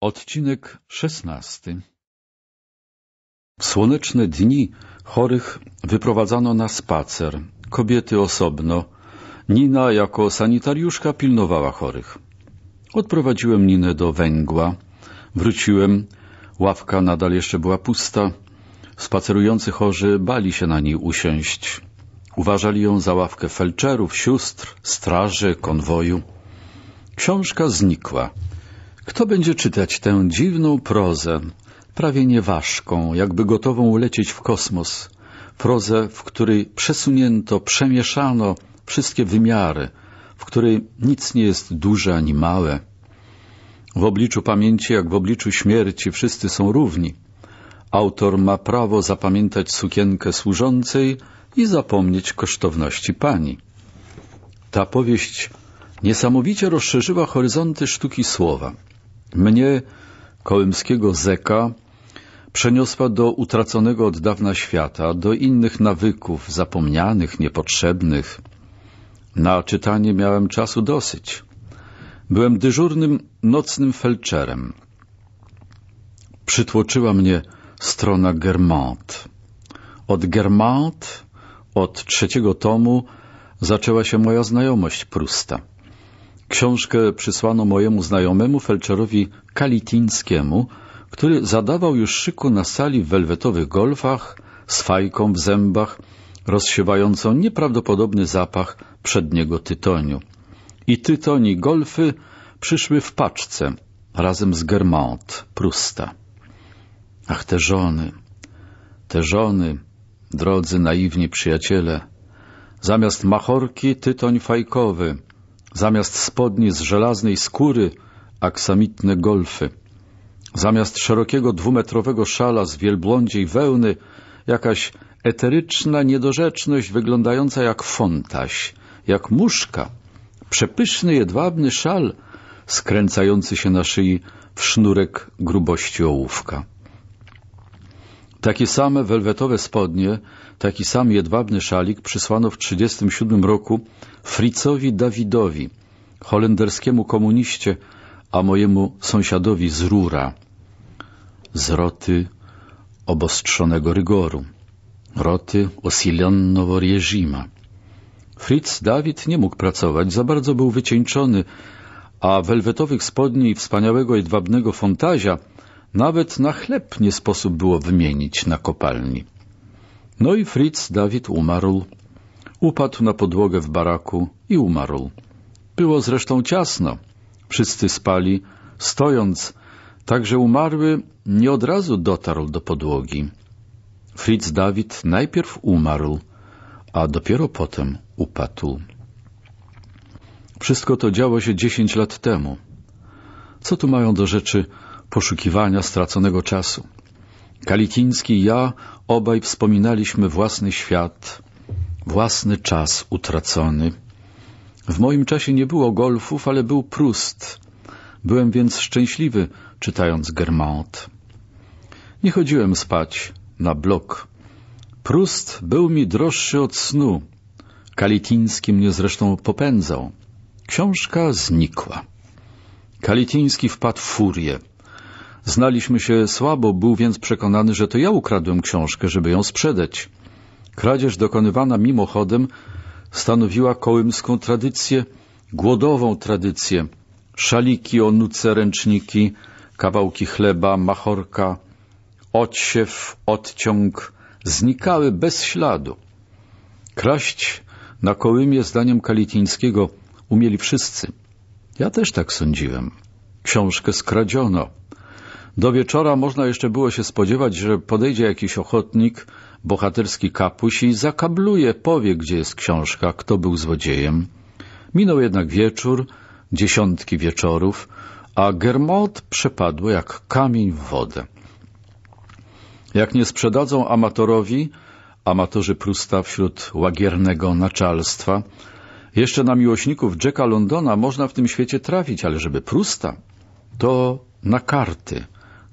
Odcinek szesnasty W słoneczne dni chorych wyprowadzano na spacer, kobiety osobno. Nina jako sanitariuszka pilnowała chorych. Odprowadziłem Ninę do węgła. Wróciłem. Ławka nadal jeszcze była pusta. Spacerujący chorzy bali się na niej usiąść. Uważali ją za ławkę felczerów, sióstr, straży, konwoju. Książka znikła. Kto będzie czytać tę dziwną prozę, prawie nieważką, jakby gotową ulecieć w kosmos, prozę, w której przesunięto, przemieszano wszystkie wymiary, w której nic nie jest duże ani małe. W obliczu pamięci, jak w obliczu śmierci, wszyscy są równi. Autor ma prawo zapamiętać sukienkę służącej i zapomnieć kosztowności pani. Ta powieść niesamowicie rozszerzyła horyzonty sztuki słowa. Mnie, kołymskiego Zeka, przeniosła do utraconego od dawna świata, do innych nawyków, zapomnianych, niepotrzebnych. Na czytanie miałem czasu dosyć. Byłem dyżurnym nocnym felczerem. Przytłoczyła mnie strona Germant. Od Germant, od trzeciego tomu, zaczęła się moja znajomość Prusta. Książkę przysłano mojemu znajomemu felczerowi Kalitińskiemu, który zadawał już szyku na sali w welwetowych golfach, z fajką w zębach, rozsiewającą nieprawdopodobny zapach przedniego tytoniu. I tytoni golfy przyszły w paczce, razem z Germont, Prusta. Ach, te żony, te żony, drodzy naiwni przyjaciele, zamiast machorki tytoń fajkowy, zamiast spodni z żelaznej skóry aksamitne golfy, zamiast szerokiego dwumetrowego szala z wielbłądziej wełny jakaś eteryczna niedorzeczność wyglądająca jak fontaś, jak muszka, przepyszny jedwabny szal skręcający się na szyi w sznurek grubości ołówka. Takie same welwetowe spodnie, taki sam jedwabny szalik przysłano w 1937 roku Fritzowi Dawidowi, holenderskiemu komuniście, a mojemu sąsiadowi z Rura. Z roty obostrzonego rygoru, roty osilennowo reżima. Fritz Dawid nie mógł pracować, za bardzo był wycieńczony, a welwetowych spodni i wspaniałego jedwabnego fontazia – nawet na chleb nie sposób było wymienić na kopalni. No i Fritz Dawid umarł. Upadł na podłogę w baraku i umarł. Było zresztą ciasno. Wszyscy spali, stojąc, także umarły nie od razu dotarł do podłogi. Fritz Dawid najpierw umarł, a dopiero potem upadł. Wszystko to działo się dziesięć lat temu. Co tu mają do rzeczy poszukiwania straconego czasu. Kalikiński i ja obaj wspominaliśmy własny świat, własny czas utracony. W moim czasie nie było golfów, ale był Prust. Byłem więc szczęśliwy, czytając Germont. Nie chodziłem spać na blok. Prust był mi droższy od snu. Kalitiński mnie zresztą popędzał. Książka znikła. Kalitiński wpadł w furię. Znaliśmy się słabo, był więc przekonany, że to ja ukradłem książkę, żeby ją sprzedać. Kradzież dokonywana mimochodem stanowiła kołymską tradycję, głodową tradycję. Szaliki, onuce, ręczniki, kawałki chleba, machorka, odsiew, odciąg znikały bez śladu. Kraść na Kołymie, zdaniem Kalitińskiego, umieli wszyscy. Ja też tak sądziłem. Książkę skradziono. Do wieczora można jeszcze było się spodziewać, że podejdzie jakiś ochotnik, bohaterski kapuś i zakabluje, powie, gdzie jest książka, kto był złodziejem. Minął jednak wieczór, dziesiątki wieczorów, a Germont przepadł jak kamień w wodę. Jak nie sprzedadzą amatorowi, amatorzy Prusta wśród łagiernego naczalstwa, jeszcze na miłośników Jacka Londona można w tym świecie trafić, ale żeby Prusta, to na karty –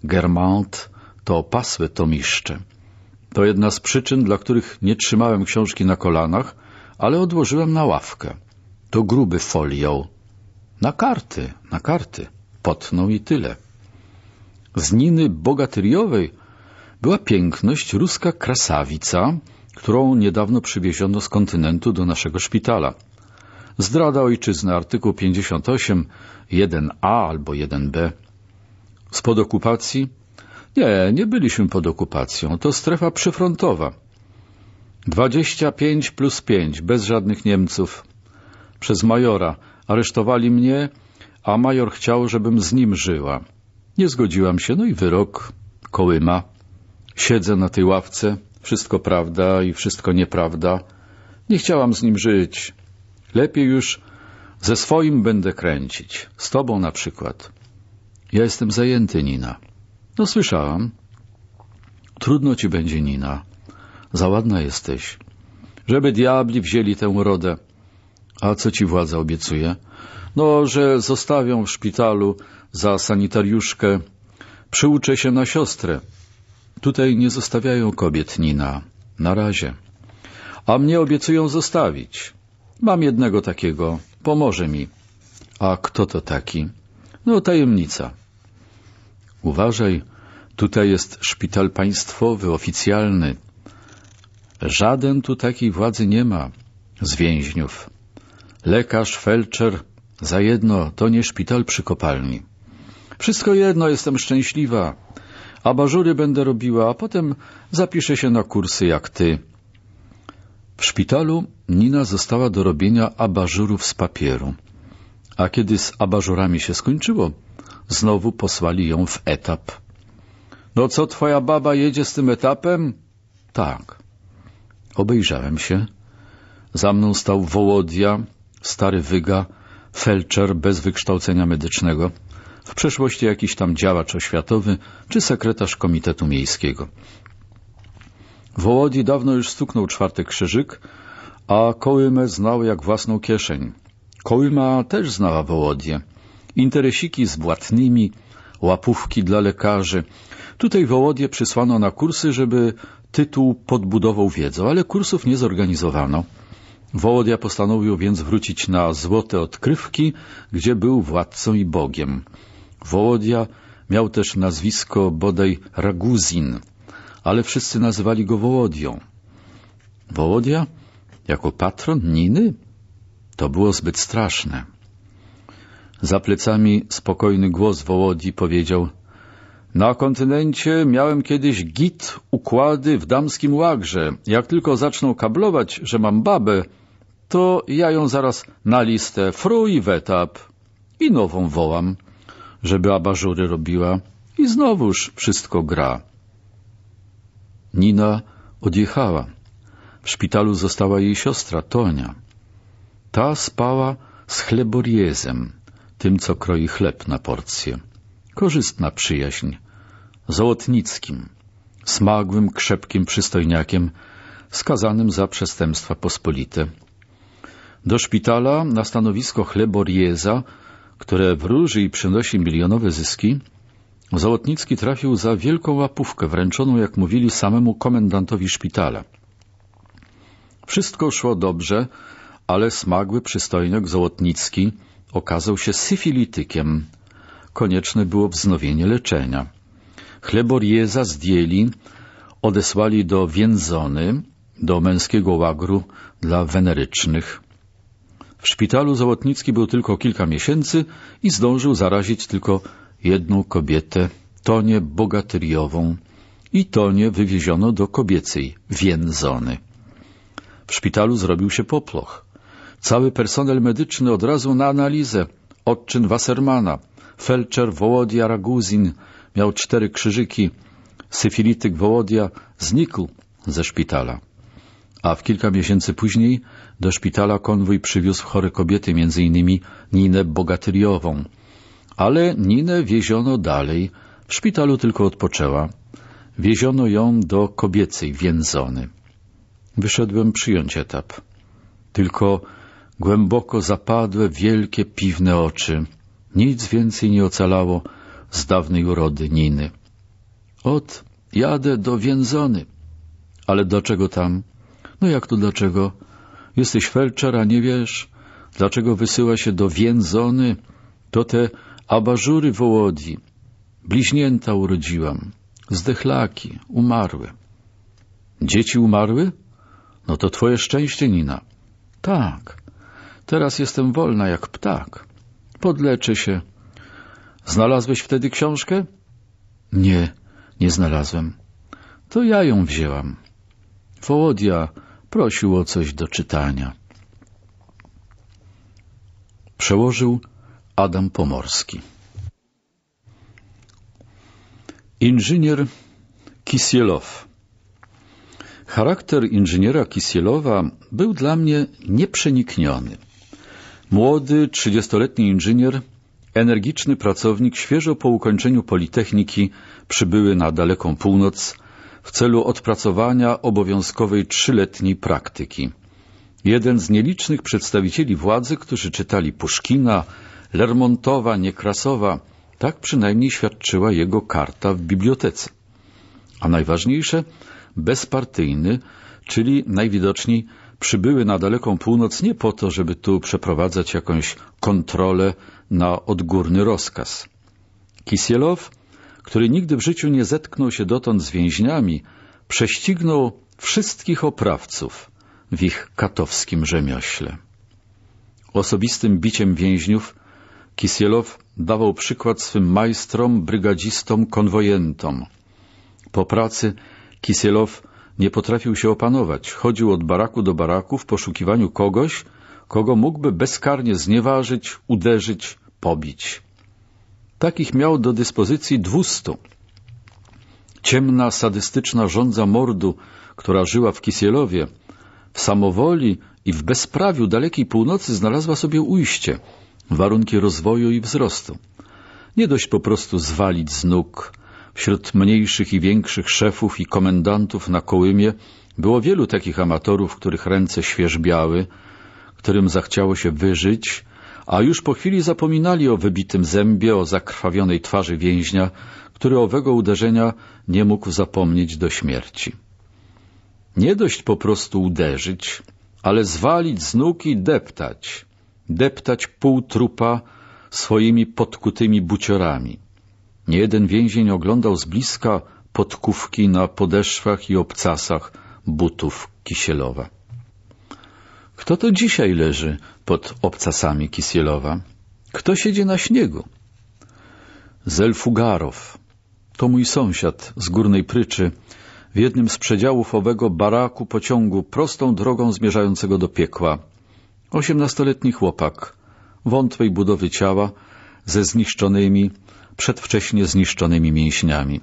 Germant to pasłe tomiszcze. To jedna z przyczyn, dla których nie trzymałem książki na kolanach, ale odłożyłem na ławkę. To gruby folioł. Na karty, na karty. Potnął i tyle. Z Niny Bogatyriowej była piękność ruska krasawica, którą niedawno przywieziono z kontynentu do naszego szpitala. Zdrada ojczyzny, artykuł 58, 1a albo 1b. Spod okupacji? Nie, nie byliśmy pod okupacją. To strefa przyfrontowa. 25 plus 5, bez żadnych Niemców. Przez majora. Aresztowali mnie, a major chciał, żebym z nim żyła. Nie zgodziłam się, no i wyrok. Kołyma. Siedzę na tej ławce. Wszystko prawda i wszystko nieprawda. Nie chciałam z nim żyć. Lepiej już ze swoim będę kręcić. Z tobą na przykład. Ja jestem zajęty, Nina. No słyszałam. Trudno ci będzie, Nina. Za ładna jesteś. Żeby diabli wzięli tę urodę. A co ci władza obiecuje? No, że zostawią w szpitalu za sanitariuszkę. Przyuczę się na siostrę. Tutaj nie zostawiają kobiet, Nina. Na razie. A mnie obiecują zostawić. Mam jednego takiego. Pomoże mi. A kto to taki? No, tajemnica. Uważaj, tutaj jest szpital państwowy, oficjalny. Żaden tu takiej władzy nie ma z więźniów. Lekarz, felczer, za jedno, to nie szpital przy kopalni. Wszystko jedno, jestem szczęśliwa. Abażury będę robiła, a potem zapiszę się na kursy jak ty. W szpitalu Nina została do robienia abażurów z papieru. A kiedy z abażurami się skończyło, znowu posłali ją w etap. No co, twoja baba jedzie z tym etapem? Tak. Obejrzałem się. Za mną stał Wołodia, stary wyga, felczer bez wykształcenia medycznego, w przeszłości jakiś tam działacz oświatowy czy sekretarz komitetu miejskiego. Wołodi dawno już stuknął czwarty krzyżyk, a Kołymę znał jak własną kieszeń. Kołyma też znała Wołodię. Interesiki z błatnymi, łapówki dla lekarzy. Tutaj Wołodię przysłano na kursy, żeby tytuł podbudował wiedzą, ale kursów nie zorganizowano. Wołodia postanowił więc wrócić na złote odkrywki, gdzie był władcą i bogiem. Wołodia miał też nazwisko bodaj Raguzin, ale wszyscy nazywali go Wołodią. Wołodia? Jako patron Niny? To było zbyt straszne. Za plecami spokojny głos Wołodi powiedział na kontynencie miałem kiedyś git układy w damskim łagrze. Jak tylko zaczną kablować, że mam babę, to ja ją zaraz na listę fru i wetap. I nową wołam, żeby abażury robiła. I znowuż wszystko gra. Nina odjechała. W szpitalu została jej siostra Tonia. Ta spała z chleboriezem, tym co kroi chleb na porcję. Korzystna przyjaźń. Załotnickim, smagłym, krzepkim przystojniakiem, skazanym za przestępstwa pospolite. Do szpitala na stanowisko chleborieza, które wróży i przynosi milionowe zyski, Załotnicki trafił za wielką łapówkę wręczoną, jak mówili, samemu komendantowi szpitala. Wszystko szło dobrze, ale smagły przystojniok Złotnicki okazał się syfilitykiem. Konieczne było wznowienie leczenia. Chleborieza zdjęli, odesłali do Więzony, do męskiego łagru dla wenerycznych. W szpitalu Załotnicki był tylko kilka miesięcy i zdążył zarazić tylko jedną kobietę, Tonię Bogatyriową i Tonię wywieziono do kobiecej, Więzony. W szpitalu zrobił się poploch cały personel medyczny od razu na analizę. Odczyn Wassermana, felczer Wołodia Raguzin miał cztery krzyżyki, syfilityk Wołodia znikł ze szpitala. A w kilka miesięcy później do szpitala konwój przywiózł chore kobiety, m.in. Ninę Bogatyriową. Ale Ninę wieziono dalej, w szpitalu tylko odpoczęła. Wieziono ją do kobiecej więzony. Wyszedłem przyjąć etap. Tylko głęboko zapadłe, wielkie, piwne oczy. Nic więcej nie ocalało z dawnej urody Niny. Ot, jadę do Więzony. Ale dlaczego tam? No jak to dlaczego? Jesteś felczer, a nie wiesz? Dlaczego wysyła się do Więzony? To te abażury Wołodzi. Bliźnięta urodziłam. Zdechlaki, umarły. Dzieci umarły? No to twoje szczęście, Nina. Tak. Teraz jestem wolna jak ptak. Podleczę się. Znalazłeś wtedy książkę? Nie, nie znalazłem. To ja ją wzięłam. Wołodia prosił o coś do czytania. Przełożył Adam Pomorski. Inżynier Kisielow Charakter inżyniera Kisielowa był dla mnie nieprzenikniony. Młody, 30-letni inżynier, energiczny pracownik świeżo po ukończeniu Politechniki przybyły na daleką północ w celu odpracowania obowiązkowej trzyletniej praktyki. Jeden z nielicznych przedstawicieli władzy, którzy czytali Puszkina, Lermontowa, Niekrasowa, tak przynajmniej świadczyła jego karta w bibliotece. A najważniejsze, bezpartyjny, czyli najwidoczniej przybyły na daleką północ nie po to, żeby tu przeprowadzać jakąś kontrolę na odgórny rozkaz. Kisielow, który nigdy w życiu nie zetknął się dotąd z więźniami, prześcignął wszystkich oprawców w ich katowskim rzemiośle. Osobistym biciem więźniów Kisielow dawał przykład swym majstrom, brygadzistom, konwojentom. Po pracy Kisielow nie potrafił się opanować. Chodził od baraku do baraku w poszukiwaniu kogoś, kogo mógłby bezkarnie znieważyć, uderzyć, pobić. Takich miał do dyspozycji dwustu. Ciemna, sadystyczna rządza mordu, która żyła w Kisielowie, w samowoli i w bezprawiu dalekiej północy znalazła sobie ujście, warunki rozwoju i wzrostu. Nie dość po prostu zwalić z nóg, Wśród mniejszych i większych szefów i komendantów na Kołymie było wielu takich amatorów, których ręce świeżbiały, którym zachciało się wyżyć, a już po chwili zapominali o wybitym zębie, o zakrwawionej twarzy więźnia, który owego uderzenia nie mógł zapomnieć do śmierci. Nie dość po prostu uderzyć, ale zwalić z nóg i deptać, deptać pół trupa swoimi podkutymi buciorami. Niejeden więzień oglądał z bliska podkówki na podeszwach i obcasach butów Kisielowa. Kto to dzisiaj leży pod obcasami Kisielowa? Kto siedzi na śniegu? Zelfugarow. To mój sąsiad z Górnej Pryczy, w jednym z przedziałów owego baraku pociągu, prostą drogą zmierzającego do piekła. Osiemnastoletni chłopak, wątłej budowy ciała, ze zniszczonymi, przedwcześnie zniszczonymi mięśniami.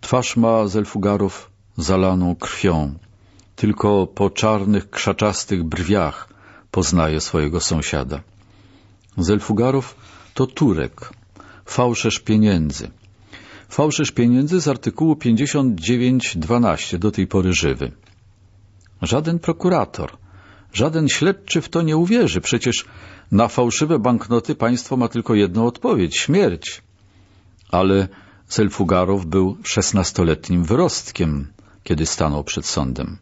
Twarz ma z elfugarów zalaną krwią. Tylko po czarnych, krzaczastych brwiach poznaje swojego sąsiada. Z elfugarów to Turek, fałszerz pieniędzy. Fałszerz pieniędzy z artykułu 59.12, do tej pory żywy. Żaden prokurator, żaden śledczy w to nie uwierzy. Przecież na fałszywe banknoty państwo ma tylko jedną odpowiedź – śmierć ale Selfugarow był szesnastoletnim wyrostkiem, kiedy stanął przed sądem.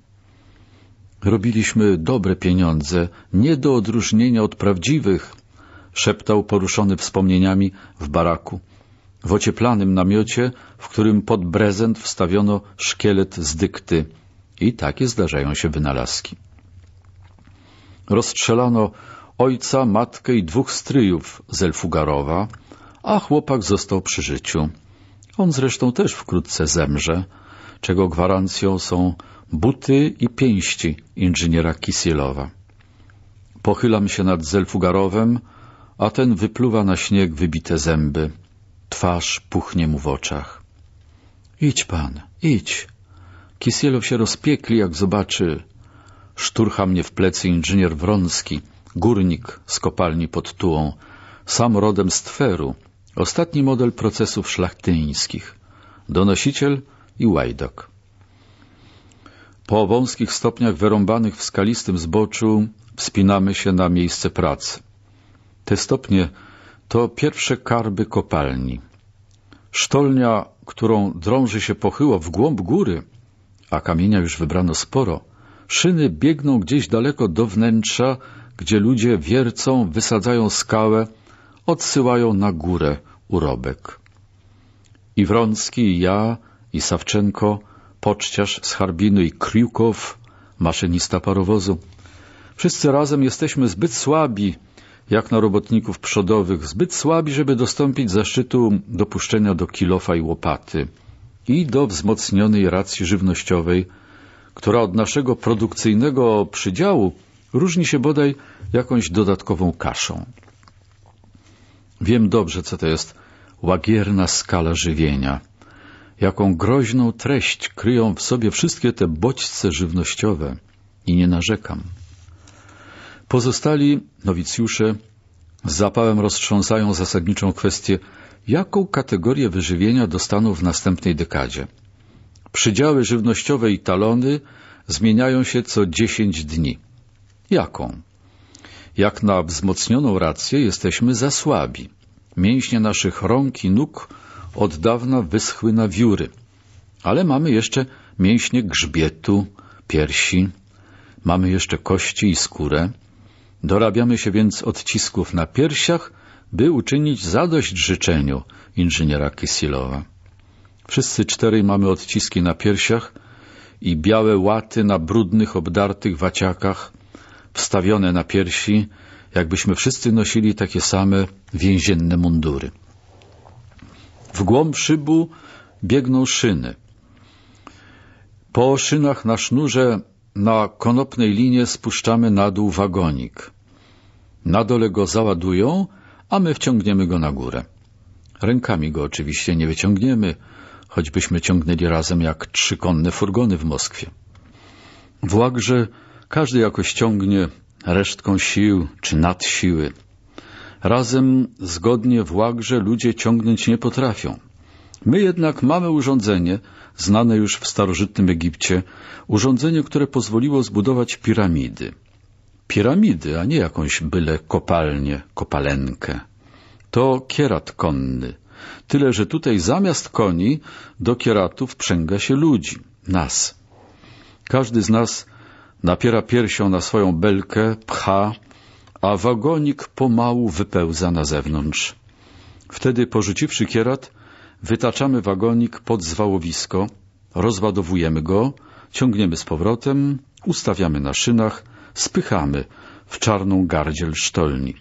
Robiliśmy dobre pieniądze, nie do odróżnienia od prawdziwych, szeptał poruszony wspomnieniami w baraku, w ocieplanym namiocie, w którym pod brezent wstawiono szkielet z dykty. I takie zdarzają się wynalazki. Rozstrzelano ojca, matkę i dwóch stryjów Zelfugarowa. Elfugarowa, a chłopak został przy życiu. On zresztą też wkrótce zemrze, czego gwarancją są buty i pięści inżyniera Kisielowa. Pochylam się nad Zelfugarowem, a ten wypluwa na śnieg wybite zęby. Twarz puchnie mu w oczach. Idź pan, idź. Kisielow się rozpiekli, jak zobaczy. Szturcha mnie w plecy inżynier Wronski, górnik z kopalni pod Tułą, sam rodem z Tweru, Ostatni model procesów szlachtyńskich donosiciel i łajdok. Po wąskich stopniach wyrąbanych w skalistym zboczu wspinamy się na miejsce pracy. Te stopnie to pierwsze karby kopalni. Sztolnia, którą drąży się pochyło w głąb góry, a kamienia już wybrano sporo, szyny biegną gdzieś daleko do wnętrza, gdzie ludzie wiercą, wysadzają skałę, odsyłają na górę urobek. I Wronski, i ja, i Sawczenko, poczciarz z Harbinu i Kriukow, maszynista parowozu. Wszyscy razem jesteśmy zbyt słabi, jak na robotników przodowych, zbyt słabi, żeby dostąpić zaszczytu dopuszczenia do kilofa i łopaty i do wzmocnionej racji żywnościowej, która od naszego produkcyjnego przydziału różni się bodaj jakąś dodatkową kaszą. Wiem dobrze, co to jest łagierna skala żywienia, jaką groźną treść kryją w sobie wszystkie te bodźce żywnościowe i nie narzekam. Pozostali nowicjusze z zapałem roztrząsają zasadniczą kwestię, jaką kategorię wyżywienia dostaną w następnej dekadzie. Przydziały żywnościowe i talony zmieniają się co 10 dni. Jaką? Jak na wzmocnioną rację jesteśmy za słabi. Mięśnie naszych rąk i nóg od dawna wyschły na wióry, ale mamy jeszcze mięśnie grzbietu, piersi, mamy jeszcze kości i skórę. Dorabiamy się więc odcisków na piersiach, by uczynić zadość życzeniu inżyniera Kisilowa. Wszyscy czterej mamy odciski na piersiach i białe łaty na brudnych, obdartych waciakach, wstawione na piersi, jakbyśmy wszyscy nosili takie same więzienne mundury. W głąb szybu biegną szyny. Po szynach na sznurze na konopnej linie spuszczamy na dół wagonik. Na dole go załadują, a my wciągniemy go na górę. Rękami go oczywiście nie wyciągniemy, choćbyśmy ciągnęli razem jak trzykonne furgony w Moskwie. W łagrze każdy jakoś ciągnie resztką sił czy nadsiły. Razem zgodnie w łagrze ludzie ciągnąć nie potrafią. My jednak mamy urządzenie, znane już w starożytnym Egipcie, urządzenie, które pozwoliło zbudować piramidy. Piramidy, a nie jakąś byle kopalnię, kopalenkę. To kierat konny. Tyle, że tutaj zamiast koni do kieratów przęga się ludzi, nas. Każdy z nas Napiera piersią na swoją belkę, pcha, a wagonik pomału wypełza na zewnątrz. Wtedy, porzuciwszy kierat, wytaczamy wagonik pod zwałowisko, rozładowujemy go, ciągniemy z powrotem, ustawiamy na szynach, spychamy w czarną gardziel sztolni.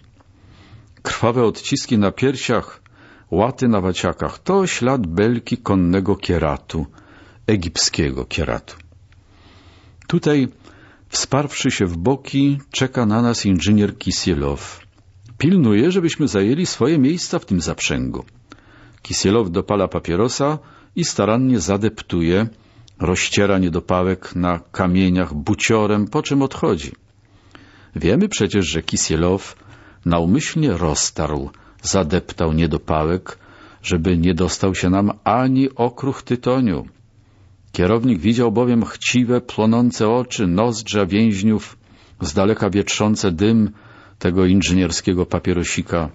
Krwawe odciski na piersiach, łaty na waciakach to ślad belki konnego kieratu, egipskiego kieratu. Tutaj Wsparwszy się w boki, czeka na nas inżynier Kisielow. Pilnuje, żebyśmy zajęli swoje miejsca w tym zaprzęgu. Kisielow dopala papierosa i starannie zadeptuje, rozciera niedopałek na kamieniach buciorem, po czym odchodzi. Wiemy przecież, że Kisielow naumyślnie roztarł, zadeptał niedopałek, żeby nie dostał się nam ani okruch tytoniu. Kierownik widział bowiem chciwe, płonące oczy, nozdrza więźniów, z daleka wietrzące dym tego inżynierskiego papierosika.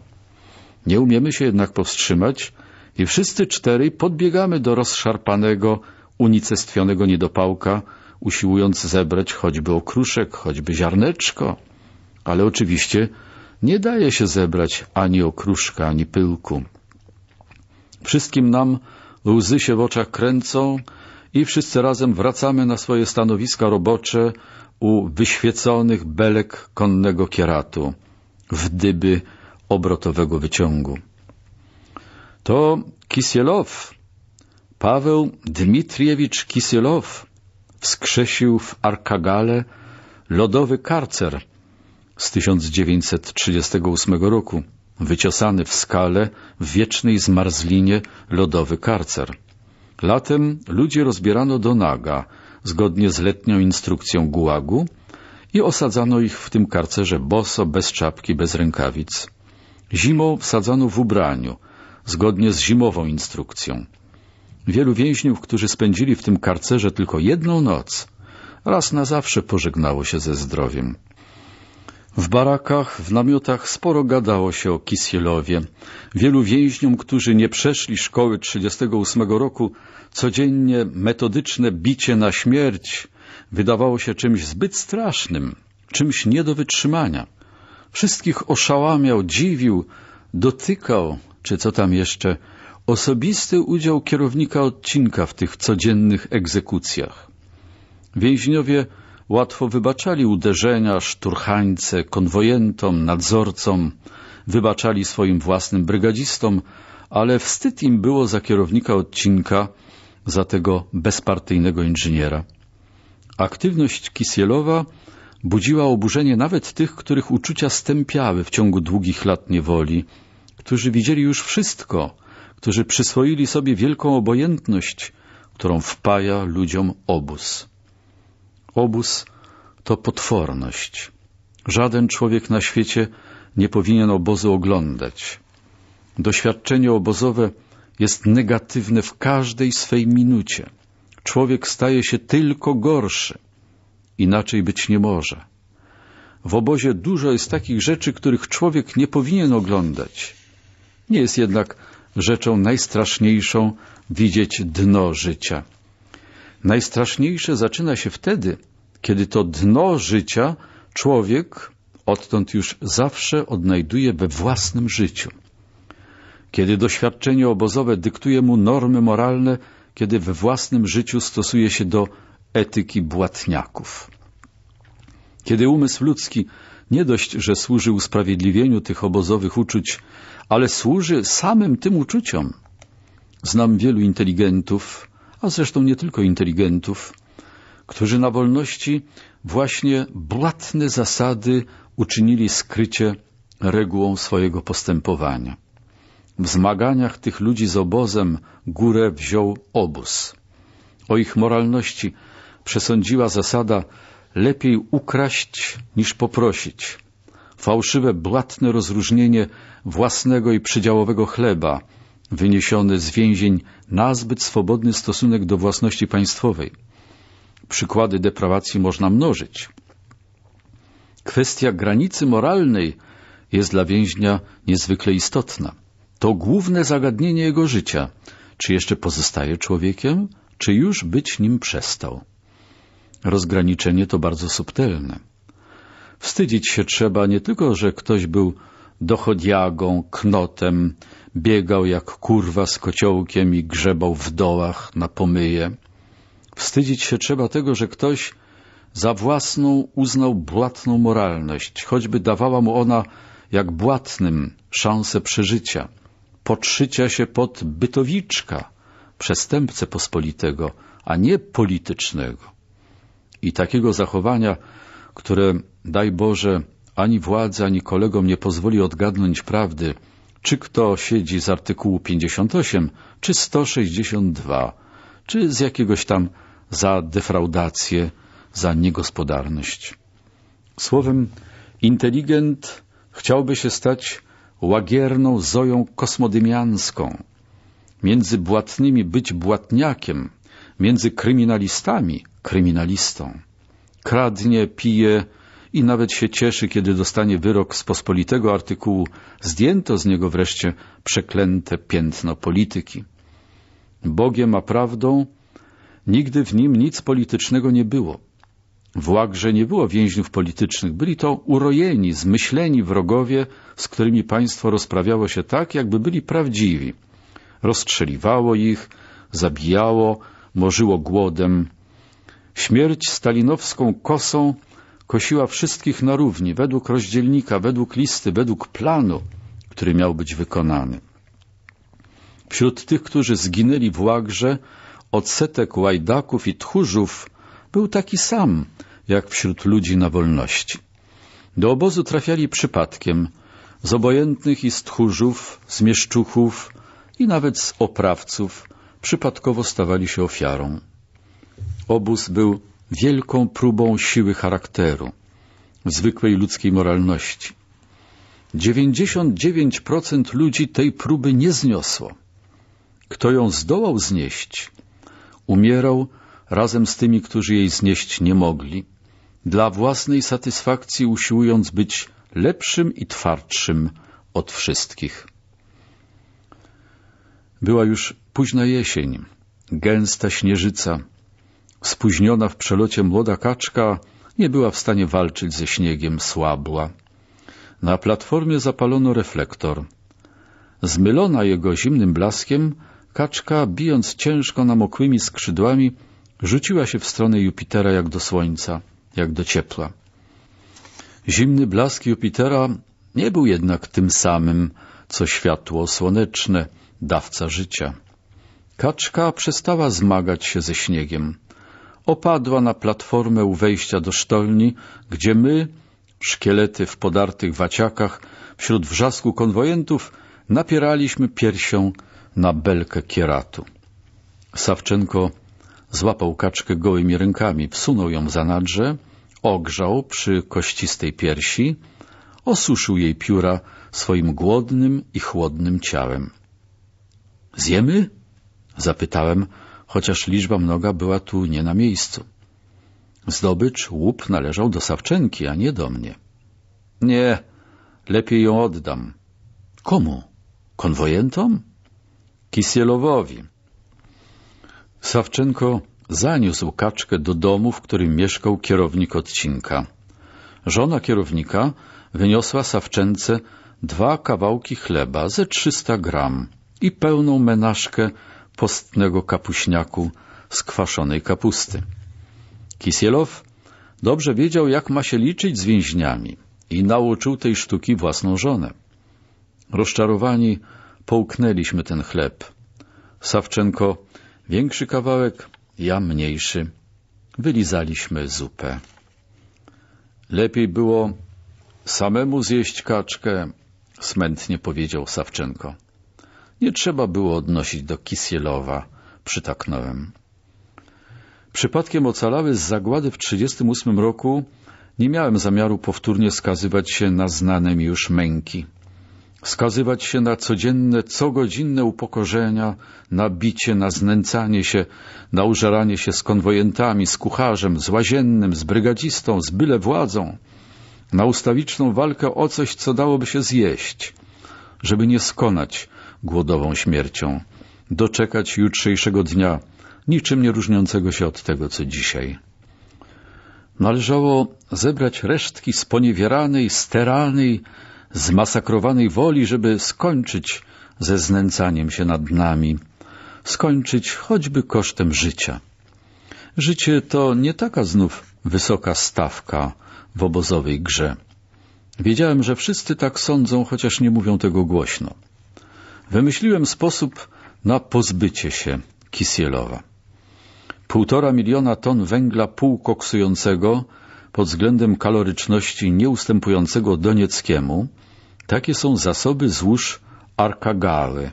Nie umiemy się jednak powstrzymać i wszyscy czterej podbiegamy do rozszarpanego, unicestwionego niedopałka, usiłując zebrać choćby okruszek, choćby ziarneczko. Ale oczywiście nie daje się zebrać ani okruszka, ani pyłku. Wszystkim nam łzy się w oczach kręcą, i wszyscy razem wracamy na swoje stanowiska robocze u wyświeconych belek konnego kieratu w dyby obrotowego wyciągu. To Kisielow, Paweł Dmitriewicz Kisielow wskrzesił w Arkagale lodowy karcer z 1938 roku, wyciosany w skale w wiecznej zmarzlinie lodowy karcer. Latem ludzie rozbierano do naga, zgodnie z letnią instrukcją gułagu i osadzano ich w tym karcerze boso, bez czapki, bez rękawic. Zimą wsadzano w ubraniu, zgodnie z zimową instrukcją. Wielu więźniów, którzy spędzili w tym karcerze tylko jedną noc, raz na zawsze pożegnało się ze zdrowiem. W barakach, w namiotach sporo gadało się o Kisielowie. Wielu więźniom, którzy nie przeszli szkoły 38 roku, codziennie metodyczne bicie na śmierć wydawało się czymś zbyt strasznym, czymś nie do wytrzymania. Wszystkich oszałamiał, dziwił, dotykał, czy co tam jeszcze, osobisty udział kierownika odcinka w tych codziennych egzekucjach. Więźniowie łatwo wybaczali uderzenia, szturchańce, konwojentom, nadzorcom, wybaczali swoim własnym brygadzistom, ale wstyd im było za kierownika odcinka, za tego bezpartyjnego inżyniera. Aktywność Kisielowa budziła oburzenie nawet tych, których uczucia stępiały w ciągu długich lat niewoli, którzy widzieli już wszystko, którzy przyswoili sobie wielką obojętność, którą wpaja ludziom obóz. Obóz to potworność. Żaden człowiek na świecie nie powinien obozu oglądać. Doświadczenie obozowe jest negatywne w każdej swej minucie. Człowiek staje się tylko gorszy. Inaczej być nie może. W obozie dużo jest takich rzeczy, których człowiek nie powinien oglądać. Nie jest jednak rzeczą najstraszniejszą widzieć dno życia. Najstraszniejsze zaczyna się wtedy, kiedy to dno życia człowiek odtąd już zawsze odnajduje we własnym życiu. Kiedy doświadczenie obozowe dyktuje mu normy moralne, kiedy we własnym życiu stosuje się do etyki błatniaków. Kiedy umysł ludzki nie dość, że służy usprawiedliwieniu tych obozowych uczuć, ale służy samym tym uczuciom. Znam wielu inteligentów, a zresztą nie tylko inteligentów, którzy na wolności właśnie błatne zasady uczynili skrycie regułą swojego postępowania. W zmaganiach tych ludzi z obozem górę wziął obóz. O ich moralności przesądziła zasada lepiej ukraść niż poprosić. Fałszywe, błatne rozróżnienie własnego i przydziałowego chleba – wyniesione z więzień zbyt swobodny stosunek do własności państwowej. Przykłady deprawacji można mnożyć. Kwestia granicy moralnej jest dla więźnia niezwykle istotna. To główne zagadnienie jego życia. Czy jeszcze pozostaje człowiekiem, czy już być nim przestał? Rozgraniczenie to bardzo subtelne. Wstydzić się trzeba nie tylko, że ktoś był dochodiagą, knotem, Biegał jak kurwa z kociołkiem i grzebał w dołach na pomyje. Wstydzić się trzeba tego, że ktoś za własną uznał błatną moralność, choćby dawała mu ona jak błatnym szansę przeżycia, podszycia się pod bytowiczka, przestępcę pospolitego, a nie politycznego. I takiego zachowania, które, daj Boże, ani władza, ani kolegom nie pozwoli odgadnąć prawdy, czy kto siedzi z artykułu 58 czy 162, czy z jakiegoś tam za defraudację, za niegospodarność. Słowem, inteligent chciałby się stać łagierną zoją kosmodymianską, między błatnymi być błatniakiem, między kryminalistami kryminalistą. Kradnie, pije, i nawet się cieszy, kiedy dostanie wyrok z pospolitego artykułu. Zdjęto z niego wreszcie przeklęte piętno polityki. Bogiem a prawdą nigdy w nim nic politycznego nie było. W Łagrze nie było więźniów politycznych, byli to urojeni, zmyśleni wrogowie, z którymi państwo rozprawiało się tak, jakby byli prawdziwi. Rozstrzeliwało ich, zabijało, morzyło głodem. Śmierć stalinowską kosą kosiła wszystkich na równi, według rozdzielnika, według listy, według planu, który miał być wykonany. Wśród tych, którzy zginęli w łagrze, odsetek łajdaków i tchórzów był taki sam, jak wśród ludzi na wolności. Do obozu trafiali przypadkiem z obojętnych i z tchórzów, z mieszczuchów i nawet z oprawców przypadkowo stawali się ofiarą. Obóz był wielką próbą siły charakteru, zwykłej ludzkiej moralności. 99% ludzi tej próby nie zniosło. Kto ją zdołał znieść, umierał razem z tymi, którzy jej znieść nie mogli, dla własnej satysfakcji usiłując być lepszym i twardszym od wszystkich. Była już późna jesień, gęsta śnieżyca, Spóźniona w przelocie młoda kaczka nie była w stanie walczyć ze śniegiem, słabła. Na platformie zapalono reflektor. Zmylona jego zimnym blaskiem, kaczka, bijąc ciężko namokłymi skrzydłami, rzuciła się w stronę Jupitera jak do słońca, jak do ciepła. Zimny blask Jupitera nie był jednak tym samym, co światło słoneczne, dawca życia. Kaczka przestała zmagać się ze śniegiem opadła na platformę u wejścia do sztolni, gdzie my, szkielety w podartych waciakach, wśród wrzasku konwojentów, napieraliśmy piersią na belkę kieratu. Sawczenko złapał kaczkę gołymi rękami, wsunął ją za nadrze, ogrzał przy kościstej piersi, osuszył jej pióra swoim głodnym i chłodnym ciałem. — Zjemy? — zapytałem, chociaż liczba mnoga była tu nie na miejscu. Zdobycz łup należał do Sawczenki, a nie do mnie. Nie, lepiej ją oddam. Komu? Konwojentom? Kisielowowi. Sawczenko zaniósł kaczkę do domu, w którym mieszkał kierownik odcinka. Żona kierownika wyniosła Sawczence dwa kawałki chleba ze 300 gram i pełną menażkę postnego kapuśniaku z kwaszonej kapusty. Kisielow dobrze wiedział, jak ma się liczyć z więźniami i nauczył tej sztuki własną żonę. Rozczarowani połknęliśmy ten chleb. Sawczenko większy kawałek, ja mniejszy. Wylizaliśmy zupę. Lepiej było samemu zjeść kaczkę, smętnie powiedział Sawczenko nie trzeba było odnosić do Kisielowa, przytaknąłem. Przypadkiem ocalały z zagłady w 1938 roku nie miałem zamiaru powtórnie skazywać się na znane mi już męki. Skazywać się na codzienne, cogodzinne upokorzenia, na bicie, na znęcanie się, na użeranie się z konwojentami, z kucharzem, z łaziennym, z brygadzistą, z byle władzą, na ustawiczną walkę o coś, co dałoby się zjeść, żeby nie skonać, głodową śmiercią, doczekać jutrzejszego dnia, niczym nie różniącego się od tego, co dzisiaj. Należało zebrać resztki sponiewieranej, steranej, zmasakrowanej woli, żeby skończyć ze znęcaniem się nad nami, skończyć choćby kosztem życia. Życie to nie taka znów wysoka stawka w obozowej grze. Wiedziałem, że wszyscy tak sądzą, chociaż nie mówią tego głośno wymyśliłem sposób na pozbycie się Kisielowa. Półtora miliona ton węgla półkoksującego pod względem kaloryczności nieustępującego Donieckiemu, takie są zasoby złóż Arkagały,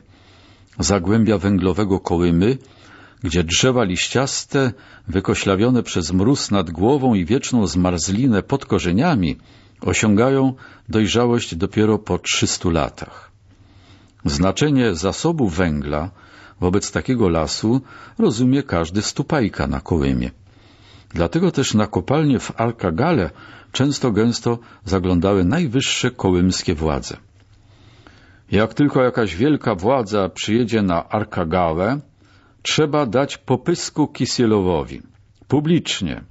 zagłębia węglowego Kołymy, gdzie drzewa liściaste, wykoślawione przez mróz nad głową i wieczną zmarzlinę pod korzeniami, osiągają dojrzałość dopiero po 300 latach. Znaczenie zasobu węgla wobec takiego lasu rozumie każdy stupajka na Kołymie. Dlatego też na kopalnie w Alkagale często gęsto zaglądały najwyższe kołymskie władze. Jak tylko jakaś wielka władza przyjedzie na Arkagałę, trzeba dać popysku Kisielowowi. Publicznie.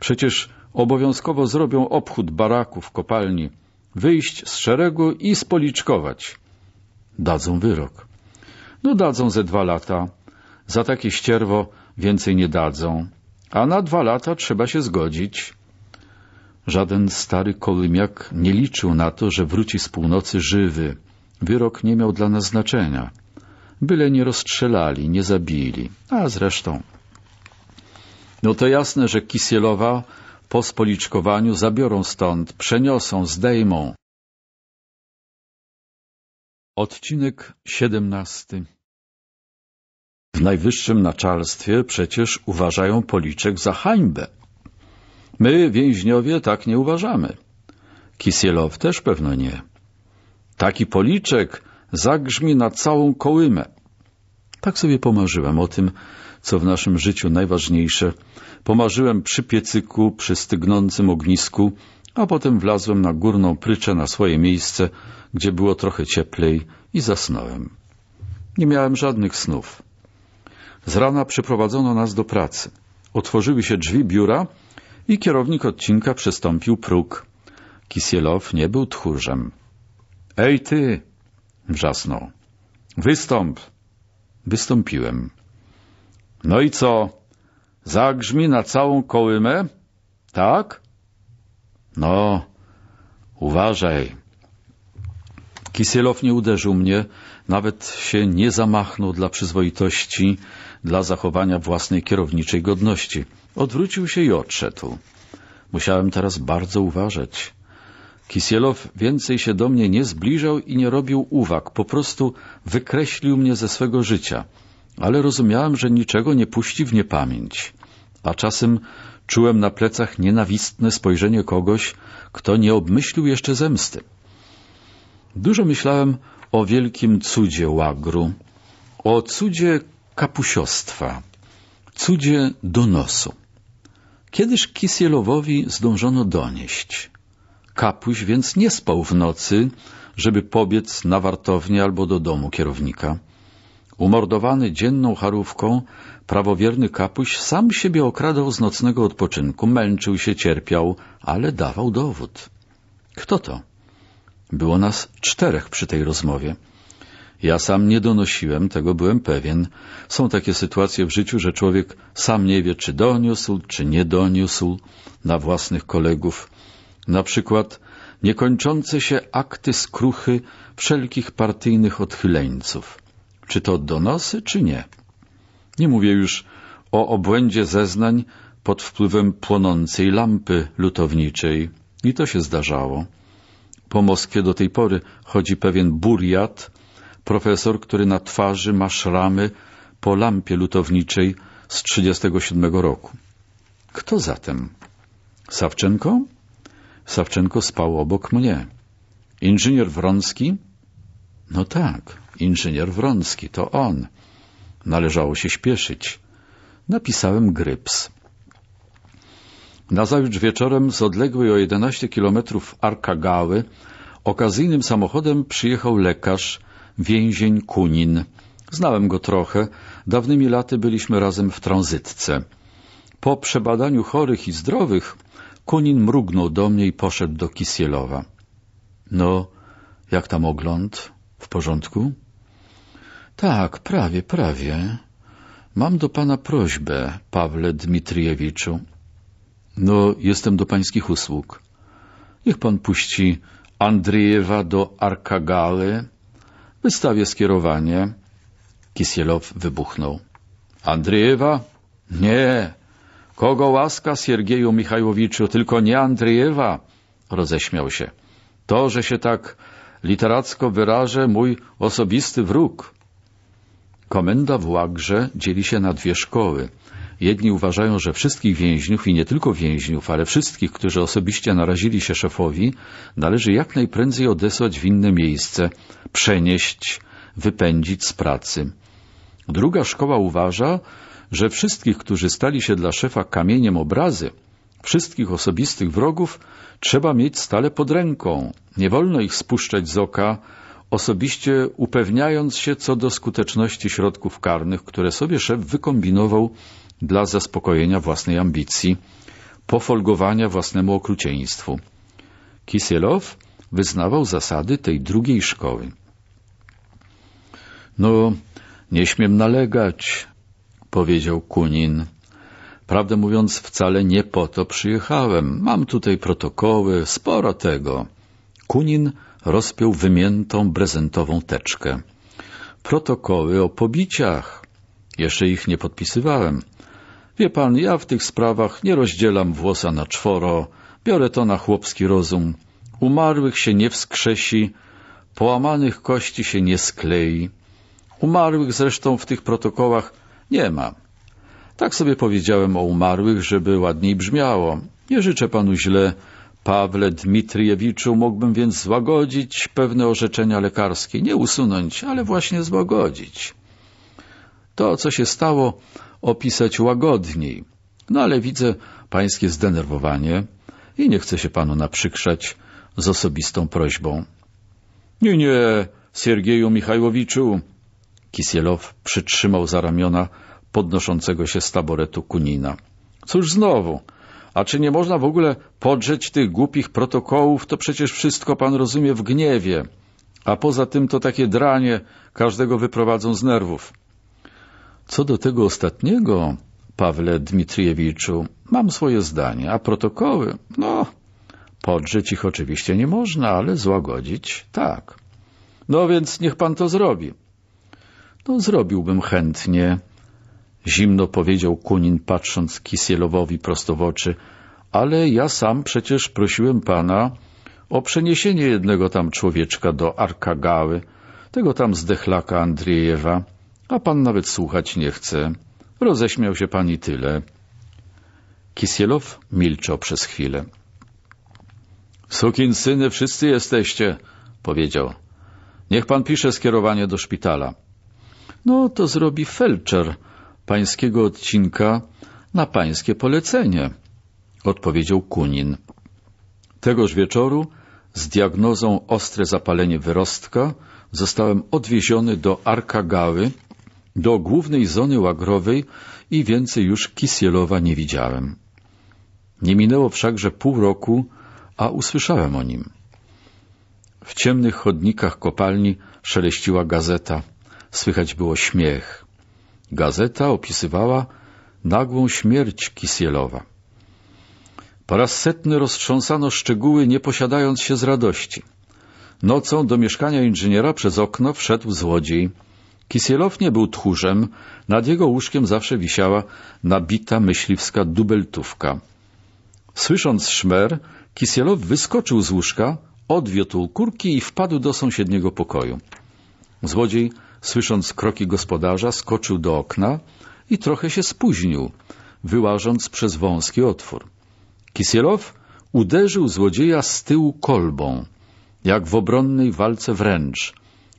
Przecież obowiązkowo zrobią obchód baraków, kopalni, wyjść z szeregu i spoliczkować dadzą wyrok. No dadzą ze dwa lata. Za takie ścierwo więcej nie dadzą. A na dwa lata trzeba się zgodzić. Żaden stary kolymiak nie liczył na to, że wróci z północy żywy. Wyrok nie miał dla nas znaczenia. Byle nie rozstrzelali, nie zabili. A zresztą... No to jasne, że Kisielowa po spoliczkowaniu zabiorą stąd, przeniosą, zdejmą. Odcinek 17 W najwyższym naczelstwie przecież uważają policzek za hańbę. My, więźniowie, tak nie uważamy. Kisielow też pewno nie. Taki policzek zagrzmi na całą kołymę. Tak sobie pomarzyłem o tym, co w naszym życiu najważniejsze. Pomarzyłem przy piecyku, przy stygnącym ognisku, a potem wlazłem na górną pryczę na swoje miejsce, gdzie było trochę cieplej i zasnąłem. Nie miałem żadnych snów. Z rana przyprowadzono nas do pracy. Otworzyły się drzwi biura i kierownik odcinka przystąpił próg. Kisielow nie był tchórzem. — Ej ty! — wrzasnął. — Wystąp! Wystąpiłem. — No i co? Zagrzmi na całą kołymę? — Tak? No, uważaj. Kisielow nie uderzył mnie, nawet się nie zamachnął dla przyzwoitości, dla zachowania własnej kierowniczej godności. Odwrócił się i odszedł. Musiałem teraz bardzo uważać. Kisielow więcej się do mnie nie zbliżał i nie robił uwag, po prostu wykreślił mnie ze swego życia, ale rozumiałem, że niczego nie puści w niepamięć, a czasem Czułem na plecach nienawistne spojrzenie kogoś, kto nie obmyślił jeszcze zemsty. Dużo myślałem o wielkim cudzie łagru, o cudzie kapusiostwa, cudzie donosu. Kiedyż Kisielowowi zdążono donieść. Kapuś więc nie spał w nocy, żeby pobiec na wartownię albo do domu kierownika. Umordowany dzienną charówką, prawowierny kapuś sam siebie okradał z nocnego odpoczynku, męczył się, cierpiał, ale dawał dowód. Kto to? Było nas czterech przy tej rozmowie. Ja sam nie donosiłem, tego byłem pewien. Są takie sytuacje w życiu, że człowiek sam nie wie, czy doniósł, czy nie doniósł na własnych kolegów. Na przykład niekończące się akty skruchy wszelkich partyjnych odchyleńców czy to donosy, czy nie. Nie mówię już o obłędzie zeznań pod wpływem płonącej lampy lutowniczej. I to się zdarzało. Po Moskwie do tej pory chodzi pewien buriat, profesor, który na twarzy ma szramy po lampie lutowniczej z 1937 roku. Kto zatem? Sawczenko? Sawczenko spał obok mnie. Inżynier Wronski? No tak, inżynier Wronski, to on. Należało się śpieszyć. Napisałem gryps. Nazajutrz wieczorem z odległej o 11 kilometrów Arkagały okazyjnym samochodem przyjechał lekarz, więzień Kunin. Znałem go trochę, dawnymi laty byliśmy razem w tranzytce. Po przebadaniu chorych i zdrowych Kunin mrugnął do mnie i poszedł do Kisielowa. — No, jak tam ogląd? W porządku? Tak, prawie, prawie. Mam do pana prośbę, Pawle Dmitrijewiczu. No, jestem do pańskich usług. Niech pan puści Andrzejewa do Arkagały. Wystawię skierowanie. Kisielow wybuchnął. Andrzejewa? Nie. Kogo łaska, Siergieju Michajłowiczu, tylko nie Andrzejewa? Roześmiał się. To, że się tak literacko wyrażę, mój osobisty wróg. Komenda w Łagrze dzieli się na dwie szkoły. Jedni uważają, że wszystkich więźniów i nie tylko więźniów, ale wszystkich, którzy osobiście narazili się szefowi, należy jak najprędzej odesłać w inne miejsce, przenieść, wypędzić z pracy. Druga szkoła uważa, że wszystkich, którzy stali się dla szefa kamieniem obrazy, wszystkich osobistych wrogów, trzeba mieć stale pod ręką. Nie wolno ich spuszczać z oka, osobiście upewniając się co do skuteczności środków karnych, które sobie szef wykombinował dla zaspokojenia własnej ambicji, pofolgowania własnemu okrucieństwu. Kisielow wyznawał zasady tej drugiej szkoły. No, nie śmiem nalegać, powiedział Kunin. Prawdę mówiąc, wcale nie po to przyjechałem. Mam tutaj protokoły, sporo tego. Kunin rozpiął wymiętą brezentową teczkę. Protokoły o pobiciach. Jeszcze ich nie podpisywałem. Wie pan, ja w tych sprawach nie rozdzielam włosa na czworo, biorę to na chłopski rozum. Umarłych się nie wskrzesi, połamanych kości się nie sklei. Umarłych zresztą w tych protokołach nie ma. Tak sobie powiedziałem o umarłych, żeby ładniej brzmiało. Nie życzę panu źle, Pawle Dmitriewiczu mógłbym więc złagodzić pewne orzeczenia lekarskie, nie usunąć, ale właśnie złagodzić. To, co się stało, opisać łagodniej. No ale widzę pańskie zdenerwowanie i nie chcę się panu naprzykrzać z osobistą prośbą. Nie, nie, Siergieju Michajłowiczu. Kisielow przytrzymał za ramiona podnoszącego się z taboretu Kunina. Cóż znowu? A czy nie można w ogóle podrzeć tych głupich protokołów? To przecież wszystko pan rozumie w gniewie. A poza tym to takie dranie każdego wyprowadzą z nerwów. Co do tego ostatniego, Pawle Dmitriewiczu, mam swoje zdanie, a protokoły, no, podrzeć ich oczywiście nie można, ale złagodzić tak. No więc niech pan to zrobi. No zrobiłbym chętnie, Zimno powiedział Kunin, patrząc Kisielowowi prosto w oczy. Ale ja sam przecież prosiłem pana o przeniesienie jednego tam człowieczka do Arkagały, tego tam zdechlaka Andriejewa, a pan nawet słuchać nie chce. Roześmiał się pani tyle. Kisielow milczał przez chwilę. syny, wszyscy jesteście, powiedział. Niech pan pisze skierowanie do szpitala. No to zrobi felczer, pańskiego odcinka na pańskie polecenie, odpowiedział Kunin. Tegoż wieczoru z diagnozą ostre zapalenie wyrostka zostałem odwieziony do Arkagały, do głównej zony łagrowej i więcej już Kisielowa nie widziałem. Nie minęło wszakże pół roku, a usłyszałem o nim. W ciemnych chodnikach kopalni szeleściła gazeta. Słychać było śmiech. Gazeta opisywała nagłą śmierć Kisielowa. Po raz setny roztrząsano szczegóły, nie posiadając się z radości. Nocą do mieszkania inżyniera przez okno wszedł złodziej. Kisielow nie był tchórzem, nad jego łóżkiem zawsze wisiała nabita myśliwska dubeltówka. Słysząc szmer, Kisielow wyskoczył z łóżka, odwiotł kurki i wpadł do sąsiedniego pokoju. Złodziej Słysząc kroki gospodarza, skoczył do okna i trochę się spóźnił, wyłażąc przez wąski otwór. Kisielow uderzył złodzieja z tyłu kolbą, jak w obronnej walce wręcz,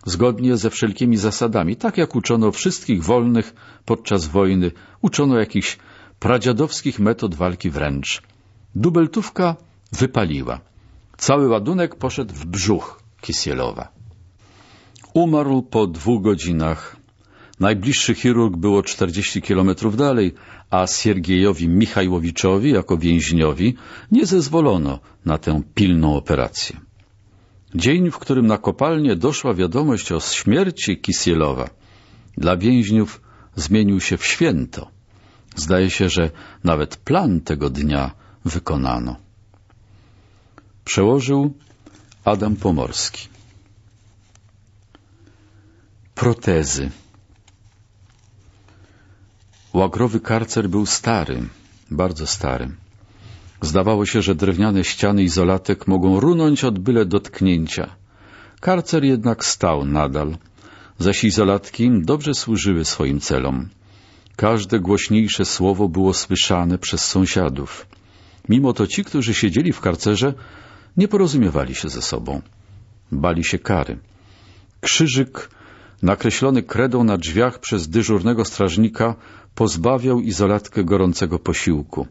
zgodnie ze wszelkimi zasadami, tak jak uczono wszystkich wolnych podczas wojny, uczono jakichś pradziadowskich metod walki wręcz. Dubeltówka wypaliła. Cały ładunek poszedł w brzuch Kisielowa. Umarł po dwóch godzinach. Najbliższy chirurg było 40 kilometrów dalej, a Siergiejowi Michajłowiczowi jako więźniowi nie zezwolono na tę pilną operację. Dzień, w którym na kopalnię doszła wiadomość o śmierci Kisielowa, dla więźniów zmienił się w święto. Zdaje się, że nawet plan tego dnia wykonano. Przełożył Adam Pomorski. Protezy Łagrowy karcer był stary, bardzo stary. Zdawało się, że drewniane ściany izolatek mogą runąć od byle dotknięcia. Karcer jednak stał nadal, zaś izolatki dobrze służyły swoim celom. Każde głośniejsze słowo było słyszane przez sąsiadów. Mimo to ci, którzy siedzieli w karcerze, nie porozumiewali się ze sobą. Bali się kary. Krzyżyk nakreślony kredą na drzwiach przez dyżurnego strażnika, pozbawiał izolatkę gorącego posiłku.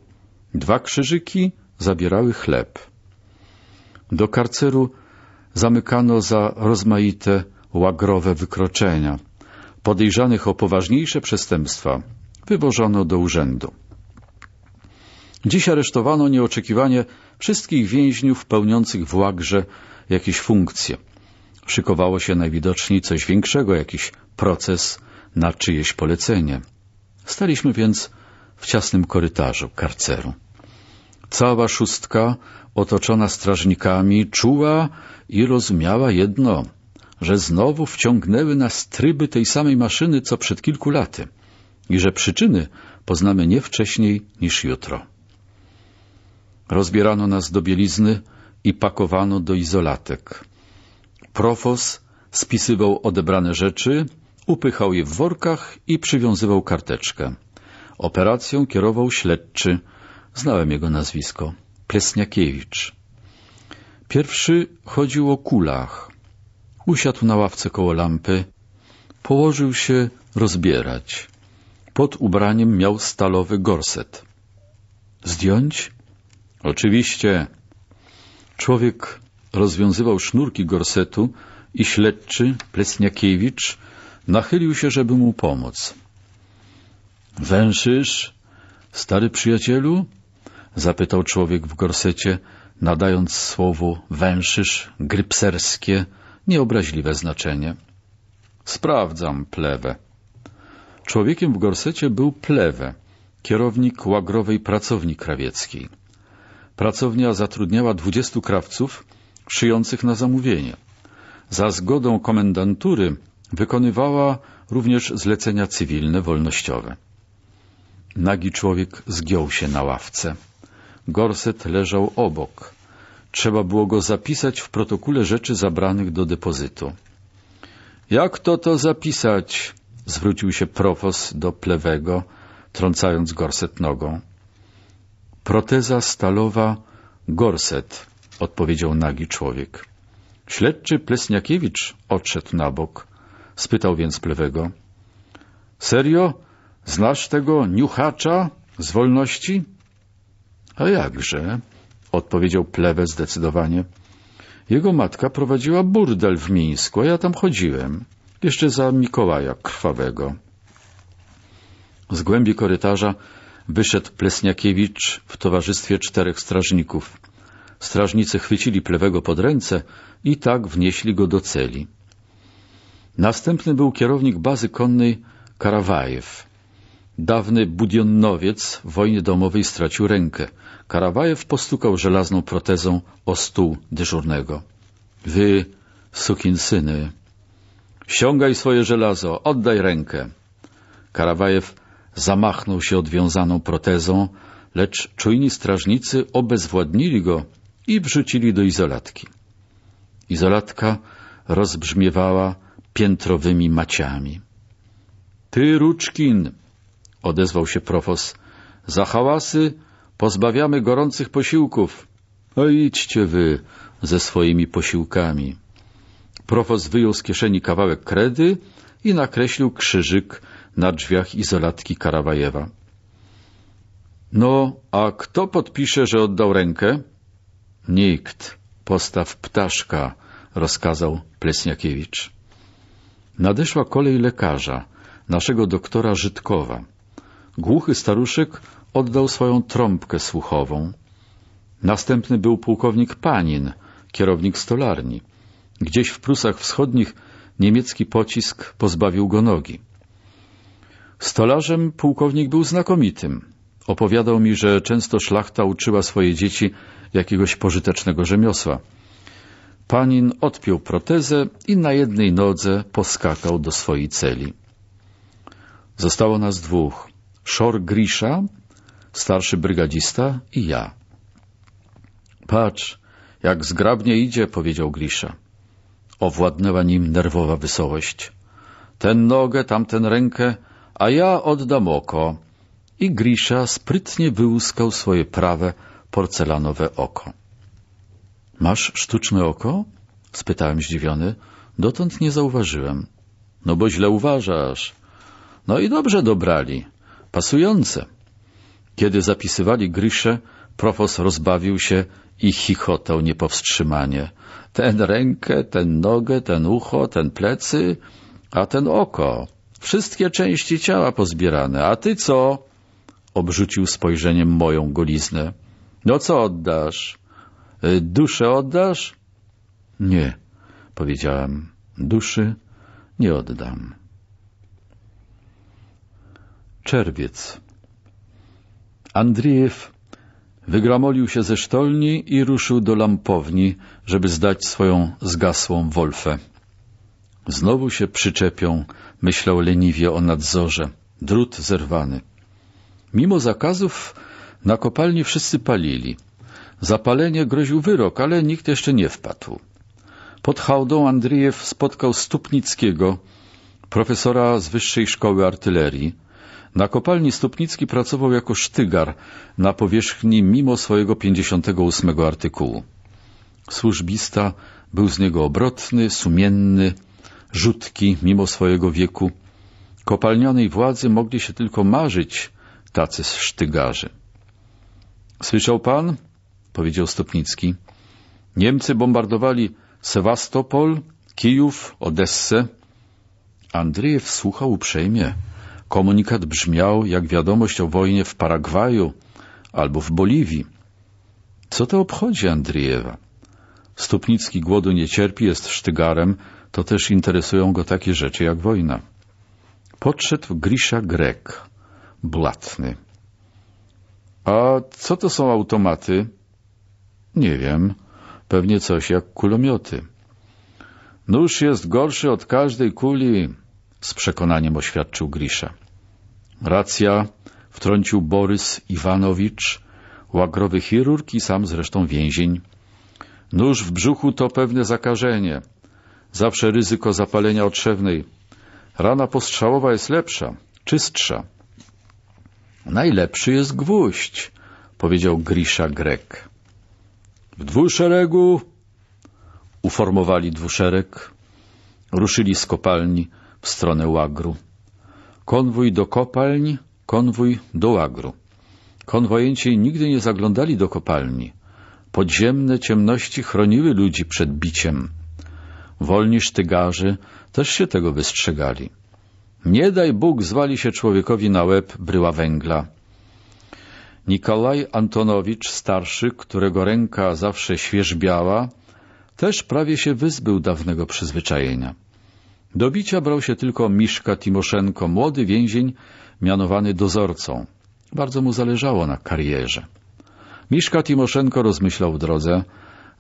Dwa krzyżyki zabierały chleb. Do karceru zamykano za rozmaite łagrowe wykroczenia. Podejrzanych o poważniejsze przestępstwa wywożono do urzędu. Dziś aresztowano nieoczekiwanie wszystkich więźniów pełniących w łagrze jakieś funkcje – szykowało się najwidoczniej coś większego, jakiś proces na czyjeś polecenie. Staliśmy więc w ciasnym korytarzu karceru. Cała szóstka, otoczona strażnikami, czuła i rozumiała jedno, że znowu wciągnęły nas tryby tej samej maszyny, co przed kilku laty i że przyczyny poznamy nie wcześniej niż jutro. Rozbierano nas do bielizny i pakowano do izolatek. Profos spisywał odebrane rzeczy, upychał je w workach i przywiązywał karteczkę. Operacją kierował śledczy. Znałem jego nazwisko. Plesniakiewicz. Pierwszy chodził o kulach. Usiadł na ławce koło lampy. Położył się rozbierać. Pod ubraniem miał stalowy gorset. Zdjąć? Oczywiście. Człowiek rozwiązywał sznurki gorsetu i śledczy Plesniakiewicz nachylił się, żeby mu pomóc. — Węszysz, stary przyjacielu? — zapytał człowiek w gorsecie, nadając słowu węszysz grypserskie nieobraźliwe znaczenie. — Sprawdzam plewę. Człowiekiem w gorsecie był plewę, kierownik łagrowej pracowni krawieckiej. Pracownia zatrudniała dwudziestu krawców, szyjących na zamówienie. Za zgodą komendantury wykonywała również zlecenia cywilne, wolnościowe. Nagi człowiek zgiął się na ławce. Gorset leżał obok. Trzeba było go zapisać w protokole rzeczy zabranych do depozytu. Jak to to zapisać? Zwrócił się profos do plewego, trącając gorset nogą. Proteza stalowa, gorset, odpowiedział nagi człowiek. Śledczy Plesniakiewicz odszedł na bok. Spytał więc plewego. Serio? Znasz tego niuchacza z wolności? A jakże? Odpowiedział plewe zdecydowanie. Jego matka prowadziła burdel w Mińsku, a ja tam chodziłem. Jeszcze za Mikołaja Krwawego. Z głębi korytarza wyszedł Plesniakiewicz w towarzystwie czterech strażników. Strażnicy chwycili plewego pod ręce i tak wnieśli go do celi. Następny był kierownik bazy konnej Karawajew. Dawny budionnowiec w wojnie domowej stracił rękę. Karawajew postukał żelazną protezą o stół dyżurnego. — Wy, sukinsyny! — Siągaj swoje żelazo, oddaj rękę! Karawajew zamachnął się odwiązaną protezą, lecz czujni strażnicy obezwładnili go i wrzucili do izolatki. Izolatka rozbrzmiewała piętrowymi maciami. — Ty, Ruczkin! — odezwał się profos. — Za hałasy pozbawiamy gorących posiłków. No — A idźcie wy ze swoimi posiłkami. Profos wyjął z kieszeni kawałek kredy i nakreślił krzyżyk na drzwiach izolatki Karawajewa. — No, a kto podpisze, że oddał rękę? Nikt, postaw ptaszka, rozkazał Plesniakiewicz. Nadeszła kolej lekarza, naszego doktora Żydkowa. Głuchy staruszek oddał swoją trąbkę słuchową. Następny był pułkownik Panin, kierownik stolarni. Gdzieś w Prusach Wschodnich niemiecki pocisk pozbawił go nogi. Stolarzem pułkownik był znakomitym. Opowiadał mi, że często szlachta uczyła swoje dzieci jakiegoś pożytecznego rzemiosła. Panin odpiął protezę i na jednej nodze poskakał do swojej celi. Zostało nas dwóch. Szor Grisza, starszy brygadzista i ja. Patrz, jak zgrabnie idzie, powiedział Grisza. Owładnęła nim nerwowa wysołość. Ten nogę, tamten rękę, a ja oddam oko. I Grisza sprytnie wyłuskał swoje prawe porcelanowe oko. — Masz sztuczne oko? — spytałem zdziwiony. — Dotąd nie zauważyłem. — No bo źle uważasz. — No i dobrze dobrali. Pasujące. Kiedy zapisywali Gryszę, profos rozbawił się i chichotał niepowstrzymanie. Ten rękę, ten nogę, ten ucho, ten plecy, a ten oko. Wszystkie części ciała pozbierane. A ty co? Obrzucił spojrzeniem moją goliznę. No co oddasz? Y, duszę oddasz? Nie, powiedziałem. Duszy nie oddam. Czerwiec. Andriejew wygramolił się ze sztolni i ruszył do lampowni, żeby zdać swoją zgasłą wolfę. Znowu się przyczepią, myślał leniwie o nadzorze. Drut zerwany. Mimo zakazów na kopalni wszyscy palili. Zapalenie groził wyrok, ale nikt jeszcze nie wpadł. Pod hałdą Andrzejew spotkał Stupnickiego, profesora z Wyższej Szkoły Artylerii. Na kopalni Stupnicki pracował jako sztygar na powierzchni mimo swojego 58 artykułu. Służbista był z niego obrotny, sumienny, rzutki mimo swojego wieku. Kopalnianej władzy mogli się tylko marzyć tacy sztygarzy. Słyszał pan? powiedział Stopnicki. Niemcy bombardowali Sewastopol, Kijów, Odessę. Andrzejew słuchał uprzejmie. Komunikat brzmiał jak wiadomość o wojnie w Paragwaju albo w Boliwii. Co to obchodzi Andrzejewa? Stupnicki głodu nie cierpi, jest sztygarem, to też interesują go takie rzeczy jak wojna. Podszedł Grisza Grek, blatny. A co to są automaty? Nie wiem. Pewnie coś jak kulomioty. Nóż jest gorszy od każdej kuli, z przekonaniem oświadczył Grisza. Racja, wtrącił Borys Iwanowicz, łagrowy chirurg i sam zresztą więzień. Nóż w brzuchu to pewne zakażenie. Zawsze ryzyko zapalenia otrzewnej. Rana postrzałowa jest lepsza, czystsza. Najlepszy jest gwóźdź, powiedział Grisza Grek. W dwuszeregu uformowali dwuszereg, ruszyli z kopalni w stronę Łagru. Konwój do kopalń, konwój do Łagru. Konwojenci nigdy nie zaglądali do kopalni. Podziemne ciemności chroniły ludzi przed biciem. Wolni sztygarzy też się tego wystrzegali. Nie daj Bóg zwali się człowiekowi na łeb bryła węgla. Nikolaj Antonowicz starszy, którego ręka zawsze świeżbiała, też prawie się wyzbył dawnego przyzwyczajenia. Do bicia brał się tylko Miszka Timoszenko, młody więzień mianowany dozorcą. Bardzo mu zależało na karierze. Miszka Timoszenko rozmyślał w drodze –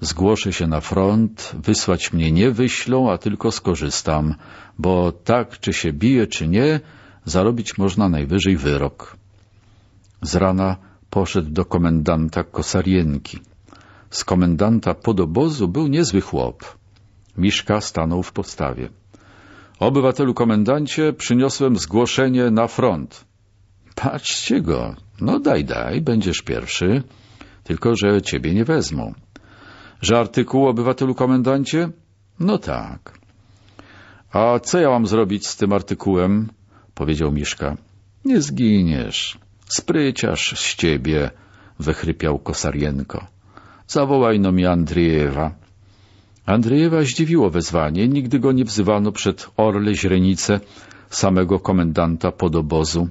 zgłoszę się na front, wysłać mnie nie wyślą, a tylko skorzystam, bo tak czy się bije, czy nie, zarobić można najwyżej wyrok. Z rana poszedł do komendanta Kosarienki. Z komendanta podobozu był niezły chłop. Miszka stanął w podstawie. Obywatelu komendancie, przyniosłem zgłoszenie na front. Patrzcie go. No daj, daj, będziesz pierwszy. Tylko, że ciebie nie wezmą. Że artykuł, obywatelu komendancie? No tak. A co ja mam zrobić z tym artykułem? Powiedział Miszka. Nie zginiesz. Spryciarz z ciebie, wychrypiał Kosarienko. Zawołaj no mi Andrzejewa. Andrzejewa zdziwiło wezwanie, nigdy go nie wzywano przed Orle Źrenice, samego komendanta podobozu.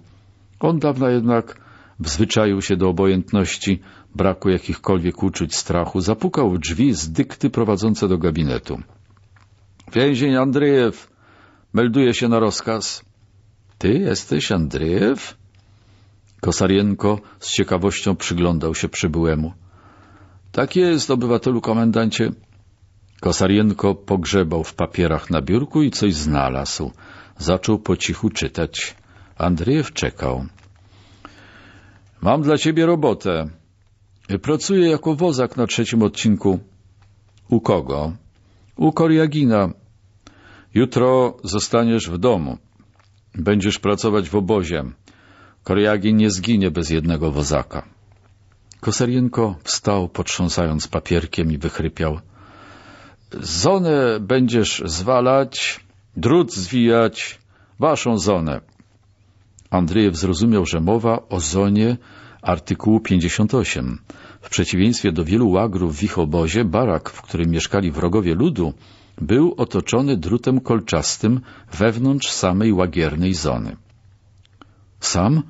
On dawna jednak wzwyczaił się do obojętności, braku jakichkolwiek uczuć strachu, zapukał w drzwi z dykty prowadzące do gabinetu. — Więzień Andrzejew! Melduje się na rozkaz. — Ty jesteś Andrzejew? Kosarienko z ciekawością przyglądał się przybyłemu. — Tak jest, obywatelu komendancie. Kosarienko pogrzebał w papierach na biurku i coś znalazł. Zaczął po cichu czytać. Andrzejew czekał. — Mam dla ciebie robotę Pracuję jako wozak na trzecim odcinku. U kogo? U Koriagina. Jutro zostaniesz w domu. Będziesz pracować w obozie. Koriagin nie zginie bez jednego wozaka. Kosarienko wstał, potrząsając papierkiem i wychrypiał. Zonę będziesz zwalać, drut zwijać, waszą zonę. Andrzejew zrozumiał, że mowa o zonie Art. 58. W przeciwieństwie do wielu łagrów w ich obozie, barak, w którym mieszkali wrogowie ludu, był otoczony drutem kolczastym wewnątrz samej łagiernej zony. Sam?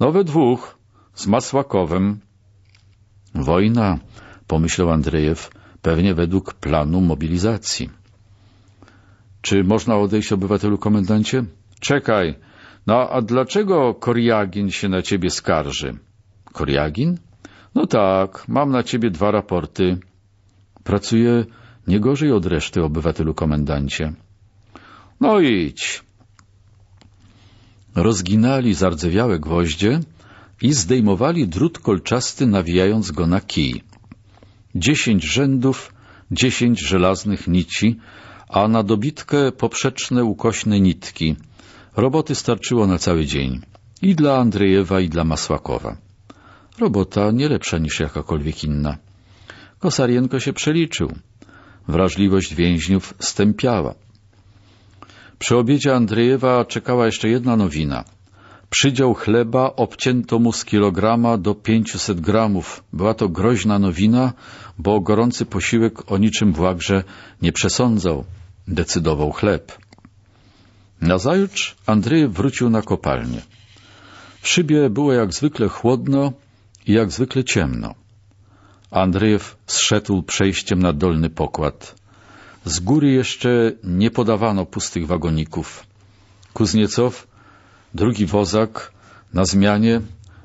Nowe dwóch, z Masłakowem. Wojna, pomyślał Andrzejew, pewnie według planu mobilizacji. Czy można odejść obywatelu komendancie? Czekaj, no a dlaczego Koriagin się na ciebie skarży? Koriagin? No tak, mam na ciebie dwa raporty. Pracuję nie gorzej od reszty, obywatelu komendancie. No idź. Rozginali zardzewiałe gwoździe i zdejmowali drut kolczasty, nawijając go na kij. Dziesięć rzędów, dziesięć żelaznych nici, a na dobitkę poprzeczne ukośne nitki — Roboty starczyło na cały dzień. I dla Andrzejewa, i dla Masłakowa. Robota nie lepsza niż jakakolwiek inna. Kosarienko się przeliczył. Wrażliwość więźniów stępiała. Przy obiedzie Andrzejewa czekała jeszcze jedna nowina. Przydział chleba obcięto mu z kilograma do 500 gramów. Była to groźna nowina, bo gorący posiłek o niczym w łagrze nie przesądzał. Decydował chleb. Nazajutrz Andrzej wrócił na kopalnię. W szybie było jak zwykle chłodno i jak zwykle ciemno. Andrzejew zszedł przejściem na dolny pokład. Z góry jeszcze nie podawano pustych wagoników. Kuzniecow, drugi wozak, na zmianie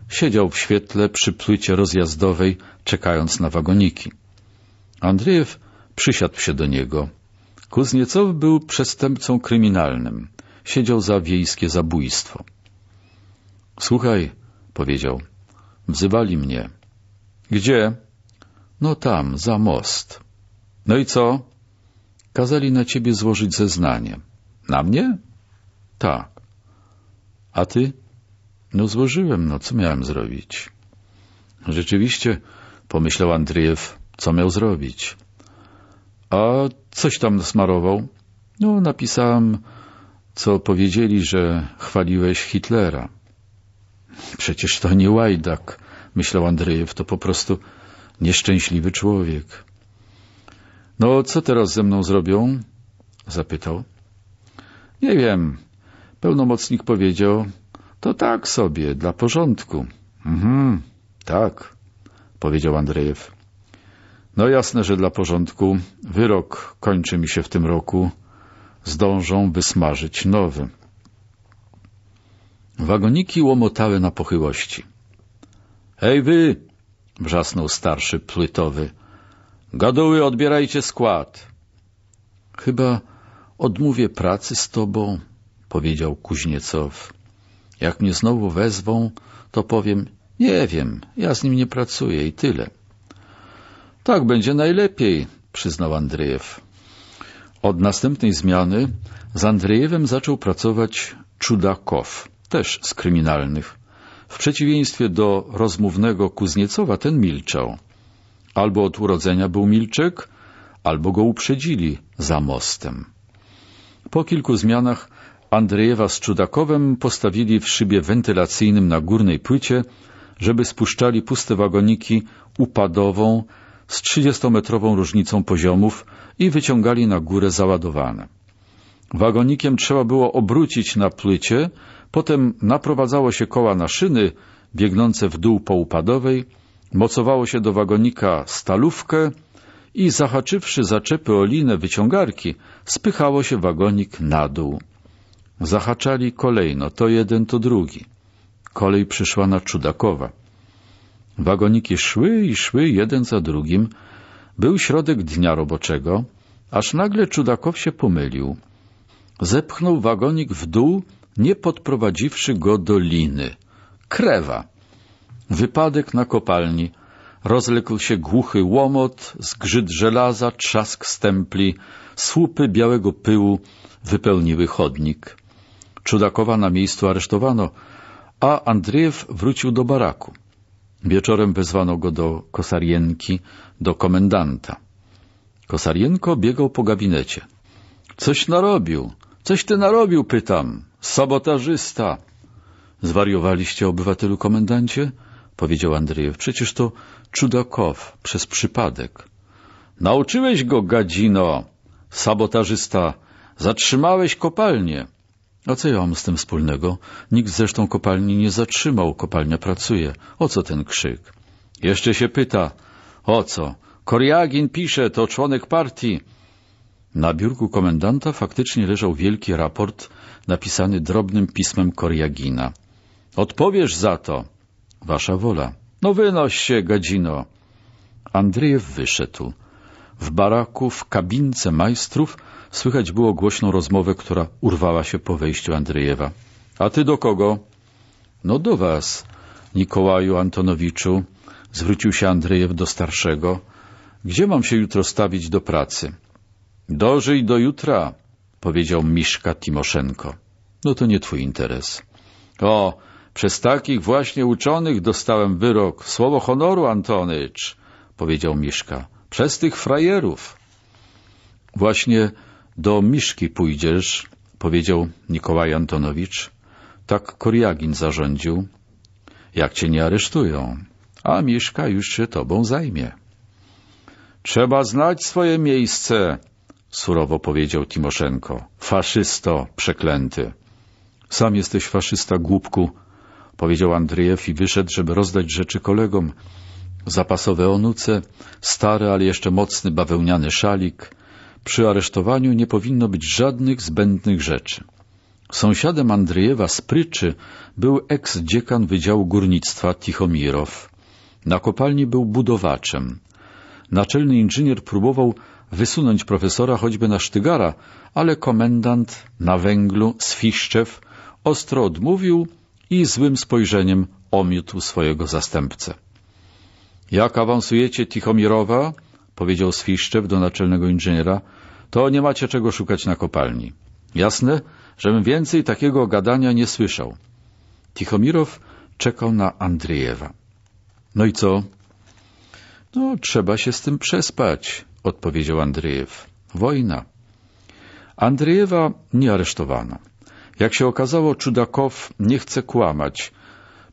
siedział w świetle przy płycie rozjazdowej, czekając na wagoniki. Andrzejew przysiadł się do niego. Kuzniecow był przestępcą kryminalnym. Siedział za wiejskie zabójstwo. Słuchaj, powiedział. Wzywali mnie. Gdzie? No tam, za most. No i co? Kazali na ciebie złożyć zeznanie. Na mnie? Tak. A ty? No złożyłem, no co miałem zrobić? Rzeczywiście, pomyślał Andrzejew, co miał zrobić? a coś tam smarował. No, napisałem, co powiedzieli, że chwaliłeś Hitlera. Przecież to nie łajdak, myślał Andrzejew, to po prostu nieszczęśliwy człowiek. No, co teraz ze mną zrobią? Zapytał. Nie wiem. Pełnomocnik powiedział, to tak sobie, dla porządku. Mhm, tak, powiedział Andrzejew. No jasne, że dla porządku wyrok kończy mi się w tym roku. Zdążą wysmażyć nowy. Wagoniki łomotały na pochyłości. — Hej wy! — wrzasnął starszy płytowy. — Gaduły, odbierajcie skład. — Chyba odmówię pracy z tobą — powiedział Kuźniecow. — Jak mnie znowu wezwą, to powiem — nie wiem, ja z nim nie pracuję i tyle — tak będzie najlepiej, przyznał Andrzejew. Od następnej zmiany z Andrzejewem zaczął pracować Czudakow, też z kryminalnych. W przeciwieństwie do rozmównego Kuzniecowa ten milczał. Albo od urodzenia był milczek, albo go uprzedzili za mostem. Po kilku zmianach Andrzejewa z Czudakowem postawili w szybie wentylacyjnym na górnej płycie, żeby spuszczali puste wagoniki upadową z 30-metrową różnicą poziomów i wyciągali na górę załadowane. Wagonikiem trzeba było obrócić na płycie, potem naprowadzało się koła na szyny biegnące w dół po upadowej, mocowało się do wagonika stalówkę i zahaczywszy zaczepy o linę wyciągarki, spychało się wagonik na dół. Zahaczali kolejno, to jeden, to drugi. Kolej przyszła na Czudakowa. Wagoniki szły i szły jeden za drugim. Był środek dnia roboczego, aż nagle Czudakow się pomylił. Zepchnął wagonik w dół, nie podprowadziwszy go do liny. Krewa! Wypadek na kopalni. Rozległ się głuchy łomot, zgrzyt żelaza, trzask stempli, słupy białego pyłu wypełniły chodnik. Czudakowa na miejscu aresztowano, a Andriejew wrócił do baraku. Wieczorem wezwano go do Kosarienki, do komendanta. Kosarienko biegał po gabinecie. — Coś narobił! Coś ty narobił, pytam! Sabotażysta! — Zwariowaliście, obywatelu komendancie? — powiedział Andrzejew. — Przecież to Czudakow, przez przypadek. — Nauczyłeś go, gadzino! Sabotażysta! Zatrzymałeś kopalnię! — a co ja mam z tym wspólnego? Nikt zresztą kopalni nie zatrzymał, kopalnia pracuje. O co ten krzyk? Jeszcze się pyta. O co? Koriagin pisze, to członek partii. Na biurku komendanta faktycznie leżał wielki raport napisany drobnym pismem Koriagina. Odpowiesz za to. Wasza wola. No wynoś się, gadzino. Andrzejew wyszedł. W baraku, w kabince majstrów Słychać było głośną rozmowę, która urwała się po wejściu Andrzejewa. A ty do kogo? No do was, Nikołaju Antonowiczu, zwrócił się Andrzejew do starszego. Gdzie mam się jutro stawić do pracy? Dożyj do jutra, powiedział Miszka Timoszenko. No to nie twój interes. O, przez takich właśnie uczonych dostałem wyrok. Słowo honoru, Antonycz, powiedział Miszka. Przez tych frajerów. Właśnie do Miszki pójdziesz, powiedział Nikołaj Antonowicz. Tak Koriagin zarządził. Jak cię nie aresztują, a Miszka już się tobą zajmie. Trzeba znać swoje miejsce, surowo powiedział Timoszenko. Faszysto przeklęty. Sam jesteś faszysta, głupku, powiedział Andrzejew i wyszedł, żeby rozdać rzeczy kolegom. Zapasowe onuce, stary, ale jeszcze mocny bawełniany szalik, przy aresztowaniu nie powinno być żadnych zbędnych rzeczy. Sąsiadem Andrzejewa z Pryczy był eks-dziekan Wydziału Górnictwa Tichomirow. Na kopalni był budowaczem. Naczelny inżynier próbował wysunąć profesora choćby na Sztygara, ale komendant na węglu Swiszczew ostro odmówił i złym spojrzeniem omiótł swojego zastępcę. — Jak awansujecie Tichomirowa? powiedział Swiszczew do naczelnego inżyniera, to nie macie czego szukać na kopalni. Jasne, żebym więcej takiego gadania nie słyszał. Tichomirow czekał na Andrzejewa. No i co? No, trzeba się z tym przespać, odpowiedział Andrzejew. Wojna. Andrzejewa nie aresztowano. Jak się okazało, Czudakow nie chce kłamać.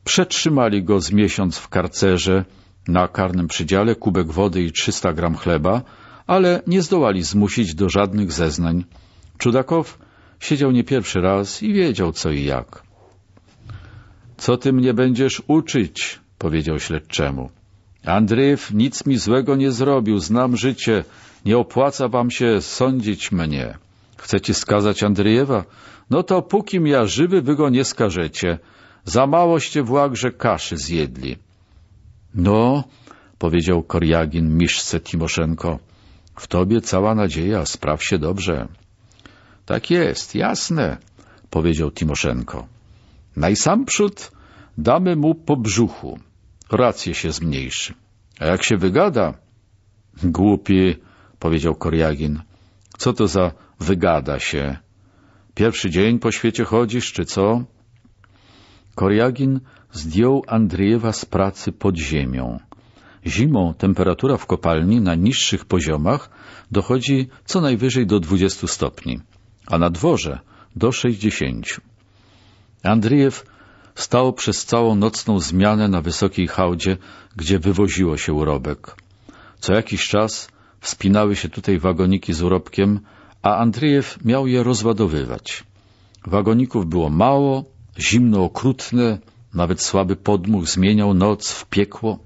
Przetrzymali go z miesiąc w karcerze, na karnym przydziale kubek wody i 300 gram chleba, ale nie zdołali zmusić do żadnych zeznań. Czudakow siedział nie pierwszy raz i wiedział co i jak. — Co ty mnie będziesz uczyć? — powiedział śledczemu. — Andryjew nic mi złego nie zrobił, znam życie, nie opłaca wam się sądzić mnie. Chcecie skazać Andryjewa? No to pókim ja żywy, wy go nie skażecie. Za małoście w łagrze kaszy zjedli. No, powiedział Koriagin miszce Timoszenko, w tobie cała nadzieja, spraw się dobrze. Tak jest, jasne, powiedział Timoszenko. Najsamprzód damy mu po brzuchu. Rację się zmniejszy. A jak się wygada? Głupi, powiedział Koriagin. Co to za wygada się? Pierwszy dzień po świecie chodzisz, czy co? Koriagin zdjął Andrzejewa z pracy pod ziemią. Zimą temperatura w kopalni na niższych poziomach dochodzi co najwyżej do 20 stopni, a na dworze do 60. Andrzejew stał przez całą nocną zmianę na wysokiej hałdzie, gdzie wywoziło się urobek. Co jakiś czas wspinały się tutaj wagoniki z urobkiem, a Andrzejew miał je rozładowywać. Wagoników było mało, zimno okrutne, nawet słaby podmuch zmieniał noc w piekło.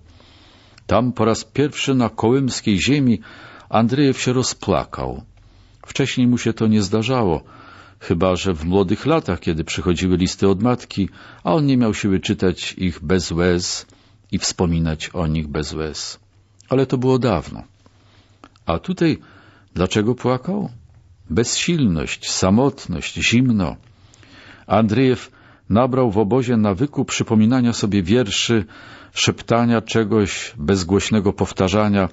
Tam po raz pierwszy na kołymskiej ziemi Andrzejew się rozpłakał. Wcześniej mu się to nie zdarzało, chyba że w młodych latach, kiedy przychodziły listy od matki, a on nie miał siły czytać ich bez łez i wspominać o nich bez łez. Ale to było dawno. A tutaj dlaczego płakał? Bezsilność, samotność, zimno. Andrzejew nabrał w obozie nawyku przypominania sobie wierszy, szeptania czegoś, bezgłośnego powtarzania.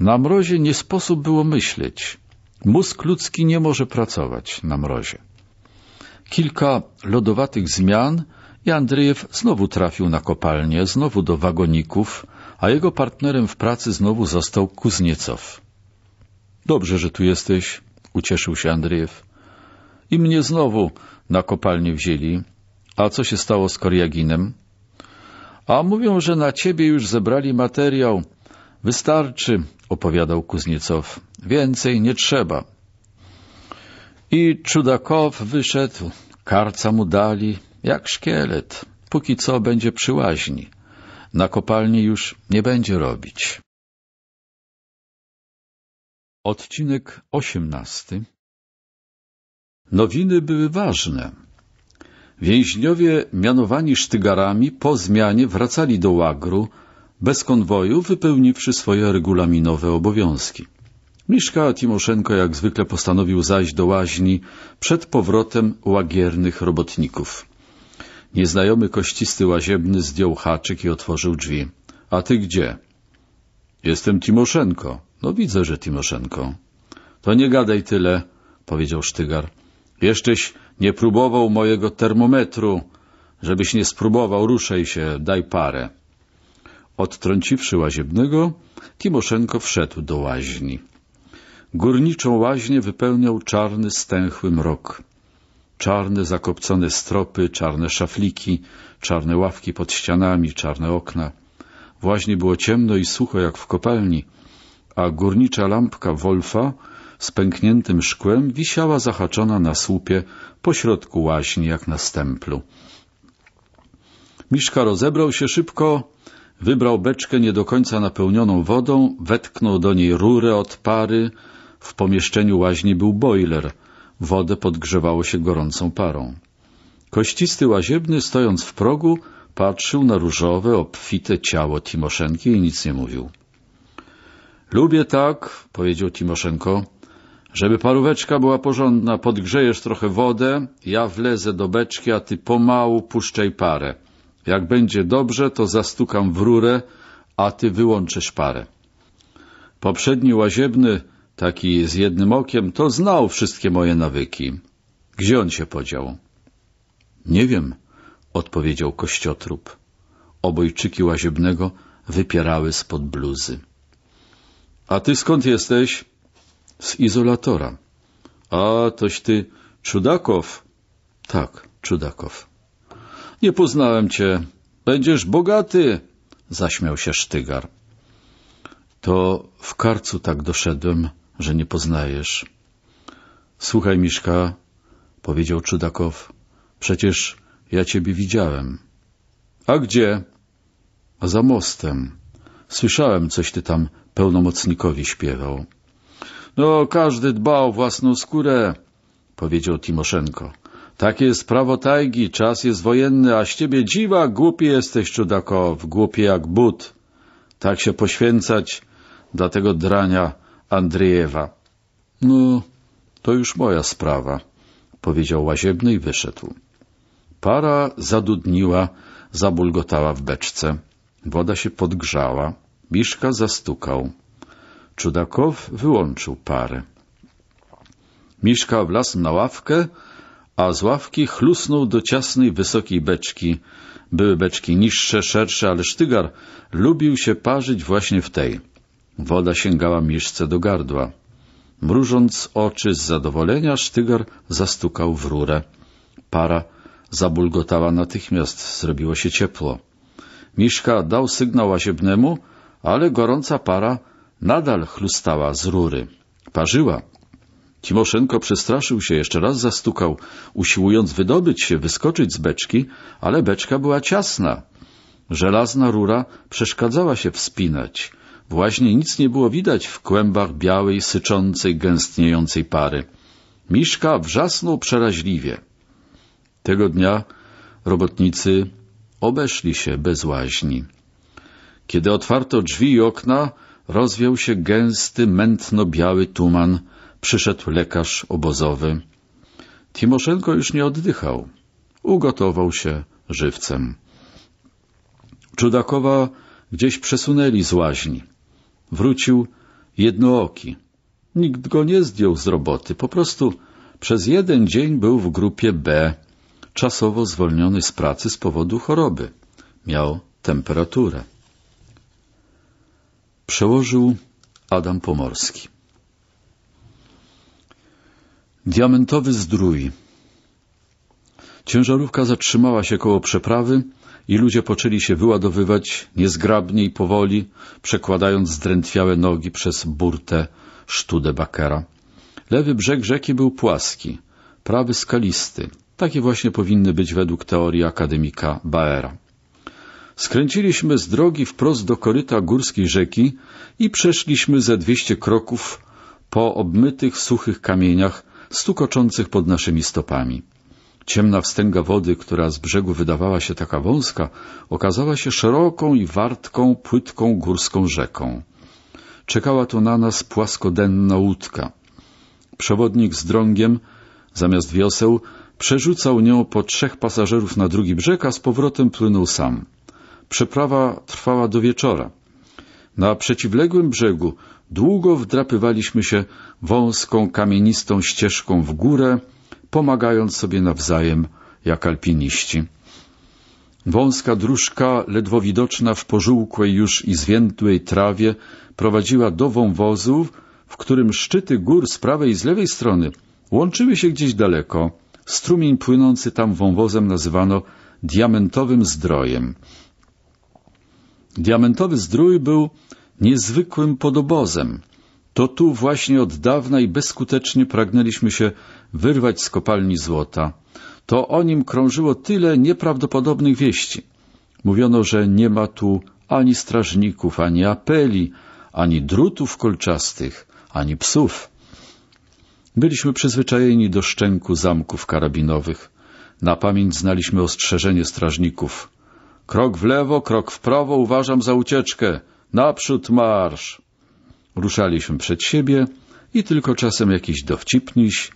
Na mrozie nie sposób było myśleć. Mózg ludzki nie może pracować na mrozie. Kilka lodowatych zmian i Andrzejew znowu trafił na kopalnię, znowu do wagoników, a jego partnerem w pracy znowu został Kuzniecow. Dobrze, że tu jesteś, ucieszył się Andrzejew. I mnie znowu na kopalnię wzięli, a co się stało z Koriaginem? A mówią, że na ciebie już zebrali materiał. Wystarczy, opowiadał Kuzniecow. Więcej nie trzeba. I Czudakow wyszedł. Karca mu dali, jak szkielet. Póki co będzie przy łaźni. Na kopalni już nie będzie robić. Odcinek osiemnasty Nowiny były ważne Więźniowie mianowani sztygarami po zmianie wracali do łagru, bez konwoju wypełniwszy swoje regulaminowe obowiązki. Miszka Timoszenko jak zwykle postanowił zajść do łaźni przed powrotem łagiernych robotników. Nieznajomy kościsty łaziebny zdjął haczyk i otworzył drzwi. — A ty gdzie? — Jestem Timoszenko. — No widzę, że Timoszenko. — To nie gadaj tyle — powiedział Sztygar. — Jeszcześ nie próbował mojego termometru, żebyś nie spróbował, ruszaj się, daj parę. Odtrąciwszy łaziebnego, Timoszenko wszedł do łaźni. Górniczą łaźnię wypełniał czarny, stęchły mrok. Czarne, zakopcone stropy, czarne szafliki, czarne ławki pod ścianami, czarne okna. W łaźni było ciemno i sucho jak w kopalni, a górnicza lampka Wolfa z pękniętym szkłem wisiała zahaczona na słupie pośrodku łaźni jak na stemplu. Miszka rozebrał się szybko, wybrał beczkę nie do końca napełnioną wodą, wetknął do niej rurę od pary. W pomieszczeniu łaźni był boiler. Wodę podgrzewało się gorącą parą. Kościsty łaziebny, stojąc w progu, patrzył na różowe, obfite ciało Timoszenki i nic nie mówił. — Lubię tak — powiedział Timoszenko żeby paróweczka była porządna, podgrzejesz trochę wodę, ja wlezę do beczki, a ty pomału puszczaj parę. Jak będzie dobrze, to zastukam w rurę, a ty wyłączysz parę. Poprzedni łaziebny, taki z jednym okiem, to znał wszystkie moje nawyki. Gdzie on się podział? Nie wiem, odpowiedział kościotrup. Obojczyki łaziebnego wypierały spod bluzy. A ty skąd jesteś? z izolatora. A, toś ty Czudakow? Tak, Czudakow. Nie poznałem cię. Będziesz bogaty, zaśmiał się Sztygar. To w karcu tak doszedłem, że nie poznajesz. Słuchaj, Miszka, powiedział Czudakow, przecież ja ciebie widziałem. A gdzie? A za mostem. Słyszałem, coś ty tam pełnomocnikowi śpiewał. No, każdy dba o własną skórę, powiedział Timoszenko. Takie jest prawo tajgi, czas jest wojenny, a z ciebie dziwa, głupi jesteś, czudakow, głupi jak but. Tak się poświęcać dla tego drania Andrzejewa. No, to już moja sprawa, powiedział łaziebny i wyszedł. Para zadudniła, zabulgotała w beczce. Woda się podgrzała. Miszka zastukał. Czudakow wyłączył parę. Miszka wlazł na ławkę, a z ławki chlusnął do ciasnej, wysokiej beczki. Były beczki niższe, szersze, ale sztygar lubił się parzyć właśnie w tej. Woda sięgała miszce do gardła. Mrużąc oczy z zadowolenia, sztygar zastukał w rurę. Para zabulgotała natychmiast, zrobiło się ciepło. Miszka dał sygnał łaziebnemu, ale gorąca para Nadal chlustała z rury. Parzyła. Timoszenko przestraszył się, jeszcze raz zastukał, usiłując wydobyć się, wyskoczyć z beczki, ale beczka była ciasna. Żelazna rura przeszkadzała się wspinać. Właśnie nic nie było widać w kłębach białej, syczącej, gęstniejącej pary. Miszka wrzasnął przeraźliwie. Tego dnia robotnicy obeszli się bez łaźni. Kiedy otwarto drzwi i okna, rozwiał się gęsty, mętno-biały tuman. Przyszedł lekarz obozowy. Timoszenko już nie oddychał. Ugotował się żywcem. Czudakowa gdzieś przesunęli z łaźni. Wrócił jednooki. Nikt go nie zdjął z roboty. Po prostu przez jeden dzień był w grupie B, czasowo zwolniony z pracy z powodu choroby. Miał temperaturę. Przełożył Adam Pomorski. Diamentowy zdrój. Ciężarówka zatrzymała się koło przeprawy i ludzie poczęli się wyładowywać niezgrabnie i powoli, przekładając zdrętwiałe nogi przez burtę bakera. Lewy brzeg rzeki był płaski, prawy skalisty. Takie właśnie powinny być według teorii akademika Baera. Skręciliśmy z drogi wprost do koryta górskiej rzeki i przeszliśmy ze dwieście kroków po obmytych, suchych kamieniach stukoczących pod naszymi stopami. Ciemna wstęga wody, która z brzegu wydawała się taka wąska, okazała się szeroką i wartką, płytką górską rzeką. Czekała tu na nas płaskodenna łódka. Przewodnik z drągiem, zamiast wioseł, przerzucał nią po trzech pasażerów na drugi brzeg, a z powrotem płynął sam. Przeprawa trwała do wieczora. Na przeciwległym brzegu długo wdrapywaliśmy się wąską, kamienistą ścieżką w górę, pomagając sobie nawzajem jak alpiniści. Wąska dróżka, ledwo widoczna w pożółkłej już i zwiędłej trawie, prowadziła do wąwozu, w którym szczyty gór z prawej i z lewej strony łączyły się gdzieś daleko. Strumień płynący tam wąwozem nazywano diamentowym zdrojem. Diamentowy zdrój był niezwykłym podobozem. To tu właśnie od dawna i bezskutecznie pragnęliśmy się wyrwać z kopalni złota. To o nim krążyło tyle nieprawdopodobnych wieści. Mówiono, że nie ma tu ani strażników, ani apeli, ani drutów kolczastych, ani psów. Byliśmy przyzwyczajeni do szczęku zamków karabinowych. Na pamięć znaliśmy ostrzeżenie strażników. Krok w lewo, krok w prawo, uważam za ucieczkę. Naprzód marsz! Ruszaliśmy przed siebie i tylko czasem jakiś dowcipniś,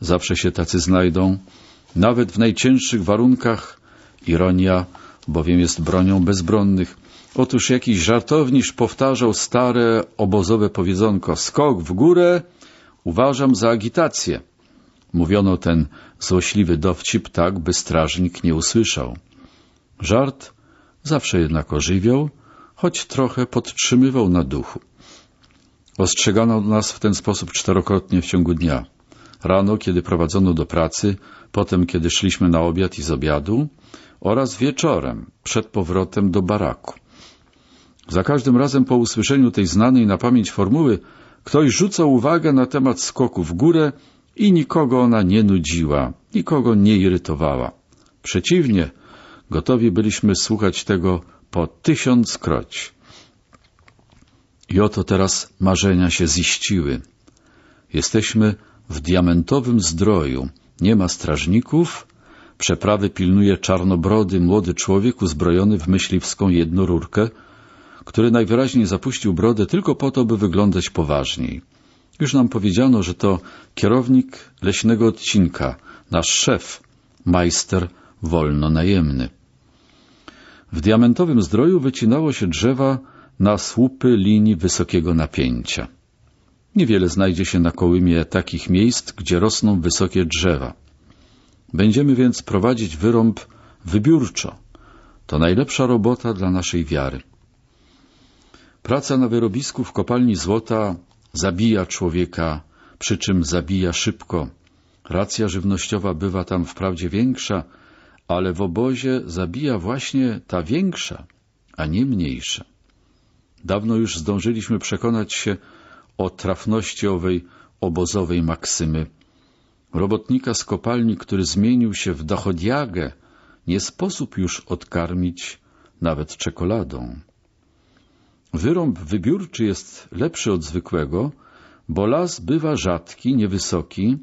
zawsze się tacy znajdą, nawet w najcięższych warunkach, ironia bowiem jest bronią bezbronnych. Otóż jakiś żartownisz powtarzał stare obozowe powiedzonko skok w górę, uważam za agitację. Mówiono ten złośliwy dowcip tak, by strażnik nie usłyszał. Żart zawsze jednak ożywiał, choć trochę podtrzymywał na duchu. Ostrzegano nas w ten sposób czterokrotnie w ciągu dnia. Rano, kiedy prowadzono do pracy, potem, kiedy szliśmy na obiad i z obiadu oraz wieczorem, przed powrotem do baraku. Za każdym razem po usłyszeniu tej znanej na pamięć formuły ktoś rzucał uwagę na temat skoku w górę i nikogo ona nie nudziła, nikogo nie irytowała. Przeciwnie, Gotowi byliśmy słuchać tego po tysiąc kroć. I oto teraz marzenia się ziściły. Jesteśmy w diamentowym zdroju. Nie ma strażników. Przeprawy pilnuje czarnobrody młody człowiek uzbrojony w myśliwską jednorurkę, który najwyraźniej zapuścił brodę tylko po to, by wyglądać poważniej. Już nam powiedziano, że to kierownik leśnego odcinka, nasz szef, majster wolno najemny. W diamentowym zdroju wycinało się drzewa na słupy linii wysokiego napięcia. Niewiele znajdzie się na Kołymie takich miejsc, gdzie rosną wysokie drzewa. Będziemy więc prowadzić wyrąb wybiórczo. To najlepsza robota dla naszej wiary. Praca na wyrobisku w kopalni złota zabija człowieka, przy czym zabija szybko. Racja żywnościowa bywa tam wprawdzie większa, ale w obozie zabija właśnie ta większa, a nie mniejsza. Dawno już zdążyliśmy przekonać się o trafności owej obozowej maksymy. Robotnika z kopalni, który zmienił się w dochodiagę, nie sposób już odkarmić nawet czekoladą. Wyrąb wybiórczy jest lepszy od zwykłego, bo las bywa rzadki, niewysoki,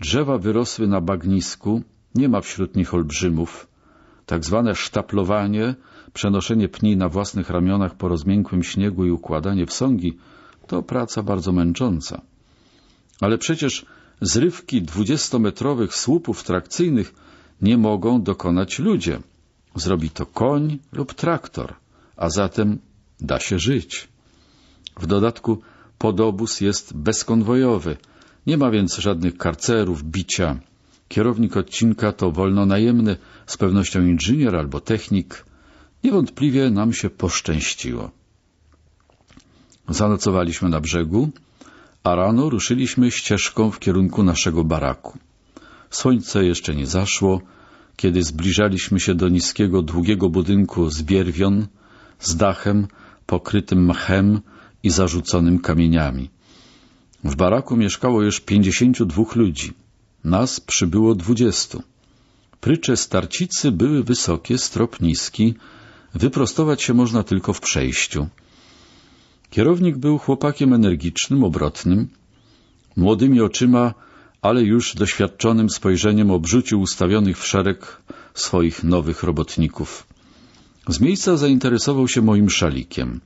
drzewa wyrosły na bagnisku, nie ma wśród nich olbrzymów. Tak zwane sztaplowanie, przenoszenie pni na własnych ramionach po rozmiękłym śniegu i układanie w sągi to praca bardzo męcząca. Ale przecież zrywki dwudziestometrowych słupów trakcyjnych nie mogą dokonać ludzie. Zrobi to koń lub traktor, a zatem da się żyć. W dodatku podobus jest bezkonwojowy, nie ma więc żadnych karcerów, bicia, Kierownik odcinka to wolnonajemny, z pewnością inżynier albo technik. Niewątpliwie nam się poszczęściło. Zanocowaliśmy na brzegu, a rano ruszyliśmy ścieżką w kierunku naszego baraku. Słońce jeszcze nie zaszło, kiedy zbliżaliśmy się do niskiego, długiego budynku z bierwion, z dachem pokrytym mchem i zarzuconym kamieniami. W baraku mieszkało już 52 dwóch ludzi. Nas przybyło dwudziestu. Prycze starcicy były wysokie, strop niski. Wyprostować się można tylko w przejściu. Kierownik był chłopakiem energicznym, obrotnym. Młodymi oczyma, ale już doświadczonym spojrzeniem obrzucił ustawionych w szereg swoich nowych robotników. Z miejsca zainteresował się moim szalikiem.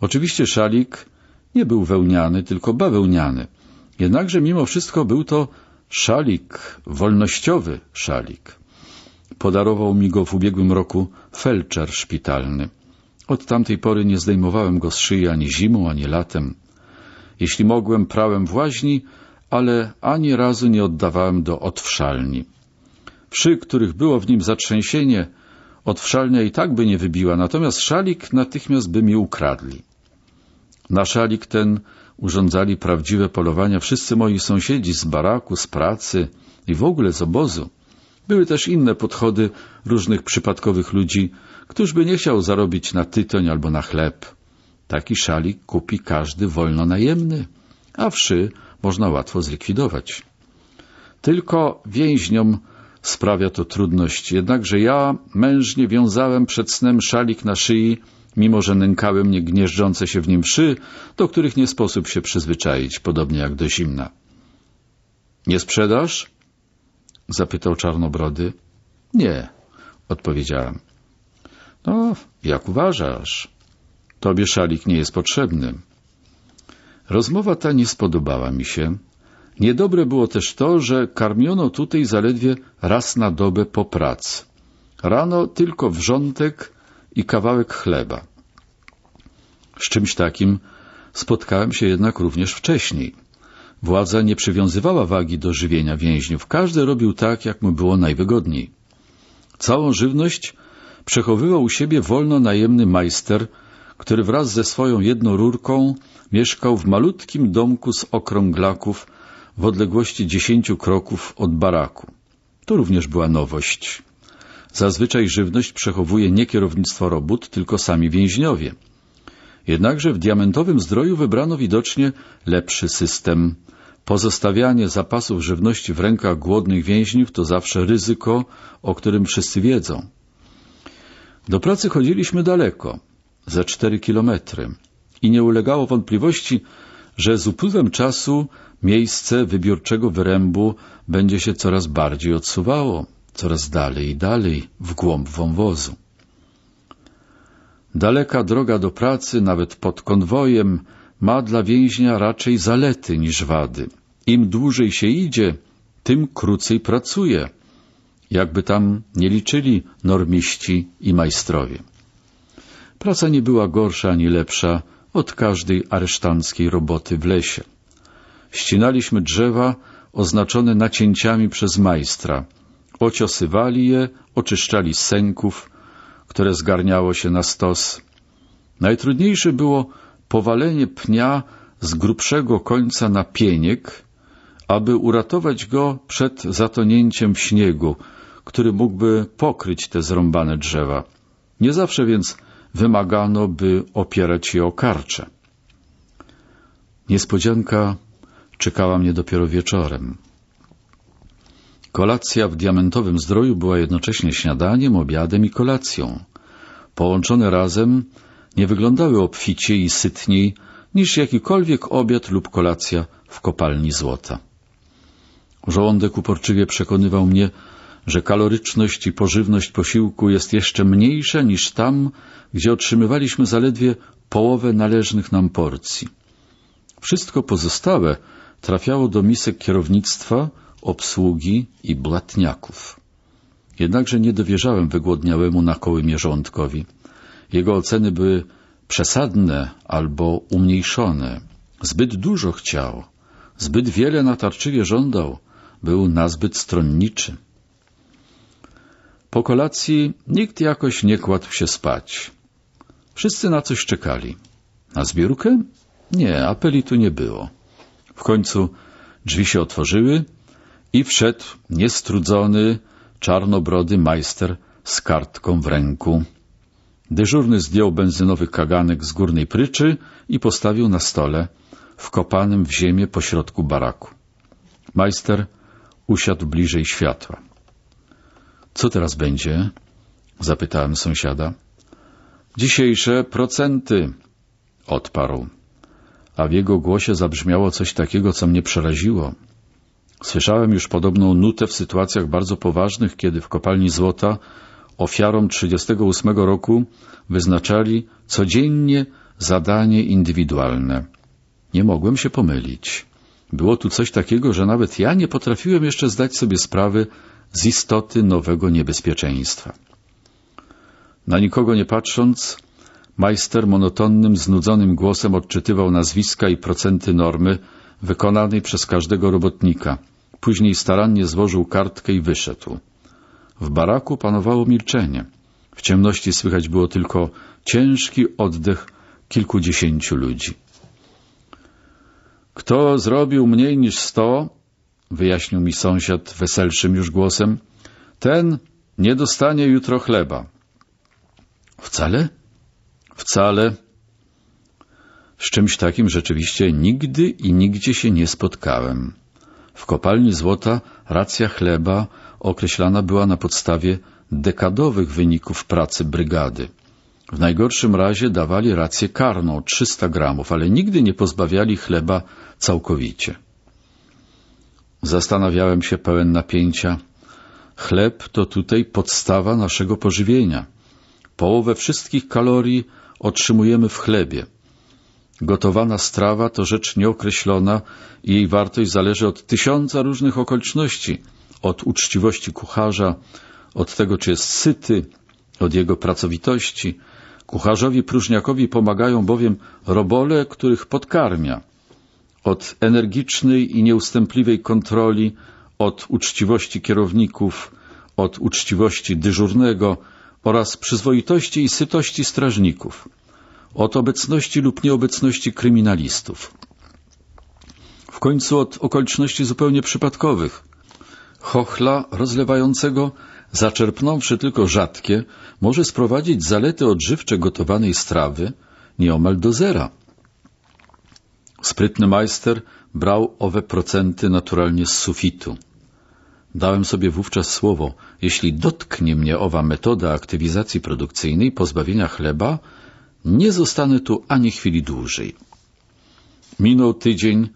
Oczywiście szalik nie był wełniany, tylko bawełniany. Jednakże mimo wszystko był to Szalik, wolnościowy szalik. Podarował mi go w ubiegłym roku felczer szpitalny. Od tamtej pory nie zdejmowałem go z szyi ani zimą, ani latem. Jeśli mogłem, prałem w łaźni, ale ani razu nie oddawałem do odwszalni. Wszy, których było w nim zatrzęsienie, odwszalnia i tak by nie wybiła, natomiast szalik natychmiast by mi ukradli. Na szalik ten urządzali prawdziwe polowania wszyscy moi sąsiedzi z baraku, z pracy i w ogóle z obozu. Były też inne podchody różnych przypadkowych ludzi, któż by nie chciał zarobić na tytoń albo na chleb. Taki szalik kupi każdy wolno najemny, a wszy można łatwo zlikwidować. Tylko więźniom sprawia to trudność, jednakże ja mężnie wiązałem przed snem szalik na szyi mimo że nękały mnie gnieżdżące się w nim wszy, do których nie sposób się przyzwyczaić, podobnie jak do zimna. — Nie sprzedasz? — zapytał Czarnobrody. — Nie — odpowiedziałem. — No, jak uważasz? Tobie szalik nie jest potrzebny. Rozmowa ta nie spodobała mi się. Niedobre było też to, że karmiono tutaj zaledwie raz na dobę po pracy. Rano tylko wrzątek i kawałek chleba. Z czymś takim spotkałem się jednak również wcześniej. Władza nie przywiązywała wagi do żywienia więźniów. Każdy robił tak, jak mu było najwygodniej. Całą żywność przechowywał u siebie wolno najemny majster, który wraz ze swoją jedną rurką mieszkał w malutkim domku z okrąglaków w odległości dziesięciu kroków od baraku. To również była nowość. Zazwyczaj żywność przechowuje nie kierownictwo robót, tylko sami więźniowie. Jednakże w diamentowym zdroju wybrano widocznie lepszy system. Pozostawianie zapasów żywności w rękach głodnych więźniów to zawsze ryzyko, o którym wszyscy wiedzą. Do pracy chodziliśmy daleko, ze cztery kilometry i nie ulegało wątpliwości, że z upływem czasu miejsce wybiórczego wyrębu będzie się coraz bardziej odsuwało coraz dalej i dalej w głąb wąwozu. Daleka droga do pracy, nawet pod konwojem, ma dla więźnia raczej zalety niż wady. Im dłużej się idzie, tym krócej pracuje, jakby tam nie liczyli normiści i majstrowie. Praca nie była gorsza ani lepsza od każdej aresztanckiej roboty w lesie. Ścinaliśmy drzewa oznaczone nacięciami przez majstra – Ociosywali je, oczyszczali sęków, które zgarniało się na stos. Najtrudniejsze było powalenie pnia z grubszego końca na pieniek, aby uratować go przed zatonięciem w śniegu, który mógłby pokryć te zrąbane drzewa. Nie zawsze więc wymagano, by opierać je o karcze. Niespodzianka czekała mnie dopiero wieczorem. Kolacja w diamentowym zdroju była jednocześnie śniadaniem, obiadem i kolacją. Połączone razem nie wyglądały obficie i sytniej niż jakikolwiek obiad lub kolacja w kopalni złota. Żołądek uporczywie przekonywał mnie, że kaloryczność i pożywność posiłku jest jeszcze mniejsza niż tam, gdzie otrzymywaliśmy zaledwie połowę należnych nam porcji. Wszystko pozostałe trafiało do misek kierownictwa, obsługi i blatniaków. Jednakże nie dowierzałem wygłodniałemu na mierzątkowi. Jego oceny były przesadne albo umniejszone. Zbyt dużo chciał, zbyt wiele natarczywie żądał, był nazbyt stronniczy. Po kolacji nikt jakoś nie kładł się spać. Wszyscy na coś czekali. Na zbiórkę? Nie, apeli tu nie było. W końcu drzwi się otworzyły i wszedł niestrudzony, czarnobrody majster z kartką w ręku. Dyżurny zdjął benzynowy kaganek z górnej pryczy i postawił na stole, wkopanym w ziemię pośrodku baraku. Majster usiadł bliżej światła. — Co teraz będzie? — zapytałem sąsiada. — Dzisiejsze procenty — odparł. A w jego głosie zabrzmiało coś takiego, co mnie przeraziło. Słyszałem już podobną nutę w sytuacjach bardzo poważnych, kiedy w kopalni złota ofiarom 38 roku wyznaczali codziennie zadanie indywidualne. Nie mogłem się pomylić. Było tu coś takiego, że nawet ja nie potrafiłem jeszcze zdać sobie sprawy z istoty nowego niebezpieczeństwa. Na nikogo nie patrząc, majster monotonnym, znudzonym głosem odczytywał nazwiska i procenty normy, wykonanej przez każdego robotnika. Później starannie złożył kartkę i wyszedł. W baraku panowało milczenie. W ciemności słychać było tylko ciężki oddech kilkudziesięciu ludzi. Kto zrobił mniej niż sto, wyjaśnił mi sąsiad weselszym już głosem, ten nie dostanie jutro chleba. Wcale? Wcale, z czymś takim rzeczywiście nigdy i nigdzie się nie spotkałem. W kopalni złota racja chleba określana była na podstawie dekadowych wyników pracy brygady. W najgorszym razie dawali rację karną 300 gramów, ale nigdy nie pozbawiali chleba całkowicie. Zastanawiałem się pełen napięcia. Chleb to tutaj podstawa naszego pożywienia. Połowę wszystkich kalorii otrzymujemy w chlebie – Gotowana strawa to rzecz nieokreślona i jej wartość zależy od tysiąca różnych okoliczności, od uczciwości kucharza, od tego, czy jest syty, od jego pracowitości. Kucharzowi próżniakowi pomagają bowiem robole, których podkarmia. Od energicznej i nieustępliwej kontroli, od uczciwości kierowników, od uczciwości dyżurnego oraz przyzwoitości i sytości strażników od obecności lub nieobecności kryminalistów. W końcu od okoliczności zupełnie przypadkowych. Chochla rozlewającego, zaczerpnąwszy tylko rzadkie, może sprowadzić zalety odżywcze gotowanej strawy nieomal do zera. Sprytny majster brał owe procenty naturalnie z sufitu. Dałem sobie wówczas słowo, jeśli dotknie mnie owa metoda aktywizacji produkcyjnej pozbawienia chleba, nie zostanę tu ani chwili dłużej. Minął tydzień,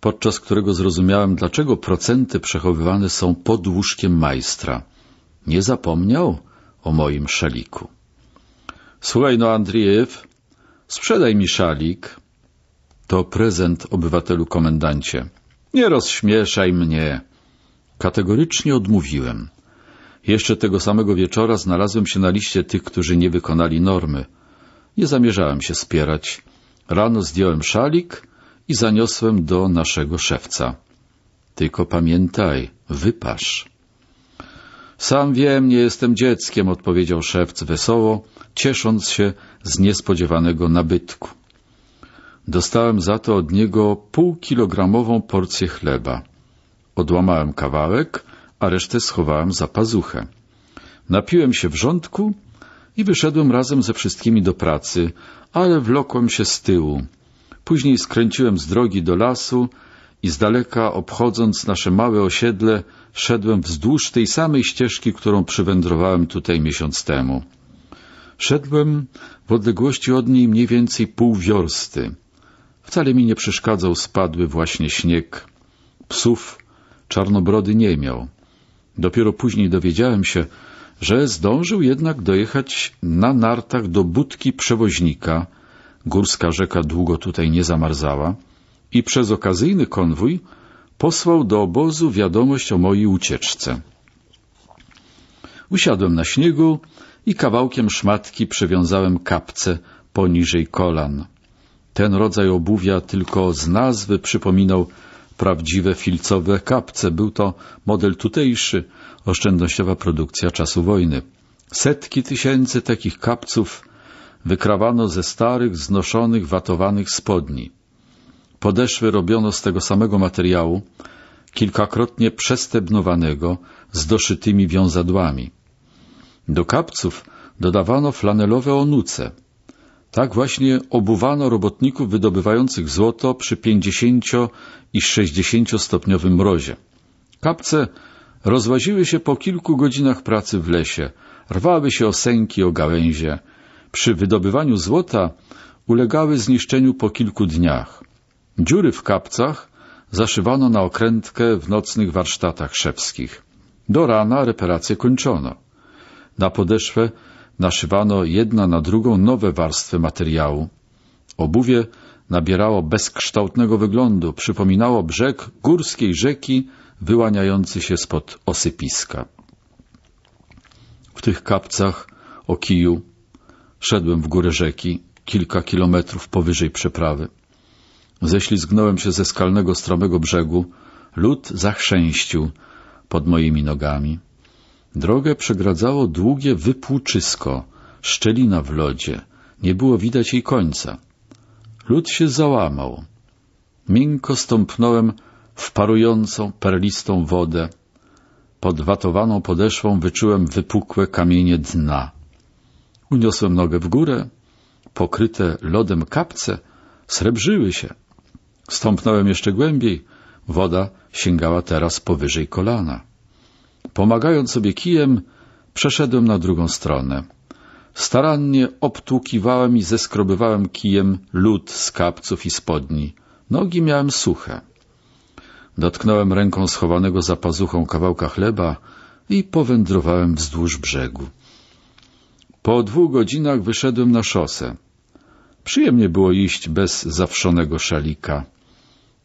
podczas którego zrozumiałem, dlaczego procenty przechowywane są pod łóżkiem majstra. Nie zapomniał o moim szaliku. Słuchaj no, Andriejew, sprzedaj mi szalik. To prezent obywatelu komendancie. Nie rozśmieszaj mnie. Kategorycznie odmówiłem. Jeszcze tego samego wieczora znalazłem się na liście tych, którzy nie wykonali normy. Nie zamierzałem się spierać. Rano zdjąłem szalik i zaniosłem do naszego szewca. Tylko pamiętaj, wypasz. Sam wiem, nie jestem dzieckiem, odpowiedział szewc wesoło, ciesząc się z niespodziewanego nabytku. Dostałem za to od niego półkilogramową porcję chleba. Odłamałem kawałek, a resztę schowałem za pazuchę. Napiłem się wrzątku i wyszedłem razem ze wszystkimi do pracy, ale wlokłem się z tyłu. Później skręciłem z drogi do lasu i z daleka, obchodząc nasze małe osiedle, szedłem wzdłuż tej samej ścieżki, którą przywędrowałem tutaj miesiąc temu. Szedłem w odległości od niej mniej więcej pół wiorsty. Wcale mi nie przeszkadzał spadły właśnie śnieg. Psów czarnobrody nie miał. Dopiero później dowiedziałem się, że zdążył jednak dojechać na nartach do budki przewoźnika, górska rzeka długo tutaj nie zamarzała, i przez okazyjny konwój posłał do obozu wiadomość o mojej ucieczce. Usiadłem na śniegu i kawałkiem szmatki przywiązałem kapce poniżej kolan. Ten rodzaj obuwia tylko z nazwy przypominał prawdziwe filcowe kapce. Był to model tutejszy, oszczędnościowa produkcja czasu wojny. Setki tysięcy takich kapców wykrawano ze starych, znoszonych, watowanych spodni. Podeszwy robiono z tego samego materiału, kilkakrotnie przestebnowanego, z doszytymi wiązadłami. Do kapców dodawano flanelowe onuce. Tak właśnie obuwano robotników wydobywających złoto przy 50 i 60-stopniowym mrozie. Kapce rozłaziły się po kilku godzinach pracy w lesie, rwały się o sęki, o gałęzie. Przy wydobywaniu złota ulegały zniszczeniu po kilku dniach. Dziury w kapcach zaszywano na okrętkę w nocnych warsztatach szewskich. Do rana reparacje kończono. Na podeszwę naszywano jedna na drugą nowe warstwy materiału. Obuwie nabierało bezkształtnego wyglądu, przypominało brzeg górskiej rzeki wyłaniający się spod osypiska. W tych kapcach o kiju szedłem w górę rzeki, kilka kilometrów powyżej przeprawy. Ześlizgnąłem się ze skalnego, stromego brzegu. Lód zachrzęścił pod moimi nogami. Drogę przegradzało długie wypłuczysko, szczelina w lodzie. Nie było widać jej końca. Lód się załamał. Minko stąpnąłem w parującą, perlistą wodę. Pod watowaną podeszwą wyczułem wypukłe kamienie dna. Uniosłem nogę w górę. Pokryte lodem kapce srebrzyły się. Stąpnąłem jeszcze głębiej. Woda sięgała teraz powyżej kolana. Pomagając sobie kijem, przeszedłem na drugą stronę. Starannie obtłukiwałem i zeskrobywałem kijem lód z kapców i spodni. Nogi miałem suche. Dotknąłem ręką schowanego za pazuchą kawałka chleba i powędrowałem wzdłuż brzegu. Po dwóch godzinach wyszedłem na szosę. Przyjemnie było iść bez zawszonego szalika.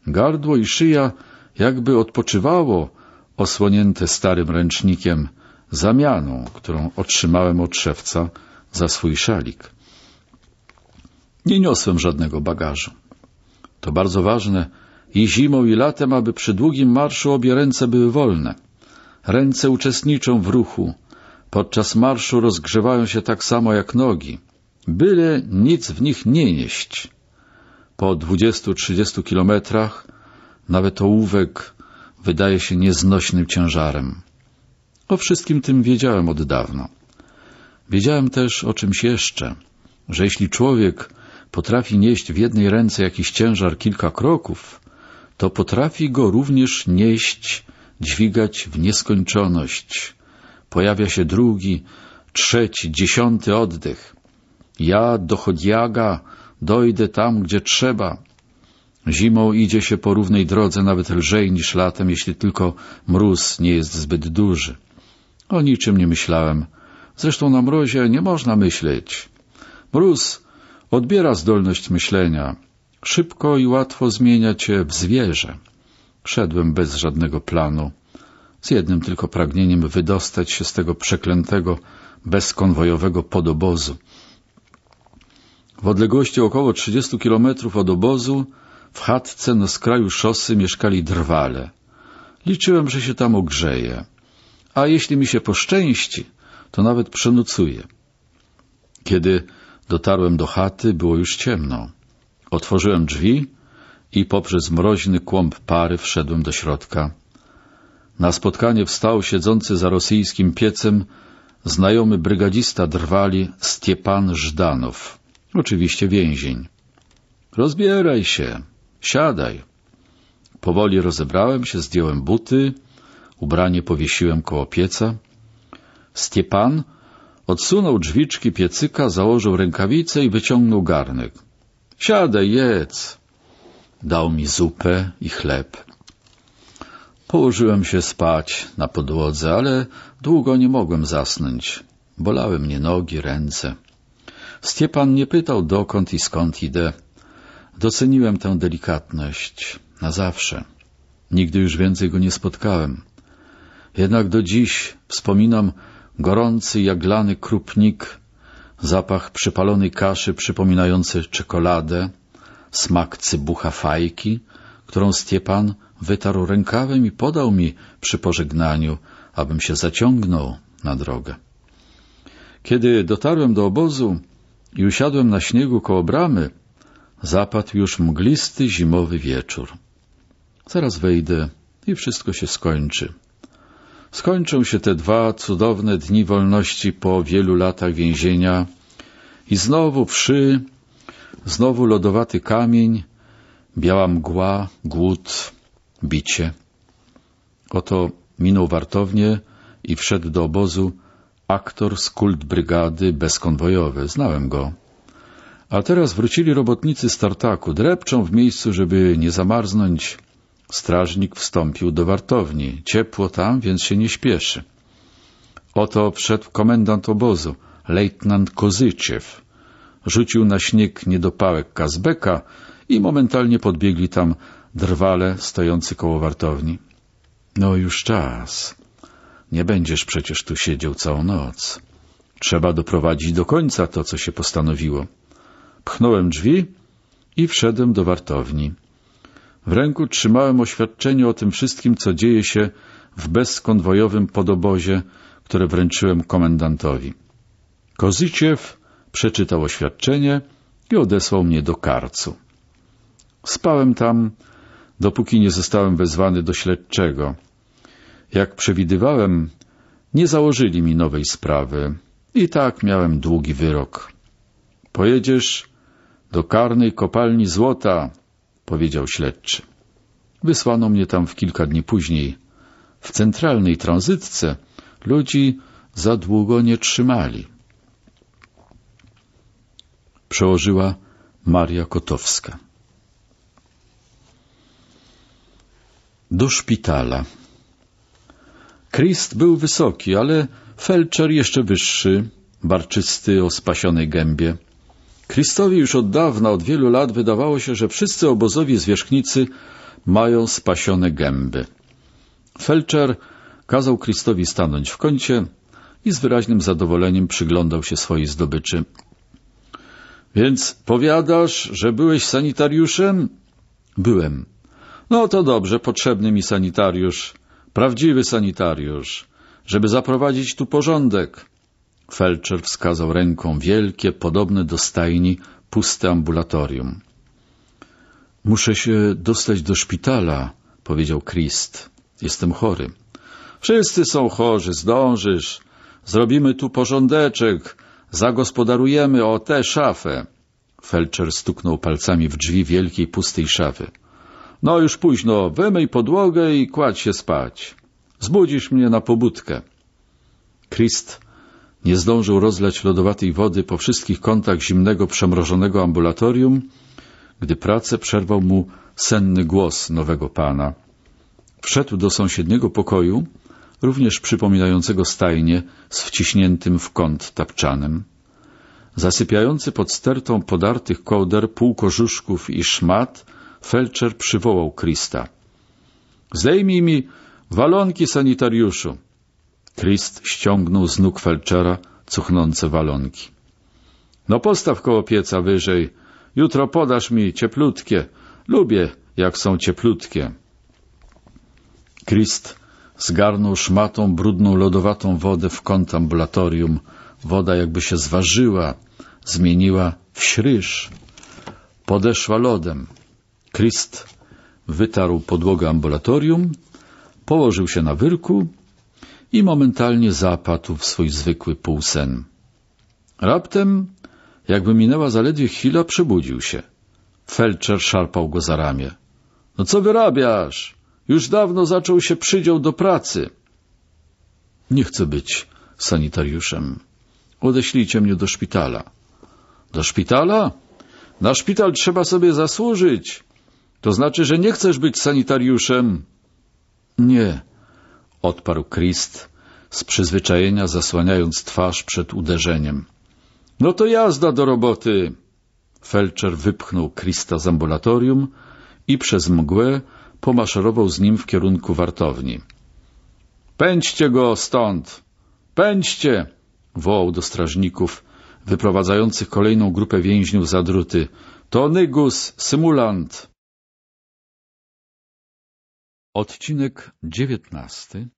Gardło i szyja jakby odpoczywało, osłonięte starym ręcznikiem, zamianą, którą otrzymałem od szewca za swój szalik. Nie niosłem żadnego bagażu. To bardzo ważne i zimą i latem, aby przy długim marszu obie ręce były wolne. Ręce uczestniczą w ruchu. Podczas marszu rozgrzewają się tak samo jak nogi. Byle nic w nich nie nieść. Po 20-30 kilometrach nawet ołówek wydaje się nieznośnym ciężarem. O wszystkim tym wiedziałem od dawna. Wiedziałem też o czymś jeszcze, że jeśli człowiek potrafi nieść w jednej ręce jakiś ciężar kilka kroków, to potrafi go również nieść, dźwigać w nieskończoność. Pojawia się drugi, trzeci, dziesiąty oddech. Ja do Chodiaga dojdę tam, gdzie trzeba. Zimą idzie się po równej drodze nawet lżej niż latem, jeśli tylko mróz nie jest zbyt duży. O niczym nie myślałem Zresztą na mrozie nie można myśleć. Mróz odbiera zdolność myślenia. Szybko i łatwo zmienia cię w zwierzę. Szedłem bez żadnego planu, z jednym tylko pragnieniem wydostać się z tego przeklętego, bezkonwojowego podobozu. W odległości około 30 kilometrów od obozu, w chatce na skraju szosy mieszkali drwale. Liczyłem, że się tam ogrzeje. A jeśli mi się poszczęści, to nawet przenocuję. Kiedy dotarłem do chaty, było już ciemno. Otworzyłem drzwi i poprzez mroźny kłąb pary wszedłem do środka. Na spotkanie wstał siedzący za rosyjskim piecem znajomy brygadzista drwali Stiepan Żdanow, oczywiście więzień. Rozbieraj się, siadaj. Powoli rozebrałem się, zdjąłem buty, ubranie powiesiłem koło pieca, Stiepan odsunął drzwiczki piecyka, założył rękawice i wyciągnął garnek. — Siadaj, jedz! Dał mi zupę i chleb. Położyłem się spać na podłodze, ale długo nie mogłem zasnąć. Bolały mnie nogi, ręce. Stiepan nie pytał dokąd i skąd idę. Doceniłem tę delikatność na zawsze. Nigdy już więcej go nie spotkałem. Jednak do dziś wspominam gorący, jaglany krupnik, zapach przypalonej kaszy przypominający czekoladę, smak cybucha fajki, którą Stiepan wytarł rękawem i podał mi przy pożegnaniu, abym się zaciągnął na drogę. Kiedy dotarłem do obozu i usiadłem na śniegu koło bramy, zapadł już mglisty zimowy wieczór. Zaraz wejdę i wszystko się skończy, Skończą się te dwa cudowne dni wolności po wielu latach więzienia i znowu wszy, znowu lodowaty kamień, biała mgła, głód, bicie. Oto minął wartownie i wszedł do obozu aktor z kult brygady bezkonwojowy. Znałem go. A teraz wrócili robotnicy z tartaku. Drepczą w miejscu, żeby nie zamarznąć. Strażnik wstąpił do wartowni. Ciepło tam, więc się nie śpieszy. Oto wszedł komendant obozu, lejtnant Kozyciew. Rzucił na śnieg niedopałek Kazbeka i momentalnie podbiegli tam drwale stojący koło wartowni. No już czas. Nie będziesz przecież tu siedział całą noc. Trzeba doprowadzić do końca to, co się postanowiło. Pchnąłem drzwi i wszedłem do wartowni. W ręku trzymałem oświadczenie o tym wszystkim, co dzieje się w bezkonwojowym podobozie, które wręczyłem komendantowi. Kozyciew przeczytał oświadczenie i odesłał mnie do karcu. Spałem tam, dopóki nie zostałem wezwany do śledczego. Jak przewidywałem, nie założyli mi nowej sprawy i tak miałem długi wyrok. Pojedziesz do karnej kopalni złota, powiedział śledczy. Wysłano mnie tam w kilka dni później. W centralnej tranzytce ludzi za długo nie trzymali. Przełożyła Maria Kotowska. Do szpitala. Christ był wysoki, ale felczer jeszcze wyższy, barczysty o spasionej gębie. Kristowi już od dawna, od wielu lat wydawało się, że wszyscy obozowi zwierzchnicy mają spasione gęby. Felczer kazał Kristowi stanąć w kącie i z wyraźnym zadowoleniem przyglądał się swojej zdobyczy. — Więc powiadasz, że byłeś sanitariuszem? — Byłem. — No to dobrze, potrzebny mi sanitariusz. Prawdziwy sanitariusz. Żeby zaprowadzić tu porządek. Felczer wskazał ręką wielkie, podobne do stajni, puste ambulatorium. — Muszę się dostać do szpitala — powiedział Christ. — Jestem chory. — Wszyscy są chorzy, zdążysz. Zrobimy tu porządeczek, zagospodarujemy o tę szafę. Felczer stuknął palcami w drzwi wielkiej, pustej szafy. — No już późno, wymyj podłogę i kładź się spać. Zbudzisz mnie na pobudkę. Christ nie zdążył rozlać lodowatej wody po wszystkich kątach zimnego, przemrożonego ambulatorium, gdy pracę przerwał mu senny głos nowego pana. Wszedł do sąsiedniego pokoju, również przypominającego stajnie z wciśniętym w kąt tapczanem. Zasypiający pod stertą podartych kołder, półkorzuszków i szmat, felczer przywołał Krista. — Zdejmij mi walonki, sanitariuszu! Trist ściągnął z nóg Felczera cuchnące walonki. No postaw koło pieca wyżej. Jutro podasz mi cieplutkie. Lubię, jak są cieplutkie. Christ zgarnął szmatą brudną lodowatą wodę w kąt ambulatorium. Woda jakby się zważyła, zmieniła w śryż. Podeszła lodem. Christ wytarł podłogę ambulatorium, położył się na wyrku i momentalnie zapadł w swój zwykły półsen. Raptem, jakby minęła zaledwie chwila, przebudził się. Felczer szarpał go za ramię. — No co wyrabiasz? Już dawno zaczął się przydział do pracy. — Nie chcę być sanitariuszem. Odeślijcie mnie do szpitala. — Do szpitala? Na szpital trzeba sobie zasłużyć. To znaczy, że nie chcesz być sanitariuszem. — Nie odparł Christ, z przyzwyczajenia zasłaniając twarz przed uderzeniem. No to jazda do roboty! Felczer wypchnął Krista z ambulatorium i przez mgłę pomaszerował z nim w kierunku wartowni. Pędźcie go stąd! Pędźcie! wołał do strażników wyprowadzających kolejną grupę więźniów za druty. To Nygus, symulant! Odcinek dziewiętnasty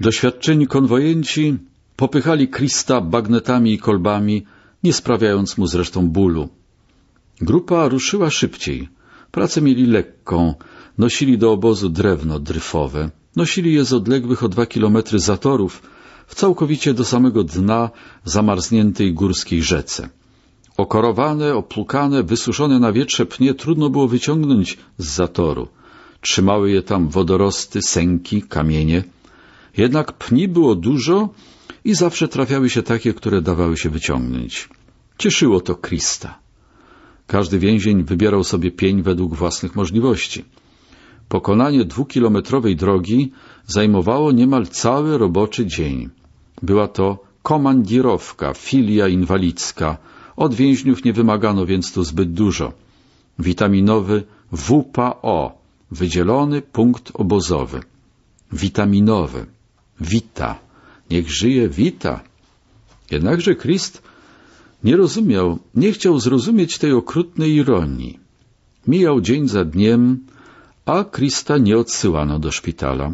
Doświadczeni konwojenci popychali Krista bagnetami i kolbami, nie sprawiając mu zresztą bólu. Grupa ruszyła szybciej. Pracę mieli lekką. Nosili do obozu drewno dryfowe. Nosili je z odległych o dwa kilometry zatorów, w całkowicie do samego dna zamarzniętej górskiej rzece. Okorowane, opłukane, wysuszone na wietrze pnie trudno było wyciągnąć z zatoru – Trzymały je tam wodorosty, sęki, kamienie. Jednak pni było dużo i zawsze trafiały się takie, które dawały się wyciągnąć. Cieszyło to Krista. Każdy więzień wybierał sobie pień według własnych możliwości. Pokonanie dwukilometrowej drogi zajmowało niemal cały roboczy dzień. Była to komandirowka, filia inwalidzka. Od więźniów nie wymagano więc tu zbyt dużo. Witaminowy WPO wydzielony punkt obozowy, witaminowy, wita, niech żyje wita. Jednakże Christ nie rozumiał, nie chciał zrozumieć tej okrutnej ironii. Mijał dzień za dniem, a Krista nie odsyłano do szpitala.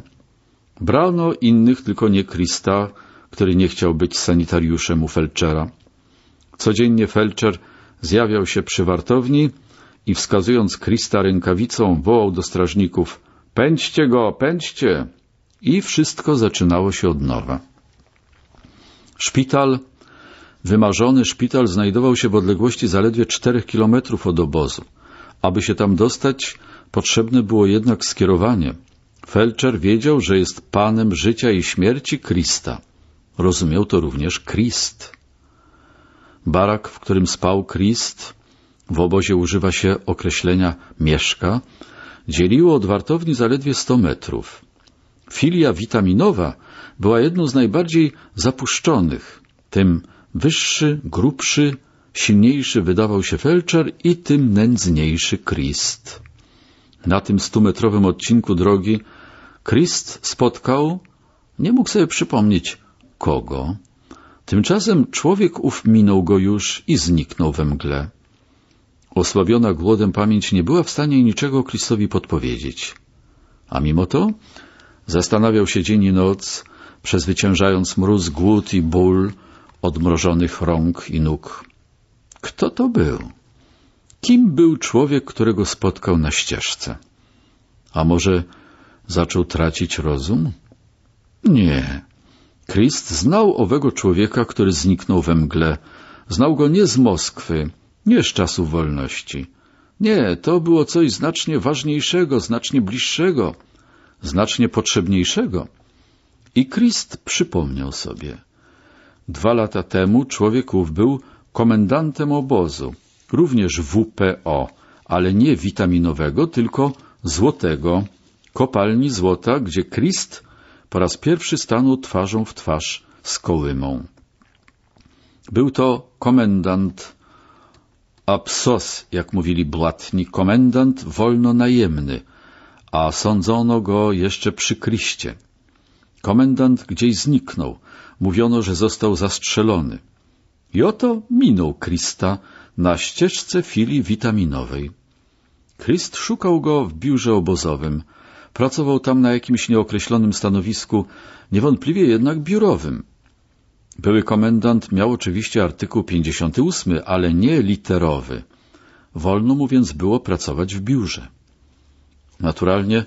Brano innych, tylko nie Krista, który nie chciał być sanitariuszem u felczera. Codziennie felczer zjawiał się przy wartowni, i wskazując Krista rękawicą, wołał do strażników — pędźcie go, pędźcie! I wszystko zaczynało się od nowa. Szpital, wymarzony szpital, znajdował się w odległości zaledwie czterech kilometrów od obozu. Aby się tam dostać, potrzebne było jednak skierowanie. Felczer wiedział, że jest panem życia i śmierci Krista. Rozumiał to również Krist. Barak, w którym spał Krist, w obozie używa się określenia mieszka, dzieliło od wartowni zaledwie 100 metrów. Filia witaminowa była jedną z najbardziej zapuszczonych, tym wyższy, grubszy, silniejszy wydawał się felczer i tym nędzniejszy Christ. Na tym stumetrowym odcinku drogi Christ spotkał, nie mógł sobie przypomnieć kogo. Tymczasem człowiek ów minął go już i zniknął we mgle. Osłabiona głodem pamięć nie była w stanie niczego Chrisowi podpowiedzieć. A mimo to zastanawiał się dzień i noc, przezwyciężając mróz, głód i ból odmrożonych rąk i nóg. Kto to był? Kim był człowiek, którego spotkał na ścieżce? A może zaczął tracić rozum? Nie. Christ znał owego człowieka, który zniknął we mgle. Znał go nie z Moskwy, nie z czasu wolności. Nie, to było coś znacznie ważniejszego, znacznie bliższego, znacznie potrzebniejszego. I Christ przypomniał sobie. Dwa lata temu człowieków był komendantem obozu, również WPO, ale nie witaminowego, tylko złotego, kopalni złota, gdzie Christ po raz pierwszy stanął twarzą w twarz z Kołymą. Był to komendant a psos, jak mówili błatni, komendant wolno najemny, a sądzono go jeszcze przy Kriście. Komendant gdzieś zniknął, mówiono, że został zastrzelony. I oto minął Krista na ścieżce filii witaminowej. Krist szukał go w biurze obozowym. Pracował tam na jakimś nieokreślonym stanowisku, niewątpliwie jednak biurowym. Były komendant miał oczywiście artykuł 58, ale nie literowy. Wolno mu więc było pracować w biurze. Naturalnie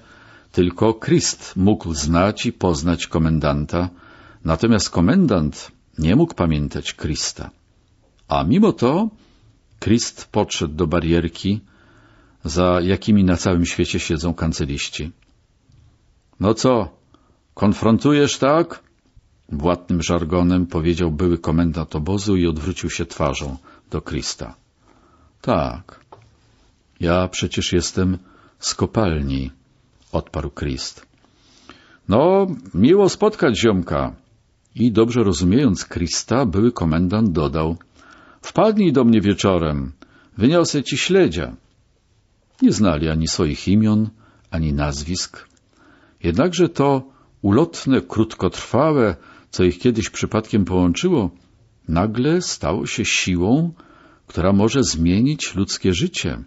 tylko Christ mógł znać i poznać komendanta, natomiast komendant nie mógł pamiętać Krista. A mimo to Christ podszedł do barierki, za jakimi na całym świecie siedzą kanceliści. — No co, konfrontujesz, tak? Błatnym żargonem powiedział były komendant obozu i odwrócił się twarzą do Krista. Tak, ja przecież jestem z kopalni, odparł Krist. No, miło spotkać ziomka. I dobrze rozumiejąc Krista, były komendant dodał. Wpadnij do mnie wieczorem, wyniosę ci śledzia. Nie znali ani swoich imion, ani nazwisk. Jednakże to ulotne, krótkotrwałe, co ich kiedyś przypadkiem połączyło, nagle stało się siłą, która może zmienić ludzkie życie.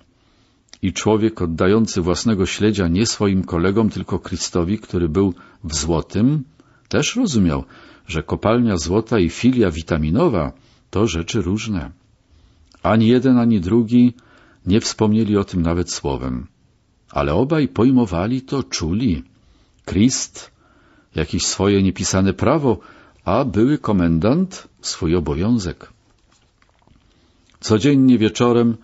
I człowiek oddający własnego śledzia nie swoim kolegom, tylko Chrystowi, który był w złotym, też rozumiał, że kopalnia złota i filia witaminowa to rzeczy różne. Ani jeden, ani drugi nie wspomnieli o tym nawet słowem, ale obaj pojmowali to, czuli. Christ jakieś swoje niepisane prawo, a były komendant swój obowiązek. Codziennie wieczorem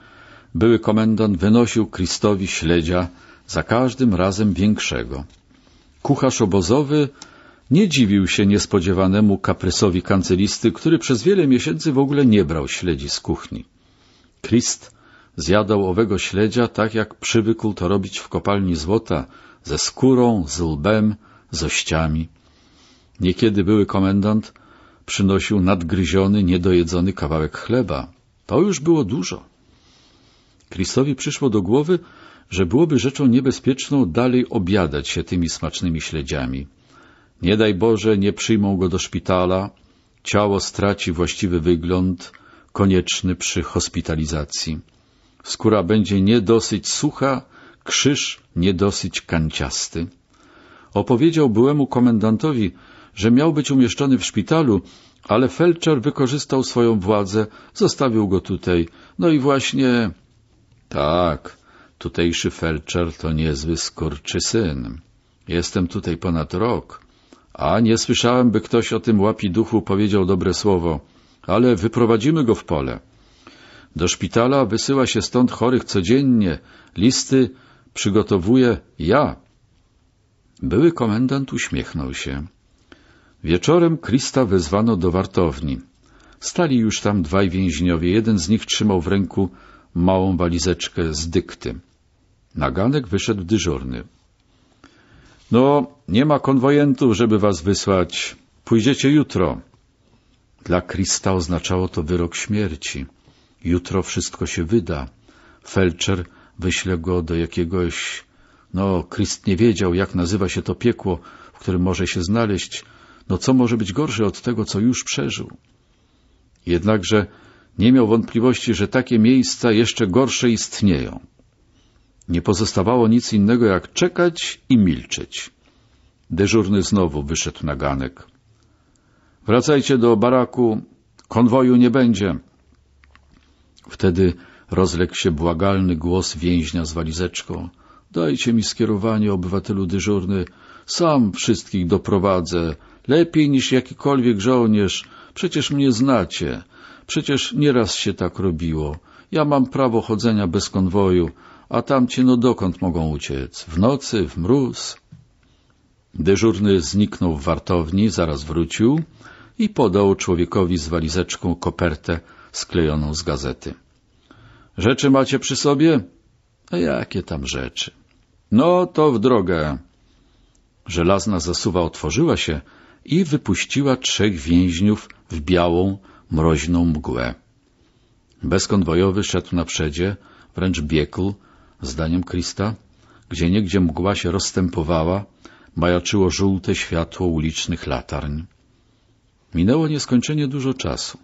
były komendant wynosił Kristowi śledzia, za każdym razem większego. Kucharz obozowy nie dziwił się niespodziewanemu kaprysowi kancelisty, który przez wiele miesięcy w ogóle nie brał śledzi z kuchni. Krist zjadał owego śledzia tak, jak przywykł to robić w kopalni złota, ze skórą, z lbem, zościami. Niekiedy były komendant przynosił nadgryziony, niedojedzony kawałek chleba. To już było dużo. Chrisowi przyszło do głowy, że byłoby rzeczą niebezpieczną dalej obiadać się tymi smacznymi śledziami. Nie daj Boże, nie przyjmą go do szpitala, ciało straci właściwy wygląd konieczny przy hospitalizacji. Skóra będzie niedosyć sucha, krzyż niedosyć kanciasty opowiedział byłemu komendantowi, że miał być umieszczony w szpitalu, ale felczer wykorzystał swoją władzę, zostawił go tutaj. No i właśnie... Tak, tutejszy felczer to niezły syn. Jestem tutaj ponad rok. A nie słyszałem, by ktoś o tym łapiduchu powiedział dobre słowo. Ale wyprowadzimy go w pole. Do szpitala wysyła się stąd chorych codziennie. Listy przygotowuję ja, były komendant uśmiechnął się. Wieczorem Krista wezwano do wartowni. Stali już tam dwaj więźniowie. Jeden z nich trzymał w ręku małą walizeczkę z dykty. Naganek wyszedł dyżurny. — No, nie ma konwojentów, żeby was wysłać. Pójdziecie jutro. Dla Krista oznaczało to wyrok śmierci. Jutro wszystko się wyda. Felczer wyśle go do jakiegoś no, Chryst nie wiedział, jak nazywa się to piekło, w którym może się znaleźć. No, co może być gorsze od tego, co już przeżył? Jednakże nie miał wątpliwości, że takie miejsca jeszcze gorsze istnieją. Nie pozostawało nic innego, jak czekać i milczeć. Dyżurny znowu wyszedł na ganek. Wracajcie do baraku, konwoju nie będzie. Wtedy rozległ się błagalny głos więźnia z walizeczką. Dajcie mi skierowanie, obywatelu dyżurny. Sam wszystkich doprowadzę. Lepiej niż jakikolwiek żołnierz. Przecież mnie znacie. Przecież nieraz się tak robiło. Ja mam prawo chodzenia bez konwoju, a tamci no dokąd mogą uciec? W nocy, w mróz? Dyżurny zniknął w wartowni, zaraz wrócił i podał człowiekowi z walizeczką kopertę sklejoną z gazety. — Rzeczy macie przy sobie? A jakie tam rzeczy? No to w drogę. Żelazna zasuwa otworzyła się i wypuściła trzech więźniów w białą, mroźną mgłę. Bezkonwojowy szedł na przedzie, wręcz biekł, zdaniem Krista, gdzie niegdzie mgła się rozstępowała, majaczyło żółte światło ulicznych latarń. Minęło nieskończenie dużo czasu.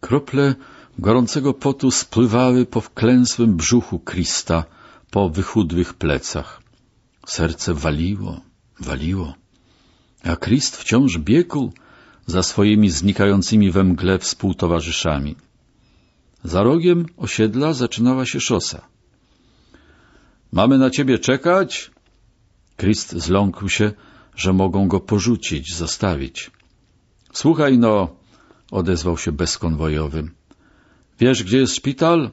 Krople gorącego potu spływały po wklęsłym brzuchu Krista, po wychudłych plecach. Serce waliło, waliło, a Krist wciąż biegł za swoimi znikającymi we mgle współtowarzyszami. Za rogiem osiedla zaczynała się szosa. — Mamy na ciebie czekać? Krist zląkł się, że mogą go porzucić, zostawić. — Słuchaj no — odezwał się bezkonwojowym. Wiesz, gdzie jest szpital?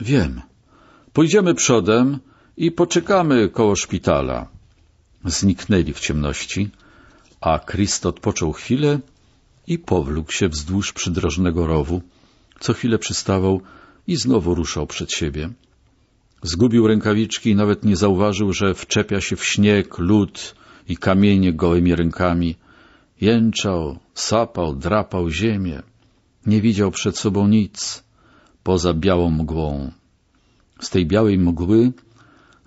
Wiem. Pójdziemy przodem i poczekamy koło szpitala. Zniknęli w ciemności, a Christ odpoczął chwilę i powlókł się wzdłuż przydrożnego rowu. Co chwilę przystawał i znowu ruszał przed siebie. Zgubił rękawiczki i nawet nie zauważył, że wczepia się w śnieg, lód i kamienie gołymi rękami. Jęczał, sapał, drapał ziemię. Nie widział przed sobą nic poza białą mgłą. Z tej białej mgły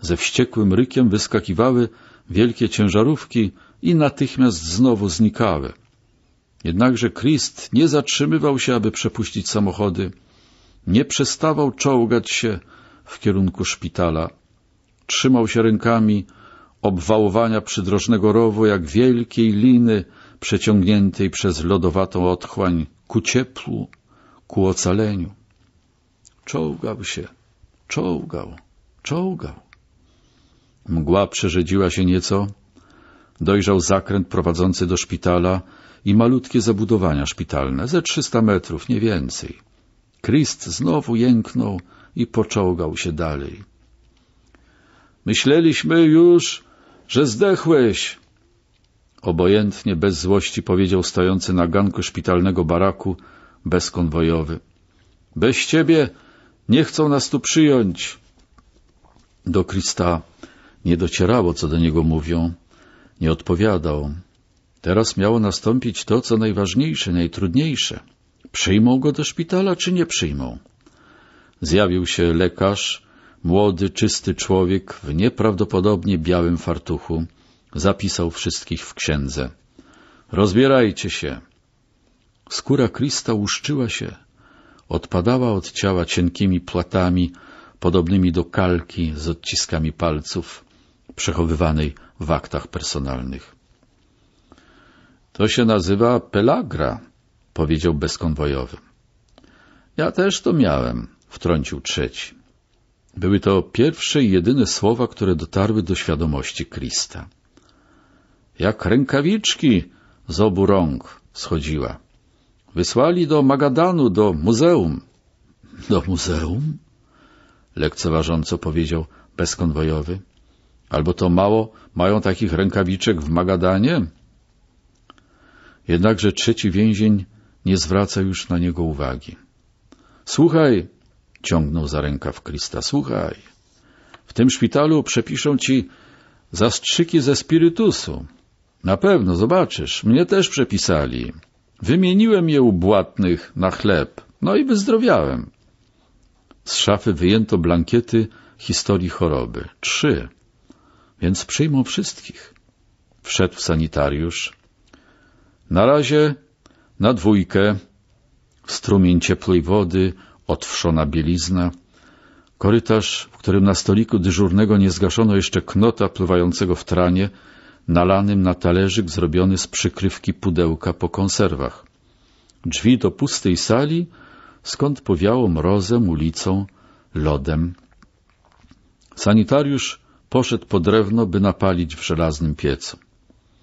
ze wściekłym rykiem wyskakiwały wielkie ciężarówki i natychmiast znowu znikały. Jednakże Christ nie zatrzymywał się, aby przepuścić samochody, nie przestawał czołgać się w kierunku szpitala. Trzymał się rękami obwałowania przydrożnego rowu jak wielkiej liny przeciągniętej przez lodowatą otchłań ku ciepłu, ku ocaleniu. Czołgał się, czołgał, czołgał. Mgła przerzedziła się nieco, dojrzał zakręt prowadzący do szpitala i malutkie zabudowania szpitalne, ze 300 metrów, nie więcej. Krist znowu jęknął i poczołgał się dalej. Myśleliśmy już, że zdechłeś, obojętnie, bez złości powiedział stojący na ganku szpitalnego baraku bezkonwojowy. Bez ciebie nie chcą nas tu przyjąć. Do Krista nie docierało, co do niego mówią. Nie odpowiadał. Teraz miało nastąpić to, co najważniejsze, najtrudniejsze. Przyjmą go do szpitala, czy nie przyjmą? Zjawił się lekarz, młody, czysty człowiek w nieprawdopodobnie białym fartuchu. Zapisał wszystkich w księdze. Rozbierajcie się. Skóra Krista łuszczyła się. Odpadała od ciała cienkimi płatami, podobnymi do kalki z odciskami palców, przechowywanej w aktach personalnych. To się nazywa pelagra, powiedział bezkonwojowy. Ja też to miałem, wtrącił trzeci. Były to pierwsze i jedyne słowa, które dotarły do świadomości Krista jak rękawiczki z obu rąk schodziła. Wysłali do Magadanu, do muzeum. Do muzeum? lekceważąco powiedział bezkonwojowy. Albo to mało mają takich rękawiczek w Magadanie? Jednakże trzeci więzień nie zwraca już na niego uwagi. Słuchaj, ciągnął za rękaw Krista, słuchaj. W tym szpitalu przepiszą ci zastrzyki ze spirytusu. Na pewno, zobaczysz, mnie też przepisali. Wymieniłem je u błatnych na chleb, no i wyzdrowiałem. Z szafy wyjęto blankiety historii choroby. Trzy. Więc przyjmą wszystkich. Wszedł sanitariusz. Na razie na dwójkę. Strumień ciepłej wody, otwrzona bielizna. Korytarz, w którym na stoliku dyżurnego nie zgaszono jeszcze knota pływającego w tranie, nalanym na talerzyk zrobiony z przykrywki pudełka po konserwach. Drzwi do pustej sali, skąd powiało mrozem, ulicą, lodem. Sanitariusz poszedł po drewno, by napalić w żelaznym piecu.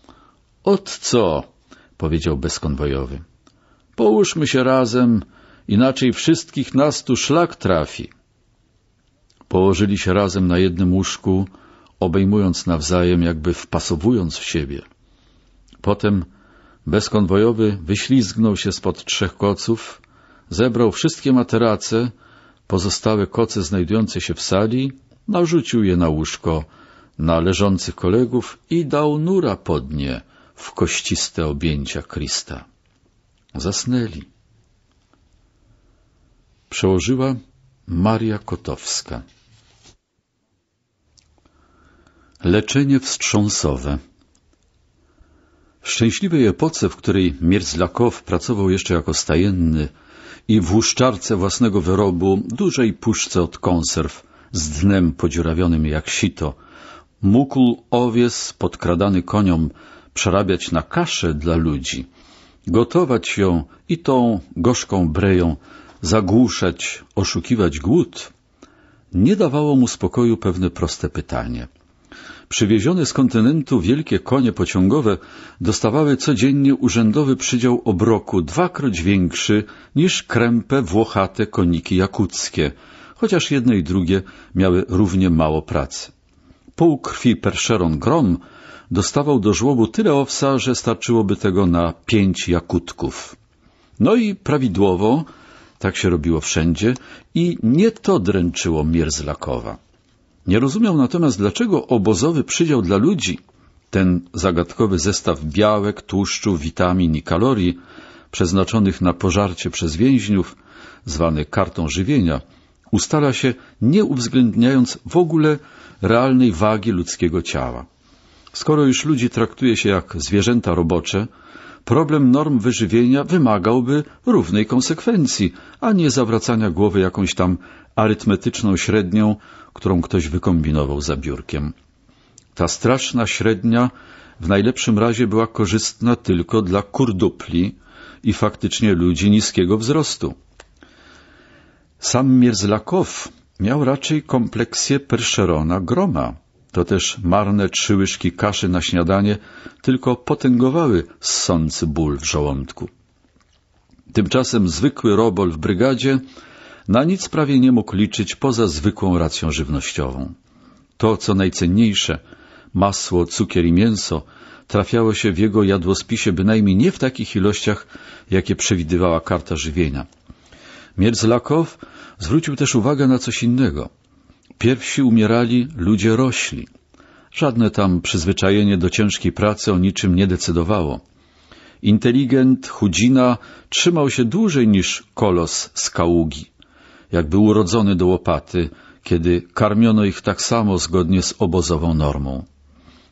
— Ot co! — powiedział bezkonwojowy. — Połóżmy się razem, inaczej wszystkich nas tu szlak trafi. Położyli się razem na jednym łóżku, obejmując nawzajem, jakby wpasowując w siebie. Potem bezkonwojowy wyślizgnął się spod trzech koców, zebrał wszystkie materace, pozostałe koce znajdujące się w sali, narzucił je na łóżko, na leżących kolegów i dał nura pod nie w kościste objęcia Krista. Zasnęli. Przełożyła Maria Kotowska. Leczenie wstrząsowe W szczęśliwej epoce, w której Mierzlakow pracował jeszcze jako stajenny i w łuszczarce własnego wyrobu, dużej puszce od konserw z dnem podziurawionym jak sito, mógł owies podkradany koniom przerabiać na kaszę dla ludzi, gotować ją i tą gorzką breją zagłuszać, oszukiwać głód, nie dawało mu spokoju pewne proste pytanie – Przywiezione z kontynentu wielkie konie pociągowe dostawały codziennie urzędowy przydział obroku dwakroć większy niż krępe, włochate koniki jakuckie, chociaż jedne i drugie miały równie mało pracy. Pół krwi Persheron Grom dostawał do żłobu tyle owsa, że starczyłoby tego na pięć jakutków. No i prawidłowo, tak się robiło wszędzie, i nie to dręczyło Mierzlakowa. Nie rozumiał natomiast, dlaczego obozowy przydział dla ludzi, ten zagadkowy zestaw białek, tłuszczu, witamin i kalorii, przeznaczonych na pożarcie przez więźniów, zwany kartą żywienia, ustala się nie uwzględniając w ogóle realnej wagi ludzkiego ciała. Skoro już ludzi traktuje się jak zwierzęta robocze, problem norm wyżywienia wymagałby równej konsekwencji, a nie zawracania głowy jakąś tam arytmetyczną średnią którą ktoś wykombinował za biurkiem. Ta straszna średnia w najlepszym razie była korzystna tylko dla kurdupli i faktycznie ludzi niskiego wzrostu. Sam Mierzlakow miał raczej kompleksję perszerona groma. To też marne trzy łyżki kaszy na śniadanie tylko potęgowały ssący ból w żołądku. Tymczasem zwykły robol w brygadzie na nic prawie nie mógł liczyć poza zwykłą racją żywnościową. To, co najcenniejsze, masło, cukier i mięso, trafiało się w jego jadłospisie bynajmniej nie w takich ilościach, jakie przewidywała karta żywienia. Mierzlakow zwrócił też uwagę na coś innego. Pierwsi umierali, ludzie rośli. Żadne tam przyzwyczajenie do ciężkiej pracy o niczym nie decydowało. Inteligent, chudzina trzymał się dłużej niż kolos z kaługi jakby urodzony do łopaty, kiedy karmiono ich tak samo zgodnie z obozową normą.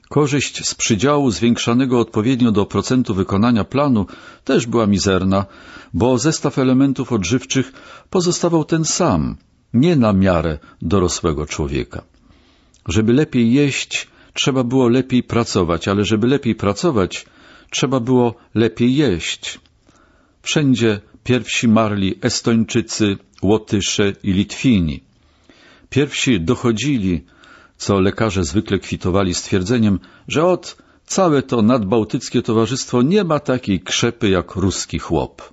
Korzyść z przydziału zwiększanego odpowiednio do procentu wykonania planu też była mizerna, bo zestaw elementów odżywczych pozostawał ten sam, nie na miarę dorosłego człowieka. Żeby lepiej jeść, trzeba było lepiej pracować, ale żeby lepiej pracować, trzeba było lepiej jeść. Wszędzie pierwsi marli Estończycy, Łotysze i Litwini. Pierwsi dochodzili, co lekarze zwykle kwitowali stwierdzeniem, że od całe to nadbałtyckie towarzystwo nie ma takiej krzepy jak ruski chłop.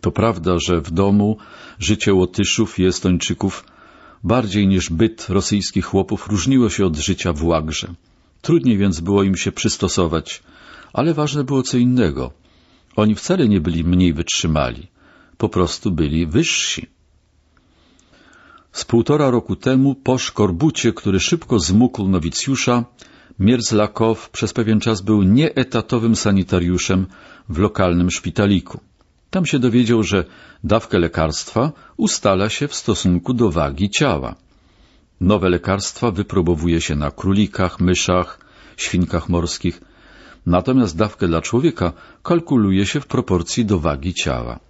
To prawda, że w domu życie Łotyszów i Estończyków bardziej niż byt rosyjskich chłopów różniło się od życia w łagrze. Trudniej więc było im się przystosować, ale ważne było co innego. Oni wcale nie byli mniej wytrzymali po prostu byli wyżsi. Z półtora roku temu po szkorbucie, który szybko zmógł nowicjusza, Mierzlakow przez pewien czas był nieetatowym sanitariuszem w lokalnym szpitaliku. Tam się dowiedział, że dawkę lekarstwa ustala się w stosunku do wagi ciała. Nowe lekarstwa wyprobowuje się na królikach, myszach, świnkach morskich, natomiast dawkę dla człowieka kalkuluje się w proporcji do wagi ciała.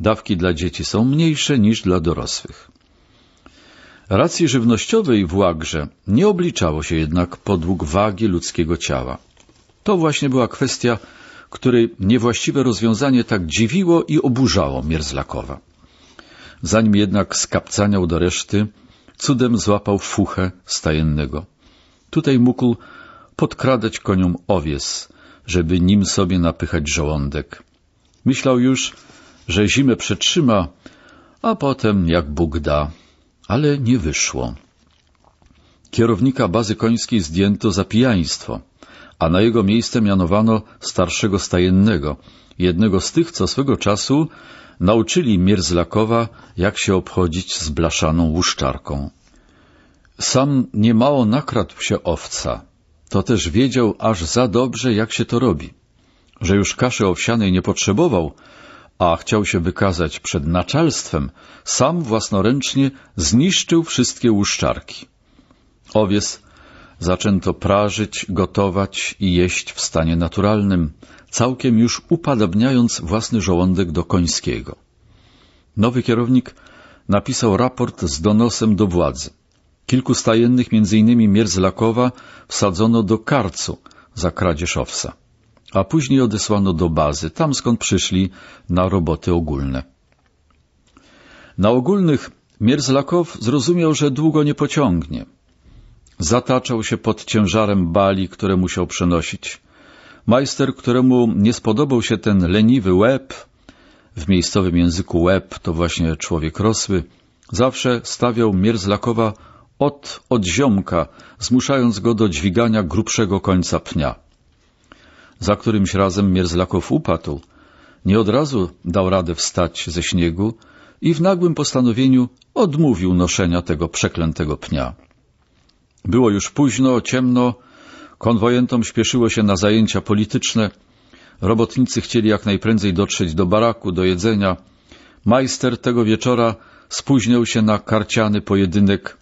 Dawki dla dzieci są mniejsze niż dla dorosłych. Racji żywnościowej w łagrze nie obliczało się jednak podług wagi ludzkiego ciała. To właśnie była kwestia, której niewłaściwe rozwiązanie tak dziwiło i oburzało Mierzlakowa. Zanim jednak skapcaniał do reszty, cudem złapał fuchę stajennego. Tutaj mógł podkradać koniom owies, żeby nim sobie napychać żołądek. Myślał już, że zimę przetrzyma, a potem jak Bóg da, ale nie wyszło. Kierownika bazy końskiej zdjęto za pijaństwo, a na jego miejsce mianowano starszego stajennego, jednego z tych, co swego czasu nauczyli Mierzlakowa, jak się obchodzić z blaszaną łuszczarką. Sam niemało nakradł się owca, to też wiedział aż za dobrze, jak się to robi. Że już kaszy owsianej nie potrzebował, a chciał się wykazać przed naczelstwem, sam własnoręcznie zniszczył wszystkie łuszczarki. Owies zaczęto prażyć, gotować i jeść w stanie naturalnym, całkiem już upadabniając własny żołądek do końskiego. Nowy kierownik napisał raport z donosem do władzy. Kilku stajennych, m.in. Mierzlakowa, wsadzono do karcu za kradzież owsa a później odesłano do bazy, tam skąd przyszli na roboty ogólne. Na ogólnych Mierzlakow zrozumiał, że długo nie pociągnie. Zataczał się pod ciężarem bali, które musiał przenosić. Majster, któremu nie spodobał się ten leniwy łeb, w miejscowym języku łeb to właśnie człowiek rosły, zawsze stawiał Mierzlakowa od odziomka, zmuszając go do dźwigania grubszego końca pnia. Za którymś razem Mierzlakow upadł. Nie od razu dał radę wstać ze śniegu i w nagłym postanowieniu odmówił noszenia tego przeklętego pnia. Było już późno, ciemno, konwojentom śpieszyło się na zajęcia polityczne, robotnicy chcieli jak najprędzej dotrzeć do baraku, do jedzenia. Majster tego wieczora spóźniał się na karciany pojedynek,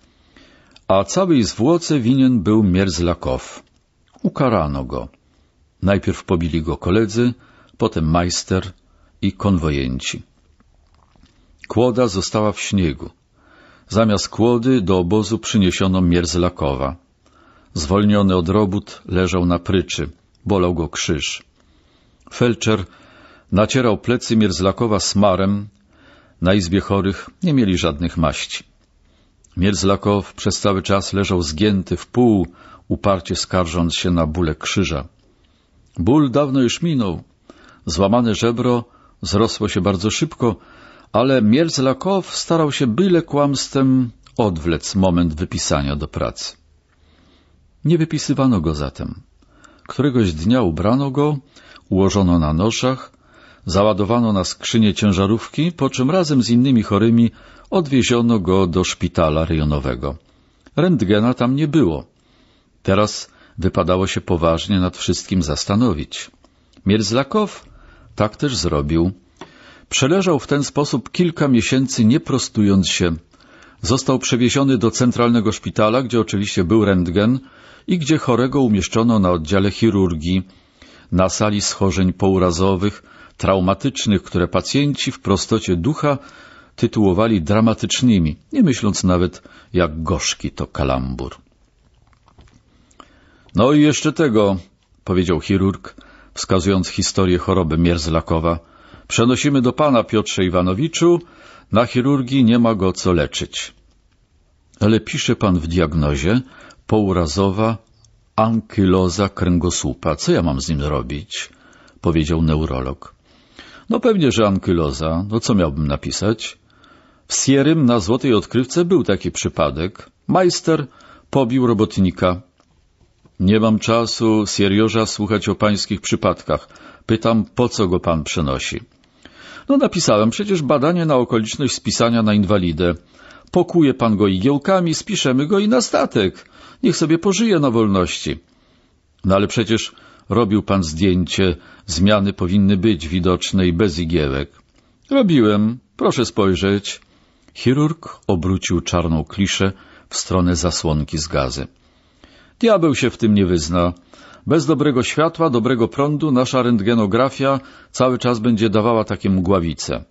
a całej zwłoce winien był Mierzlakow. Ukarano go. Najpierw pobili go koledzy, potem majster i konwojenci. Kłoda została w śniegu. Zamiast kłody do obozu przyniesiono Mierzlakowa. Zwolniony od robót leżał na pryczy. Bolał go krzyż. Felczer nacierał plecy Mierzlakowa smarem. Na izbie chorych nie mieli żadnych maści. Mierzlakow przez cały czas leżał zgięty w pół, uparcie skarżąc się na bóle krzyża. Ból dawno już minął. Złamane żebro zrosło się bardzo szybko, ale Mierzlakow starał się byle kłamstwem odwlec moment wypisania do pracy. Nie wypisywano go zatem. Któregoś dnia ubrano go, ułożono na noszach, załadowano na skrzynie ciężarówki, po czym razem z innymi chorymi odwieziono go do szpitala rejonowego. Rentgena tam nie było. Teraz wypadało się poważnie nad wszystkim zastanowić. Mierzlakow tak też zrobił. Przeleżał w ten sposób kilka miesięcy nie prostując się. Został przewieziony do centralnego szpitala, gdzie oczywiście był rentgen i gdzie chorego umieszczono na oddziale chirurgii, na sali schorzeń pourazowych, traumatycznych, które pacjenci w prostocie ducha tytułowali dramatycznymi, nie myśląc nawet, jak gorzki to kalambur. No i jeszcze tego, powiedział chirurg, wskazując historię choroby Mierzlakowa. Przenosimy do pana, Piotrze Iwanowiczu. Na chirurgii nie ma go co leczyć. Ale pisze pan w diagnozie pourazowa ankyloza kręgosłupa. Co ja mam z nim zrobić? Powiedział neurolog. No pewnie, że ankyloza. No co miałbym napisać? W Sierym na Złotej Odkrywce był taki przypadek. Majster pobił robotnika. Nie mam czasu, Sierioża, słuchać o pańskich przypadkach. Pytam, po co go pan przenosi? No napisałem, przecież badanie na okoliczność spisania na inwalidę. Pokuje pan go igiełkami, spiszemy go i na statek. Niech sobie pożyje na wolności. No ale przecież robił pan zdjęcie, zmiany powinny być widoczne i bez igiełek. Robiłem, proszę spojrzeć. Chirurg obrócił czarną kliszę w stronę zasłonki z gazy. Diabeł się w tym nie wyzna. Bez dobrego światła, dobrego prądu nasza rentgenografia cały czas będzie dawała takie mgławice.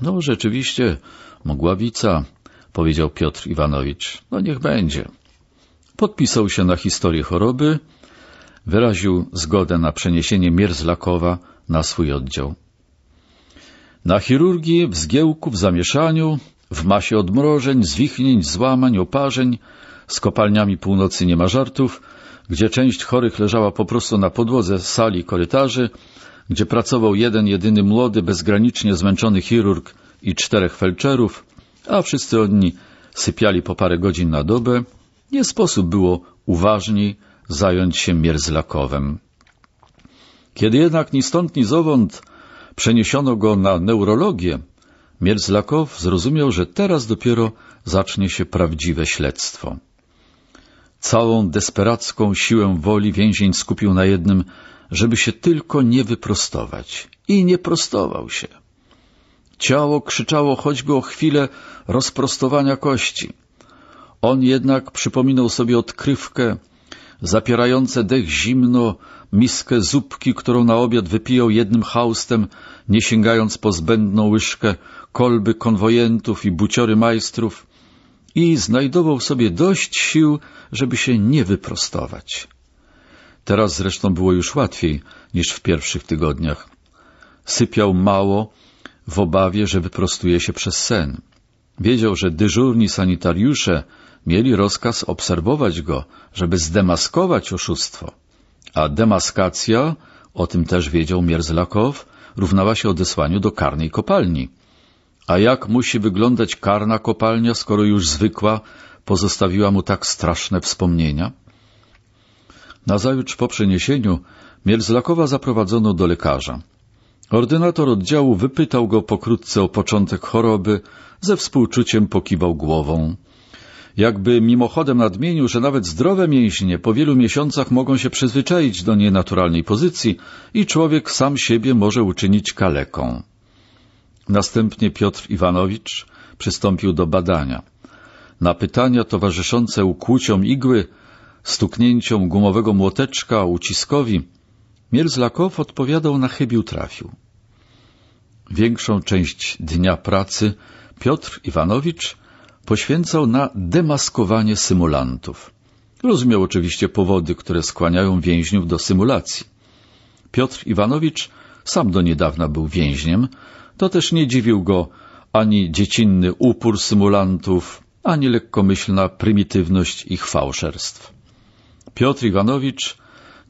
No rzeczywiście, mgławica, powiedział Piotr Iwanowicz. No niech będzie. Podpisał się na historię choroby, wyraził zgodę na przeniesienie Mierzlakowa na swój oddział. Na chirurgii, w zgiełku, w zamieszaniu, w masie odmrożeń, zwichnięć, złamań, oparzeń z kopalniami północy nie ma żartów, gdzie część chorych leżała po prostu na podłodze sali korytarzy, gdzie pracował jeden jedyny młody, bezgranicznie zmęczony chirurg i czterech felczerów, a wszyscy oni sypiali po parę godzin na dobę, nie sposób było uważniej zająć się Mierzlakowem. Kiedy jednak ni stąd, ni zowąd przeniesiono go na neurologię, Mierzlakow zrozumiał, że teraz dopiero zacznie się prawdziwe śledztwo. Całą desperacką siłę woli więzień skupił na jednym, żeby się tylko nie wyprostować. I nie prostował się. Ciało krzyczało choćby o chwilę rozprostowania kości. On jednak przypominał sobie odkrywkę, zapierające dech zimno, miskę zupki, którą na obiad wypijał jednym haustem, nie sięgając po zbędną łyżkę, kolby konwojentów i buciory majstrów, i znajdował sobie dość sił, żeby się nie wyprostować. Teraz zresztą było już łatwiej niż w pierwszych tygodniach. Sypiał mało w obawie, że wyprostuje się przez sen. Wiedział, że dyżurni sanitariusze mieli rozkaz obserwować go, żeby zdemaskować oszustwo. A demaskacja, o tym też wiedział Mierzlakow, równała się odesłaniu do karnej kopalni. A jak musi wyglądać karna kopalnia, skoro już zwykła pozostawiła mu tak straszne wspomnienia? Nazajutrz po przeniesieniu Mierzlakowa zaprowadzono do lekarza. Ordynator oddziału wypytał go pokrótce o początek choroby, ze współczuciem pokiwał głową. Jakby mimochodem nadmienił, że nawet zdrowe mięśnie po wielu miesiącach mogą się przyzwyczaić do nienaturalnej pozycji i człowiek sam siebie może uczynić kaleką. Następnie Piotr Iwanowicz przystąpił do badania. Na pytania towarzyszące ukłuciom igły, stuknięciom gumowego młoteczka, uciskowi, Mierzlakow odpowiadał na chybił trafił. Większą część dnia pracy Piotr Iwanowicz poświęcał na demaskowanie symulantów. Rozumiał oczywiście powody, które skłaniają więźniów do symulacji. Piotr Iwanowicz sam do niedawna był więźniem, to też nie dziwił go ani dziecinny upór symulantów, ani lekkomyślna prymitywność ich fałszerstw. Piotr Iwanowicz,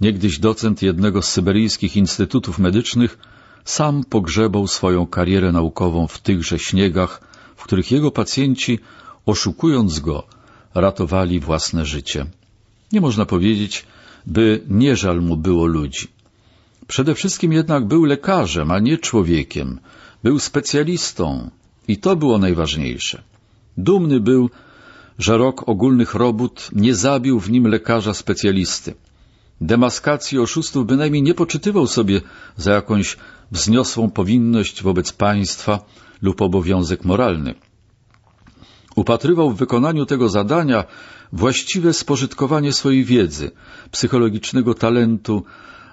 niegdyś docent jednego z syberyjskich instytutów medycznych, sam pogrzebał swoją karierę naukową w tychże śniegach, w których jego pacjenci, oszukując go, ratowali własne życie. Nie można powiedzieć, by nie żal mu było ludzi. Przede wszystkim jednak był lekarzem, a nie człowiekiem – był specjalistą i to było najważniejsze. Dumny był, że rok ogólnych robót nie zabił w nim lekarza specjalisty. Demaskacji oszustów bynajmniej nie poczytywał sobie za jakąś wzniosłą powinność wobec państwa lub obowiązek moralny. Upatrywał w wykonaniu tego zadania właściwe spożytkowanie swojej wiedzy, psychologicznego talentu,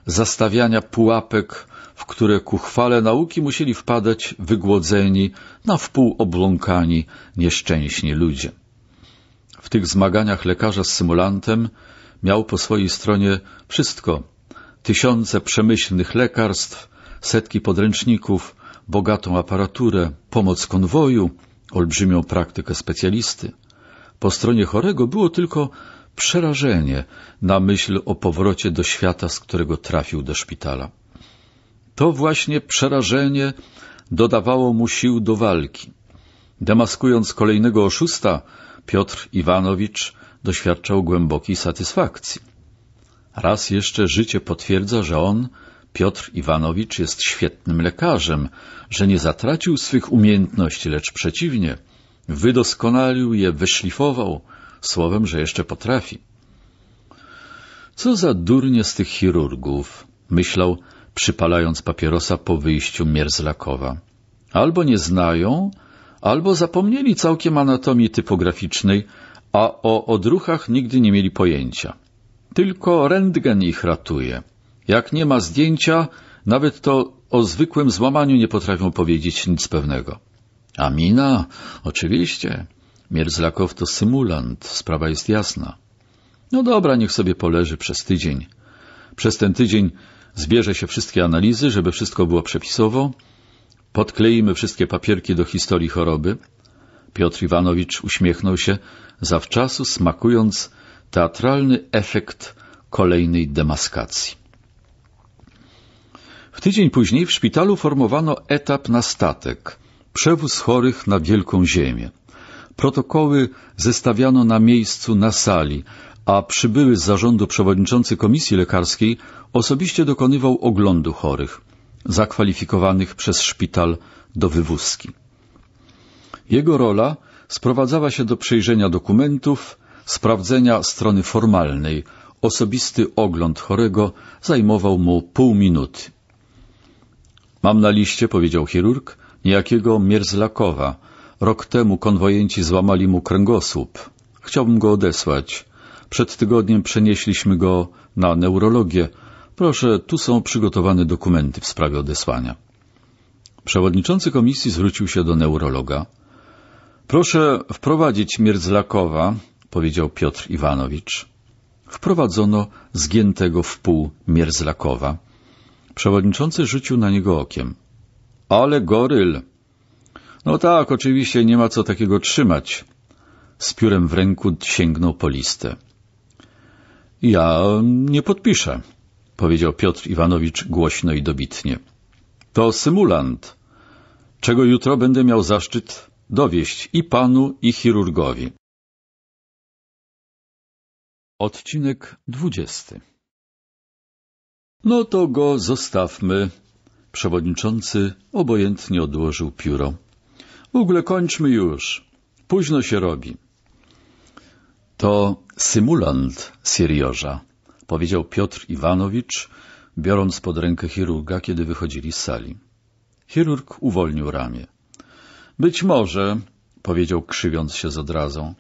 zastawiania pułapek, w które ku chwale nauki musieli wpadać wygłodzeni, na wpół obłąkani, nieszczęśni ludzie. W tych zmaganiach lekarza z symulantem miał po swojej stronie wszystko. Tysiące przemyślnych lekarstw, setki podręczników, bogatą aparaturę, pomoc konwoju, olbrzymią praktykę specjalisty. Po stronie chorego było tylko przerażenie na myśl o powrocie do świata, z którego trafił do szpitala. To właśnie przerażenie dodawało mu sił do walki. Demaskując kolejnego oszusta, Piotr Iwanowicz doświadczał głębokiej satysfakcji. Raz jeszcze życie potwierdza, że on, Piotr Iwanowicz, jest świetnym lekarzem, że nie zatracił swych umiejętności, lecz przeciwnie, wydoskonalił je, wyszlifował, słowem, że jeszcze potrafi. Co za durnie z tych chirurgów, myślał przypalając papierosa po wyjściu Mierzlakowa. Albo nie znają, albo zapomnieli całkiem anatomii typograficznej, a o odruchach nigdy nie mieli pojęcia. Tylko rentgen ich ratuje. Jak nie ma zdjęcia, nawet to o zwykłym złamaniu nie potrafią powiedzieć nic pewnego. A mina? Oczywiście. Mierzlakow to symulant, sprawa jest jasna. No dobra, niech sobie poleży przez tydzień. Przez ten tydzień Zbierze się wszystkie analizy, żeby wszystko było przepisowo. Podkleimy wszystkie papierki do historii choroby. Piotr Iwanowicz uśmiechnął się, zawczasu smakując teatralny efekt kolejnej demaskacji. W tydzień później w szpitalu formowano etap na statek, przewóz chorych na wielką ziemię. Protokoły zestawiano na miejscu na sali, a przybyły z zarządu przewodniczący Komisji Lekarskiej osobiście dokonywał oglądu chorych, zakwalifikowanych przez szpital do wywózki. Jego rola sprowadzała się do przejrzenia dokumentów, sprawdzenia strony formalnej. Osobisty ogląd chorego zajmował mu pół minuty. Mam na liście, powiedział chirurg, niejakiego Mierzlakowa. Rok temu konwojenci złamali mu kręgosłup. Chciałbym go odesłać. Przed tygodniem przenieśliśmy go na neurologię. Proszę, tu są przygotowane dokumenty w sprawie odesłania. Przewodniczący komisji zwrócił się do neurologa. Proszę wprowadzić Mierzlakowa, powiedział Piotr Iwanowicz. Wprowadzono zgiętego w pół Mierzlakowa. Przewodniczący rzucił na niego okiem. Ale goryl! No tak, oczywiście, nie ma co takiego trzymać. Z piórem w ręku sięgnął po listę. Ja nie podpiszę, powiedział Piotr Iwanowicz głośno i dobitnie. To symulant, czego jutro będę miał zaszczyt dowieść i panu, i chirurgowi. Odcinek dwudziesty No to go zostawmy. Przewodniczący obojętnie odłożył pióro. W ogóle kończmy już. Późno się robi to symulant Siriorza, powiedział Piotr Iwanowicz, biorąc pod rękę chirurga, kiedy wychodzili z sali. Chirurg uwolnił ramię. Być może, powiedział krzywiąc się z odrazą.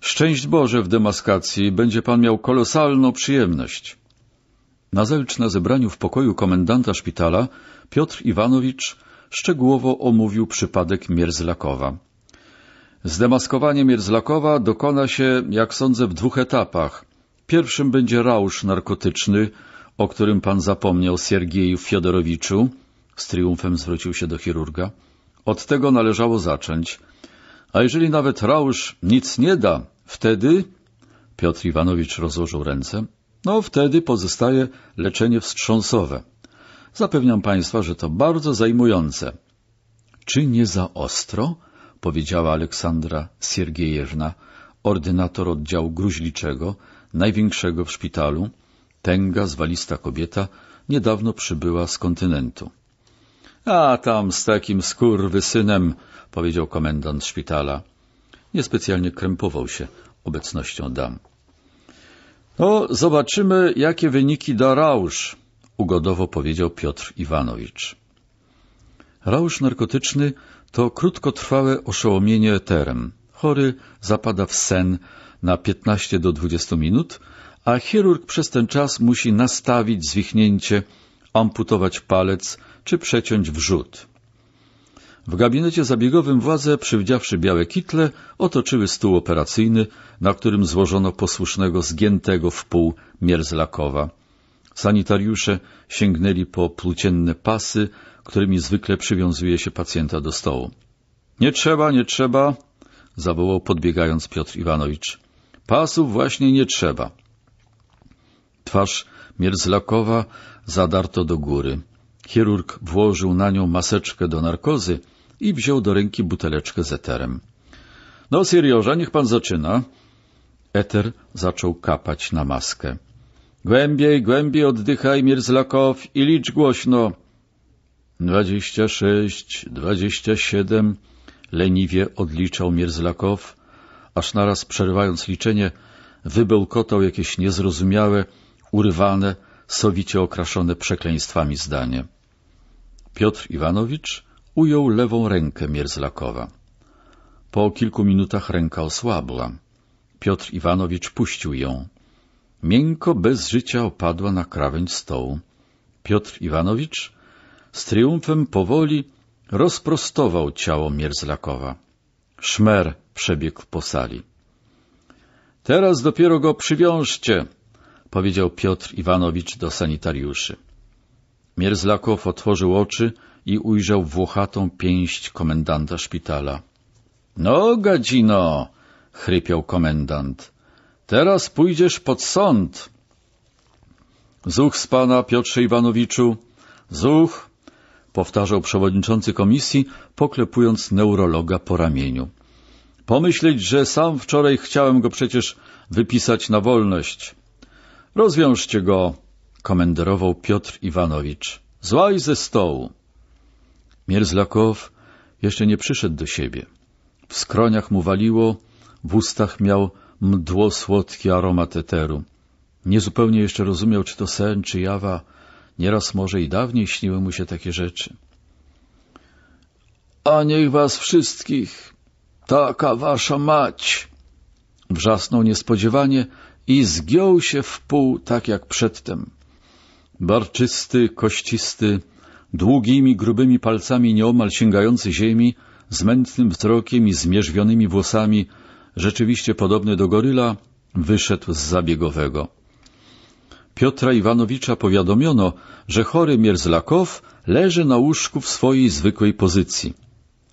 Szczęść Boże w demaskacji, będzie pan miał kolosalną przyjemność. Nazajutrz na zebraniu w pokoju komendanta szpitala Piotr Iwanowicz szczegółowo omówił przypadek Mierzlakowa. Zdemaskowanie Mierzlakowa dokona się, jak sądzę, w dwóch etapach. Pierwszym będzie rausz narkotyczny, o którym pan zapomniał Siergieju Fiodorowiczu. Z triumfem zwrócił się do chirurga. Od tego należało zacząć. A jeżeli nawet rausz nic nie da, wtedy... Piotr Iwanowicz rozłożył ręce. No wtedy pozostaje leczenie wstrząsowe. Zapewniam Państwa, że to bardzo zajmujące. Czy nie za ostro? powiedziała Aleksandra Siergiejewna, ordynator oddziału gruźliczego, największego w szpitalu, tęga, zwalista kobieta, niedawno przybyła z kontynentu. — A tam z takim skurwysynem — powiedział komendant szpitala. Niespecjalnie krępował się obecnością dam. — No, zobaczymy, jakie wyniki da Rausz — ugodowo powiedział Piotr Iwanowicz. Rausz narkotyczny to krótkotrwałe oszołomienie eterem. Chory zapada w sen na 15 do 20 minut, a chirurg przez ten czas musi nastawić zwichnięcie, amputować palec czy przeciąć wrzód. W gabinecie zabiegowym władze, przywdziawszy białe kitle, otoczyły stół operacyjny, na którym złożono posłusznego, zgiętego w pół Mierzlakowa. Sanitariusze sięgnęli po płócienne pasy, którymi zwykle przywiązuje się pacjenta do stołu. Nie trzeba, nie trzeba, zawołał podbiegając Piotr Iwanowicz. Pasów właśnie nie trzeba. Twarz Mierzlakowa zadarto do góry. Chirurg włożył na nią maseczkę do narkozy i wziął do ręki buteleczkę z eterem. — No, Siriorza, niech pan zaczyna. Eter zaczął kapać na maskę. — Głębiej, głębiej oddychaj, Mierzlakow, i licz głośno dwadzieścia sześć, dwadzieścia siedem. leniwie odliczał Mierzlakow, aż naraz przerwając liczenie, wybełkotał jakieś niezrozumiałe, urywane, sowicie okraszone przekleństwami zdanie. Piotr Iwanowicz ujął lewą rękę Mierzlakowa. Po kilku minutach ręka osłabła. Piotr Iwanowicz puścił ją. Miękko, bez życia opadła na krawędź stołu. Piotr Iwanowicz z triumfem powoli rozprostował ciało Mierzlakowa. Szmer przebiegł po sali. — Teraz dopiero go przywiążcie — powiedział Piotr Iwanowicz do sanitariuszy. Mierzlakow otworzył oczy i ujrzał włochatą pięść komendanta szpitala. — No, gadzino! — chrypiał komendant. — Teraz pójdziesz pod sąd! — Zuch z pana, Piotrze Iwanowiczu! Zuch! powtarzał przewodniczący komisji, poklepując neurologa po ramieniu. Pomyśleć, że sam wczoraj chciałem go przecież wypisać na wolność. Rozwiążcie go, komenderował Piotr Iwanowicz. Złaj ze stołu. Mierzlakow jeszcze nie przyszedł do siebie. W skroniach mu waliło, w ustach miał mdło słodki aromat eteru. Niezupełnie jeszcze rozumiał, czy to sen, czy jawa. Nieraz może i dawniej śniły mu się takie rzeczy. A niech was wszystkich, taka wasza mać! Wrzasnął niespodziewanie i zgiął się w pół, tak jak przedtem. Barczysty, kościsty, długimi, grubymi palcami nieomal sięgający ziemi, z mętnym wzrokiem i zmierzwionymi włosami, rzeczywiście podobny do goryla, wyszedł z zabiegowego. Piotra Iwanowicza powiadomiono, że chory Mierzlakow leży na łóżku w swojej zwykłej pozycji.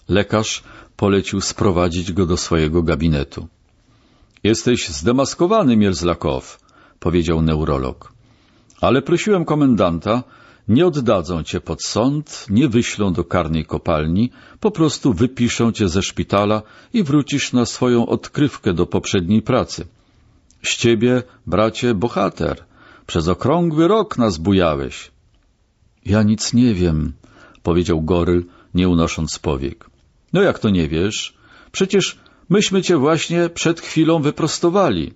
Lekarz polecił sprowadzić go do swojego gabinetu. — Jesteś zdemaskowany, Mierzlakow — powiedział neurolog. — Ale prosiłem komendanta, nie oddadzą cię pod sąd, nie wyślą do karnej kopalni, po prostu wypiszą cię ze szpitala i wrócisz na swoją odkrywkę do poprzedniej pracy. Z ciebie, bracie, bohater — przez okrągły rok nas bujałeś. Ja nic nie wiem, powiedział Goryl, nie unosząc powiek. No jak to nie wiesz? Przecież myśmy cię właśnie przed chwilą wyprostowali.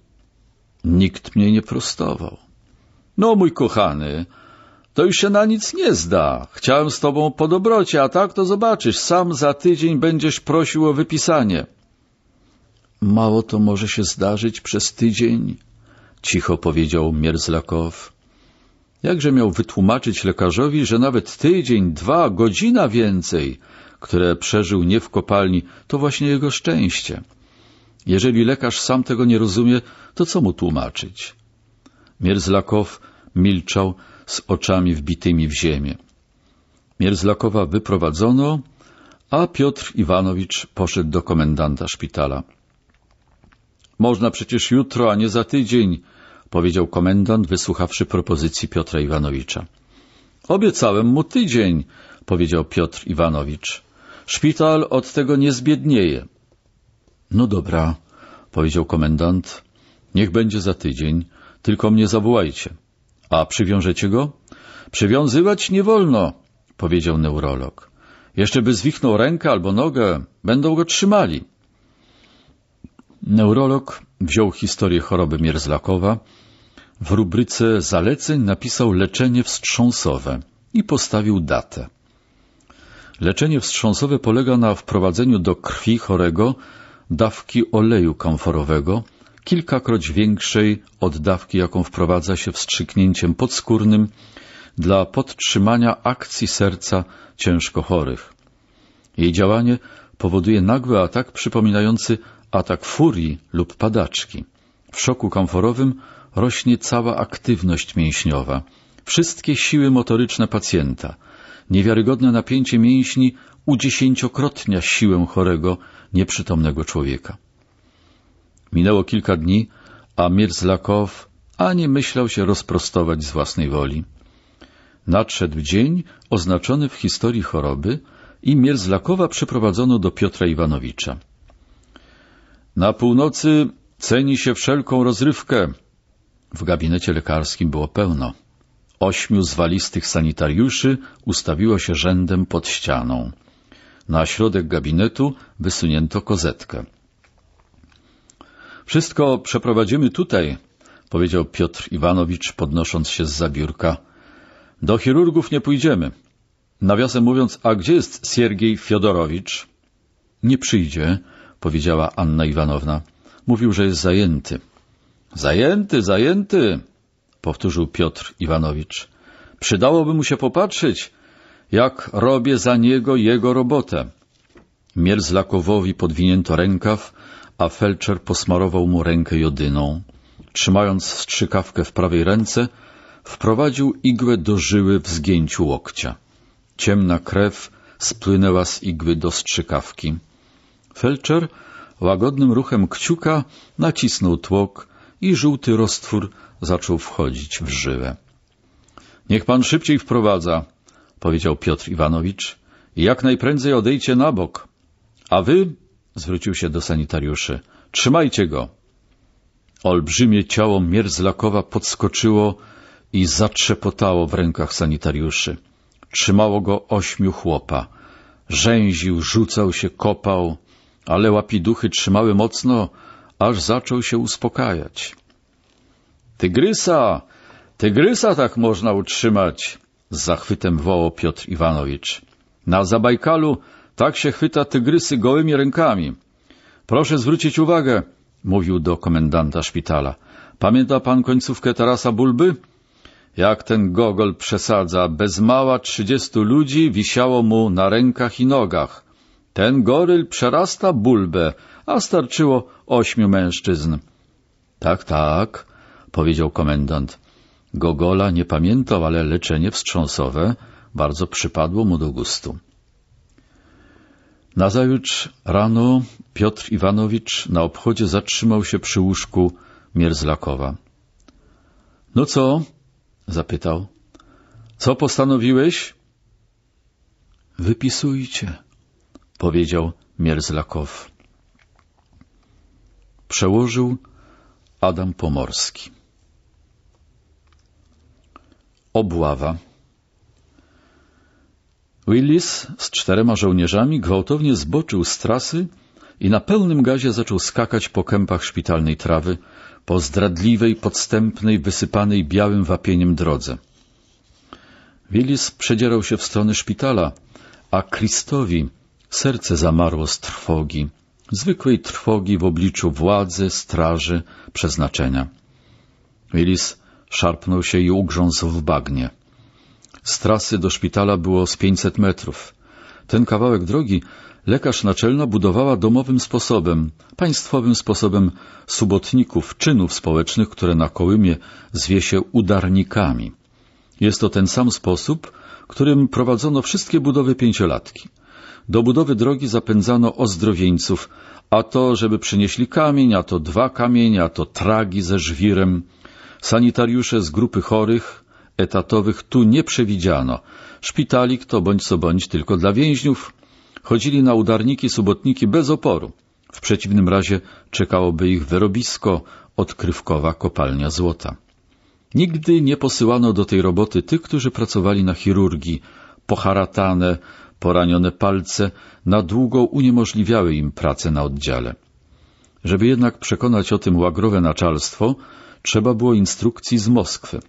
Nikt mnie nie prostował. No, mój kochany, to już się na nic nie zda. Chciałem z tobą po dobrocie, a tak to zobaczysz. Sam za tydzień będziesz prosił o wypisanie. Mało to może się zdarzyć przez tydzień, cicho powiedział Mierzlakow. Jakże miał wytłumaczyć lekarzowi, że nawet tydzień, dwa, godzina więcej, które przeżył nie w kopalni, to właśnie jego szczęście. Jeżeli lekarz sam tego nie rozumie, to co mu tłumaczyć? Mierzlakow milczał z oczami wbitymi w ziemię. Mierzlakowa wyprowadzono, a Piotr Iwanowicz poszedł do komendanta szpitala. Można przecież jutro, a nie za tydzień, powiedział komendant, wysłuchawszy propozycji Piotra Iwanowicza. Obiecałem mu tydzień, powiedział Piotr Iwanowicz. Szpital od tego nie zbiednieje. No dobra, powiedział komendant. Niech będzie za tydzień, tylko mnie zawołajcie. A przywiążecie go? Przywiązywać nie wolno, powiedział neurolog. Jeszcze by zwichnął rękę albo nogę, będą go trzymali. Neurolog wziął historię choroby Mierzlakowa. W rubryce zaleceń napisał leczenie wstrząsowe i postawił datę. Leczenie wstrząsowe polega na wprowadzeniu do krwi chorego dawki oleju kamforowego, kilkakroć większej od dawki, jaką wprowadza się wstrzyknięciem podskórnym dla podtrzymania akcji serca ciężko chorych. Jej działanie powoduje nagły atak przypominający atak furii lub padaczki. W szoku komforowym rośnie cała aktywność mięśniowa, wszystkie siły motoryczne pacjenta. Niewiarygodne napięcie mięśni udziesięciokrotnia siłę chorego, nieprzytomnego człowieka. Minęło kilka dni, a Mirzlakow ani myślał się rozprostować z własnej woli. Nadszedł dzień oznaczony w historii choroby, i Mierzlakowa przyprowadzono do Piotra Iwanowicza. Na północy ceni się wszelką rozrywkę. W gabinecie lekarskim było pełno. Ośmiu zwalistych sanitariuszy ustawiło się rzędem pod ścianą. Na środek gabinetu wysunięto kozetkę. Wszystko przeprowadzimy tutaj, powiedział Piotr Iwanowicz, podnosząc się z zabiórka. Do chirurgów nie pójdziemy. Nawiasem mówiąc, a gdzie jest Siergiej Fiodorowicz? Nie przyjdzie, powiedziała Anna Iwanowna. Mówił, że jest zajęty. Zajęty, zajęty, powtórzył Piotr Iwanowicz. Przydałoby mu się popatrzeć, jak robię za niego jego robotę. Mierzlakowowi podwinięto rękaw, a felczer posmarował mu rękę jodyną. Trzymając strzykawkę w prawej ręce, wprowadził igłę do żyły w zgięciu łokcia. Ciemna krew spłynęła z igły do strzykawki. Felczer łagodnym ruchem kciuka nacisnął tłok i żółty roztwór zaczął wchodzić w żyłę. — Niech pan szybciej wprowadza — powiedział Piotr Iwanowicz — i jak najprędzej odejdzie na bok. A wy — zwrócił się do sanitariuszy — trzymajcie go. Olbrzymie ciało Mierzlakowa podskoczyło i zatrzepotało w rękach sanitariuszy. Trzymało go ośmiu chłopa. Rzęził, rzucał się, kopał, ale łapiduchy trzymały mocno, aż zaczął się uspokajać. — Tygrysa! Tygrysa tak można utrzymać! — z zachwytem wołał Piotr Iwanowicz. — Na Zabajkalu tak się chwyta tygrysy gołymi rękami. Proszę zwrócić uwagę — mówił do komendanta szpitala. — Pamięta pan końcówkę Tarasa Bulby? — jak ten gogol przesadza, bez mała trzydziestu ludzi wisiało mu na rękach i nogach. Ten goryl przerasta bulbę, a starczyło ośmiu mężczyzn. Tak, tak, powiedział komendant. Gogola nie pamiętał, ale leczenie wstrząsowe bardzo przypadło mu do gustu. Nazajutrz rano Piotr Iwanowicz na obchodzie zatrzymał się przy łóżku Mierzlakowa. — No co? Zapytał. Co postanowiłeś? Wypisujcie, powiedział Mierzlakow. Przełożył Adam Pomorski. Obława Willis z czterema żołnierzami gwałtownie zboczył z trasy i na pełnym gazie zaczął skakać po kępach szpitalnej trawy, po zdradliwej, podstępnej, wysypanej białym wapieniem drodze. Willis przedzierał się w stronę szpitala, a Kristowi serce zamarło z trwogi, zwykłej trwogi w obliczu władzy, straży, przeznaczenia. Willis szarpnął się i ugrzązł w bagnie. Z trasy do szpitala było z pięćset metrów. Ten kawałek drogi lekarz naczelna budowała domowym sposobem, państwowym sposobem subotników, czynów społecznych, które na Kołymie zwie się udarnikami. Jest to ten sam sposób, którym prowadzono wszystkie budowy pięciolatki. Do budowy drogi zapędzano ozdrowieńców, a to, żeby przynieśli kamień, a to dwa kamienie, a to tragi ze żwirem. Sanitariusze z grupy chorych, etatowych tu nie przewidziano. Szpitalik to bądź co bądź tylko dla więźniów, chodzili na udarniki, subotniki bez oporu. W przeciwnym razie czekałoby ich wyrobisko, odkrywkowa kopalnia złota. Nigdy nie posyłano do tej roboty tych, którzy pracowali na chirurgii. Poharatane, poranione palce na długo uniemożliwiały im pracę na oddziale. Żeby jednak przekonać o tym łagrowe naczelstwo, trzeba było instrukcji z Moskwy.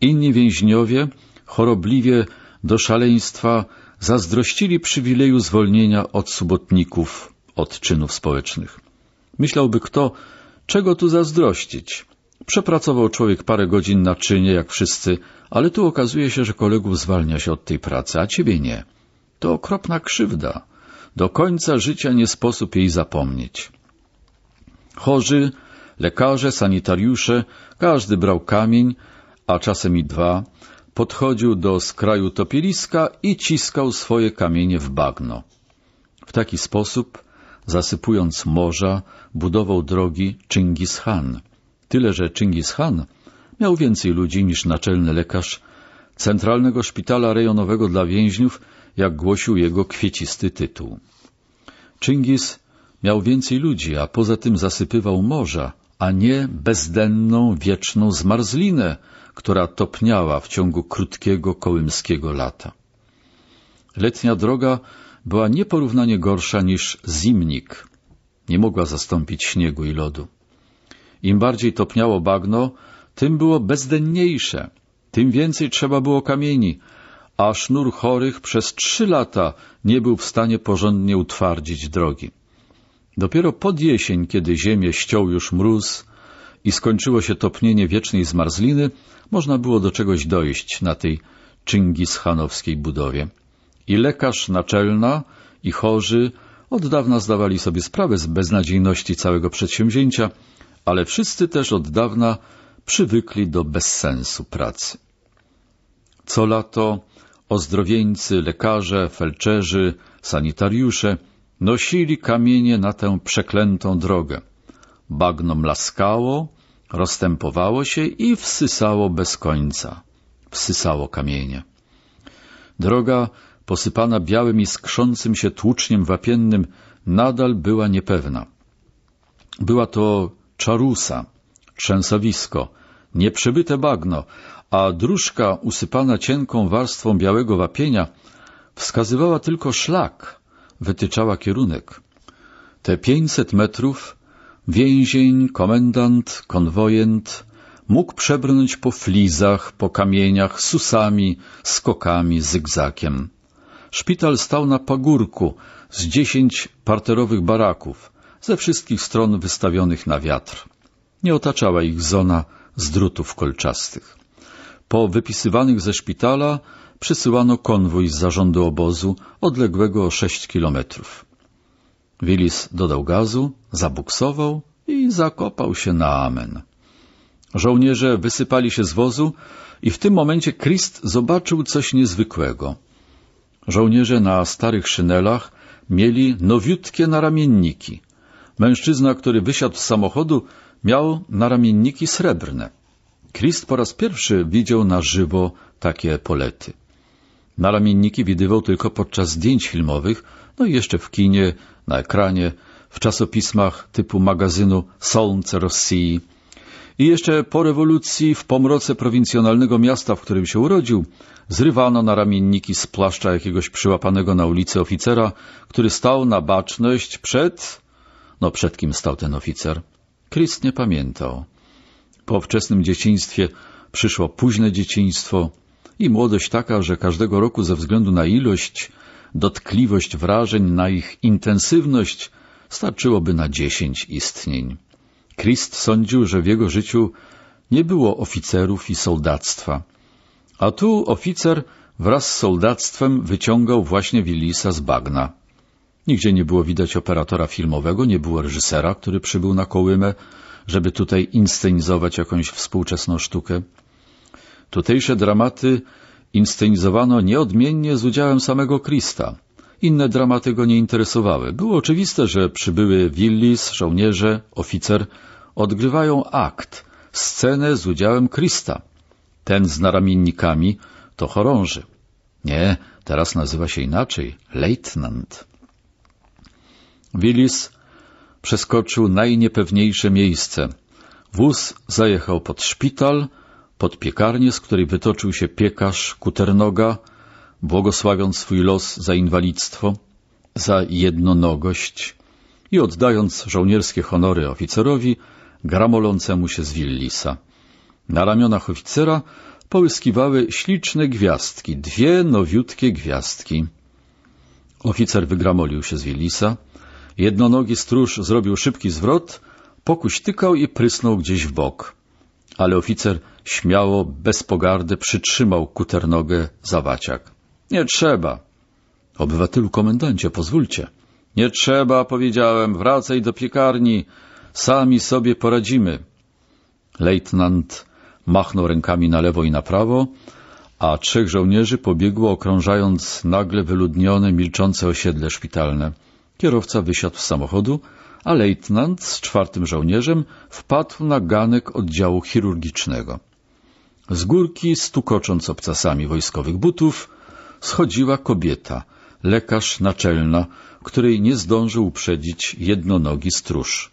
Inni więźniowie chorobliwie do szaleństwa zazdrościli przywileju zwolnienia od subotników, od czynów społecznych. Myślałby kto, czego tu zazdrościć? Przepracował człowiek parę godzin na czynie, jak wszyscy, ale tu okazuje się, że kolegów zwalnia się od tej pracy, a ciebie nie. To okropna krzywda. Do końca życia nie sposób jej zapomnieć. Chorzy, lekarze, sanitariusze, każdy brał kamień, a czasem i dwa, podchodził do skraju topieliska i ciskał swoje kamienie w bagno. W taki sposób, zasypując morza, budował drogi Chingis Han. Tyle, że Chingis Han miał więcej ludzi niż naczelny lekarz Centralnego Szpitala Rejonowego dla Więźniów, jak głosił jego kwiecisty tytuł. Chingis miał więcej ludzi, a poza tym zasypywał morza, a nie bezdenną, wieczną zmarzlinę, która topniała w ciągu krótkiego kołymskiego lata. Letnia droga była nieporównanie gorsza niż zimnik. Nie mogła zastąpić śniegu i lodu. Im bardziej topniało bagno, tym było bezdenniejsze, tym więcej trzeba było kamieni, a sznur chorych przez trzy lata nie był w stanie porządnie utwardzić drogi. Dopiero pod jesień, kiedy ziemię ściął już mróz i skończyło się topnienie wiecznej zmarzliny, można było do czegoś dojść na tej czyngis-chanowskiej budowie. I lekarz naczelna, i chorzy od dawna zdawali sobie sprawę z beznadziejności całego przedsięwzięcia, ale wszyscy też od dawna przywykli do bezsensu pracy. Co lato ozdrowieńcy, lekarze, felczerzy, sanitariusze nosili kamienie na tę przeklętą drogę. Bagno mlaskało, rozstępowało się i wsysało bez końca. Wsysało kamienie. Droga, posypana białym i skrzącym się tłuczniem wapiennym, nadal była niepewna. Była to czarusa, trzęsawisko, nieprzebyte bagno, a dróżka usypana cienką warstwą białego wapienia wskazywała tylko szlak, wytyczała kierunek. Te pięćset metrów Więzień, komendant, konwojent mógł przebrnąć po flizach, po kamieniach, susami, skokami, zygzakiem. Szpital stał na pagórku z dziesięć parterowych baraków, ze wszystkich stron wystawionych na wiatr. Nie otaczała ich zona z drutów kolczastych. Po wypisywanych ze szpitala przysyłano konwój z zarządu obozu odległego o sześć kilometrów. Willis dodał gazu, zabuksował i zakopał się na amen. Żołnierze wysypali się z wozu i w tym momencie Christ zobaczył coś niezwykłego. Żołnierze na starych szynelach mieli nowiutkie naramienniki. Mężczyzna, który wysiadł z samochodu, miał naramienniki srebrne. Christ po raz pierwszy widział na żywo takie polety. Naramienniki widywał tylko podczas zdjęć filmowych, no i jeszcze w kinie na ekranie, w czasopismach typu magazynu "Słońce Rosji. I jeszcze po rewolucji w pomroce prowincjonalnego miasta, w którym się urodził, zrywano na ramienniki z płaszcza jakiegoś przyłapanego na ulicy oficera, który stał na baczność przed... No przed kim stał ten oficer? Chris nie pamiętał. Po wczesnym dzieciństwie przyszło późne dzieciństwo i młodość taka, że każdego roku ze względu na ilość dotkliwość wrażeń, na ich intensywność starczyłoby na dziesięć istnień. Christ sądził, że w jego życiu nie było oficerów i soldactwa. A tu oficer wraz z soldactwem wyciągał właśnie Willisa z bagna. Nigdzie nie było widać operatora filmowego, nie było reżysera, który przybył na Kołymę, żeby tutaj inscenizować jakąś współczesną sztukę. Tutejsze dramaty inscenizowano nieodmiennie z udziałem samego Krista. Inne dramaty go nie interesowały. Było oczywiste, że przybyły Willis, żołnierze, oficer odgrywają akt, scenę z udziałem Krista. Ten z naramiennikami to chorąży. Nie, teraz nazywa się inaczej — lejtnant. Willis przeskoczył najniepewniejsze miejsce. Wóz zajechał pod szpital — pod piekarnię, z której wytoczył się piekarz Kuternoga, błogosławiąc swój los za inwalidztwo, za jednonogość i oddając żołnierskie honory oficerowi gramolącemu się z Willisa. Na ramionach oficera połyskiwały śliczne gwiazdki, dwie nowiutkie gwiazdki. Oficer wygramolił się z Willisa, jednonogi stróż zrobił szybki zwrot, pokuś tykał i prysnął gdzieś w bok. Ale oficer śmiało, bez pogardy przytrzymał kuternogę zawaciak. Nie trzeba. Obywatelu komendancie, pozwólcie. Nie trzeba, powiedziałem, wracaj do piekarni. Sami sobie poradzimy. Lejtnant machnął rękami na lewo i na prawo, a trzech żołnierzy pobiegło, okrążając nagle wyludnione, milczące osiedle szpitalne. Kierowca wysiadł z samochodu, a lejtnant z czwartym żołnierzem wpadł na ganek oddziału chirurgicznego. Z górki, stukocząc obcasami wojskowych butów, schodziła kobieta, lekarz naczelna, której nie zdążył uprzedzić jednonogi stróż.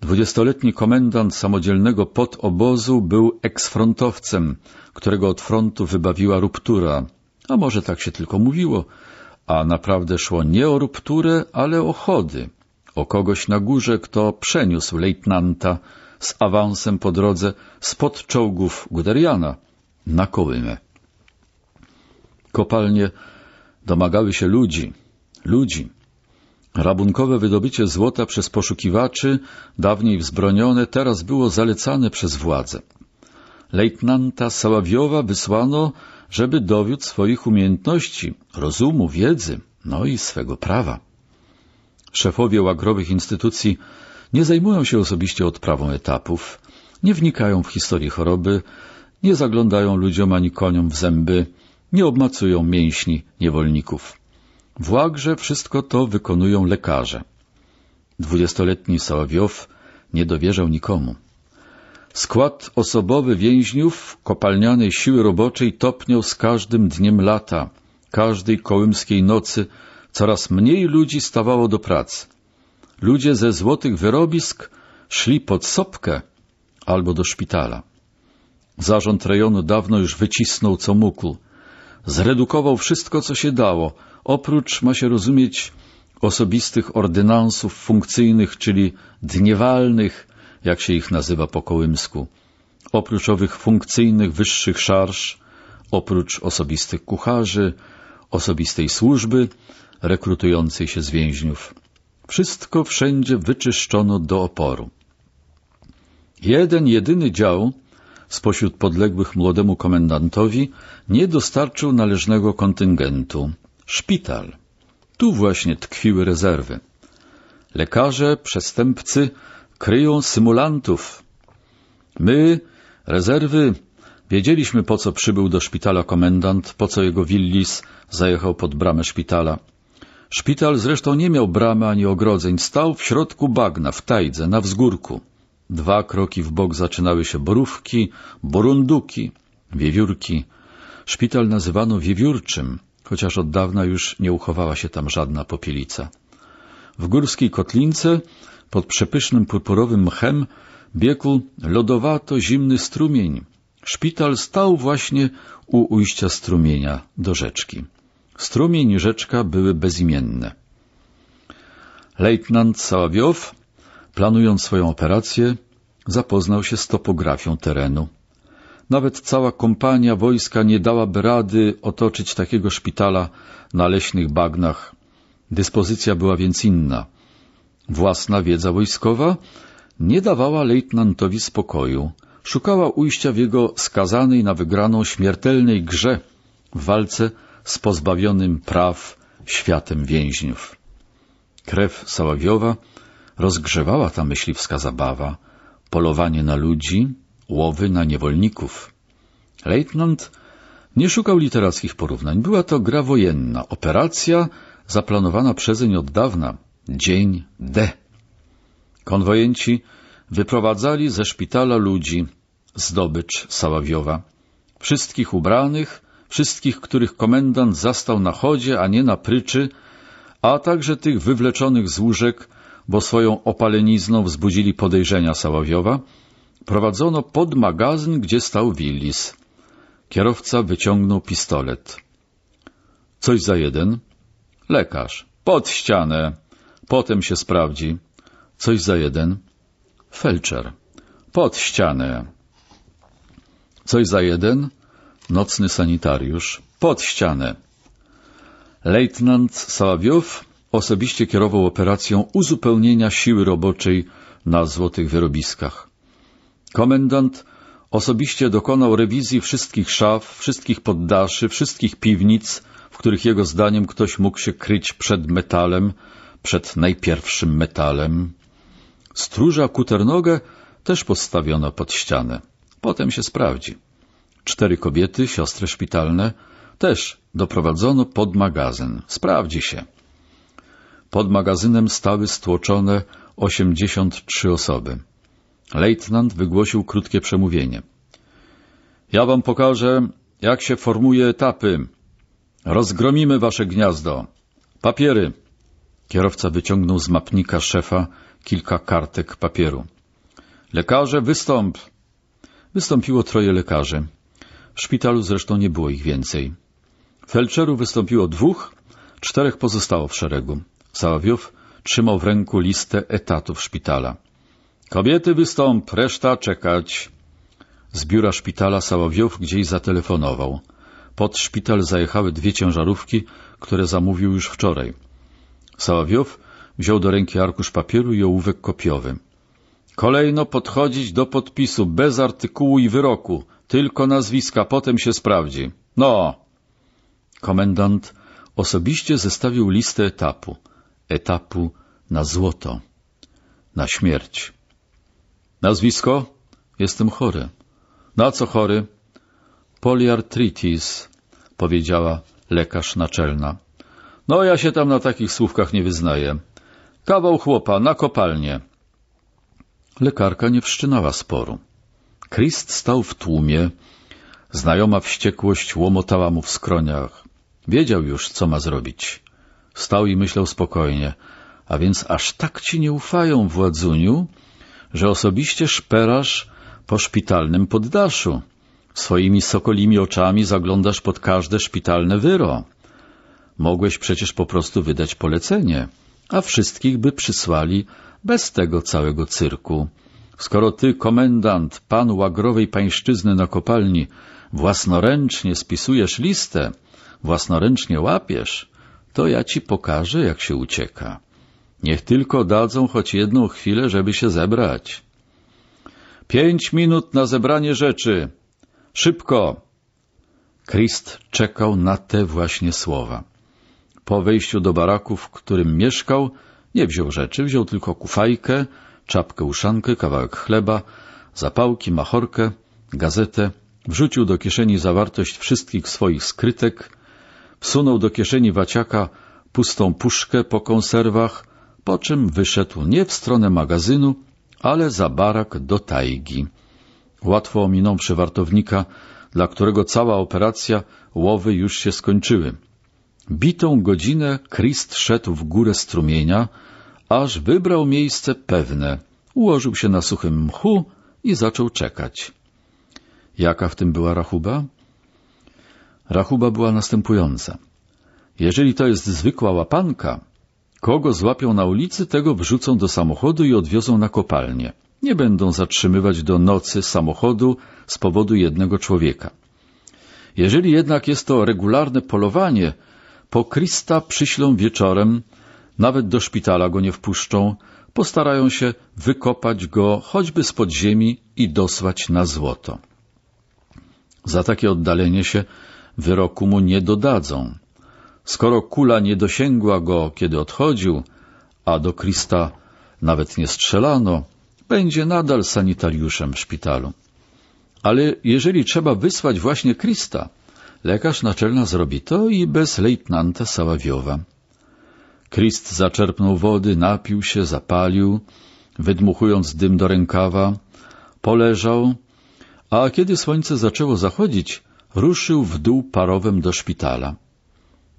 Dwudziestoletni komendant samodzielnego podobozu był eksfrontowcem, którego od frontu wybawiła ruptura. A może tak się tylko mówiło, a naprawdę szło nie o rupturę, ale o chody, o kogoś na górze, kto przeniósł lejtnanta, z awansem po drodze spod czołgów Guderiana na Kołymę. Kopalnie domagały się ludzi, ludzi. Rabunkowe wydobycie złota przez poszukiwaczy, dawniej wzbronione, teraz było zalecane przez władze. Lejtnanta Sławiowa wysłano, żeby dowiódł swoich umiejętności, rozumu, wiedzy, no i swego prawa. Szefowie łagrowych instytucji nie zajmują się osobiście odprawą etapów, nie wnikają w historię choroby, nie zaglądają ludziom ani koniom w zęby, nie obmacują mięśni niewolników. Łagrze wszystko to wykonują lekarze. Dwudziestoletni Sołowiow nie dowierzał nikomu. Skład osobowy więźniów kopalnianej siły roboczej topniał z każdym dniem lata, każdej kołymskiej nocy coraz mniej ludzi stawało do pracy ludzie ze złotych wyrobisk szli pod sopkę albo do szpitala. Zarząd rejonu dawno już wycisnął co mógł. Zredukował wszystko, co się dało, oprócz, ma się rozumieć, osobistych ordynansów funkcyjnych, czyli dniewalnych, jak się ich nazywa po kołymsku, oprócz owych funkcyjnych wyższych szarż, oprócz osobistych kucharzy, osobistej służby rekrutującej się z więźniów. Wszystko wszędzie wyczyszczono do oporu. Jeden jedyny dział spośród podległych młodemu komendantowi nie dostarczył należnego kontyngentu. Szpital. Tu właśnie tkwiły rezerwy. Lekarze, przestępcy kryją symulantów. My, rezerwy, wiedzieliśmy po co przybył do szpitala komendant, po co jego willis zajechał pod bramę szpitala. Szpital zresztą nie miał bramy ani ogrodzeń, stał w środku bagna, w tajdze, na wzgórku. Dwa kroki w bok zaczynały się borówki, borunduki, wiewiórki. Szpital nazywano wiewiórczym, chociaż od dawna już nie uchowała się tam żadna popielica. W górskiej kotlince, pod przepysznym purpurowym mchem, biegł lodowato-zimny strumień. Szpital stał właśnie u ujścia strumienia do rzeczki. Strumień i rzeczka były bezimienne. Lejtnant Saławiow, planując swoją operację, zapoznał się z topografią terenu. Nawet cała kompania wojska nie dałaby rady otoczyć takiego szpitala na leśnych bagnach. Dyspozycja była więc inna. Własna wiedza wojskowa nie dawała lejtnantowi spokoju. Szukała ujścia w jego skazanej na wygraną śmiertelnej grze w walce z pozbawionym praw światem więźniów. Krew Saławiowa rozgrzewała ta myśliwska zabawa, polowanie na ludzi, łowy na niewolników. Lejtnant nie szukał literackich porównań. Była to gra wojenna, operacja zaplanowana przezeń od dawna, dzień D. Konwojenci wyprowadzali ze szpitala ludzi, zdobycz Sławiowa, wszystkich ubranych wszystkich, których komendant zastał na chodzie, a nie na pryczy, a także tych wywleczonych z łóżek, bo swoją opalenizną wzbudzili podejrzenia Saławiowa, prowadzono pod magazyn, gdzie stał Willis. Kierowca wyciągnął pistolet. Coś za jeden? Lekarz. Pod ścianę. Potem się sprawdzi. Coś za jeden? Felczer. Pod ścianę. Coś za jeden? nocny sanitariusz, pod ścianę. Lejtnant Sawiow osobiście kierował operacją uzupełnienia siły roboczej na złotych wyrobiskach. Komendant osobiście dokonał rewizji wszystkich szaf, wszystkich poddaszy, wszystkich piwnic, w których jego zdaniem ktoś mógł się kryć przed metalem, przed najpierwszym metalem. Stróża Kuternogę też postawiono pod ścianę. Potem się sprawdzi. Cztery kobiety, siostry szpitalne, też doprowadzono pod magazyn. Sprawdzi się. Pod magazynem stały stłoczone 83 osoby. Lejtnant wygłosił krótkie przemówienie. Ja wam pokażę, jak się formuje etapy. Rozgromimy wasze gniazdo. Papiery. Kierowca wyciągnął z mapnika szefa kilka kartek papieru. Lekarze, wystąp! Wystąpiło troje lekarzy. W szpitalu zresztą nie było ich więcej. Felczeru wystąpiło dwóch, czterech pozostało w szeregu. Saławiow trzymał w ręku listę etatów szpitala. Kobiety wystąp, reszta czekać. Z biura szpitala Saławiow gdzieś zatelefonował. Pod szpital zajechały dwie ciężarówki, które zamówił już wczoraj. Saławiow wziął do ręki arkusz papieru i ołówek kopiowy. Kolejno podchodzić do podpisu bez artykułu i wyroku, tylko nazwiska, potem się sprawdzi. No! Komendant osobiście zestawił listę etapu. Etapu na złoto. Na śmierć. Nazwisko? Jestem chory. Na co chory? Poliartritis, powiedziała lekarz naczelna. No ja się tam na takich słówkach nie wyznaję. Kawał chłopa na kopalnię. Lekarka nie wszczynała sporu. Christ stał w tłumie, znajoma wściekłość łomotała mu w skroniach. Wiedział już, co ma zrobić. Stał i myślał spokojnie. A więc aż tak ci nie ufają, władzuniu, że osobiście szperasz po szpitalnym poddaszu. Swoimi sokolimi oczami zaglądasz pod każde szpitalne wyro. Mogłeś przecież po prostu wydać polecenie, a wszystkich by przysłali bez tego całego cyrku. Skoro ty, komendant, pan łagrowej pańszczyzny na kopalni, własnoręcznie spisujesz listę, własnoręcznie łapiesz, to ja ci pokażę, jak się ucieka. Niech tylko dadzą choć jedną chwilę, żeby się zebrać. Pięć minut na zebranie rzeczy. Szybko! Christ czekał na te właśnie słowa. Po wejściu do baraku, w którym mieszkał, nie wziął rzeczy, wziął tylko kufajkę, czapkę uszankę, kawałek chleba, zapałki, machorkę, gazetę, wrzucił do kieszeni zawartość wszystkich swoich skrytek, wsunął do kieszeni waciaka pustą puszkę po konserwach, po czym wyszedł nie w stronę magazynu, ale za barak do tajgi. Łatwo ominąwszy wartownika, dla którego cała operacja łowy już się skończyły. Bitą godzinę Christ szedł w górę strumienia, aż wybrał miejsce pewne, ułożył się na suchym mchu i zaczął czekać. Jaka w tym była rachuba? Rachuba była następująca. Jeżeli to jest zwykła łapanka, kogo złapią na ulicy, tego wrzucą do samochodu i odwiozą na kopalnię. Nie będą zatrzymywać do nocy samochodu z powodu jednego człowieka. Jeżeli jednak jest to regularne polowanie, po Krista przyślą wieczorem nawet do szpitala go nie wpuszczą, postarają się wykopać go choćby z pod ziemi i dosłać na złoto. Za takie oddalenie się wyroku mu nie dodadzą. Skoro kula nie dosięgła go, kiedy odchodził, a do Krista nawet nie strzelano, będzie nadal sanitariuszem w szpitalu. Ale jeżeli trzeba wysłać właśnie Krista, lekarz naczelna zrobi to i bez lejtnanta Saławiowa. Krist zaczerpnął wody, napił się, zapalił, wydmuchując dym do rękawa, poleżał, a kiedy słońce zaczęło zachodzić, ruszył w dół parowem do szpitala.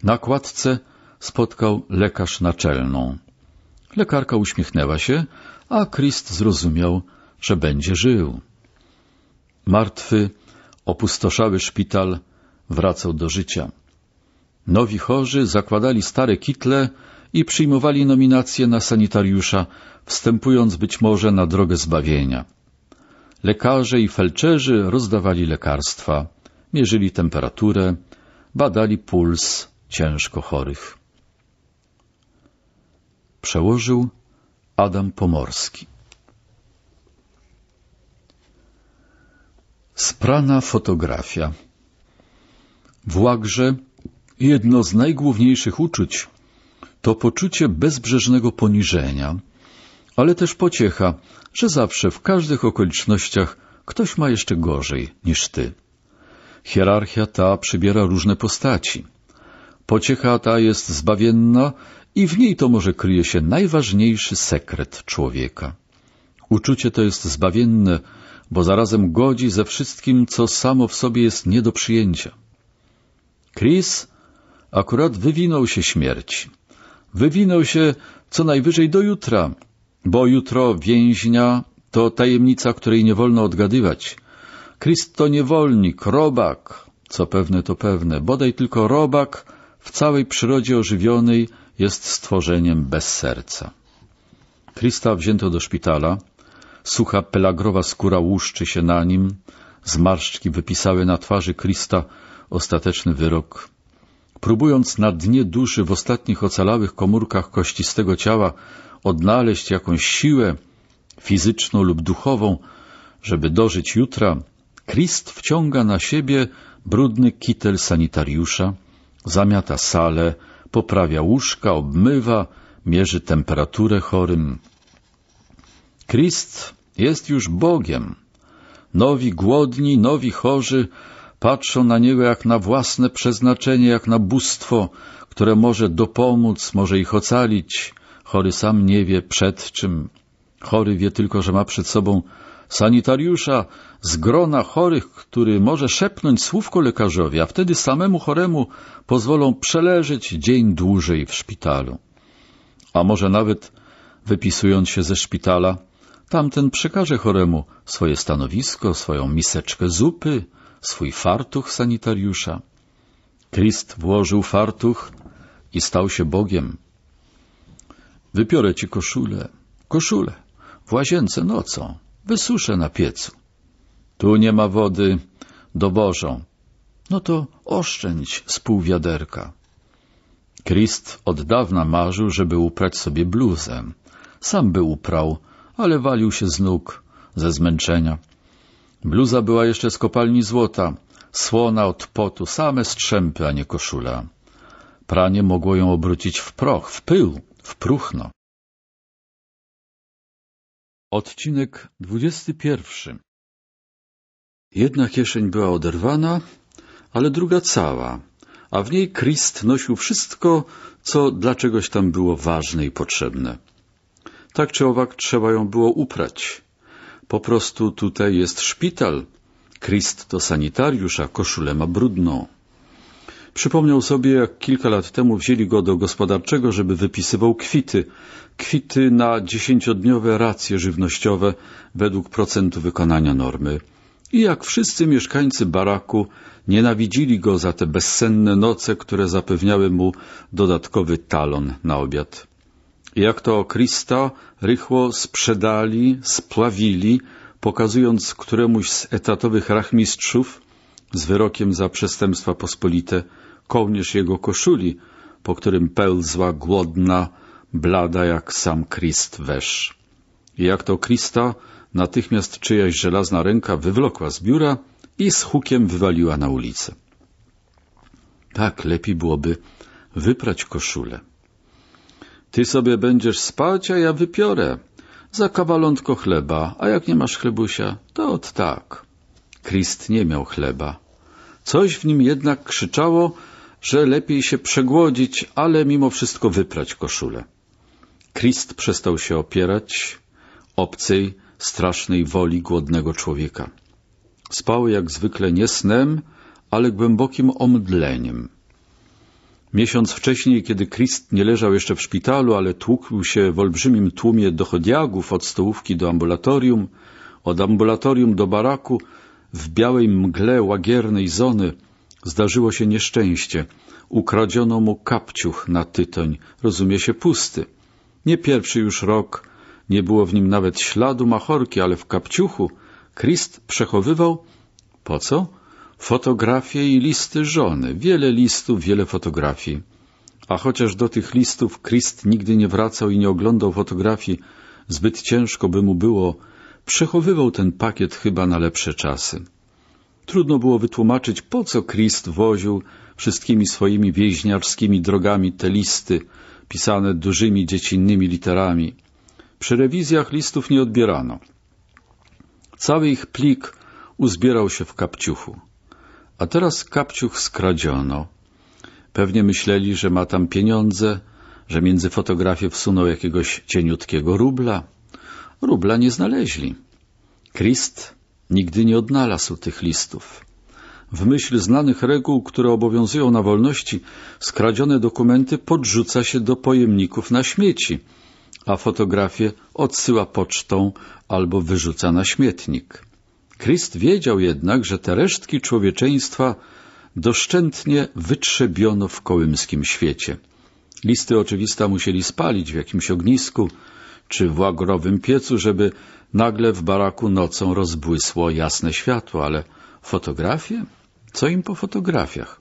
Na kładce spotkał lekarz naczelną. Lekarka uśmiechnęła się, a Krist zrozumiał, że będzie żył. Martwy, opustoszały szpital wracał do życia. Nowi chorzy zakładali stare kitle, i przyjmowali nominacje na sanitariusza, wstępując być może na drogę zbawienia. Lekarze i felczerzy rozdawali lekarstwa, mierzyli temperaturę, badali puls ciężko chorych. Przełożył Adam Pomorski. Sprana fotografia. W Łagrze jedno z najgłówniejszych uczuć to poczucie bezbrzeżnego poniżenia, ale też pociecha, że zawsze w każdych okolicznościach ktoś ma jeszcze gorzej niż ty. Hierarchia ta przybiera różne postaci. Pociecha ta jest zbawienna i w niej to może kryje się najważniejszy sekret człowieka. Uczucie to jest zbawienne, bo zarazem godzi ze wszystkim, co samo w sobie jest nie do przyjęcia. Chris akurat wywinął się śmierci wywinął się co najwyżej do jutra, bo jutro więźnia to tajemnica, której nie wolno odgadywać. Christ to niewolnik, robak, co pewne to pewne, bodaj tylko robak w całej przyrodzie ożywionej jest stworzeniem bez serca. Krista wzięto do szpitala, sucha pelagrowa skóra łuszczy się na nim, zmarszczki wypisały na twarzy Krista ostateczny wyrok próbując na dnie duszy w ostatnich ocalałych komórkach kościstego ciała odnaleźć jakąś siłę fizyczną lub duchową, żeby dożyć jutra, Christ wciąga na siebie brudny kitel sanitariusza, zamiata salę, poprawia łóżka, obmywa, mierzy temperaturę chorym. Christ jest już Bogiem. Nowi głodni, nowi chorzy, Patrzą na niego jak na własne przeznaczenie, jak na bóstwo, które może dopomóc, może ich ocalić. Chory sam nie wie przed czym. Chory wie tylko, że ma przed sobą sanitariusza z grona chorych, który może szepnąć słówko lekarzowi, a wtedy samemu choremu pozwolą przeleżeć dzień dłużej w szpitalu. A może nawet wypisując się ze szpitala, tamten przekaże choremu swoje stanowisko, swoją miseczkę zupy, swój fartuch sanitariusza. Christ włożył fartuch i stał się Bogiem. Wypiorę ci koszulę, koszulę, w łazience nocą, wysuszę na piecu. Tu nie ma wody, do Bożą. No to oszczędź z pół wiaderka. Christ od dawna marzył, żeby uprać sobie bluzę. Sam by uprał, ale walił się z nóg ze zmęczenia. Bluza była jeszcze z kopalni złota, słona od potu, same strzępy, a nie koszula. Pranie mogło ją obrócić w proch, w pył, w próchno. Odcinek pierwszy. Jedna kieszeń była oderwana, ale druga cała, a w niej Christ nosił wszystko, co dla czegoś tam było ważne i potrzebne. Tak czy owak trzeba ją było uprać. Po prostu tutaj jest szpital. Christ to sanitariusz, a koszulę ma brudną. Przypomniał sobie, jak kilka lat temu wzięli go do gospodarczego, żeby wypisywał kwity. Kwity na dziesięciodniowe racje żywnościowe według procentu wykonania normy. I jak wszyscy mieszkańcy baraku nienawidzili go za te bezsenne noce, które zapewniały mu dodatkowy talon na obiad jak to Krista rychło sprzedali, spławili, pokazując któremuś z etatowych rachmistrzów z wyrokiem za przestępstwa pospolite kołnierz jego koszuli, po którym pełzła głodna, blada jak sam Krist wesz. I jak to Krista natychmiast czyjaś żelazna ręka wywlokła z biura i z hukiem wywaliła na ulicę. Tak lepiej byłoby wyprać koszulę. Ty sobie będziesz spać, a ja wypiorę. Za kawalątko chleba, a jak nie masz chlebusia, to od tak. Krist nie miał chleba. Coś w nim jednak krzyczało, że lepiej się przegłodzić, ale mimo wszystko wyprać koszulę. Krist przestał się opierać obcej, strasznej woli głodnego człowieka. Spał jak zwykle nie snem, ale głębokim omdleniem. Miesiąc wcześniej, kiedy Christ nie leżał jeszcze w szpitalu, ale tłukł się w olbrzymim tłumie dochodiagów od stołówki do ambulatorium, od ambulatorium do baraku, w białej mgle łagiernej zony zdarzyło się nieszczęście. Ukradziono mu kapciuch na tytoń, rozumie się pusty. Nie pierwszy już rok, nie było w nim nawet śladu machorki, ale w kapciuchu Christ przechowywał, po co? fotografie i listy żony. Wiele listów, wiele fotografii. A chociaż do tych listów Christ nigdy nie wracał i nie oglądał fotografii, zbyt ciężko by mu było, przechowywał ten pakiet chyba na lepsze czasy. Trudno było wytłumaczyć, po co Christ woził wszystkimi swoimi więźniarskimi drogami te listy, pisane dużymi dziecinnymi literami. Przy rewizjach listów nie odbierano. Cały ich plik uzbierał się w kapciuchu. A teraz kapciuch skradziono. Pewnie myśleli, że ma tam pieniądze, że między fotografię wsunął jakiegoś cieniutkiego rubla. Rubla nie znaleźli. Krist nigdy nie odnalazł tych listów. W myśl znanych reguł, które obowiązują na wolności, skradzione dokumenty podrzuca się do pojemników na śmieci, a fotografię odsyła pocztą albo wyrzuca na śmietnik. Christ wiedział jednak, że te resztki człowieczeństwa doszczętnie wytrzebiono w kołymskim świecie. Listy oczywista musieli spalić w jakimś ognisku czy w łagrowym piecu, żeby nagle w baraku nocą rozbłysło jasne światło, ale fotografie? Co im po fotografiach?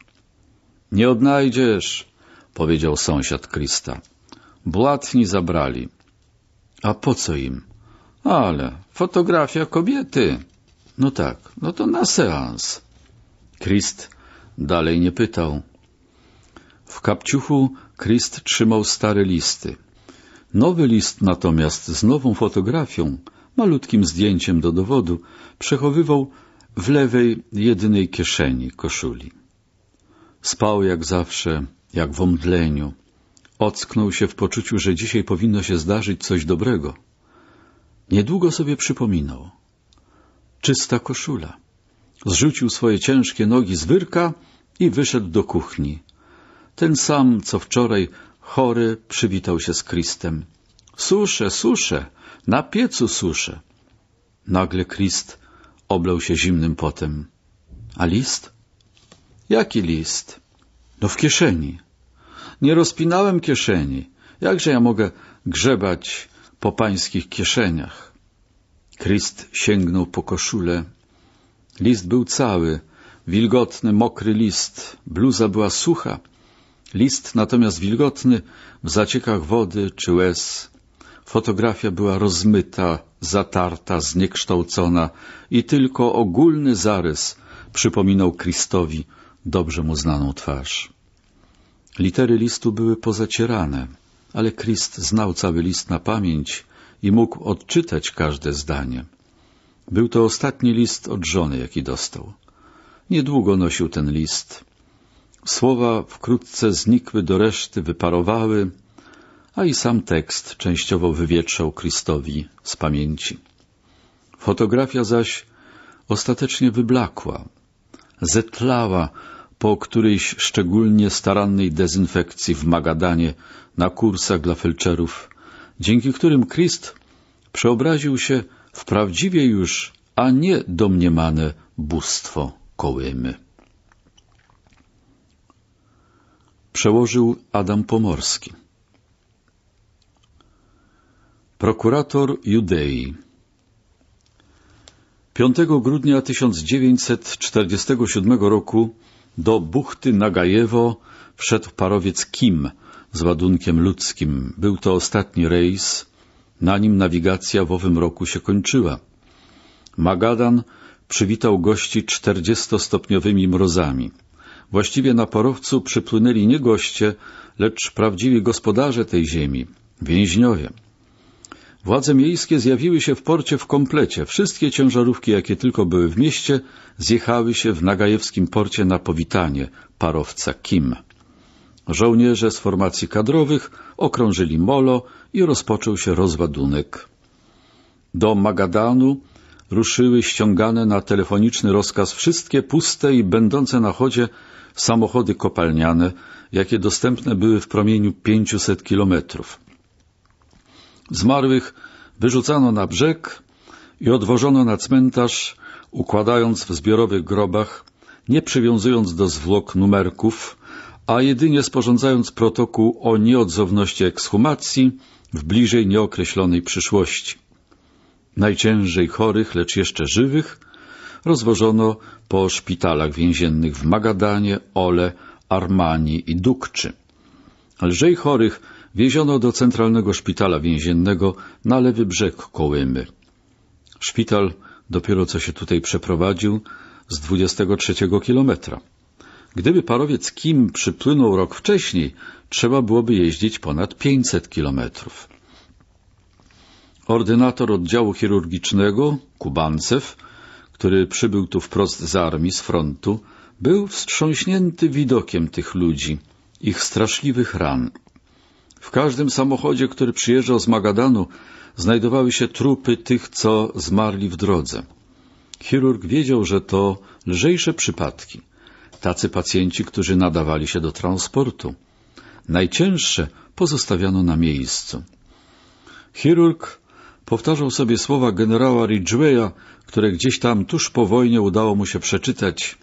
Nie odnajdziesz, powiedział sąsiad Krista. Blatni zabrali. A po co im? Ale fotografia kobiety. No tak, no to na seans. Krist dalej nie pytał. W kapciuchu Krist trzymał stare listy. Nowy list natomiast z nową fotografią, malutkim zdjęciem do dowodu, przechowywał w lewej jedynej kieszeni koszuli. Spał jak zawsze, jak w omdleniu. Ocknął się w poczuciu, że dzisiaj powinno się zdarzyć coś dobrego. Niedługo sobie przypominał czysta koszula. Zrzucił swoje ciężkie nogi z wyrka i wyszedł do kuchni. Ten sam, co wczoraj, chory, przywitał się z Kristem. Suszę, suszę, na piecu suszę. Nagle Krist oblał się zimnym potem. A list? Jaki list? No w kieszeni. Nie rozpinałem kieszeni. Jakże ja mogę grzebać po pańskich kieszeniach? Kryst sięgnął po koszulę. List był cały, wilgotny, mokry list. Bluza była sucha, list natomiast wilgotny w zaciekach wody czy łez. Fotografia była rozmyta, zatarta, zniekształcona i tylko ogólny zarys przypominał Kristowi dobrze mu znaną twarz. Litery listu były pozacierane, ale Krist znał cały list na pamięć i mógł odczytać każde zdanie. Był to ostatni list od żony, jaki dostał. Niedługo nosił ten list. Słowa wkrótce znikły do reszty, wyparowały, a i sam tekst częściowo wywietrzał Kristowi z pamięci. Fotografia zaś ostatecznie wyblakła, zetlała po którejś szczególnie starannej dezynfekcji w Magadanie na kursach dla felczerów dzięki którym Krist przeobraził się w prawdziwie już, a nie domniemane bóstwo kołymy. Przełożył Adam Pomorski. Prokurator Judei 5 grudnia 1947 roku do buchty Nagajewo wszedł parowiec Kim – z ładunkiem ludzkim. Był to ostatni rejs, na nim nawigacja w owym roku się kończyła. Magadan przywitał gości czterdziestostopniowymi mrozami. Właściwie na parowcu przypłynęli nie goście, lecz prawdziwi gospodarze tej ziemi, więźniowie. Władze miejskie zjawiły się w porcie w komplecie. Wszystkie ciężarówki, jakie tylko były w mieście, zjechały się w Nagajewskim porcie na powitanie parowca Kim. Żołnierze z formacji kadrowych okrążyli Molo i rozpoczął się rozładunek. Do Magadanu ruszyły ściągane na telefoniczny rozkaz wszystkie puste i będące na chodzie samochody kopalniane, jakie dostępne były w promieniu 500 kilometrów. Zmarłych wyrzucano na brzeg i odwożono na cmentarz, układając w zbiorowych grobach, nie przywiązując do zwłok numerków, a jedynie sporządzając protokół o nieodzowności ekshumacji w bliżej nieokreślonej przyszłości. Najciężej chorych, lecz jeszcze żywych, rozwożono po szpitalach więziennych w Magadanie, Ole, Armanii i Dukczy. Lżej chorych wieziono do centralnego szpitala więziennego na lewy brzeg Kołymy. Szpital dopiero co się tutaj przeprowadził z 23 kilometra. Gdyby parowiec Kim przypłynął rok wcześniej, trzeba byłoby jeździć ponad 500 kilometrów. Ordynator oddziału chirurgicznego, Kubancew, który przybył tu wprost z armii, z frontu, był wstrząśnięty widokiem tych ludzi, ich straszliwych ran. W każdym samochodzie, który przyjeżdżał z Magadanu, znajdowały się trupy tych, co zmarli w drodze. Chirurg wiedział, że to lżejsze przypadki – tacy pacjenci, którzy nadawali się do transportu. Najcięższe pozostawiano na miejscu. Chirurg powtarzał sobie słowa generała Ridgwaya, które gdzieś tam tuż po wojnie udało mu się przeczytać.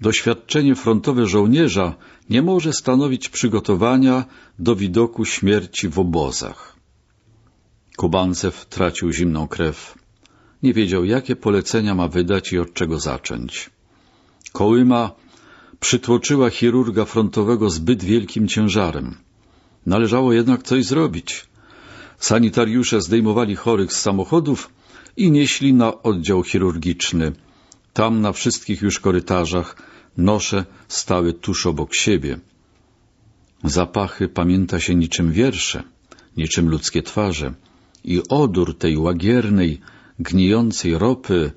Doświadczenie frontowe żołnierza nie może stanowić przygotowania do widoku śmierci w obozach. Kubancew tracił zimną krew. Nie wiedział, jakie polecenia ma wydać i od czego zacząć. Kołyma przytłoczyła chirurga frontowego zbyt wielkim ciężarem. Należało jednak coś zrobić. Sanitariusze zdejmowali chorych z samochodów i nieśli na oddział chirurgiczny. Tam na wszystkich już korytarzach nosze stały tuż obok siebie. Zapachy pamięta się niczym wiersze, niczym ludzkie twarze i odór tej łagiernej, gnijącej ropy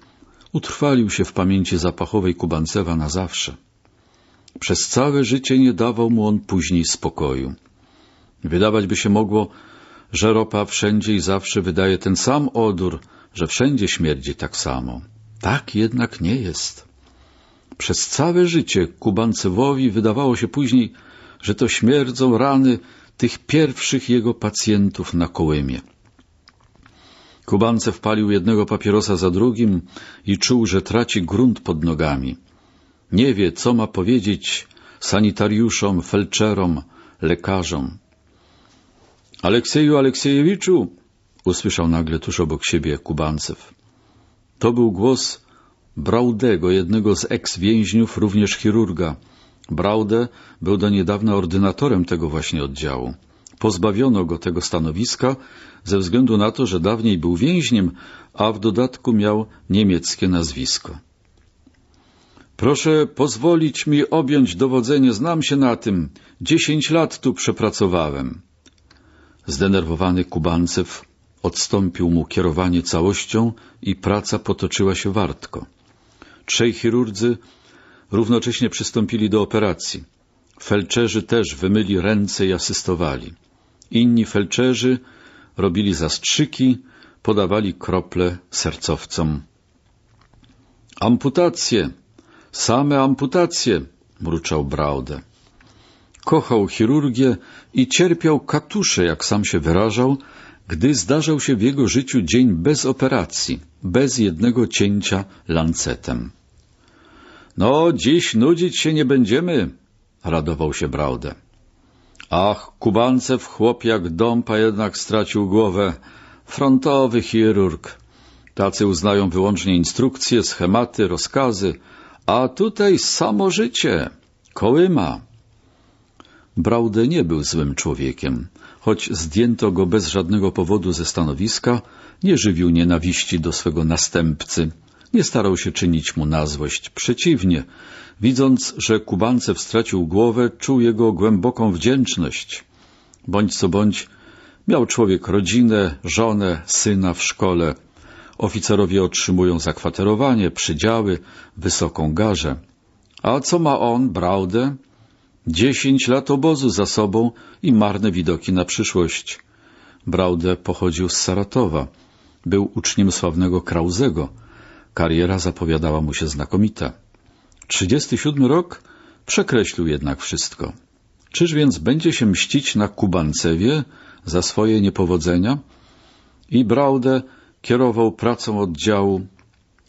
utrwalił się w pamięci zapachowej Kubancewa na zawsze. Przez całe życie nie dawał mu on później spokoju. Wydawać by się mogło, że ropa wszędzie i zawsze wydaje ten sam odór, że wszędzie śmierdzi tak samo. Tak jednak nie jest. Przez całe życie Kubancewowi wydawało się później, że to śmierdzą rany tych pierwszych jego pacjentów na kołymie. Kubance wpalił jednego papierosa za drugim i czuł, że traci grunt pod nogami – nie wie, co ma powiedzieć sanitariuszom, felczerom, lekarzom. Aleksieju Aleksiejewiczu! usłyszał nagle tuż obok siebie Kubancew. To był głos Braudego, jednego z eks-więźniów, również chirurga. Braude był do niedawna ordynatorem tego właśnie oddziału. Pozbawiono go tego stanowiska ze względu na to, że dawniej był więźniem, a w dodatku miał niemieckie nazwisko. Proszę pozwolić mi objąć dowodzenie, znam się na tym. Dziesięć lat tu przepracowałem. Zdenerwowany Kubancew odstąpił mu kierowanie całością i praca potoczyła się wartko. Trzej chirurdzy równocześnie przystąpili do operacji. Felczerzy też wymyli ręce i asystowali. Inni felczerzy robili zastrzyki, podawali krople sercowcom. Amputacje, Same amputacje, mruczał Braude. Kochał chirurgię i cierpiał katusze, jak sam się wyrażał, gdy zdarzał się w jego życiu dzień bez operacji, bez jednego cięcia lancetem. No, dziś nudzić się nie będziemy, radował się Braude. Ach, Kubance w chłop jak dąpa jednak stracił głowę. Frontowy chirurg. Tacy uznają wyłącznie instrukcje, schematy, rozkazy, a tutaj samo życie, kołyma. Braude nie był złym człowiekiem. Choć zdjęto go bez żadnego powodu ze stanowiska, nie żywił nienawiści do swego następcy. Nie starał się czynić mu na złość. Przeciwnie, widząc, że Kubancew stracił głowę, czuł jego głęboką wdzięczność. Bądź co bądź, miał człowiek rodzinę, żonę, syna w szkole – Oficerowie otrzymują zakwaterowanie, przydziały, wysoką garzę. A co ma on, Braude? Dziesięć lat obozu za sobą i marne widoki na przyszłość. Braude pochodził z Saratowa. Był uczniem sławnego Krauzego. Kariera zapowiadała mu się znakomita. 37 rok przekreślił jednak wszystko. Czyż więc będzie się mścić na Kubancewie za swoje niepowodzenia? I Braude kierował pracą oddziału,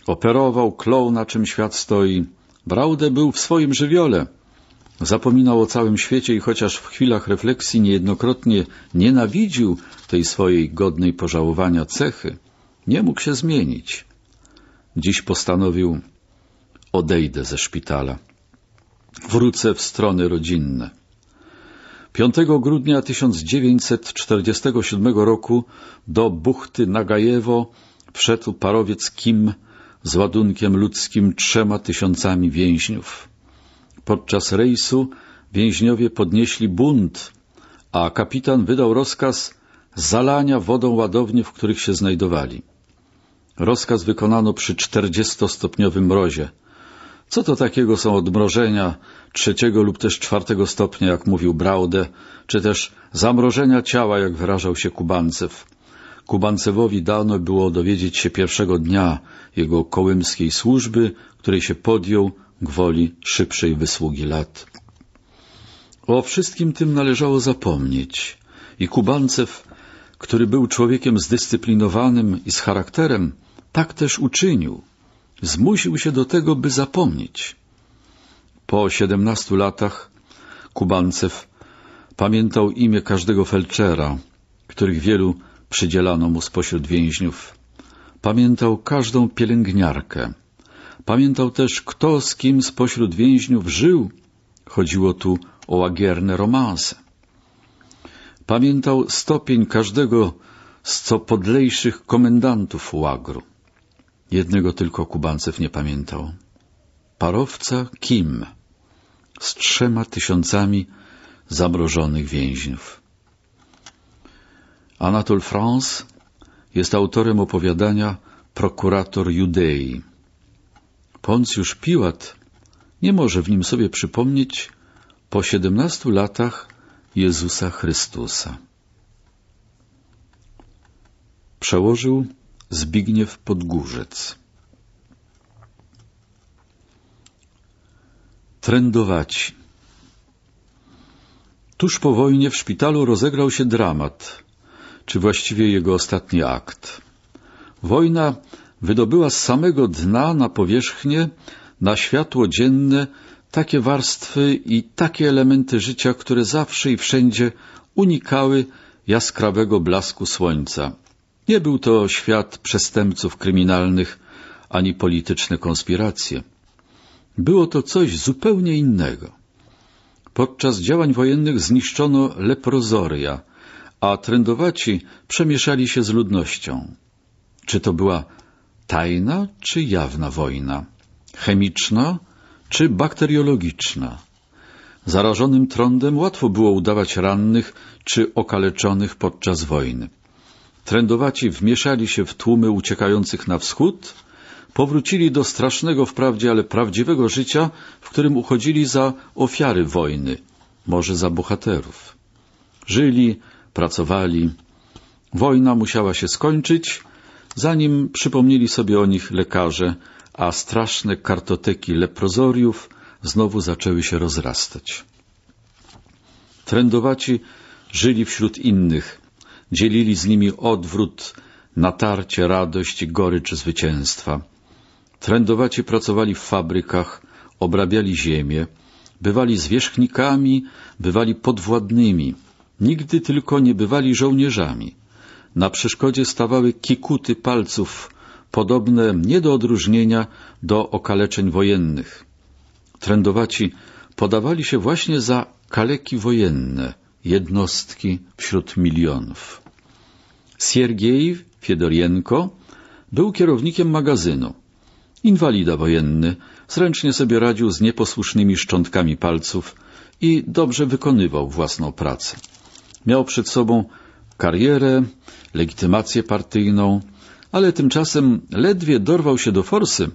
operował, klął na czym świat stoi. Braude był w swoim żywiole. Zapominał o całym świecie i chociaż w chwilach refleksji niejednokrotnie nienawidził tej swojej godnej pożałowania cechy, nie mógł się zmienić. Dziś postanowił odejdę ze szpitala. Wrócę w strony rodzinne. 5 grudnia 1947 roku do buchty Nagajewo wszedł parowiec Kim z ładunkiem ludzkim trzema tysiącami więźniów. Podczas rejsu więźniowie podnieśli bunt, a kapitan wydał rozkaz zalania wodą ładowni, w których się znajdowali. Rozkaz wykonano przy 40-stopniowym mrozie – co to takiego są odmrożenia trzeciego lub też czwartego stopnia, jak mówił Braude, czy też zamrożenia ciała, jak wyrażał się Kubancew? Kubancewowi dano było dowiedzieć się pierwszego dnia jego kołymskiej służby, której się podjął gwoli szybszej wysługi lat. O wszystkim tym należało zapomnieć i Kubancew, który był człowiekiem zdyscyplinowanym i z charakterem, tak też uczynił – zmusił się do tego, by zapomnieć. Po 17 latach Kubancew pamiętał imię każdego felczera, których wielu przydzielano mu spośród więźniów. Pamiętał każdą pielęgniarkę. Pamiętał też, kto z kim spośród więźniów żył. Chodziło tu o łagierne romanse. Pamiętał stopień każdego z co podlejszych komendantów łagru. Jednego tylko Kubancew nie pamiętał. Parowca Kim z trzema tysiącami zamrożonych więźniów. Anatol France jest autorem opowiadania Prokurator Judei. Poncjusz Piłat nie może w nim sobie przypomnieć po siedemnastu latach Jezusa Chrystusa. Przełożył Zbigniew Podgórzec Trendować. Tuż po wojnie w szpitalu rozegrał się dramat, czy właściwie jego ostatni akt. Wojna wydobyła z samego dna na powierzchnię, na światło dzienne, takie warstwy i takie elementy życia, które zawsze i wszędzie unikały jaskrawego blasku słońca. Nie był to świat przestępców kryminalnych ani polityczne konspiracje. Było to coś zupełnie innego. Podczas działań wojennych zniszczono leprozoria, a trędowaci przemieszali się z ludnością. Czy to była tajna czy jawna wojna? Chemiczna czy bakteriologiczna? Zarażonym trądem łatwo było udawać rannych czy okaleczonych podczas wojny trendowaci wmieszali się w tłumy uciekających na wschód, powrócili do strasznego wprawdzie, ale prawdziwego życia, w którym uchodzili za ofiary wojny, może za bohaterów. Żyli, pracowali. Wojna musiała się skończyć, zanim przypomnieli sobie o nich lekarze, a straszne kartoteki leprozoriów znowu zaczęły się rozrastać. Trendowaci żyli wśród innych, Dzielili z nimi odwrót, natarcie, radość, gorycz zwycięstwa. Trendowaci pracowali w fabrykach, obrabiali ziemię, bywali zwierzchnikami, bywali podwładnymi, nigdy tylko nie bywali żołnierzami. Na przeszkodzie stawały kikuty palców, podobne nie do odróżnienia do okaleczeń wojennych. Trendowaci podawali się właśnie za kaleki wojenne, jednostki wśród milionów. Siergiej Fiedorienko był kierownikiem magazynu. Inwalida wojenny, zręcznie sobie radził z nieposłusznymi szczątkami palców i dobrze wykonywał własną pracę. Miał przed sobą karierę, legitymację partyjną, ale tymczasem ledwie dorwał się do forsy.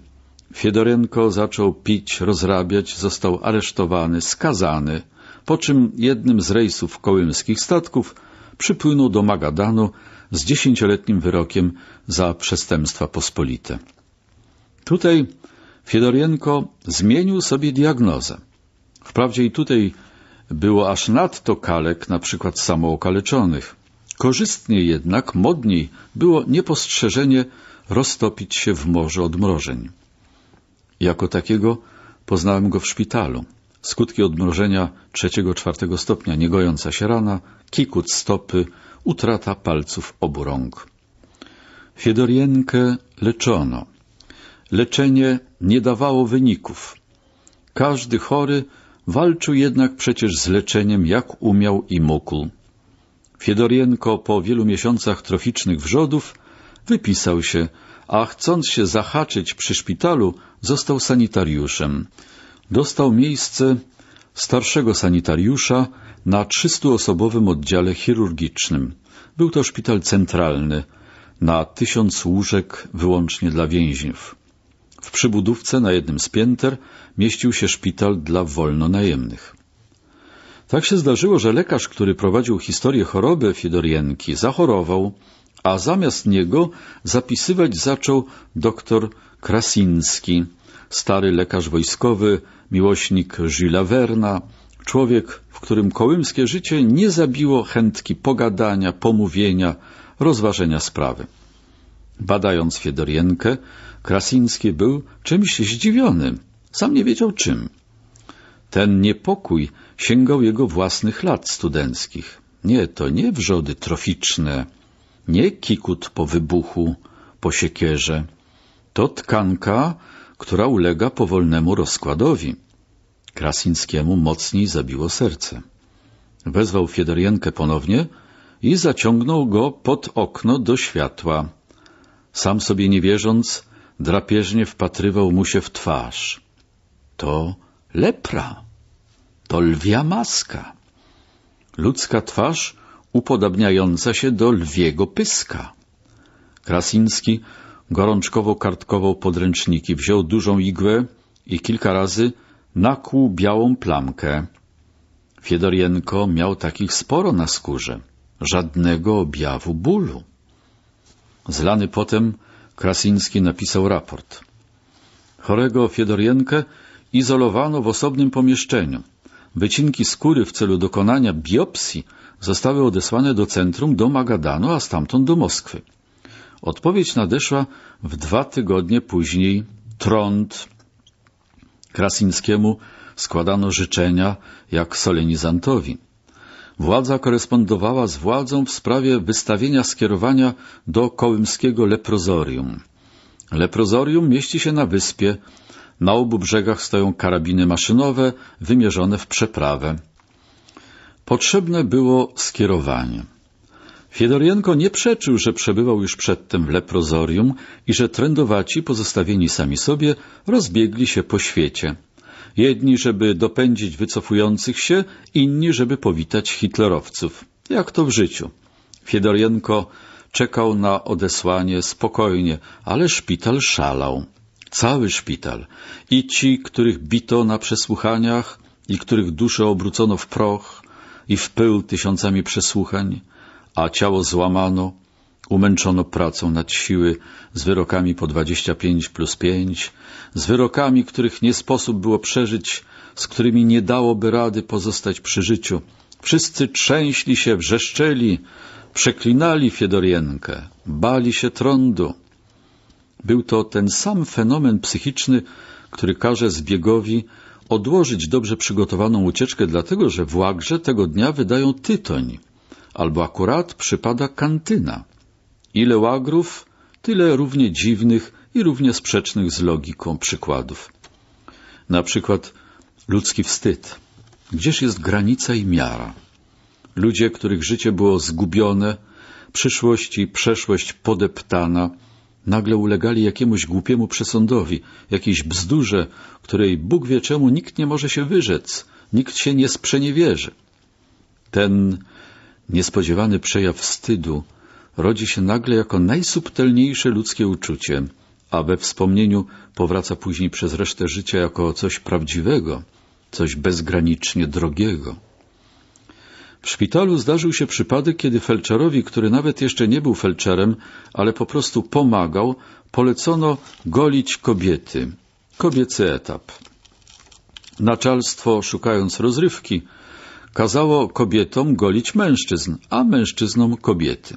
Fiedorenko zaczął pić, rozrabiać, został aresztowany, skazany, po czym jednym z rejsów kołymskich statków przypłynął do Magadanu, z dziesięcioletnim wyrokiem za przestępstwa pospolite. Tutaj Fiedorienko zmienił sobie diagnozę. Wprawdzie i tutaj było aż nadto kalek, na przykład samookaleczonych. Korzystniej jednak, modniej było niepostrzeżenie roztopić się w morzu odmrożeń. Jako takiego poznałem go w szpitalu. Skutki odmrożenia trzeciego, czwartego stopnia, niegojąca się rana, kikut stopy, utrata palców obu rąk. Fiedorienkę leczono. Leczenie nie dawało wyników. Każdy chory walczył jednak przecież z leczeniem jak umiał i mógł. Fiedorienko po wielu miesiącach troficznych wrzodów wypisał się, a chcąc się zahaczyć przy szpitalu, został sanitariuszem. Dostał miejsce starszego sanitariusza na 300-osobowym oddziale chirurgicznym. Był to szpital centralny na tysiąc łóżek wyłącznie dla więźniów. W przybudówce na jednym z pięter mieścił się szpital dla wolnonajemnych. Tak się zdarzyło, że lekarz, który prowadził historię choroby Fidorienki, zachorował, a zamiast niego zapisywać zaczął doktor Krasiński, stary lekarz wojskowy, miłośnik Gilles Verna, Człowiek, w którym kołymskie życie nie zabiło chętki pogadania, pomówienia, rozważenia sprawy. Badając Fiedorienkę, Krasiński był czymś zdziwionym. Sam nie wiedział czym. Ten niepokój sięgał jego własnych lat studenckich. Nie, to nie wrzody troficzne, nie kikut po wybuchu, po siekierze. To tkanka, która ulega powolnemu rozkładowi. Krasińskiemu mocniej zabiło serce. Wezwał Fiederienkę ponownie i zaciągnął go pod okno do światła. Sam sobie nie wierząc, drapieżnie wpatrywał mu się w twarz. To lepra, to lwia maska. Ludzka twarz upodabniająca się do lwiego pyska. Krasiński gorączkowo kartkował podręczniki, wziął dużą igłę i kilka razy nakłuł białą plamkę. Fiedorienko miał takich sporo na skórze, żadnego objawu bólu. Zlany potem Krasiński napisał raport. Chorego Fiedorienkę izolowano w osobnym pomieszczeniu. Wycinki skóry w celu dokonania biopsji zostały odesłane do centrum do Magadanu, a stamtąd do Moskwy. Odpowiedź nadeszła w dwa tygodnie później. Trąd Krasińskiemu składano życzenia jak solenizantowi. Władza korespondowała z władzą w sprawie wystawienia skierowania do kołymskiego leprozorium. Leprozorium mieści się na wyspie. Na obu brzegach stoją karabiny maszynowe wymierzone w przeprawę. Potrzebne było skierowanie. Fiedorienko nie przeczył, że przebywał już przedtem w leprozorium i że trędowaci, pozostawieni sami sobie, rozbiegli się po świecie. Jedni, żeby dopędzić wycofujących się, inni, żeby powitać hitlerowców. Jak to w życiu. Fiedorienko czekał na odesłanie spokojnie, ale szpital szalał. Cały szpital. I ci, których bito na przesłuchaniach i których dusze obrócono w proch i w pył tysiącami przesłuchań, a ciało złamano, umęczono pracą nad siły z wyrokami po 25 plus 5, z wyrokami, których nie sposób było przeżyć, z którymi nie dałoby rady pozostać przy życiu. Wszyscy trzęśli się, wrzeszczeli, przeklinali Fiedorienkę, bali się trądu. Był to ten sam fenomen psychiczny, który każe zbiegowi odłożyć dobrze przygotowaną ucieczkę, dlatego że w Łagrze tego dnia wydają tytoń albo akurat przypada kantyna. Ile łagrów, tyle równie dziwnych i równie sprzecznych z logiką przykładów. Na przykład ludzki wstyd. Gdzież jest granica i miara? Ludzie, których życie było zgubione, przyszłość i przeszłość podeptana, nagle ulegali jakiemuś głupiemu przesądowi, jakiejś bzdurze, której Bóg wie czemu nikt nie może się wyrzec, nikt się nie sprzeniewierzy. Ten Niespodziewany przejaw wstydu rodzi się nagle jako najsubtelniejsze ludzkie uczucie, a we wspomnieniu powraca później przez resztę życia jako coś prawdziwego, coś bezgranicznie drogiego. W szpitalu zdarzył się przypadek, kiedy felczerowi, który nawet jeszcze nie był felczerem, ale po prostu pomagał, polecono golić kobiety. Kobiecy etap. Naczelstwo, szukając rozrywki, Kazało kobietom golić mężczyzn, a mężczyznom kobiety.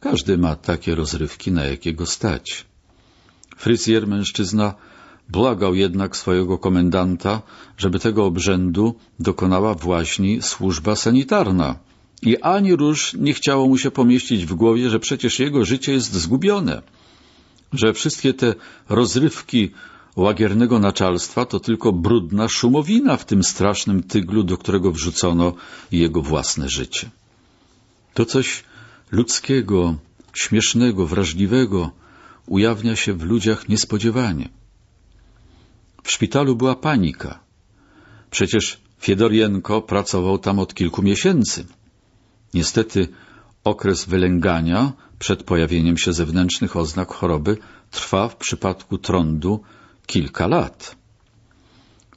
Każdy ma takie rozrywki, na jakiego stać. Fryzjer mężczyzna błagał jednak swojego komendanta, żeby tego obrzędu dokonała właśnie służba sanitarna. I ani róż nie chciało mu się pomieścić w głowie, że przecież jego życie jest zgubione, że wszystkie te rozrywki Łagiernego naczelstwa to tylko brudna szumowina w tym strasznym tyglu, do którego wrzucono jego własne życie. To coś ludzkiego, śmiesznego, wrażliwego ujawnia się w ludziach niespodziewanie. W szpitalu była panika. Przecież Fiedorienko pracował tam od kilku miesięcy. Niestety okres wylęgania przed pojawieniem się zewnętrznych oznak choroby trwa w przypadku trądu kilka lat.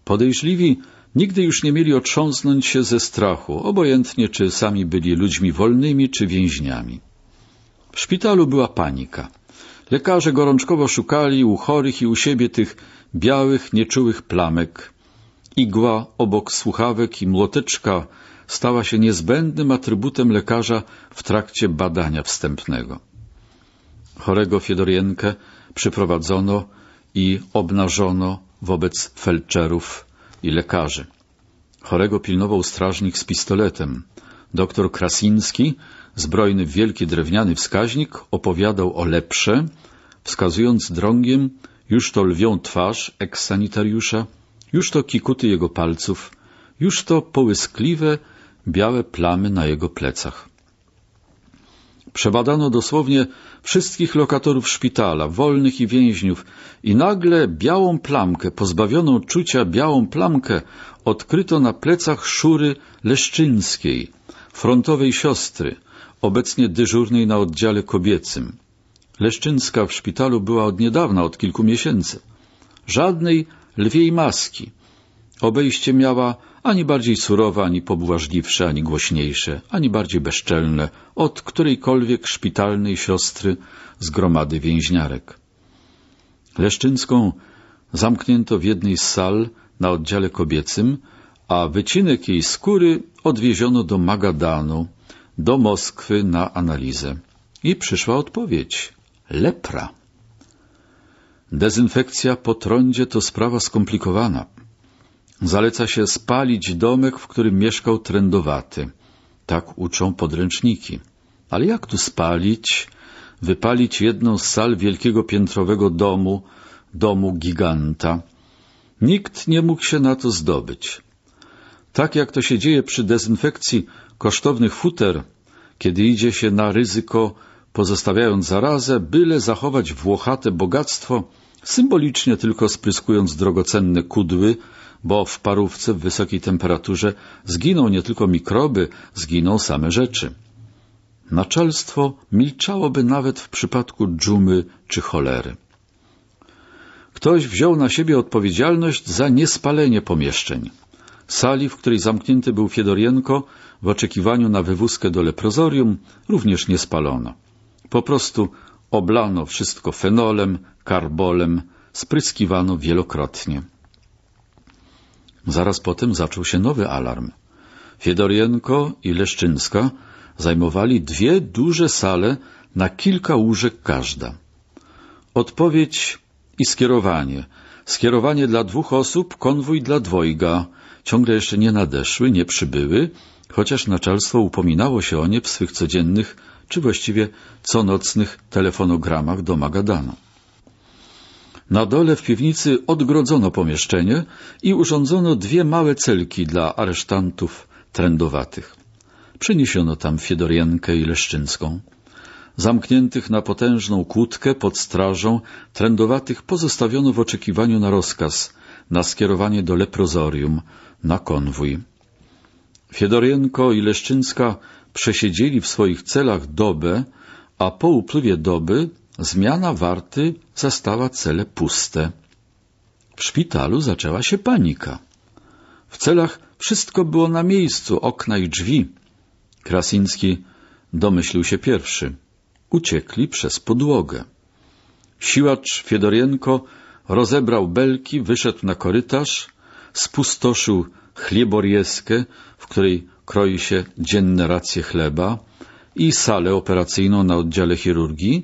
Podejrzliwi nigdy już nie mieli otrząsnąć się ze strachu, obojętnie czy sami byli ludźmi wolnymi czy więźniami. W szpitalu była panika. Lekarze gorączkowo szukali u chorych i u siebie tych białych, nieczułych plamek. Igła obok słuchawek i młoteczka stała się niezbędnym atrybutem lekarza w trakcie badania wstępnego. Chorego Fiedorienkę przyprowadzono i obnażono wobec felczerów i lekarzy. Chorego pilnował strażnik z pistoletem. Doktor Krasiński, zbrojny w wielki drewniany wskaźnik, opowiadał o lepsze, wskazując drągiem już to lwią twarz eks-sanitariusza, już to kikuty jego palców, już to połyskliwe, białe plamy na jego plecach. Przebadano dosłownie wszystkich lokatorów szpitala, wolnych i więźniów i nagle białą plamkę, pozbawioną czucia białą plamkę, odkryto na plecach Szury Leszczyńskiej, frontowej siostry, obecnie dyżurnej na oddziale kobiecym. Leszczyńska w szpitalu była od niedawna, od kilku miesięcy. Żadnej lwiej maski. Obejście miała ani bardziej surowe, ani pobłażliwsze, ani głośniejsze, ani bardziej bezczelne od którejkolwiek szpitalnej siostry z gromady więźniarek. Leszczyńską zamknięto w jednej z sal na oddziale kobiecym, a wycinek jej skóry odwieziono do Magadanu, do Moskwy na analizę. I przyszła odpowiedź – lepra. Dezynfekcja po trądzie to sprawa skomplikowana – Zaleca się spalić domek, w którym mieszkał trendowaty, Tak uczą podręczniki. Ale jak tu spalić, wypalić jedną z sal wielkiego piętrowego domu, domu giganta? Nikt nie mógł się na to zdobyć. Tak jak to się dzieje przy dezynfekcji kosztownych futer, kiedy idzie się na ryzyko, pozostawiając zarazę, byle zachować włochate bogactwo, symbolicznie tylko spryskując drogocenne kudły, bo w parówce w wysokiej temperaturze zginą nie tylko mikroby, zginą same rzeczy. Naczelstwo milczałoby nawet w przypadku dżumy czy cholery. Ktoś wziął na siebie odpowiedzialność za niespalenie pomieszczeń. Sali, w której zamknięty był Fiedorienko, w oczekiwaniu na wywózkę do leprozorium, również nie spalono. Po prostu oblano wszystko fenolem, karbolem, spryskiwano wielokrotnie. Zaraz potem zaczął się nowy alarm. Fiedorienko i Leszczyńska zajmowali dwie duże sale na kilka łóżek każda. Odpowiedź i skierowanie. Skierowanie dla dwóch osób, konwój dla dwojga. Ciągle jeszcze nie nadeszły, nie przybyły, chociaż naczelstwo upominało się o nie w swych codziennych, czy właściwie nocnych telefonogramach do Magadanu. Na dole w piwnicy odgrodzono pomieszczenie i urządzono dwie małe celki dla aresztantów trendowatych. Przeniesiono tam Fiedorienkę i Leszczyńską. Zamkniętych na potężną kłódkę pod strażą trendowatych pozostawiono w oczekiwaniu na rozkaz, na skierowanie do leprozorium, na konwój. Fiedorienko i Leszczyńska przesiedzieli w swoich celach dobę, a po upływie doby Zmiana warty zastała cele puste. W szpitalu zaczęła się panika. W celach wszystko było na miejscu, okna i drzwi. Krasiński domyślił się pierwszy. Uciekli przez podłogę. Siłacz Fiedorienko rozebrał belki, wyszedł na korytarz, spustoszył chlieborieskę, w której kroi się dzienne racje chleba i salę operacyjną na oddziale chirurgii,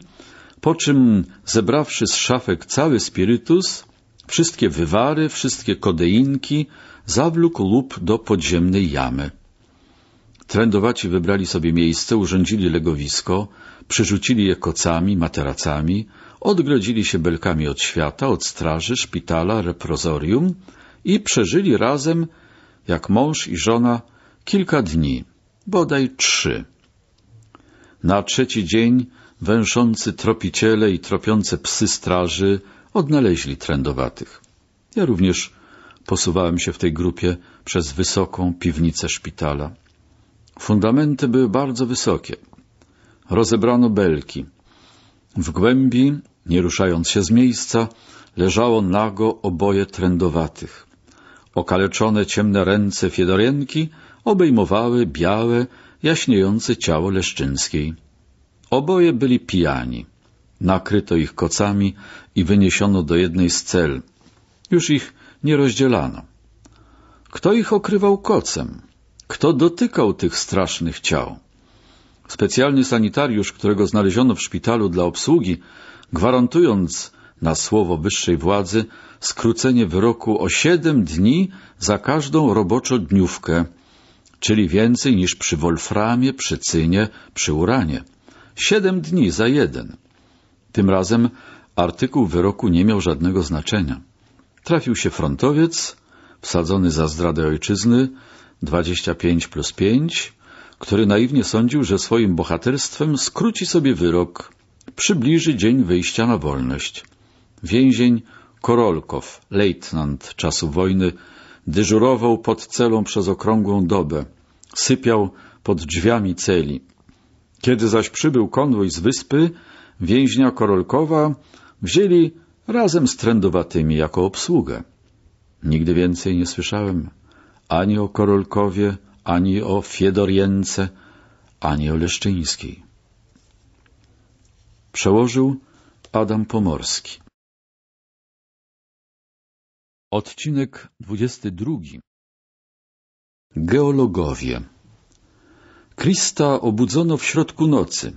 po czym zebrawszy z szafek cały spirytus, wszystkie wywary, wszystkie kodeinki, zawlókł lub do podziemnej jamy. Trędowaci wybrali sobie miejsce, urządzili legowisko, przerzucili je kocami, materacami, odgrodzili się belkami od świata, od straży, szpitala, reprozorium i przeżyli razem, jak mąż i żona, kilka dni, bodaj trzy. Na trzeci dzień węszący tropiciele i tropiące psy straży odnaleźli trędowatych. Ja również posuwałem się w tej grupie przez wysoką piwnicę szpitala. Fundamenty były bardzo wysokie. Rozebrano belki. W głębi, nie ruszając się z miejsca, leżało nago oboje trędowatych. Okaleczone ciemne ręce Fiedorienki obejmowały białe, jaśniejące ciało Leszczyńskiej. Oboje byli pijani. Nakryto ich kocami i wyniesiono do jednej z cel. Już ich nie rozdzielano. Kto ich okrywał kocem? Kto dotykał tych strasznych ciał? Specjalny sanitariusz, którego znaleziono w szpitalu dla obsługi, gwarantując na słowo wyższej władzy skrócenie wyroku o siedem dni za każdą roboczo dniówkę, czyli więcej niż przy wolframie, przy cynie, przy uranie. Siedem dni za jeden. Tym razem artykuł wyroku nie miał żadnego znaczenia. Trafił się frontowiec, wsadzony za zdradę ojczyzny, 25 plus 5, który naiwnie sądził, że swoim bohaterstwem skróci sobie wyrok, przybliży dzień wyjścia na wolność. Więzień Korolkow, lejtnant czasu wojny, dyżurował pod celą przez okrągłą dobę, sypiał pod drzwiami celi. Kiedy zaś przybył konwój z wyspy, więźnia Korolkowa wzięli razem z trędowatymi jako obsługę. Nigdy więcej nie słyszałem ani o Korolkowie, ani o Fiedorience, ani o Leszczyńskiej. Przełożył Adam Pomorski. Odcinek 22. Geologowie Krista obudzono w środku nocy.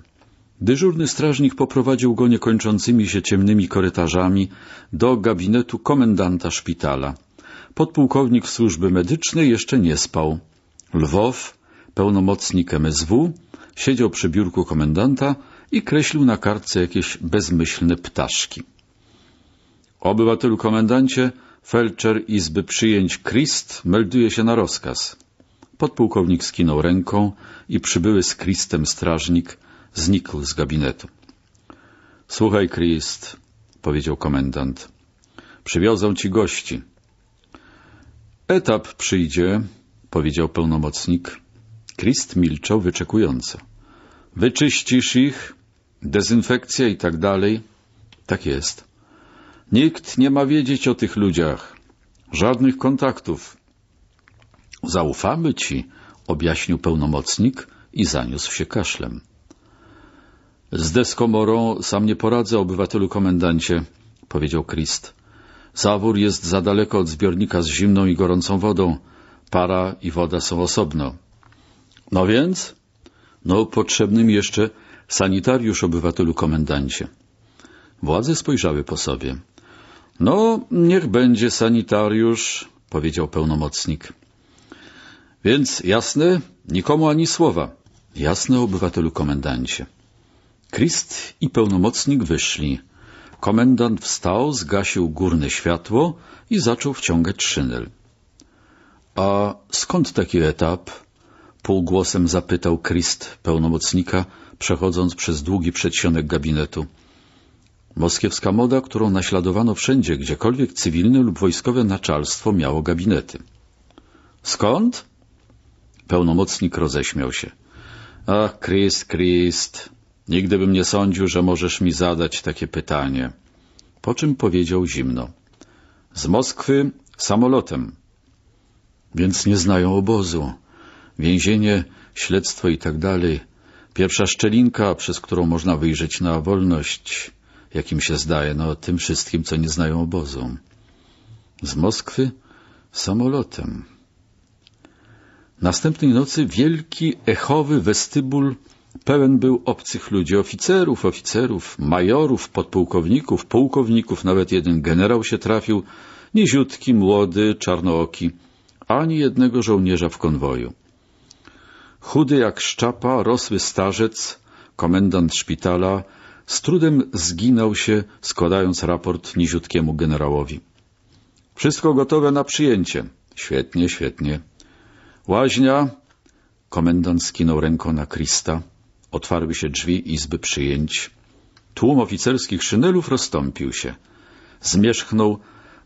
Dyżurny strażnik poprowadził go niekończącymi się ciemnymi korytarzami do gabinetu komendanta szpitala. Podpułkownik służby medycznej jeszcze nie spał. Lwow, pełnomocnik MSW, siedział przy biurku komendanta i kreślił na kartce jakieś bezmyślne ptaszki. Obywatelu komendancie, felczer Izby Przyjęć Krist melduje się na rozkaz. Podpułkownik skinął ręką i przybyły z Christem strażnik znikł z gabinetu. — Słuchaj, Christ — powiedział komendant. — Przywiozą ci gości. — Etap przyjdzie — powiedział pełnomocnik. Christ milczał wyczekująco. — Wyczyścisz ich, dezynfekcja i tak dalej. — Tak jest. — Nikt nie ma wiedzieć o tych ludziach. Żadnych kontaktów. Zaufamy ci, objaśnił pełnomocnik i zaniósł się kaszlem. Z deskomorą sam nie poradzę, obywatelu komendancie, powiedział Christ. Zawór jest za daleko od zbiornika z zimną i gorącą wodą. Para i woda są osobno. No więc? No, potrzebny mi jeszcze sanitariusz, obywatelu komendancie. Władze spojrzały po sobie. No, niech będzie sanitariusz, powiedział pełnomocnik. Więc jasne, nikomu ani słowa. Jasne, obywatelu komendancie. Christ i pełnomocnik wyszli. Komendant wstał, zgasił górne światło i zaczął wciągać szynel. A skąd taki etap? Półgłosem zapytał Christ pełnomocnika, przechodząc przez długi przedsionek gabinetu. Moskiewska moda, którą naśladowano wszędzie, gdziekolwiek cywilne lub wojskowe naczalstwo miało gabinety. Skąd? Pełnomocnik roześmiał się. Ach, Christ, Christ, nigdy bym nie sądził, że możesz mi zadać takie pytanie. Po czym powiedział zimno. Z Moskwy samolotem. Więc nie znają obozu. Więzienie, śledztwo i tak dalej. Pierwsza szczelinka, przez którą można wyjrzeć na wolność, jakim się zdaje, no tym wszystkim, co nie znają obozu. Z Moskwy samolotem. Następnej nocy wielki, echowy westybul pełen był obcych ludzi, oficerów, oficerów, majorów, podpułkowników, pułkowników, nawet jeden generał się trafił, niziutki, młody, czarnooki, ani jednego żołnierza w konwoju. Chudy jak szczapa, rosły starzec, komendant szpitala, z trudem zginał się, składając raport niziutkiemu generałowi. Wszystko gotowe na przyjęcie. Świetnie, świetnie. Łaźnia! Komendant skinął ręką na Krista. Otwarły się drzwi izby przyjęć. Tłum oficerskich szynelów rozstąpił się. Zmierzchnął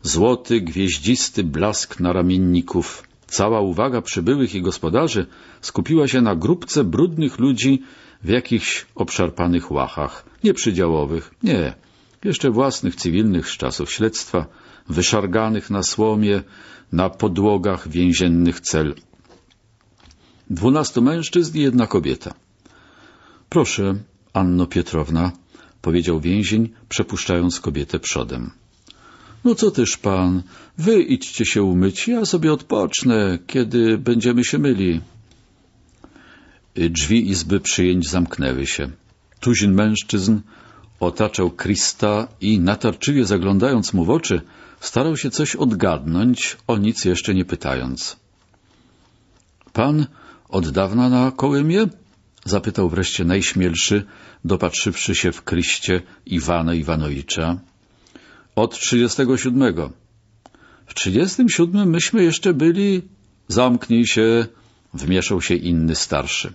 złoty, gwieździsty blask na ramienników. Cała uwaga przybyłych i gospodarzy skupiła się na grupce brudnych ludzi w jakichś obszarpanych łachach, nie przydziałowych, nie, jeszcze własnych cywilnych z czasów śledztwa, wyszarganych na słomie, na podłogach więziennych cel dwunastu mężczyzn i jedna kobieta. Proszę, Anno Pietrowna, powiedział więzień, przepuszczając kobietę przodem. No co tyż pan, wy idźcie się umyć, ja sobie odpocznę, kiedy będziemy się myli. Drzwi izby przyjęć zamknęły się. Tuzin mężczyzn otaczał Krista i natarczywie zaglądając mu w oczy, starał się coś odgadnąć, o nic jeszcze nie pytając. Pan od dawna na Kołymie? Zapytał wreszcie najśmielszy, dopatrzywszy się w Kryście Iwana Iwanowicza. Od trzydziestego siódmego. W trzydziestym siódmym myśmy jeszcze byli... Zamknij się, wmieszał się inny starszy.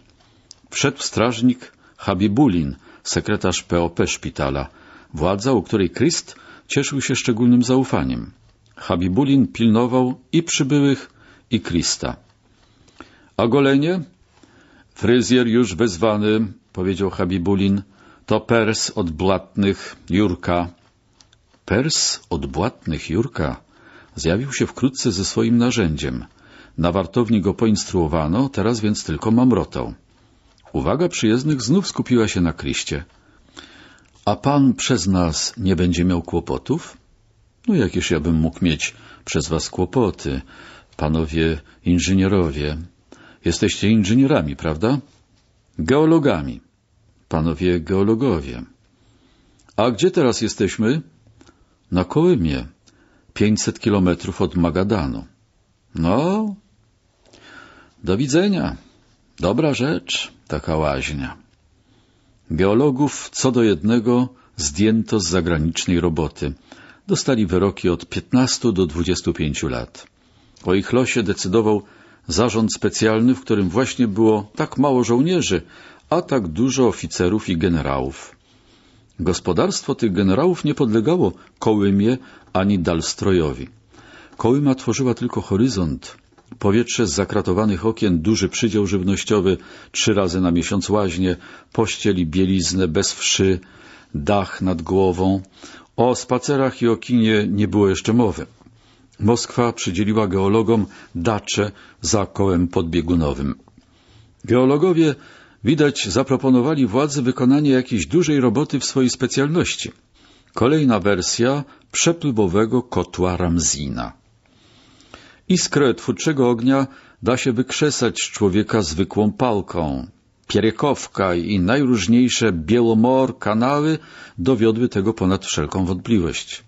Wszedł strażnik Habibulin, sekretarz POP szpitala, władza, u której Christ cieszył się szczególnym zaufaniem. Habibulin pilnował i przybyłych, i Krista. A golenie? Fryzjer już wezwany, powiedział Habibulin, to pers od błatnych Jurka. Pers od błatnych Jurka zjawił się wkrótce ze swoim narzędziem. Na wartowni go poinstruowano, teraz więc tylko mamrotał. Uwaga przyjezdnych znów skupiła się na Kriście. A pan przez nas nie będzie miał kłopotów? No jakież ja bym mógł mieć przez was kłopoty, panowie inżynierowie, Jesteście inżynierami, prawda? Geologami. Panowie geologowie. A gdzie teraz jesteśmy? Na Kołymie, 500 kilometrów od Magadanu. No, do widzenia. Dobra rzecz, taka łaźnia. Geologów co do jednego zdjęto z zagranicznej roboty. Dostali wyroki od 15 do 25 lat. O ich losie decydował zarząd specjalny, w którym właśnie było tak mało żołnierzy, a tak dużo oficerów i generałów. Gospodarstwo tych generałów nie podlegało Kołymie ani Dalstrojowi. Kołyma tworzyła tylko horyzont. Powietrze z zakratowanych okien, duży przydział żywnościowy, trzy razy na miesiąc łaźnie, pościeli bieliznę bez wszy, dach nad głową. O spacerach i okinie nie było jeszcze mowy. Moskwa przydzieliła geologom dacze za kołem podbiegunowym. Geologowie widać zaproponowali władzy wykonanie jakiejś dużej roboty w swojej specjalności. Kolejna wersja przepływowego kotła Ramzina. Iskrę twórczego ognia da się wykrzesać z człowieka zwykłą pałką. Pieriekowka i najróżniejsze Bielomor kanały dowiodły tego ponad wszelką wątpliwość.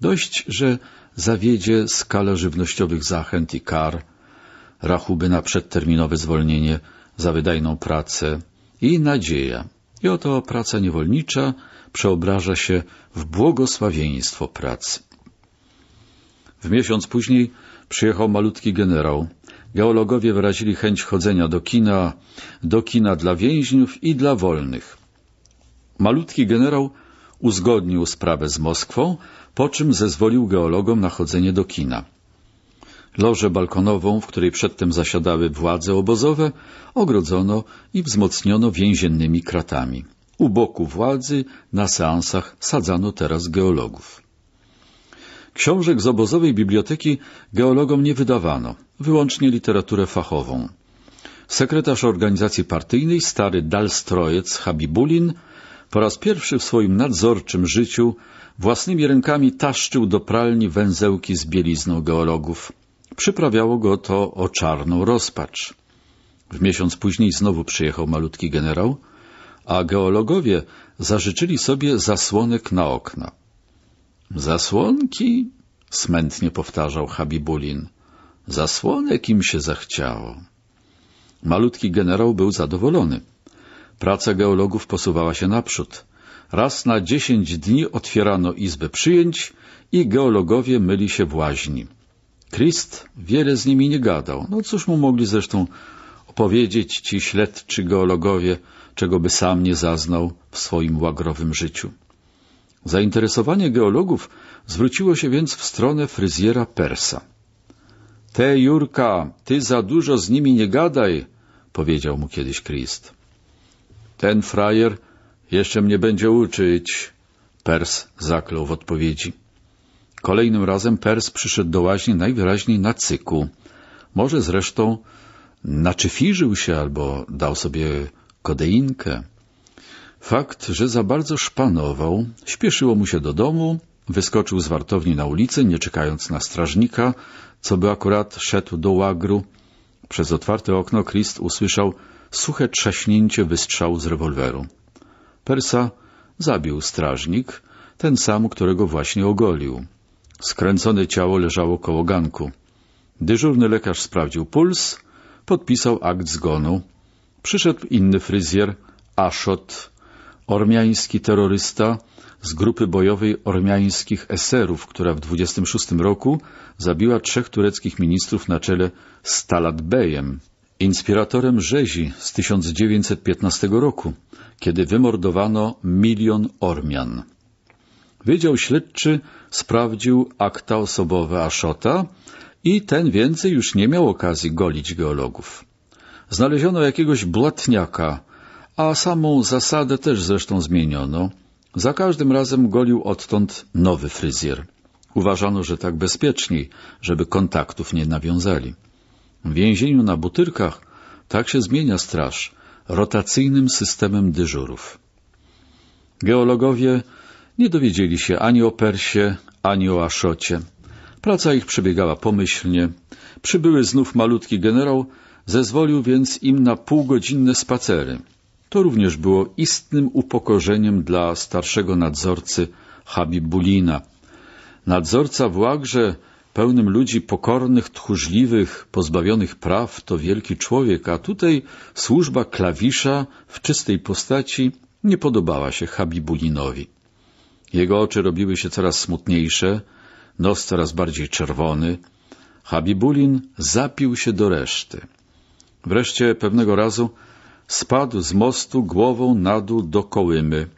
Dość, że zawiedzie skalę żywnościowych zachęt i kar, rachuby na przedterminowe zwolnienie za wydajną pracę i nadzieja. I oto praca niewolnicza przeobraża się w błogosławieństwo pracy. W miesiąc później przyjechał malutki generał. Geologowie wyrazili chęć chodzenia do kina, do kina dla więźniów i dla wolnych. Malutki generał uzgodnił sprawę z Moskwą, po czym zezwolił geologom na chodzenie do kina. Lożę balkonową, w której przedtem zasiadały władze obozowe, ogrodzono i wzmocniono więziennymi kratami. U boku władzy na seansach sadzano teraz geologów. Książek z obozowej biblioteki geologom nie wydawano, wyłącznie literaturę fachową. Sekretarz organizacji partyjnej, stary dalstrojec Habibulin, po raz pierwszy w swoim nadzorczym życiu Własnymi rękami taszczył do pralni węzełki z bielizną geologów. Przyprawiało go to o czarną rozpacz. W miesiąc później znowu przyjechał malutki generał, a geologowie zażyczyli sobie zasłonek na okna. Zasłonki? smętnie powtarzał Habibulin. Zasłonek im się zachciało. Malutki generał był zadowolony. Praca geologów posuwała się naprzód. Raz na dziesięć dni otwierano izbę przyjęć i geologowie myli się w łaźni. Christ wiele z nimi nie gadał. No cóż mu mogli zresztą opowiedzieć ci śledczy geologowie, czego by sam nie zaznał w swoim łagrowym życiu. Zainteresowanie geologów zwróciło się więc w stronę fryzjera Persa. — Te, Jurka, ty za dużo z nimi nie gadaj — powiedział mu kiedyś Christ. Ten frajer jeszcze mnie będzie uczyć. Pers zaklął w odpowiedzi. Kolejnym razem Pers przyszedł do łaźni najwyraźniej na cyku. Może zresztą naczyfirzył się albo dał sobie kodeinkę. Fakt, że za bardzo szpanował, śpieszyło mu się do domu, wyskoczył z wartowni na ulicy, nie czekając na strażnika, co by akurat szedł do łagru. Przez otwarte okno Christ usłyszał suche trzaśnięcie wystrzału z rewolweru. Persa zabił strażnik, ten sam, którego właśnie ogolił. Skręcone ciało leżało koło ganku. Dyżurny lekarz sprawdził puls, podpisał akt zgonu. Przyszedł inny fryzjer, Aszot, ormiański terrorysta z grupy bojowej ormiańskich eserów, która w 26 roku zabiła trzech tureckich ministrów na czele z Talat Bejem inspiratorem rzezi z 1915 roku, kiedy wymordowano milion Ormian. Wydział Śledczy sprawdził akta osobowe Aszota i ten więcej już nie miał okazji golić geologów. Znaleziono jakiegoś błatniaka, a samą zasadę też zresztą zmieniono. Za każdym razem golił odtąd nowy fryzjer. Uważano, że tak bezpieczniej, żeby kontaktów nie nawiązali. W więzieniu na butyrkach tak się zmienia straż rotacyjnym systemem dyżurów. Geologowie nie dowiedzieli się ani o Persie, ani o Aszocie. Praca ich przebiegała pomyślnie. Przybyły znów malutki generał, zezwolił więc im na półgodzinne spacery. To również było istnym upokorzeniem dla starszego nadzorcy Habibulina. Nadzorca w Łagrze pełnym ludzi pokornych, tchórzliwych, pozbawionych praw, to wielki człowiek, a tutaj służba klawisza w czystej postaci nie podobała się Habibulinowi. Jego oczy robiły się coraz smutniejsze, nos coraz bardziej czerwony. Habibulin zapił się do reszty. Wreszcie pewnego razu spadł z mostu głową na dół do Kołymy,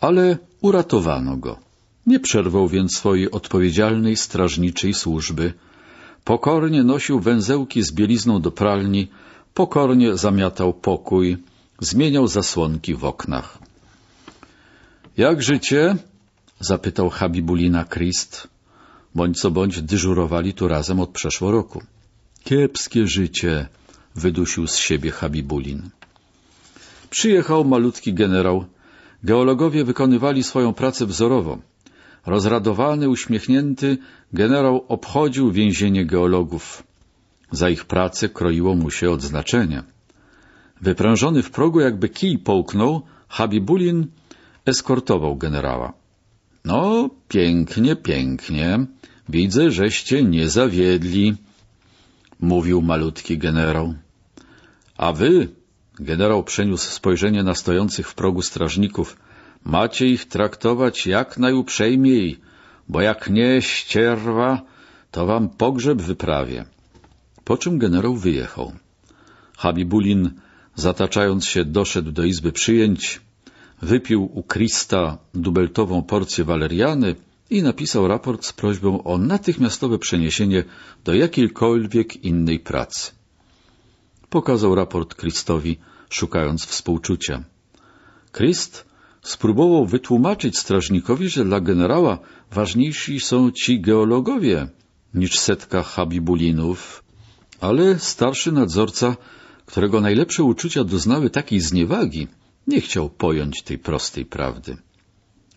ale uratowano go. Nie przerwał więc swojej odpowiedzialnej strażniczej służby. Pokornie nosił węzełki z bielizną do pralni, pokornie zamiatał pokój, zmieniał zasłonki w oknach. — Jak życie? — zapytał Habibulina Christ. Bądź co bądź dyżurowali tu razem od przeszło roku. — Kiepskie życie! — wydusił z siebie Habibulin. Przyjechał malutki generał. Geologowie wykonywali swoją pracę wzorowo rozradowany, uśmiechnięty, generał obchodził więzienie geologów. Za ich pracę kroiło mu się odznaczenie. Wyprężony w progu, jakby kij połknął, Habibulin eskortował generała. — No, pięknie, pięknie. Widzę, żeście nie zawiedli — mówił malutki generał. — A wy, Generał przeniósł spojrzenie na stojących w progu strażników. Macie ich traktować jak najuprzejmiej, bo jak nie ścierwa, to wam pogrzeb wyprawię. Po czym generał wyjechał. Habibulin, zataczając się, doszedł do izby przyjęć, wypił u Krista dubeltową porcję waleriany i napisał raport z prośbą o natychmiastowe przeniesienie do jakiejkolwiek innej pracy. Pokazał raport Kristowi, szukając współczucia. Krist spróbował wytłumaczyć strażnikowi, że dla generała ważniejsi są ci geologowie niż setka habibulinów, ale starszy nadzorca, którego najlepsze uczucia doznały takiej zniewagi, nie chciał pojąć tej prostej prawdy.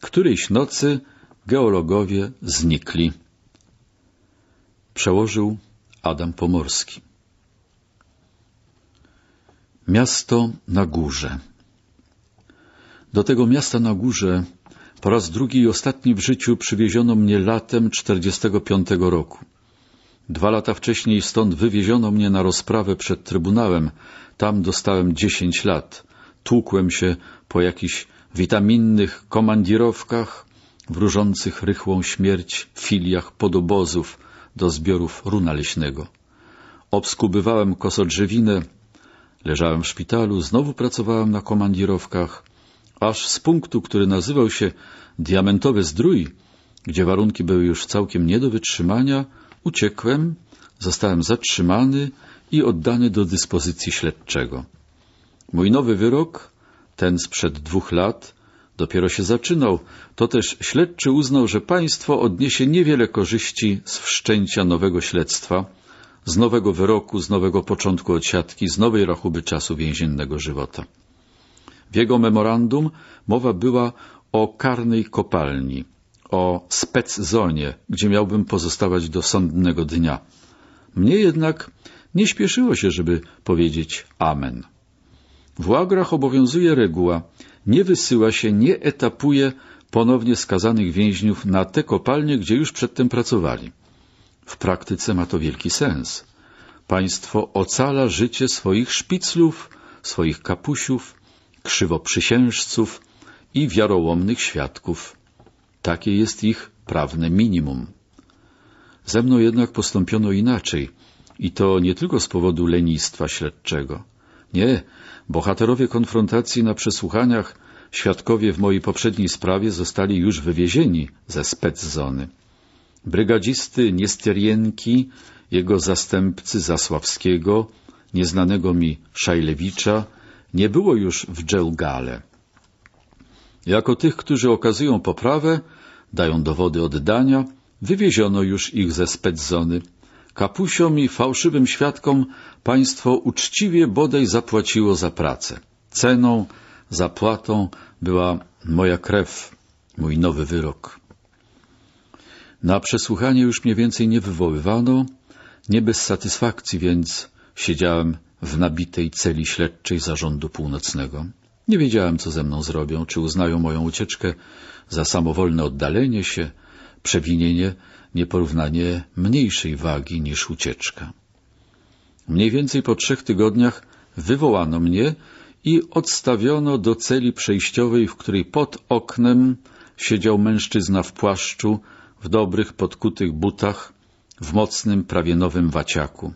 Którejś nocy geologowie znikli. Przełożył Adam Pomorski. Miasto na górze. Do tego miasta na górze po raz drugi i ostatni w życiu przywieziono mnie latem 45 roku. Dwa lata wcześniej stąd wywieziono mnie na rozprawę przed Trybunałem. Tam dostałem 10 lat. Tłukłem się po jakichś witaminnych komandirowkach, wróżących rychłą śmierć filiach podobozów do zbiorów runa leśnego. Obskubywałem kosodrzewinę, leżałem w szpitalu, znowu pracowałem na komandirowkach – aż z punktu, który nazywał się Diamentowy Zdrój, gdzie warunki były już całkiem nie do wytrzymania, uciekłem, zostałem zatrzymany i oddany do dyspozycji śledczego. Mój nowy wyrok, ten sprzed dwóch lat, dopiero się zaczynał, to też śledczy uznał, że państwo odniesie niewiele korzyści z wszczęcia nowego śledztwa, z nowego wyroku, z nowego początku odsiadki, z nowej rachuby czasu więziennego żywota. W jego memorandum mowa była o karnej kopalni, o speczonie, gdzie miałbym pozostawać do sądnego dnia. Mnie jednak nie śpieszyło się, żeby powiedzieć amen. W łagrach obowiązuje reguła, nie wysyła się, nie etapuje ponownie skazanych więźniów na te kopalnie, gdzie już przedtem pracowali. W praktyce ma to wielki sens. Państwo ocala życie swoich szpiclów, swoich kapusiów, krzywoprzysiężców i wiarołomnych świadków. Takie jest ich prawne minimum. Ze mną jednak postąpiono inaczej i to nie tylko z powodu lenistwa śledczego. Nie, bohaterowie konfrontacji na przesłuchaniach, świadkowie w mojej poprzedniej sprawie zostali już wywiezieni ze speczony. Brygadzisty Niesterienki, jego zastępcy Zasławskiego, nieznanego mi Szajlewicza, nie było już w Dżełgale. Jako tych, którzy okazują poprawę, dają dowody oddania, wywieziono już ich ze Spedzony. Kapusiom i fałszywym świadkom państwo uczciwie bodaj zapłaciło za pracę. Ceną, zapłatą była moja krew, mój nowy wyrok. Na przesłuchanie już mnie więcej nie wywoływano, nie bez satysfakcji więc siedziałem w nabitej celi śledczej zarządu północnego. Nie wiedziałem, co ze mną zrobią, czy uznają moją ucieczkę za samowolne oddalenie się, przewinienie nieporównanie mniejszej wagi niż ucieczka. Mniej więcej po trzech tygodniach wywołano mnie i odstawiono do celi przejściowej, w której pod oknem siedział mężczyzna w płaszczu, w dobrych, podkutych butach, w mocnym, prawie nowym waciaku.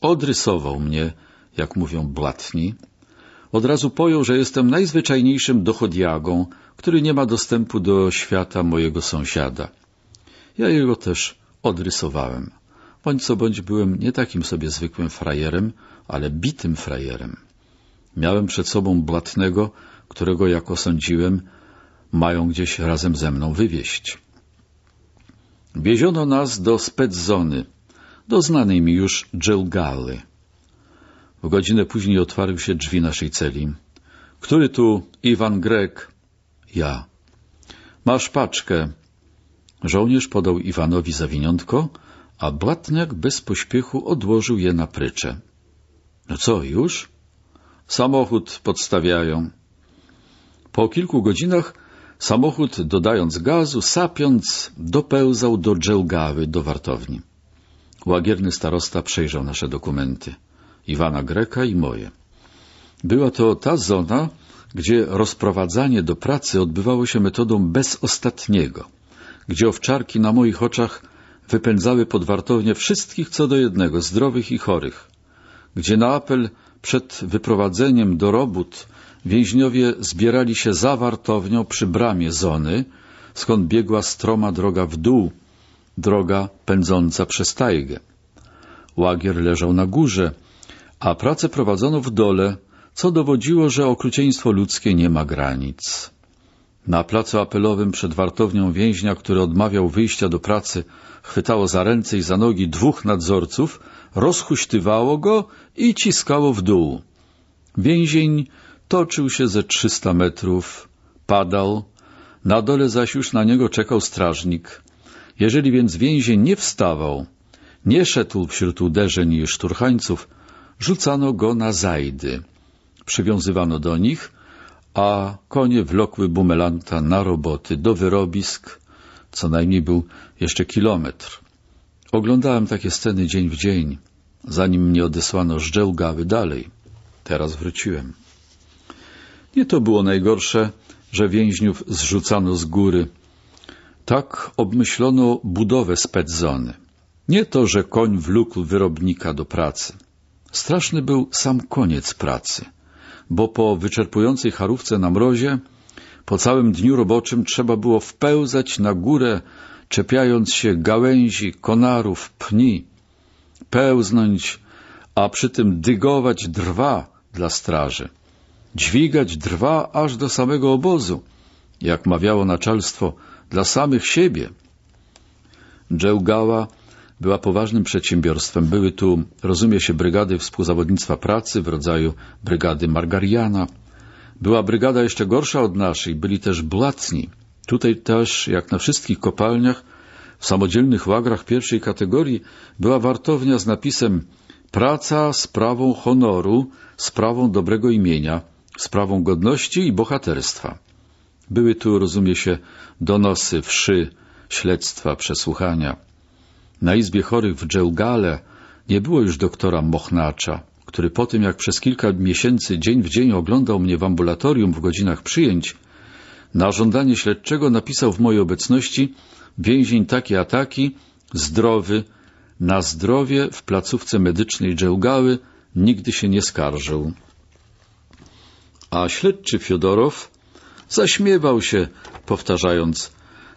Odrysował mnie jak mówią blatni, od razu pojął, że jestem najzwyczajniejszym dochodiagą, który nie ma dostępu do świata mojego sąsiada. Ja jego też odrysowałem. Bądź co bądź byłem nie takim sobie zwykłym frajerem, ale bitym frajerem. Miałem przed sobą blatnego, którego, jak osądziłem mają gdzieś razem ze mną wywieźć. Wieziono nas do spedzony, do znanej mi już Dżelgaly. W godzinę później otwarły się drzwi naszej celi. Który tu Iwan Grek? Ja. Masz paczkę. Żołnierz podał Iwanowi zawiniątko, a Błatniak bez pośpiechu odłożył je na prycze. No co, już? Samochód podstawiają. Po kilku godzinach samochód, dodając gazu, sapiąc, dopełzał do Dżełgawy, do wartowni. Łagierny starosta przejrzał nasze dokumenty. Iwana Greka i moje. Była to ta zona, gdzie rozprowadzanie do pracy odbywało się metodą bezostatniego, gdzie owczarki na moich oczach wypędzały wartownię wszystkich co do jednego, zdrowych i chorych, gdzie na apel przed wyprowadzeniem do robót więźniowie zbierali się za wartownią przy bramie zony, skąd biegła stroma droga w dół, droga pędząca przez tajgę. Łagier leżał na górze, a pracę prowadzono w dole, co dowodziło, że okrucieństwo ludzkie nie ma granic. Na placu apelowym przed wartownią więźnia, który odmawiał wyjścia do pracy, chwytało za ręce i za nogi dwóch nadzorców, rozhuśtywało go i ciskało w dół. Więzień toczył się ze trzysta metrów, padał, na dole zaś już na niego czekał strażnik. Jeżeli więc więzień nie wstawał, nie szedł wśród uderzeń i szturchańców, rzucano go na zajdy. Przywiązywano do nich, a konie wlokły bumelanta na roboty, do wyrobisk, co najmniej był jeszcze kilometr. Oglądałem takie sceny dzień w dzień, zanim mnie odesłano z dalej. Teraz wróciłem. Nie to było najgorsze, że więźniów zrzucano z góry. Tak obmyślono budowę spedzony. Nie to, że koń wlókł wyrobnika do pracy. Straszny był sam koniec pracy, bo po wyczerpującej charówce na mrozie, po całym dniu roboczym trzeba było wpełzać na górę, czepiając się gałęzi, konarów, pni, pełznąć, a przy tym dygować drwa dla straży, dźwigać drwa aż do samego obozu, jak mawiało naczelstwo, dla samych siebie. Dżełgała była poważnym przedsiębiorstwem. Były tu, rozumie się, brygady współzawodnictwa pracy w rodzaju brygady Margariana. Była brygada jeszcze gorsza od naszej, byli też błatni. Tutaj też, jak na wszystkich kopalniach, w samodzielnych łagrach pierwszej kategorii była wartownia z napisem Praca sprawą honoru, sprawą dobrego imienia, sprawą godności i bohaterstwa. Były tu, rozumie się, donosy, wszy, śledztwa, przesłuchania. Na izbie chorych w Dżełgale nie było już doktora Mochnacza, który po tym jak przez kilka miesięcy dzień w dzień oglądał mnie w ambulatorium w godzinach przyjęć, na żądanie śledczego napisał w mojej obecności więzień takie ataki, zdrowy, na zdrowie w placówce medycznej Dżełgały nigdy się nie skarżył. A śledczy Fiodorow zaśmiewał się, powtarzając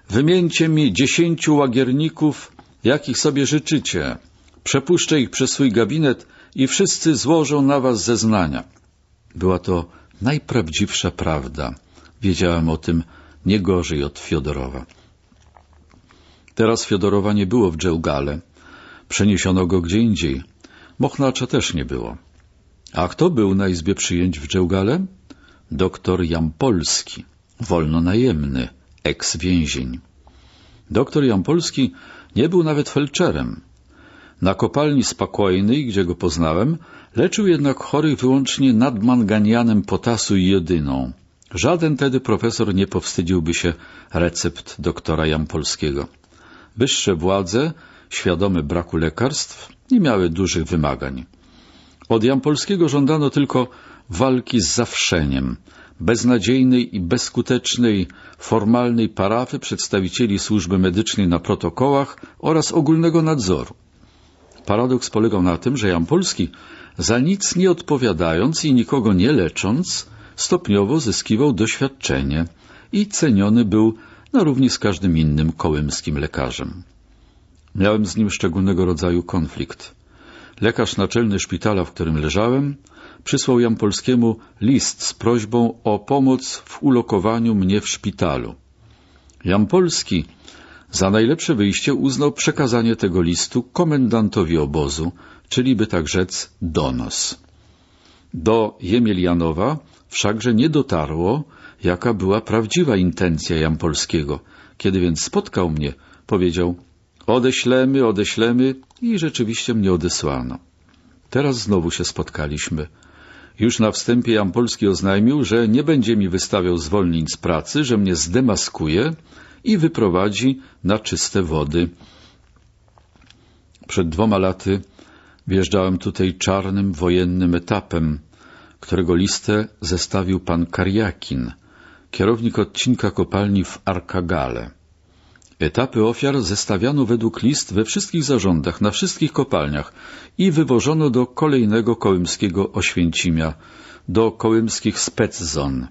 Wymieńcie mi dziesięciu łagierników jakich sobie życzycie. Przepuszczę ich przez swój gabinet i wszyscy złożą na was zeznania. Była to najprawdziwsza prawda. Wiedziałem o tym nie gorzej od Fiodorowa. Teraz Fiodorowa nie było w Dżełgale. Przeniesiono go gdzie indziej. Mochnacza też nie było. A kto był na izbie przyjęć w Dżełgale? Doktor Jampolski, wolno najemny, eks-więzień. Doktor Jampolski nie był nawet felczerem. Na kopalni spokojnej, gdzie go poznałem, leczył jednak chorych wyłącznie nadmanganianem potasu i jedyną. Żaden tedy profesor nie powstydziłby się recept doktora Jampolskiego. Wyższe władze, świadome braku lekarstw, nie miały dużych wymagań. Od Jampolskiego żądano tylko walki z zawszeniem, beznadziejnej i bezskutecznej formalnej parafy, przedstawicieli służby medycznej na protokołach oraz ogólnego nadzoru. Paradoks polegał na tym, że Jan Polski, za nic nie odpowiadając i nikogo nie lecząc, stopniowo zyskiwał doświadczenie i ceniony był na równi z każdym innym kołymskim lekarzem. Miałem z nim szczególnego rodzaju konflikt. Lekarz naczelny szpitala, w którym leżałem, przysłał Jan Polskiemu list z prośbą o pomoc w ulokowaniu mnie w szpitalu. Jan Polski za najlepsze wyjście uznał przekazanie tego listu komendantowi obozu, czyli by tak rzec donos. Do Jemielianowa wszakże nie dotarło, jaka była prawdziwa intencja Jampolskiego. Kiedy więc spotkał mnie, powiedział odeślemy, odeślemy i rzeczywiście mnie odesłano. Teraz znowu się spotkaliśmy. Już na wstępie Jan Polski oznajmił, że nie będzie mi wystawiał zwolnień z pracy, że mnie zdemaskuje i wyprowadzi na czyste wody. Przed dwoma laty wjeżdżałem tutaj czarnym wojennym etapem, którego listę zestawił pan Kariakin, kierownik odcinka kopalni w Arkagale. Etapy ofiar zestawiano według list we wszystkich zarządach, na wszystkich kopalniach i wywożono do kolejnego kołymskiego Oświęcimia, do kołymskich speczon,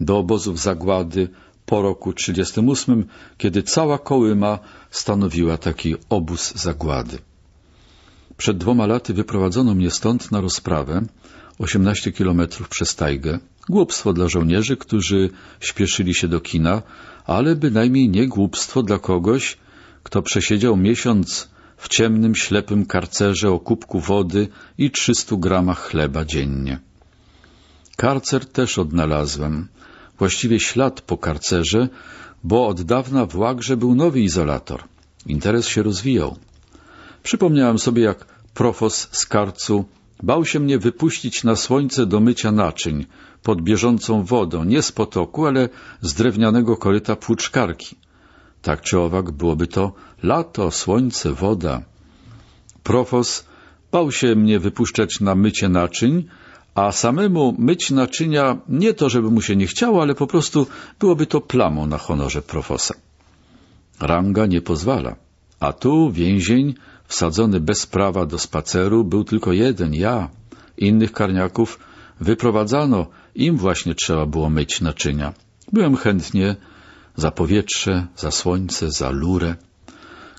do obozów zagłady po roku 1938, kiedy cała Kołyma stanowiła taki obóz zagłady. Przed dwoma laty wyprowadzono mnie stąd na rozprawę, 18 kilometrów przez tajgę. Głupstwo dla żołnierzy, którzy śpieszyli się do kina, ale bynajmniej nie głupstwo dla kogoś, kto przesiedział miesiąc w ciemnym, ślepym karcerze o kubku wody i 300 gramach chleba dziennie. Karcer też odnalazłem, właściwie ślad po karcerze, bo od dawna w Łagrze był nowy izolator. Interes się rozwijał. Przypomniałem sobie, jak profos z karcu bał się mnie wypuścić na słońce do mycia naczyń, pod bieżącą wodą, nie z potoku, ale z drewnianego koryta płuczkarki. Tak czy owak byłoby to lato, słońce, woda. Profos bał się mnie wypuszczać na mycie naczyń, a samemu myć naczynia nie to, żeby mu się nie chciało, ale po prostu byłoby to plamą na honorze profosa. Ranga nie pozwala. A tu więzień, wsadzony bez prawa do spaceru, był tylko jeden, ja. Innych karniaków wyprowadzano, im właśnie trzeba było myć naczynia. Byłem chętnie za powietrze, za słońce, za lurę.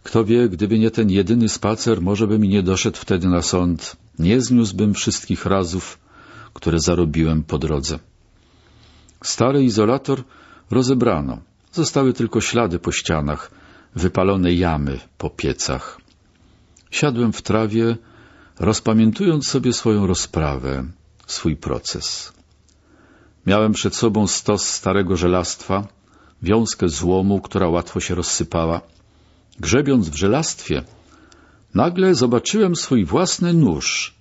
Kto wie, gdyby nie ten jedyny spacer, może by mi nie doszedł wtedy na sąd. Nie zniósłbym wszystkich razów, które zarobiłem po drodze. Stary izolator rozebrano. Zostały tylko ślady po ścianach, wypalone jamy po piecach. Siadłem w trawie, rozpamiętując sobie swoją rozprawę swój proces. Miałem przed sobą stos starego żelastwa, wiązkę złomu, która łatwo się rozsypała. Grzebiąc w żelastwie, nagle zobaczyłem swój własny nóż,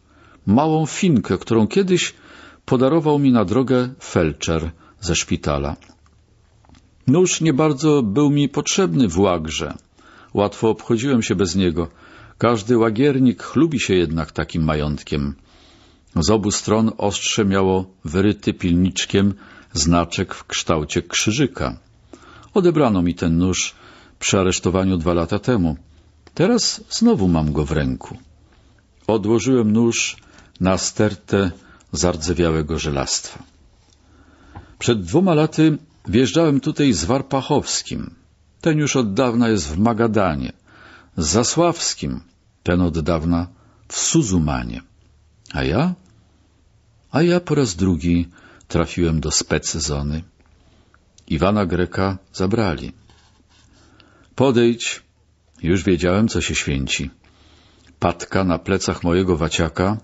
małą finkę, którą kiedyś podarował mi na drogę felczer ze szpitala. Nóż nie bardzo był mi potrzebny w łagrze. Łatwo obchodziłem się bez niego. Każdy łagiernik chlubi się jednak takim majątkiem. Z obu stron ostrze miało wyryty pilniczkiem znaczek w kształcie krzyżyka. Odebrano mi ten nóż przy aresztowaniu dwa lata temu. Teraz znowu mam go w ręku. Odłożyłem nóż na stertę zardzewiałego żelastwa. Przed dwoma laty wjeżdżałem tutaj z Warpachowskim. Ten już od dawna jest w Magadanie. Z Zasławskim. Ten od dawna w Suzumanie. A ja a ja po raz drugi trafiłem do specyzony. Iwana Greka zabrali. Podejdź. Już wiedziałem, co się święci. Patka na plecach mojego waciaka,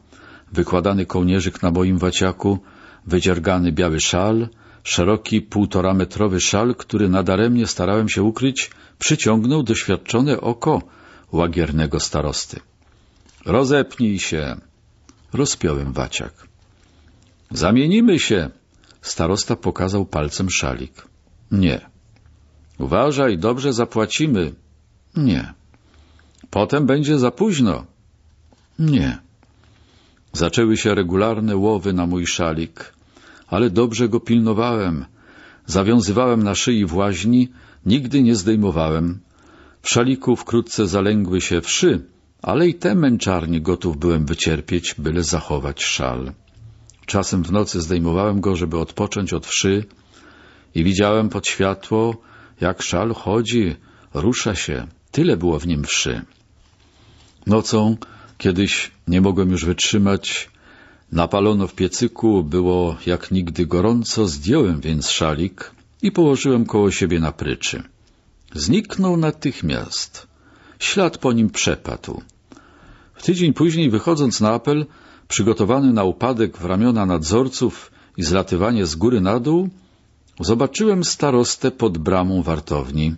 wykładany kołnierzyk na moim waciaku, wydziergany biały szal, szeroki półtorametrowy szal, który nadaremnie starałem się ukryć, przyciągnął doświadczone oko łagiernego starosty. — Rozepnij się! — rozpiąłem waciak. Zamienimy się! Starosta pokazał palcem szalik. Nie. Uważaj, dobrze zapłacimy. Nie. Potem będzie za późno. Nie. Zaczęły się regularne łowy na mój szalik, ale dobrze go pilnowałem. Zawiązywałem na szyi w nigdy nie zdejmowałem. W szaliku wkrótce zalęgły się wszy, ale i te męczarnie gotów byłem wycierpieć, byle zachować szal. Czasem w nocy zdejmowałem go, żeby odpocząć od wszy i widziałem pod światło, jak szal chodzi, rusza się. Tyle było w nim wszy. Nocą kiedyś nie mogłem już wytrzymać. Napalono w piecyku, było jak nigdy gorąco, zdjąłem więc szalik i położyłem koło siebie na pryczy. Zniknął natychmiast. Ślad po nim przepadł. W tydzień później, wychodząc na apel, przygotowany na upadek w ramiona nadzorców i zlatywanie z góry na dół, zobaczyłem starostę pod bramą wartowni.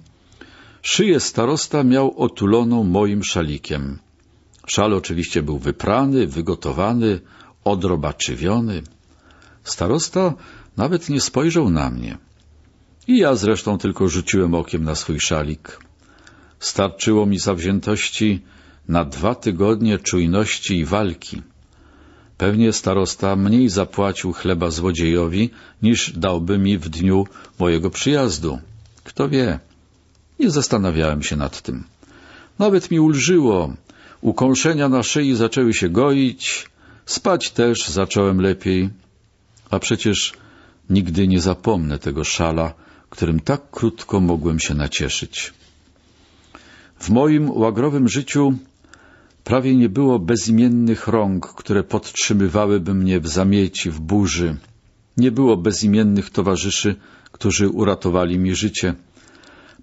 Szyję starosta miał otuloną moim szalikiem. Szal oczywiście był wyprany, wygotowany, odrobaczywiony. Starosta nawet nie spojrzał na mnie. I ja zresztą tylko rzuciłem okiem na swój szalik. Starczyło mi zawziętości na dwa tygodnie czujności i walki. Pewnie starosta mniej zapłacił chleba złodziejowi, niż dałby mi w dniu mojego przyjazdu. Kto wie? Nie zastanawiałem się nad tym. Nawet mi ulżyło. Ukąszenia na szyi zaczęły się goić, spać też zacząłem lepiej. A przecież nigdy nie zapomnę tego szala, którym tak krótko mogłem się nacieszyć. W moim łagrowym życiu Prawie nie było bezimiennych rąk, które podtrzymywałyby mnie w zamieci, w burzy. Nie było bezimiennych towarzyszy, którzy uratowali mi życie.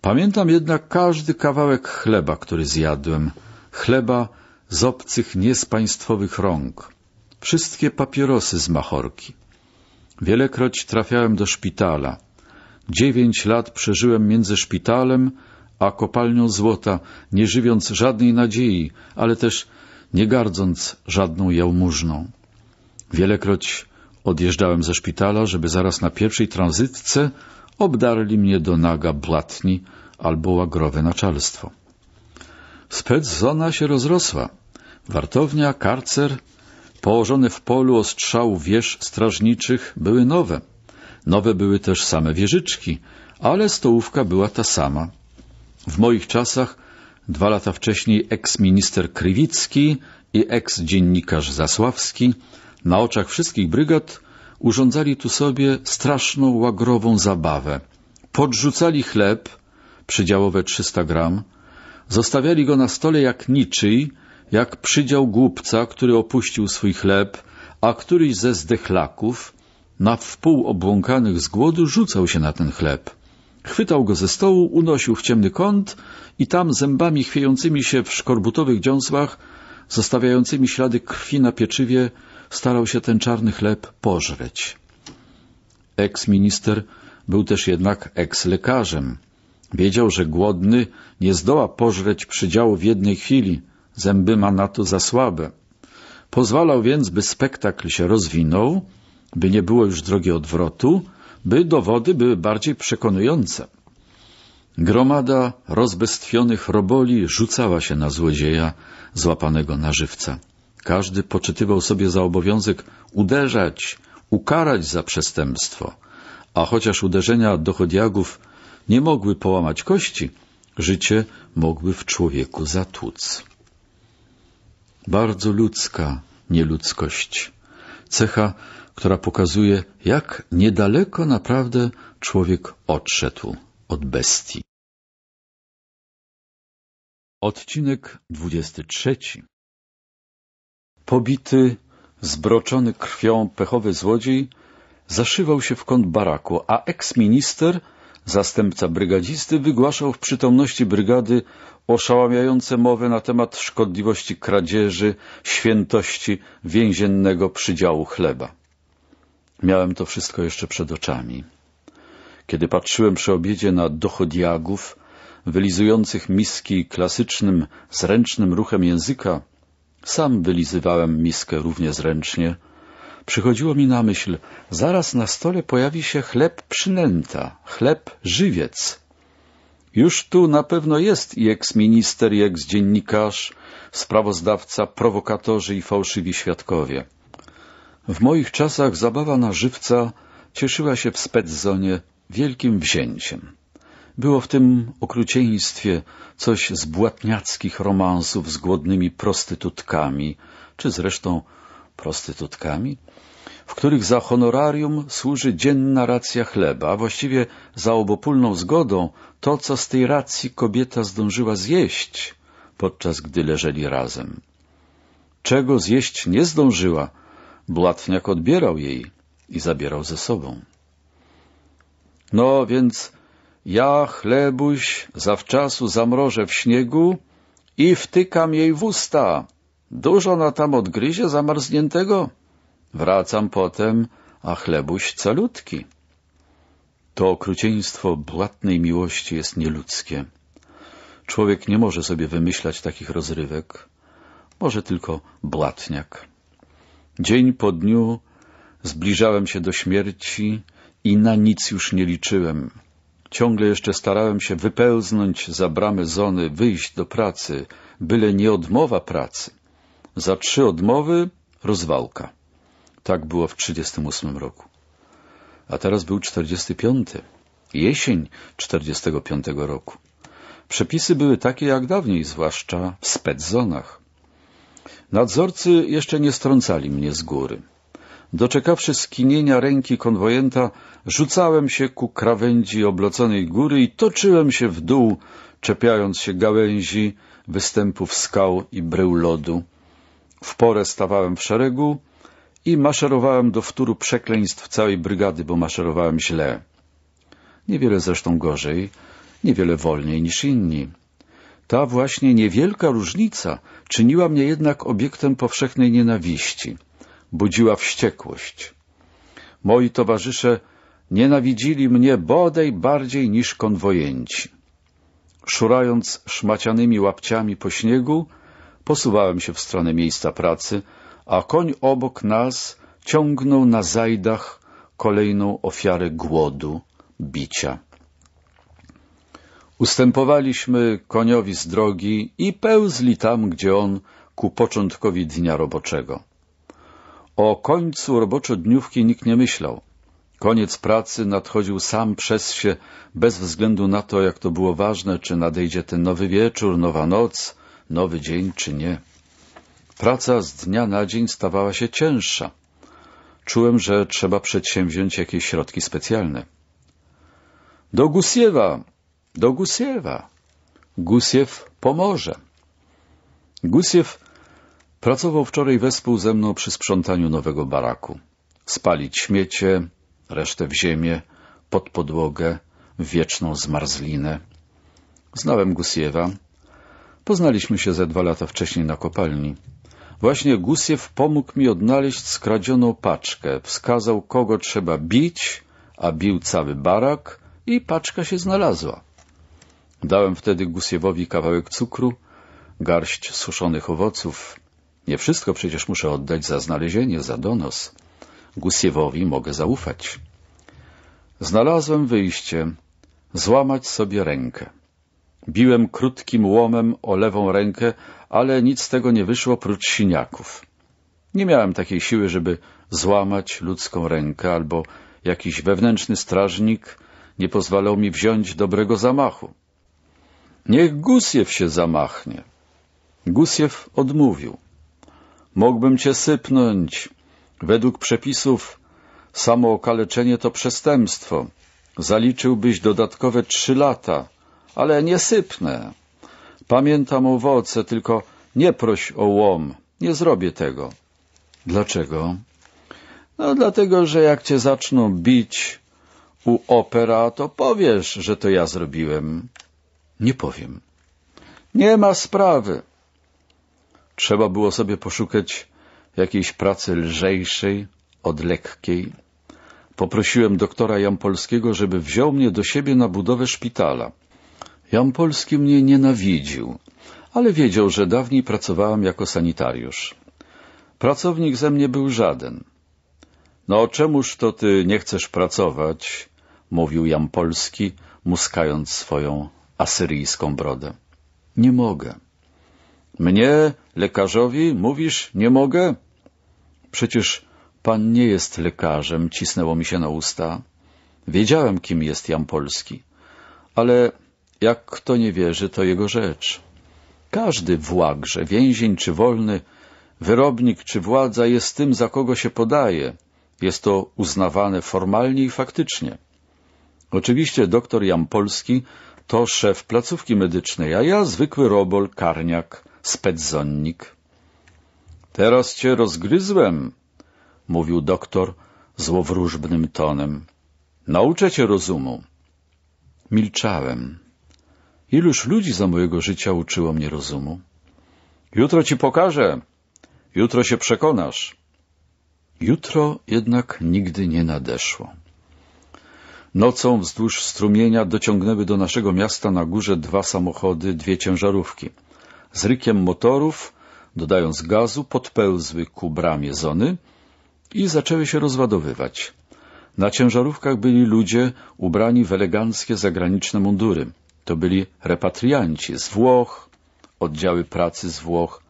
Pamiętam jednak każdy kawałek chleba, który zjadłem. Chleba z obcych, niespaństwowych rąk. Wszystkie papierosy z machorki. Wielekroć trafiałem do szpitala. Dziewięć lat przeżyłem między szpitalem a kopalnią złota, nie żywiąc żadnej nadziei, ale też nie gardząc żadną jałmużną. Wielekroć odjeżdżałem ze szpitala, żeby zaraz na pierwszej tranzytce obdarli mnie do naga blatni albo łagrowe naczelstwo. Speczona się rozrosła. Wartownia, karcer, położone w polu ostrzału wież strażniczych były nowe. Nowe były też same wieżyczki, ale stołówka była ta sama. W moich czasach, dwa lata wcześniej, eksminister Krywicki i eks-dziennikarz Zasławski na oczach wszystkich brygad urządzali tu sobie straszną łagrową zabawę. Podrzucali chleb, przydziałowe 300 gram, zostawiali go na stole jak niczyj, jak przydział głupca, który opuścił swój chleb, a któryś ze zdechlaków na wpół obłąkanych z głodu rzucał się na ten chleb. Chwytał go ze stołu, unosił w ciemny kąt i tam zębami chwiejącymi się w szkorbutowych dziąsłach, zostawiającymi ślady krwi na pieczywie, starał się ten czarny chleb pożreć. Eks-minister był też jednak eks-lekarzem. Wiedział, że głodny nie zdoła pożreć przydziału w jednej chwili, zęby ma na to za słabe. Pozwalał więc, by spektakl się rozwinął, by nie było już drogi odwrotu, by dowody były bardziej przekonujące. Gromada rozbestwionych roboli rzucała się na złodzieja złapanego na żywca. Każdy poczytywał sobie za obowiązek uderzać, ukarać za przestępstwo, a chociaż uderzenia dochodiagów nie mogły połamać kości, życie mogły w człowieku zatłuc. Bardzo ludzka nieludzkość, cecha która pokazuje, jak niedaleko naprawdę człowiek odszedł od bestii. Odcinek 23 Pobity, zbroczony krwią pechowy złodziej zaszywał się w kąt baraku, a eksminister, zastępca brygadzisty, wygłaszał w przytomności brygady oszałamiające mowy na temat szkodliwości kradzieży, świętości więziennego przydziału chleba. Miałem to wszystko jeszcze przed oczami. Kiedy patrzyłem przy obiedzie na dochodiagów, wylizujących miski klasycznym, zręcznym ruchem języka, sam wylizywałem miskę równie zręcznie, przychodziło mi na myśl, zaraz na stole pojawi się chleb przynęta, chleb żywiec. Już tu na pewno jest i eksminister, i eksdziennikarz, sprawozdawca, prowokatorzy i fałszywi świadkowie. W moich czasach zabawa na żywca cieszyła się w spedzonie wielkim wzięciem. Było w tym okrucieństwie coś z błatniackich romansów z głodnymi prostytutkami, czy zresztą prostytutkami, w których za honorarium służy dzienna racja chleba, a właściwie za obopólną zgodą to, co z tej racji kobieta zdążyła zjeść, podczas gdy leżeli razem. Czego zjeść nie zdążyła, Blatniak odbierał jej i zabierał ze sobą. No więc ja chlebuś zawczasu zamrożę w śniegu i wtykam jej w usta. Dużo na tam odgryzie zamarzniętego. Wracam potem, a chlebuś calutki. To okrucieństwo błatnej miłości jest nieludzkie. Człowiek nie może sobie wymyślać takich rozrywek. Może tylko błatniak. Dzień po dniu zbliżałem się do śmierci i na nic już nie liczyłem. Ciągle jeszcze starałem się wypełznąć za bramy zony, wyjść do pracy, byle nie odmowa pracy. Za trzy odmowy rozwałka. Tak było w 1938 roku. A teraz był 45. Jesień 45 roku. Przepisy były takie jak dawniej, zwłaszcza w spedzonach. Nadzorcy jeszcze nie strącali mnie z góry. Doczekawszy skinienia ręki konwojenta, rzucałem się ku krawędzi obloconej góry i toczyłem się w dół, czepiając się gałęzi, występów skał i brył lodu. W porę stawałem w szeregu i maszerowałem do wtóru przekleństw całej brygady, bo maszerowałem źle. Niewiele zresztą gorzej, niewiele wolniej niż inni. Ta właśnie niewielka różnica czyniła mnie jednak obiektem powszechnej nienawiści, budziła wściekłość. Moi towarzysze nienawidzili mnie bodaj bardziej niż konwojenci. Szurając szmacianymi łapciami po śniegu, posuwałem się w stronę miejsca pracy, a koń obok nas ciągnął na zajdach kolejną ofiarę głodu, bicia. Ustępowaliśmy koniowi z drogi i pełzli tam, gdzie on, ku początkowi dnia roboczego. O końcu roboczodniówki nikt nie myślał. Koniec pracy nadchodził sam przez się, bez względu na to, jak to było ważne, czy nadejdzie ten nowy wieczór, nowa noc, nowy dzień, czy nie. Praca z dnia na dzień stawała się cięższa. Czułem, że trzeba przedsięwziąć jakieś środki specjalne. — Do Gusiewa! do Gusiewa. Gusiew pomoże. Gusiew pracował wczoraj wespół ze mną przy sprzątaniu nowego baraku. Spalić śmiecie, resztę w ziemię, pod podłogę, wieczną zmarzlinę. Znałem Gusiewa. Poznaliśmy się ze dwa lata wcześniej na kopalni. Właśnie Gusiew pomógł mi odnaleźć skradzioną paczkę. Wskazał, kogo trzeba bić, a bił cały barak i paczka się znalazła. Dałem wtedy Gusiewowi kawałek cukru, garść suszonych owoców. Nie wszystko przecież muszę oddać za znalezienie, za donos. Gusiewowi mogę zaufać. Znalazłem wyjście. Złamać sobie rękę. Biłem krótkim łomem o lewą rękę, ale nic z tego nie wyszło prócz siniaków. Nie miałem takiej siły, żeby złamać ludzką rękę, albo jakiś wewnętrzny strażnik nie pozwalał mi wziąć dobrego zamachu. Niech Gusiew się zamachnie. Gusiew odmówił. Mógłbym cię sypnąć. Według przepisów samookaleczenie to przestępstwo. Zaliczyłbyś dodatkowe trzy lata, ale nie sypnę. Pamiętam owoce, tylko nie proś o łom. Nie zrobię tego. Dlaczego? No dlatego, że jak cię zaczną bić u opera, to powiesz, że to ja zrobiłem. Nie powiem. Nie ma sprawy. Trzeba było sobie poszukać jakiejś pracy lżejszej od lekkiej. Poprosiłem doktora Jampolskiego, żeby wziął mnie do siebie na budowę szpitala. Jampolski mnie nienawidził, ale wiedział, że dawniej pracowałem jako sanitariusz. Pracownik ze mnie był żaden. No czemuż to ty nie chcesz pracować? mówił Jampolski, muskając swoją asyryjską brodę. Nie mogę. Mnie, lekarzowi, mówisz, nie mogę? Przecież pan nie jest lekarzem, cisnęło mi się na usta. Wiedziałem, kim jest Jan Polski. Ale jak kto nie wierzy, to jego rzecz. Każdy w łagrze, więzień czy wolny, wyrobnik czy władza jest tym, za kogo się podaje. Jest to uznawane formalnie i faktycznie. Oczywiście doktor Jan Polski to szef placówki medycznej, a ja zwykły robol, karniak, spedzonnik. Teraz cię rozgryzłem, mówił doktor złowróżbnym tonem. Nauczę cię rozumu. Milczałem. Iluż ludzi za mojego życia uczyło mnie rozumu. Jutro ci pokażę. Jutro się przekonasz. Jutro jednak nigdy nie nadeszło. Nocą wzdłuż strumienia dociągnęły do naszego miasta na górze dwa samochody, dwie ciężarówki. Z rykiem motorów, dodając gazu, podpełzły ku bramie zony i zaczęły się rozładowywać. Na ciężarówkach byli ludzie ubrani w eleganckie zagraniczne mundury. To byli repatrianci z Włoch, oddziały pracy z Włoch.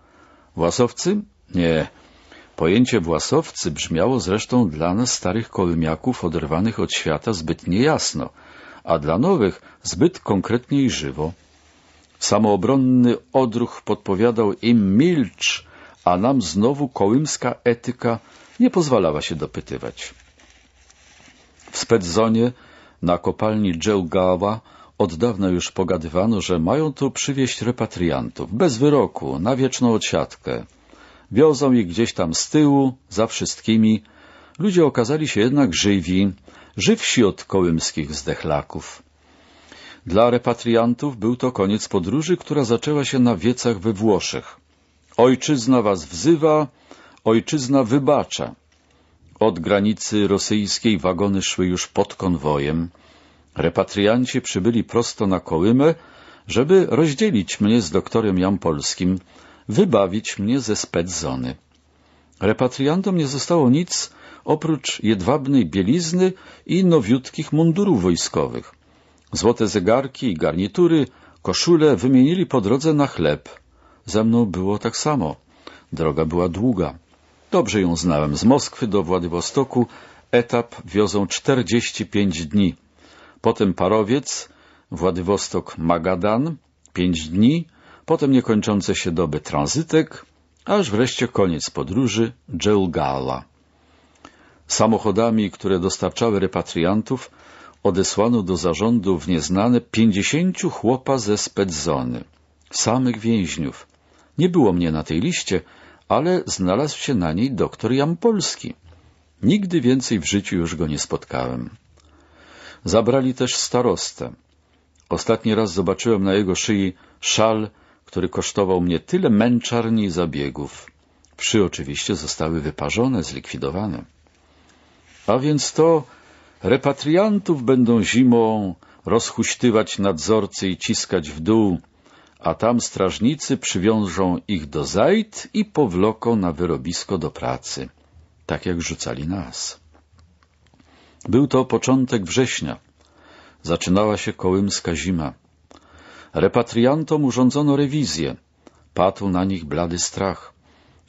Własowcy? Nie, Pojęcie własowcy brzmiało zresztą dla nas starych kolmiaków oderwanych od świata zbyt niejasno, a dla nowych zbyt konkretnie i żywo. Samoobronny odruch podpowiadał im milcz, a nam znowu kołymska etyka nie pozwalała się dopytywać. W spedzonie na kopalni Dżełgała od dawna już pogadywano, że mają tu przywieźć repatriantów, bez wyroku, na wieczną odsiadkę. Wiozą ich gdzieś tam z tyłu, za wszystkimi. Ludzie okazali się jednak żywi, żywsi od kołymskich zdechlaków. Dla repatriantów był to koniec podróży, która zaczęła się na wiecach we Włoszech. Ojczyzna was wzywa, ojczyzna wybacza. Od granicy rosyjskiej wagony szły już pod konwojem. Repatrianci przybyli prosto na Kołymę, żeby rozdzielić mnie z doktorem Jampolskim, wybawić mnie ze spedzony. Repatriantom nie zostało nic oprócz jedwabnej bielizny i nowiutkich mundurów wojskowych. Złote zegarki i garnitury, koszule wymienili po drodze na chleb. Za mną było tak samo. Droga była długa. Dobrze ją znałem. Z Moskwy do Władywostoku etap wiozą 45 dni. Potem parowiec, Władywostok Magadan 5 dni, potem niekończące się doby tranzytek, aż wreszcie koniec podróży Gala. Samochodami, które dostarczały repatriantów, odesłano do zarządu w nieznane pięćdziesięciu chłopa ze spedzony, samych więźniów. Nie było mnie na tej liście, ale znalazł się na niej doktor Jampolski. Nigdy więcej w życiu już go nie spotkałem. Zabrali też starostę. Ostatni raz zobaczyłem na jego szyi szal który kosztował mnie tyle męczarni i zabiegów. Wszy oczywiście zostały wyparzone, zlikwidowane. A więc to repatriantów będą zimą rozhuśtywać nadzorcy i ciskać w dół, a tam strażnicy przywiążą ich do zajt i powloką na wyrobisko do pracy, tak jak rzucali nas. Był to początek września. Zaczynała się kołymska zima. Repatriantom urządzono rewizję. Padł na nich blady strach.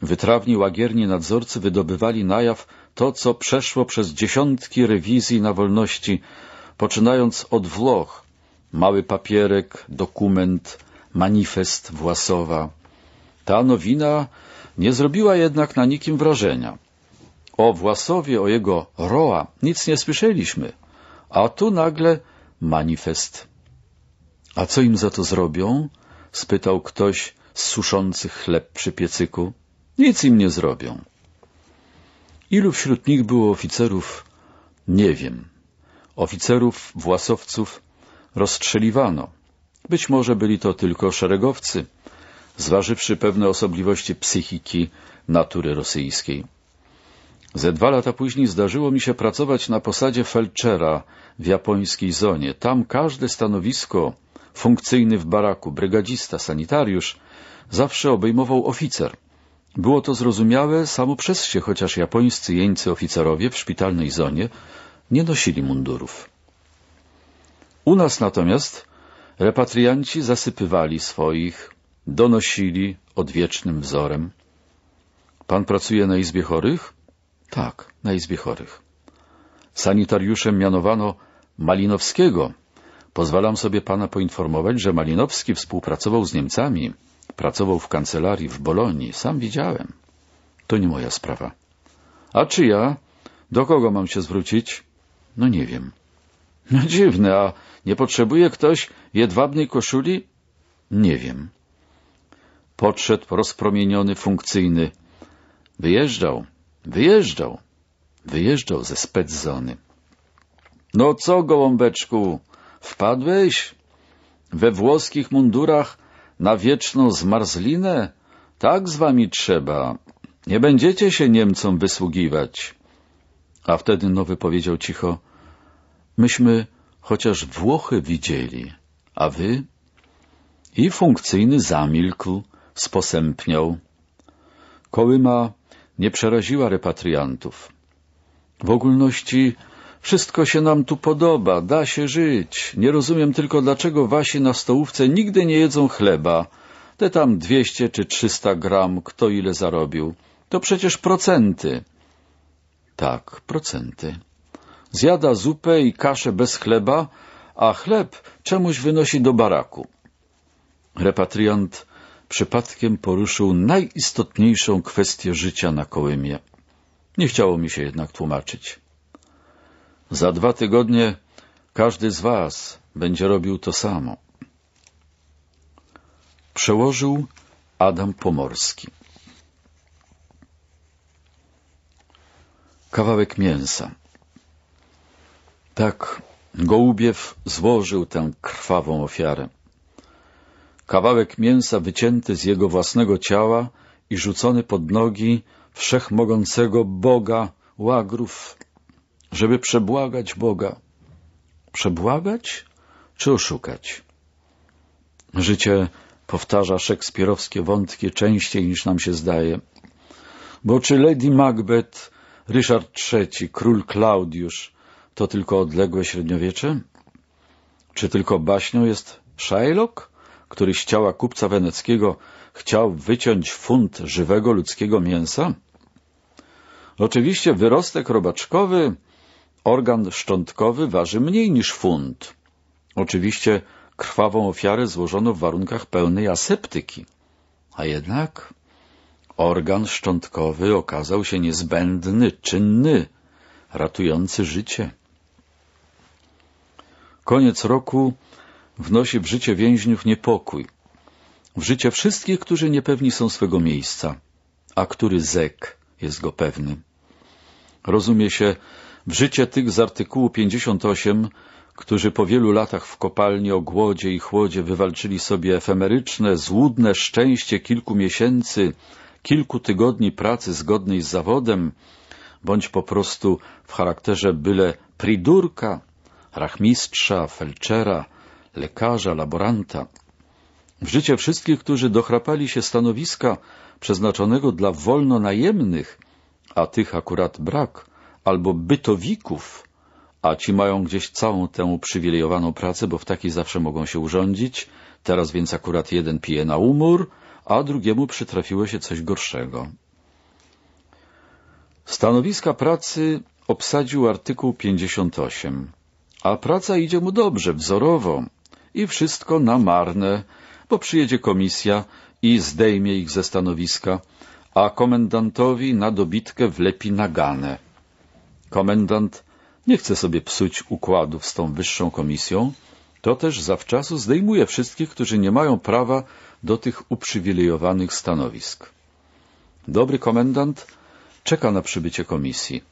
Wytrawni łagierni nadzorcy wydobywali na jaw to, co przeszło przez dziesiątki rewizji na wolności, poczynając od Włoch, mały papierek, dokument, manifest Własowa. Ta nowina nie zrobiła jednak na nikim wrażenia. O Własowie, o jego Roa nic nie słyszeliśmy, a tu nagle manifest a co im za to zrobią? spytał ktoś z suszących chleb przy piecyku. Nic im nie zrobią. Ilu wśród nich było oficerów? Nie wiem. Oficerów, własowców rozstrzeliwano. Być może byli to tylko szeregowcy, zważywszy pewne osobliwości psychiki natury rosyjskiej. Ze dwa lata później zdarzyło mi się pracować na posadzie felczera w japońskiej zonie. Tam każde stanowisko funkcyjny w baraku, brygadzista, sanitariusz, zawsze obejmował oficer. Było to zrozumiałe samo przez się, chociaż japońscy jeńcy oficerowie w szpitalnej zonie nie nosili mundurów. U nas natomiast repatrianci zasypywali swoich, donosili odwiecznym wzorem. Pan pracuje na izbie chorych? Tak, na izbie chorych. Sanitariuszem mianowano Malinowskiego, Pozwalam sobie pana poinformować, że Malinowski współpracował z Niemcami. Pracował w kancelarii w Bolonii. Sam widziałem. To nie moja sprawa. A czy ja? Do kogo mam się zwrócić? No nie wiem. No dziwne, a nie potrzebuje ktoś jedwabnej koszuli? Nie wiem. Podszedł rozpromieniony, funkcyjny. Wyjeżdżał, wyjeżdżał, wyjeżdżał ze spedzony. No co, gołąbeczku? Wpadłeś we włoskich mundurach na wieczną zmarzlinę? Tak z wami trzeba. Nie będziecie się Niemcom wysługiwać. A wtedy Nowy powiedział cicho, myśmy chociaż Włochy widzieli, a wy? I funkcyjny zamilkł, sposępniał. Kołyma nie przeraziła repatriantów. W ogólności wszystko się nam tu podoba, da się żyć. Nie rozumiem tylko, dlaczego wasi na stołówce nigdy nie jedzą chleba. Te tam dwieście czy trzysta gram, kto ile zarobił. To przecież procenty. Tak, procenty. Zjada zupę i kaszę bez chleba, a chleb czemuś wynosi do baraku. Repatriant przypadkiem poruszył najistotniejszą kwestię życia na Kołymie. Nie chciało mi się jednak tłumaczyć. Za dwa tygodnie każdy z was będzie robił to samo. Przełożył Adam Pomorski. Kawałek mięsa. Tak Gołubiew złożył tę krwawą ofiarę. Kawałek mięsa wycięty z jego własnego ciała i rzucony pod nogi wszechmogącego Boga łagrów żeby przebłagać Boga. Przebłagać czy oszukać? Życie powtarza szekspirowskie wątki częściej niż nam się zdaje. Bo czy Lady Macbeth, Ryszard III, król Klaudiusz to tylko odległe średniowiecze? Czy tylko baśnią jest Shylock, który z ciała kupca weneckiego chciał wyciąć funt żywego ludzkiego mięsa? Oczywiście wyrostek robaczkowy organ szczątkowy waży mniej niż funt. Oczywiście krwawą ofiarę złożono w warunkach pełnej aseptyki. A jednak organ szczątkowy okazał się niezbędny, czynny, ratujący życie. Koniec roku wnosi w życie więźniów niepokój, w życie wszystkich, którzy niepewni są swego miejsca, a który zek jest go pewny. Rozumie się, w życie tych z artykułu 58, którzy po wielu latach w kopalni o głodzie i chłodzie wywalczyli sobie efemeryczne, złudne szczęście kilku miesięcy, kilku tygodni pracy zgodnej z zawodem, bądź po prostu w charakterze byle pridurka, rachmistrza, felczera, lekarza, laboranta. W życie wszystkich, którzy dochrapali się stanowiska przeznaczonego dla wolno najemnych, a tych akurat brak, albo bytowików, a ci mają gdzieś całą tę uprzywilejowaną pracę, bo w takiej zawsze mogą się urządzić, teraz więc akurat jeden pije na umór, a drugiemu przytrafiło się coś gorszego. Stanowiska pracy obsadził artykuł 58, a praca idzie mu dobrze, wzorowo i wszystko na marne, bo przyjedzie komisja i zdejmie ich ze stanowiska, a komendantowi na dobitkę wlepi naganę. Komendant nie chce sobie psuć układów z tą wyższą komisją, to też zawczasu zdejmuje wszystkich, którzy nie mają prawa do tych uprzywilejowanych stanowisk. Dobry komendant czeka na przybycie komisji.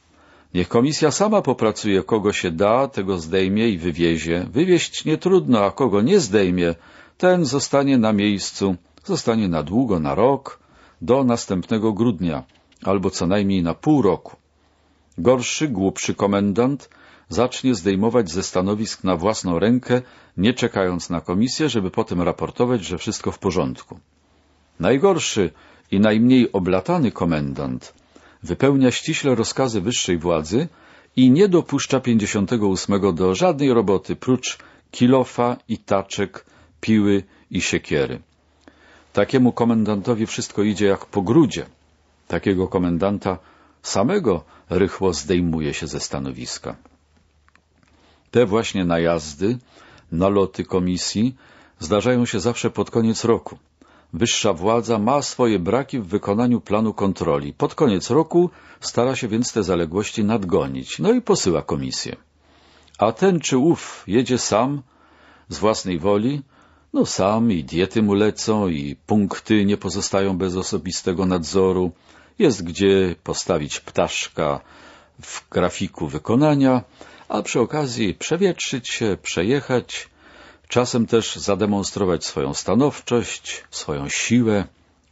Niech komisja sama popracuje, kogo się da, tego zdejmie i wywiezie. Wywieźć nie trudno, a kogo nie zdejmie, ten zostanie na miejscu, zostanie na długo, na rok, do następnego grudnia, albo co najmniej na pół roku. Gorszy, głupszy komendant zacznie zdejmować ze stanowisk na własną rękę, nie czekając na komisję, żeby potem raportować, że wszystko w porządku. Najgorszy i najmniej oblatany komendant wypełnia ściśle rozkazy wyższej władzy i nie dopuszcza 58 do żadnej roboty prócz kilofa i taczek, piły i siekiery. Takiemu komendantowi wszystko idzie jak po grudzie. Takiego komendanta samego rychło zdejmuje się ze stanowiska. Te właśnie najazdy, naloty komisji zdarzają się zawsze pod koniec roku. Wyższa władza ma swoje braki w wykonaniu planu kontroli. Pod koniec roku stara się więc te zaległości nadgonić, no i posyła komisję. A ten czy ów jedzie sam, z własnej woli, no sam i diety mu lecą i punkty nie pozostają bez osobistego nadzoru, jest gdzie postawić ptaszka w grafiku wykonania, a przy okazji przewietrzyć się, przejechać, czasem też zademonstrować swoją stanowczość, swoją siłę,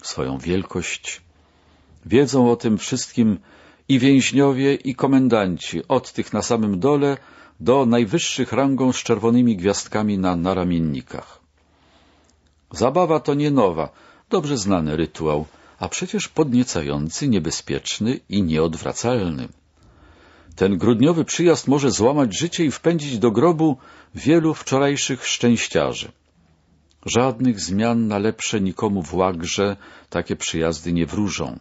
swoją wielkość. Wiedzą o tym wszystkim i więźniowie, i komendanci, od tych na samym dole do najwyższych rangą z czerwonymi gwiazdkami na naramiennikach. Zabawa to nie nowa, dobrze znany rytuał – a przecież podniecający, niebezpieczny i nieodwracalny. Ten grudniowy przyjazd może złamać życie i wpędzić do grobu wielu wczorajszych szczęściarzy. Żadnych zmian na lepsze nikomu w łagrze takie przyjazdy nie wróżą.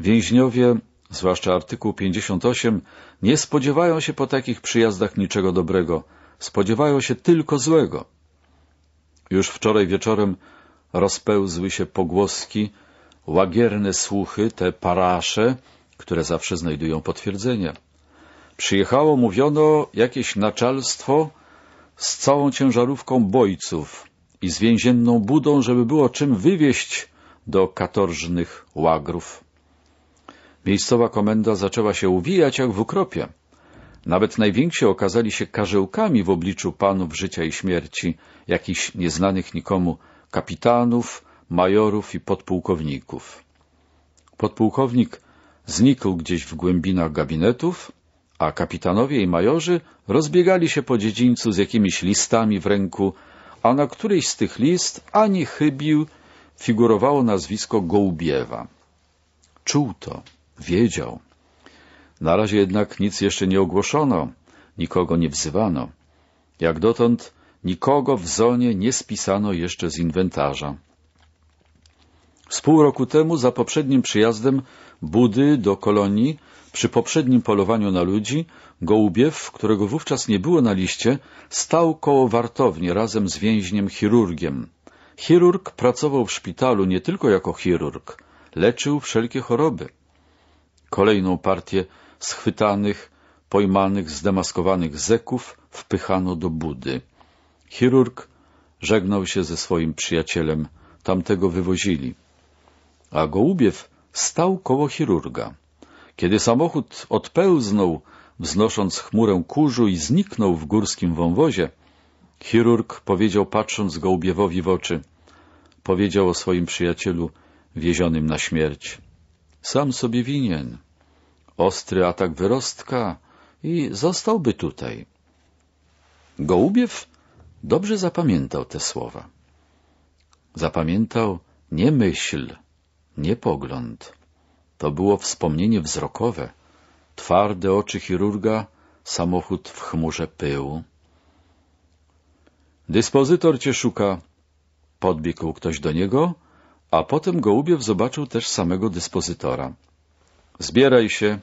Więźniowie, zwłaszcza artykuł 58, nie spodziewają się po takich przyjazdach niczego dobrego, spodziewają się tylko złego. Już wczoraj wieczorem rozpełzły się pogłoski, Łagierne słuchy, te parasze, które zawsze znajdują potwierdzenie. Przyjechało, mówiono, jakieś naczelstwo z całą ciężarówką bojców i z więzienną budą, żeby było czym wywieźć do katorżnych łagrów. Miejscowa komenda zaczęła się uwijać jak w ukropie. Nawet najwięksi okazali się karzełkami w obliczu panów życia i śmierci, jakichś nieznanych nikomu kapitanów, majorów i podpułkowników. Podpułkownik znikł gdzieś w głębinach gabinetów, a kapitanowie i majorzy rozbiegali się po dziedzińcu z jakimiś listami w ręku, a na którejś z tych list ani chybił figurowało nazwisko Gołbiewa. Czuł to, wiedział. Na razie jednak nic jeszcze nie ogłoszono, nikogo nie wzywano. Jak dotąd nikogo w zonie nie spisano jeszcze z inwentarza. Z pół roku temu, za poprzednim przyjazdem Budy do kolonii, przy poprzednim polowaniu na ludzi, Gołubiew, którego wówczas nie było na liście, stał koło wartowni razem z więźniem chirurgiem. Chirurg pracował w szpitalu nie tylko jako chirurg, leczył wszelkie choroby. Kolejną partię schwytanych, pojmanych, zdemaskowanych zeków wpychano do budy. Chirurg żegnał się ze swoim przyjacielem. Tamtego wywozili a Gołubiew stał koło chirurga. Kiedy samochód odpełznął, wznosząc chmurę kurzu i zniknął w górskim wąwozie, chirurg powiedział, patrząc Gołubiewowi w oczy, powiedział o swoim przyjacielu wiezionym na śmierć. Sam sobie winien. Ostry atak wyrostka i zostałby tutaj. Gołubiew dobrze zapamiętał te słowa. Zapamiętał nie myśl, nie pogląd. To było wspomnienie wzrokowe. Twarde oczy chirurga, samochód w chmurze pyłu. Dyspozytor cię szuka. Podbiegł ktoś do niego, a potem Gołubiew zobaczył też samego dyspozytora. Zbieraj się.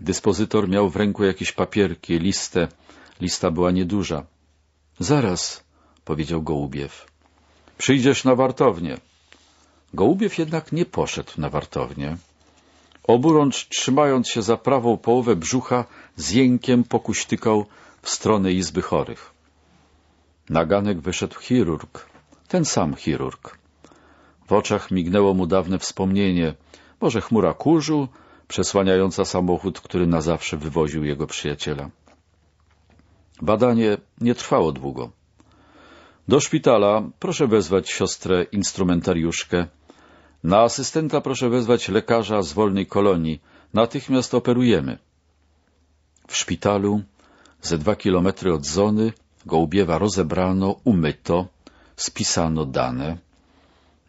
Dyspozytor miał w ręku jakieś papierki, listę. Lista była nieduża. Zaraz, powiedział Gołubiew. Przyjdziesz na wartownię. Gołubiew jednak nie poszedł na wartownię. Oburącz, trzymając się za prawą połowę brzucha, z jękiem pokuśtykał w stronę izby chorych. Na ganek wyszedł chirurg, ten sam chirurg. W oczach mignęło mu dawne wspomnienie, może chmura kurzu, przesłaniająca samochód, który na zawsze wywoził jego przyjaciela. Badanie nie trwało długo. Do szpitala proszę wezwać siostrę instrumentariuszkę, na asystenta proszę wezwać lekarza z wolnej kolonii. Natychmiast operujemy. W szpitalu, ze dwa kilometry od zony, Gołbiewa rozebrano, umyto, spisano dane.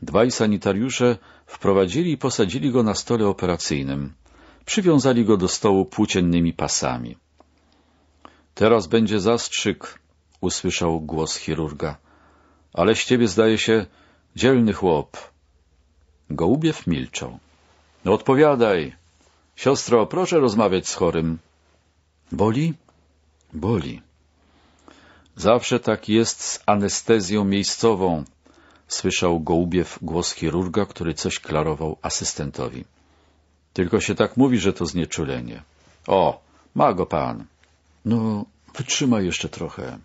Dwaj sanitariusze wprowadzili i posadzili go na stole operacyjnym. Przywiązali go do stołu płóciennymi pasami. Teraz będzie zastrzyk, usłyszał głos chirurga. Ale z ciebie zdaje się dzielny chłop. Gołubiew milczał. No — Odpowiadaj! — Siostro, proszę rozmawiać z chorym. — Boli? — Boli. — Zawsze tak jest z anestezją miejscową — słyszał Gołubiew głos chirurga, który coś klarował asystentowi. — Tylko się tak mówi, że to znieczulenie. — O, ma go pan. — No, wytrzymaj jeszcze trochę.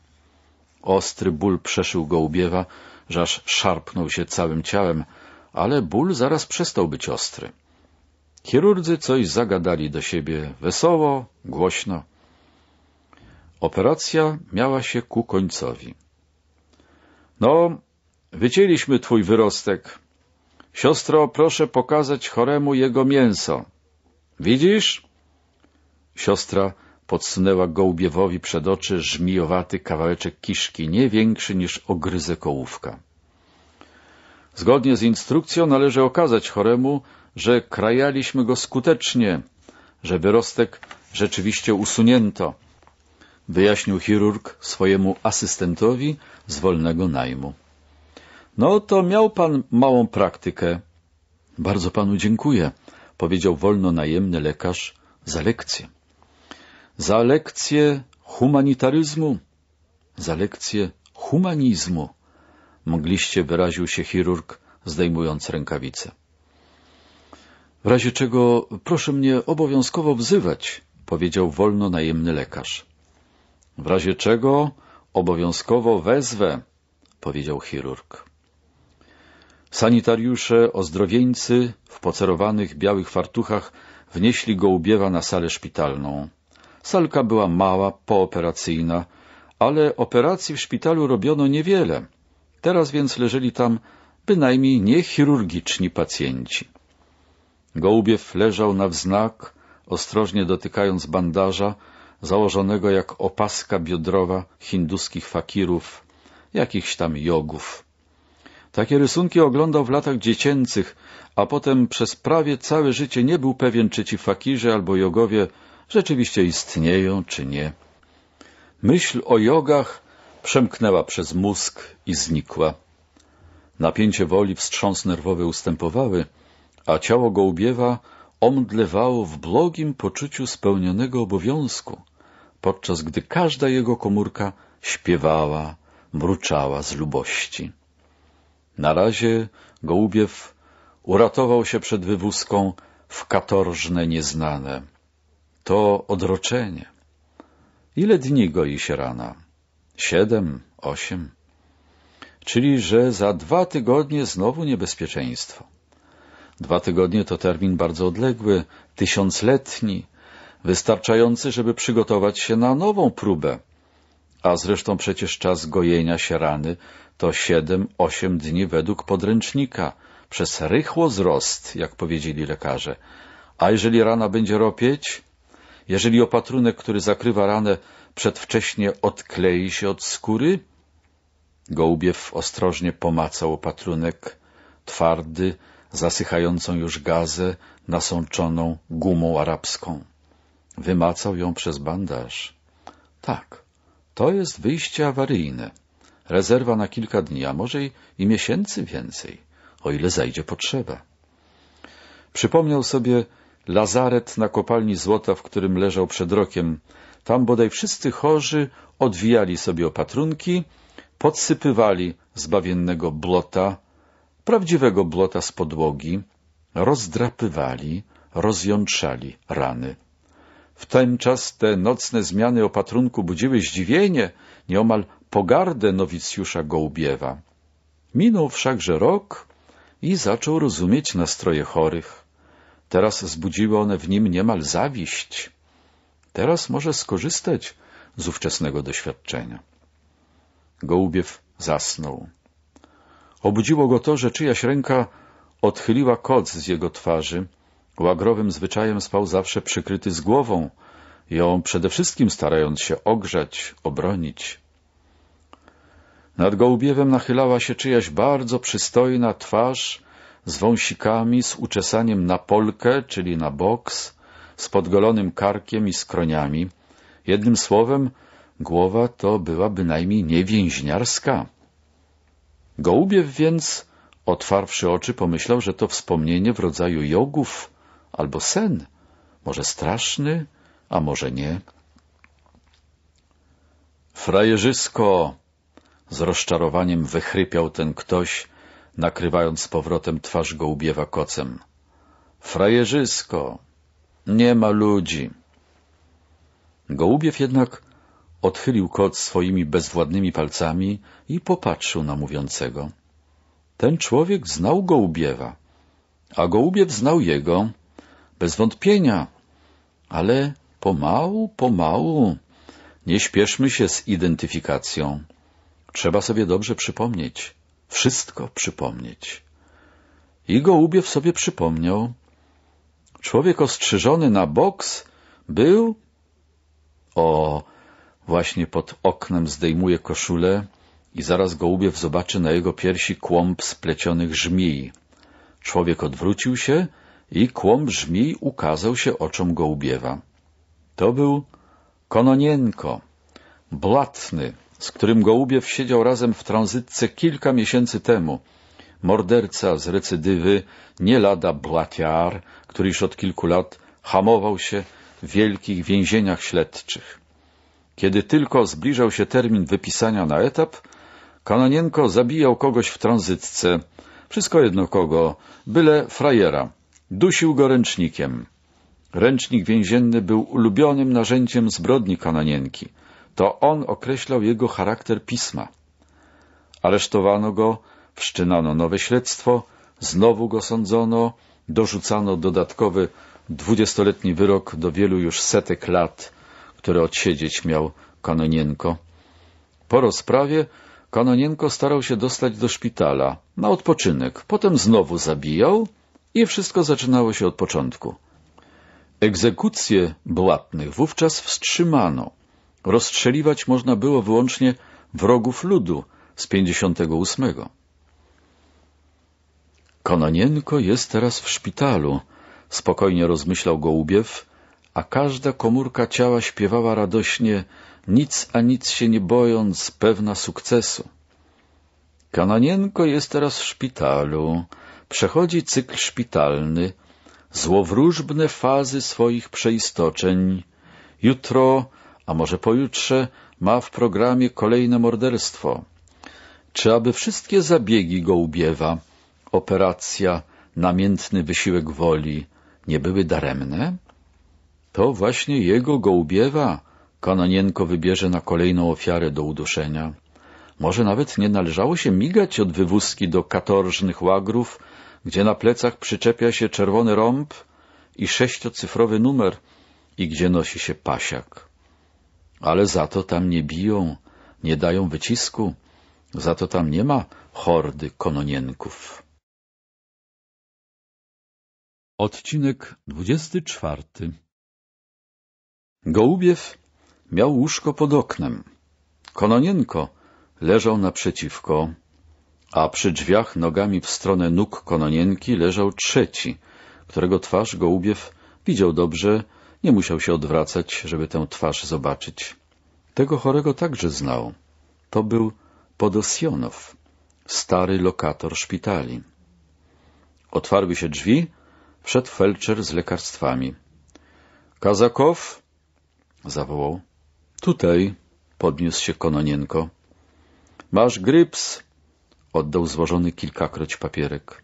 Ostry ból przeszył Gołubiewa, że aż szarpnął się całym ciałem, ale ból zaraz przestał być ostry. Chirurdzy coś zagadali do siebie wesoło, głośno. Operacja miała się ku końcowi. No, wycięliśmy twój wyrostek. Siostro, proszę pokazać choremu jego mięso. Widzisz? Siostra podsunęła gołbiewowi przed oczy żmijowaty kawałeczek kiszki, nie większy niż ogryzek ołówka. Zgodnie z instrukcją należy okazać choremu, że krajaliśmy go skutecznie, że wyrostek rzeczywiście usunięto, wyjaśnił chirurg swojemu asystentowi z wolnego najmu. No to miał pan małą praktykę. Bardzo panu dziękuję, powiedział wolno najemny lekarz za lekcję. Za lekcję humanitaryzmu, za lekcję humanizmu, mgliście wyraził się chirurg, zdejmując rękawice. W razie czego proszę mnie obowiązkowo wzywać, powiedział wolno najemny lekarz. W razie czego obowiązkowo wezwę, powiedział chirurg. Sanitariusze, ozdrowieńcy w pocerowanych białych fartuchach wnieśli go ubiewa na salę szpitalną. Salka była mała, pooperacyjna, ale operacji w szpitalu robiono niewiele, Teraz więc leżeli tam bynajmniej niechirurgiczni pacjenci. Gołubiew leżał na wznak, ostrożnie dotykając bandaża, założonego jak opaska biodrowa hinduskich fakirów, jakichś tam jogów. Takie rysunki oglądał w latach dziecięcych, a potem przez prawie całe życie nie był pewien, czy ci fakirzy albo jogowie rzeczywiście istnieją, czy nie. Myśl o jogach przemknęła przez mózg i znikła. Napięcie woli, wstrząs nerwowy ustępowały, a ciało Gołbiewa omdlewało w blogim poczuciu spełnionego obowiązku, podczas gdy każda jego komórka śpiewała, mruczała z lubości. Na razie Gołubiew uratował się przed wywózką w katorżne nieznane. To odroczenie. Ile dni goi się rana? siedem, osiem. Czyli, że za dwa tygodnie znowu niebezpieczeństwo. Dwa tygodnie to termin bardzo odległy, tysiącletni, wystarczający, żeby przygotować się na nową próbę. A zresztą przecież czas gojenia się rany to siedem, osiem dni według podręcznika, przez rychło wzrost, jak powiedzieli lekarze. A jeżeli rana będzie ropieć, jeżeli opatrunek, który zakrywa ranę, przedwcześnie odklei się od skóry? Gołbiew ostrożnie pomacał opatrunek, twardy, zasychającą już gazę nasączoną gumą arabską. Wymacał ją przez bandaż. Tak, to jest wyjście awaryjne. Rezerwa na kilka dni, a może i, i miesięcy więcej, o ile zajdzie potrzeba. Przypomniał sobie lazaret na kopalni złota, w którym leżał przed rokiem, tam bodaj wszyscy chorzy odwijali sobie opatrunki, podsypywali zbawiennego blota, prawdziwego blota z podłogi, rozdrapywali, rozjątrzali rany. W ten czas te nocne zmiany opatrunku budziły zdziwienie, nieomal pogardę nowicjusza Gołbiewa. Minął wszakże rok i zaczął rozumieć nastroje chorych. Teraz zbudziły one w nim niemal zawiść teraz może skorzystać z ówczesnego doświadczenia. Gołubiew zasnął. Obudziło go to, że czyjaś ręka odchyliła koc z jego twarzy. Łagrowym zwyczajem spał zawsze przykryty z głową, ją przede wszystkim starając się ogrzać, obronić. Nad gołubiewem nachylała się czyjaś bardzo przystojna twarz z wąsikami, z uczesaniem na polkę, czyli na boks, z podgolonym karkiem i skroniami. Jednym słowem, głowa to była bynajmniej nie więźniarska. Gołubiew więc, otwarwszy oczy, pomyślał, że to wspomnienie w rodzaju jogów albo sen, może straszny, a może nie. Frajerzysko! Z rozczarowaniem wychrypiał ten ktoś, nakrywając z powrotem twarz Gołubiewa kocem. Frajerzysko! Nie ma ludzi. Gołubiew jednak odchylił kot swoimi bezwładnymi palcami i popatrzył na mówiącego. Ten człowiek znał Gołubiewa, a Gołubiew znał jego, bez wątpienia, ale pomału, pomału. Nie śpieszmy się z identyfikacją. Trzeba sobie dobrze przypomnieć, wszystko przypomnieć. I Gołubiew sobie przypomniał, Człowiek ostrzyżony na boks był... O, właśnie pod oknem zdejmuje koszulę i zaraz Gołubiew zobaczy na jego piersi kłąb splecionych żmij. Człowiek odwrócił się i kłąb żmij ukazał się oczom Gołubiewa. To był Kononienko, blatny, z którym Gołubiew siedział razem w tranzytce kilka miesięcy temu — morderca z recydywy, nie lada Błatiar, który już od kilku lat hamował się w wielkich więzieniach śledczych. Kiedy tylko zbliżał się termin wypisania na etap, Kanonienko zabijał kogoś w tranzytce, wszystko jedno kogo, byle frajera. Dusił go ręcznikiem. Ręcznik więzienny był ulubionym narzędziem zbrodni Kanonienki. To on określał jego charakter pisma. Aresztowano go wszczynano nowe śledztwo, znowu go sądzono, dorzucano dodatkowy dwudziestoletni wyrok do wielu już setek lat, które odsiedzieć miał Kanonienko. Po rozprawie Kanonienko starał się dostać do szpitala, na odpoczynek, potem znowu zabijał i wszystko zaczynało się od początku. Egzekucje błatnych wówczas wstrzymano. Rozstrzeliwać można było wyłącznie wrogów ludu z 58. Kononienko jest teraz w szpitalu, spokojnie rozmyślał Gołubiew, a każda komórka ciała śpiewała radośnie, nic a nic się nie bojąc, pewna sukcesu. Kananienko jest teraz w szpitalu, przechodzi cykl szpitalny, złowróżbne fazy swoich przeistoczeń. Jutro, a może pojutrze, ma w programie kolejne morderstwo. Czy aby wszystkie zabiegi go ubiewa? operacja, namiętny wysiłek woli nie były daremne? To właśnie jego Gołbiewa kononienko wybierze na kolejną ofiarę do uduszenia. Może nawet nie należało się migać od wywózki do katorżnych łagrów, gdzie na plecach przyczepia się czerwony rąb i sześciocyfrowy numer i gdzie nosi się pasiak. Ale za to tam nie biją, nie dają wycisku, za to tam nie ma hordy kononienków. Odcinek 24 Gołubiew miał łóżko pod oknem. Kononienko leżał naprzeciwko, a przy drzwiach nogami w stronę nóg Kononienki leżał trzeci, którego twarz Gołubiew widział dobrze, nie musiał się odwracać, żeby tę twarz zobaczyć. Tego chorego także znał. To był Podosjonow, stary lokator szpitali. Otwarły się drzwi, Wszedł felczer z lekarstwami. Kazakow? zawołał. Tutaj, podniósł się Kononienko. Masz gryps? oddał złożony kilkakroć papierek.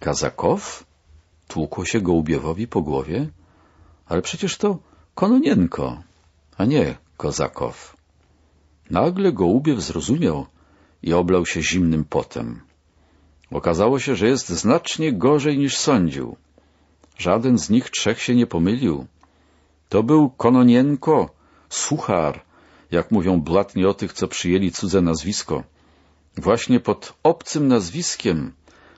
Kazakow? Tłukło się Gołubiewowi po głowie. Ale przecież to Kononienko, a nie Kozakow. Nagle Gołubiew zrozumiał i oblał się zimnym potem. Okazało się, że jest znacznie gorzej niż sądził. Żaden z nich trzech się nie pomylił. To był Kononienko, suchar, jak mówią blatnie o tych, co przyjęli cudze nazwisko. Właśnie pod obcym nazwiskiem,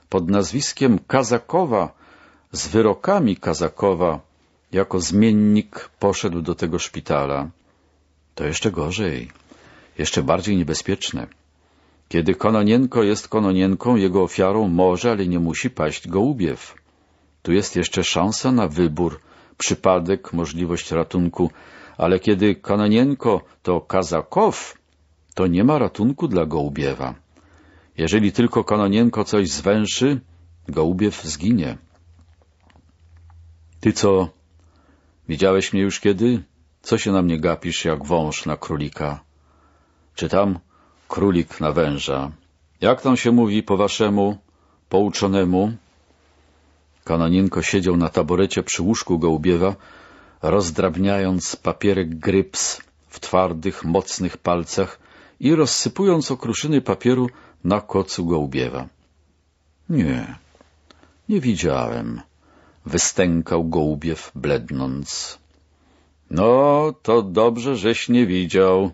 pod nazwiskiem Kazakowa, z wyrokami Kazakowa, jako zmiennik poszedł do tego szpitala. To jeszcze gorzej, jeszcze bardziej niebezpieczne. Kiedy kononienko jest kononienką, jego ofiarą może, ale nie musi paść gołubiew. Tu jest jeszcze szansa na wybór, przypadek, możliwość ratunku, ale kiedy kononienko to kazakow, to nie ma ratunku dla gołubiewa. Jeżeli tylko kononienko coś zwęszy, gołubiew zginie. Ty co, widziałeś mnie już kiedy? Co się na mnie gapisz jak wąż na królika? Czy tam królik na węża. Jak tam się mówi po waszemu pouczonemu? Kononienko siedział na taborecie przy łóżku gołbiewa, rozdrabniając papierek gryps w twardych, mocnych palcach i rozsypując okruszyny papieru na kocu gołbiewa. Nie, nie widziałem, wystękał gołbiew, blednąc. No, to dobrze, żeś nie widział,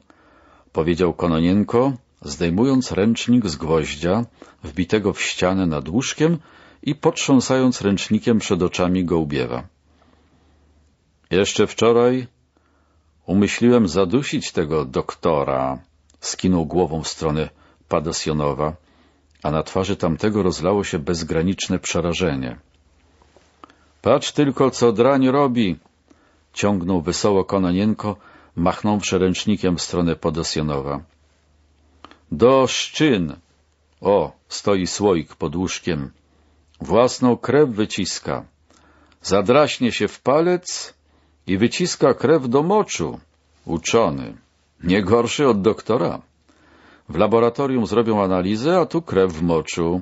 powiedział Kononienko zdejmując ręcznik z gwoździa wbitego w ścianę nad łóżkiem i potrząsając ręcznikiem przed oczami Gołbiewa. Jeszcze wczoraj umyśliłem zadusić tego doktora, skinął głową w stronę Padasjonowa, a na twarzy tamtego rozlało się bezgraniczne przerażenie. Patrz tylko, co drań robi! ciągnął wesoło Konanienko, machnąwszy ręcznikiem w stronę Podosjonowa. Do szczyn! O, stoi słoik pod łóżkiem. Własną krew wyciska. Zadraśnie się w palec i wyciska krew do moczu. Uczony. Nie gorszy od doktora. W laboratorium zrobią analizę, a tu krew w moczu.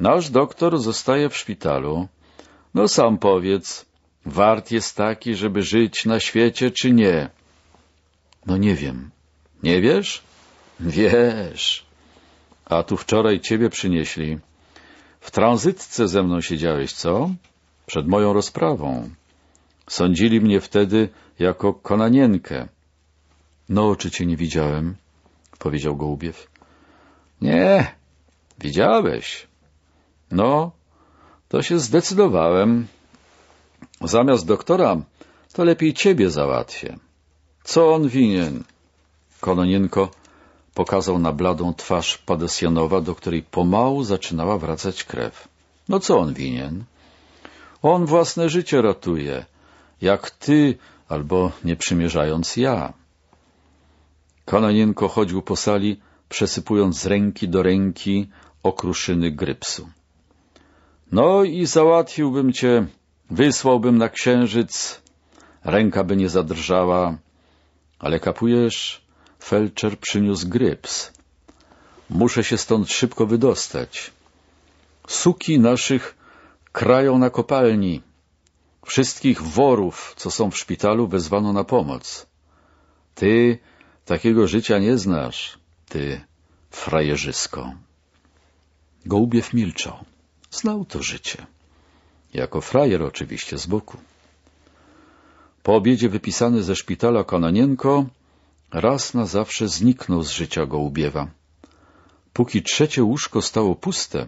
Nasz doktor zostaje w szpitalu. No sam powiedz, wart jest taki, żeby żyć na świecie, czy nie? No nie wiem. Nie wiesz? Wiesz, a tu wczoraj ciebie przynieśli. W tranzytce ze mną siedziałeś, co? Przed moją rozprawą. Sądzili mnie wtedy jako konanienkę. No czy cię nie widziałem, powiedział Gołubiew. Nie, widziałeś. No, to się zdecydowałem. Zamiast doktora, to lepiej ciebie załatwię. Co on winien? Kononienko Pokazał na bladą twarz Padesjanowa, do której pomału zaczynała wracać krew. No co on winien? On własne życie ratuje, jak ty, albo nie przymierzając ja. Kananienko chodził po sali, przesypując z ręki do ręki okruszyny grypsu. No i załatwiłbym cię, wysłałbym na księżyc, ręka by nie zadrżała, ale kapujesz, Felczer przyniósł gryps. Muszę się stąd szybko wydostać. Suki naszych krają na kopalni. Wszystkich worów, co są w szpitalu, wezwano na pomoc. Ty takiego życia nie znasz, ty frajerzysko. Gołubiew milczał. Znał to życie. Jako frajer oczywiście z boku. Po obiedzie wypisany ze szpitala konanienko raz na zawsze zniknął z życia Gołubiewa. Póki trzecie łóżko stało puste,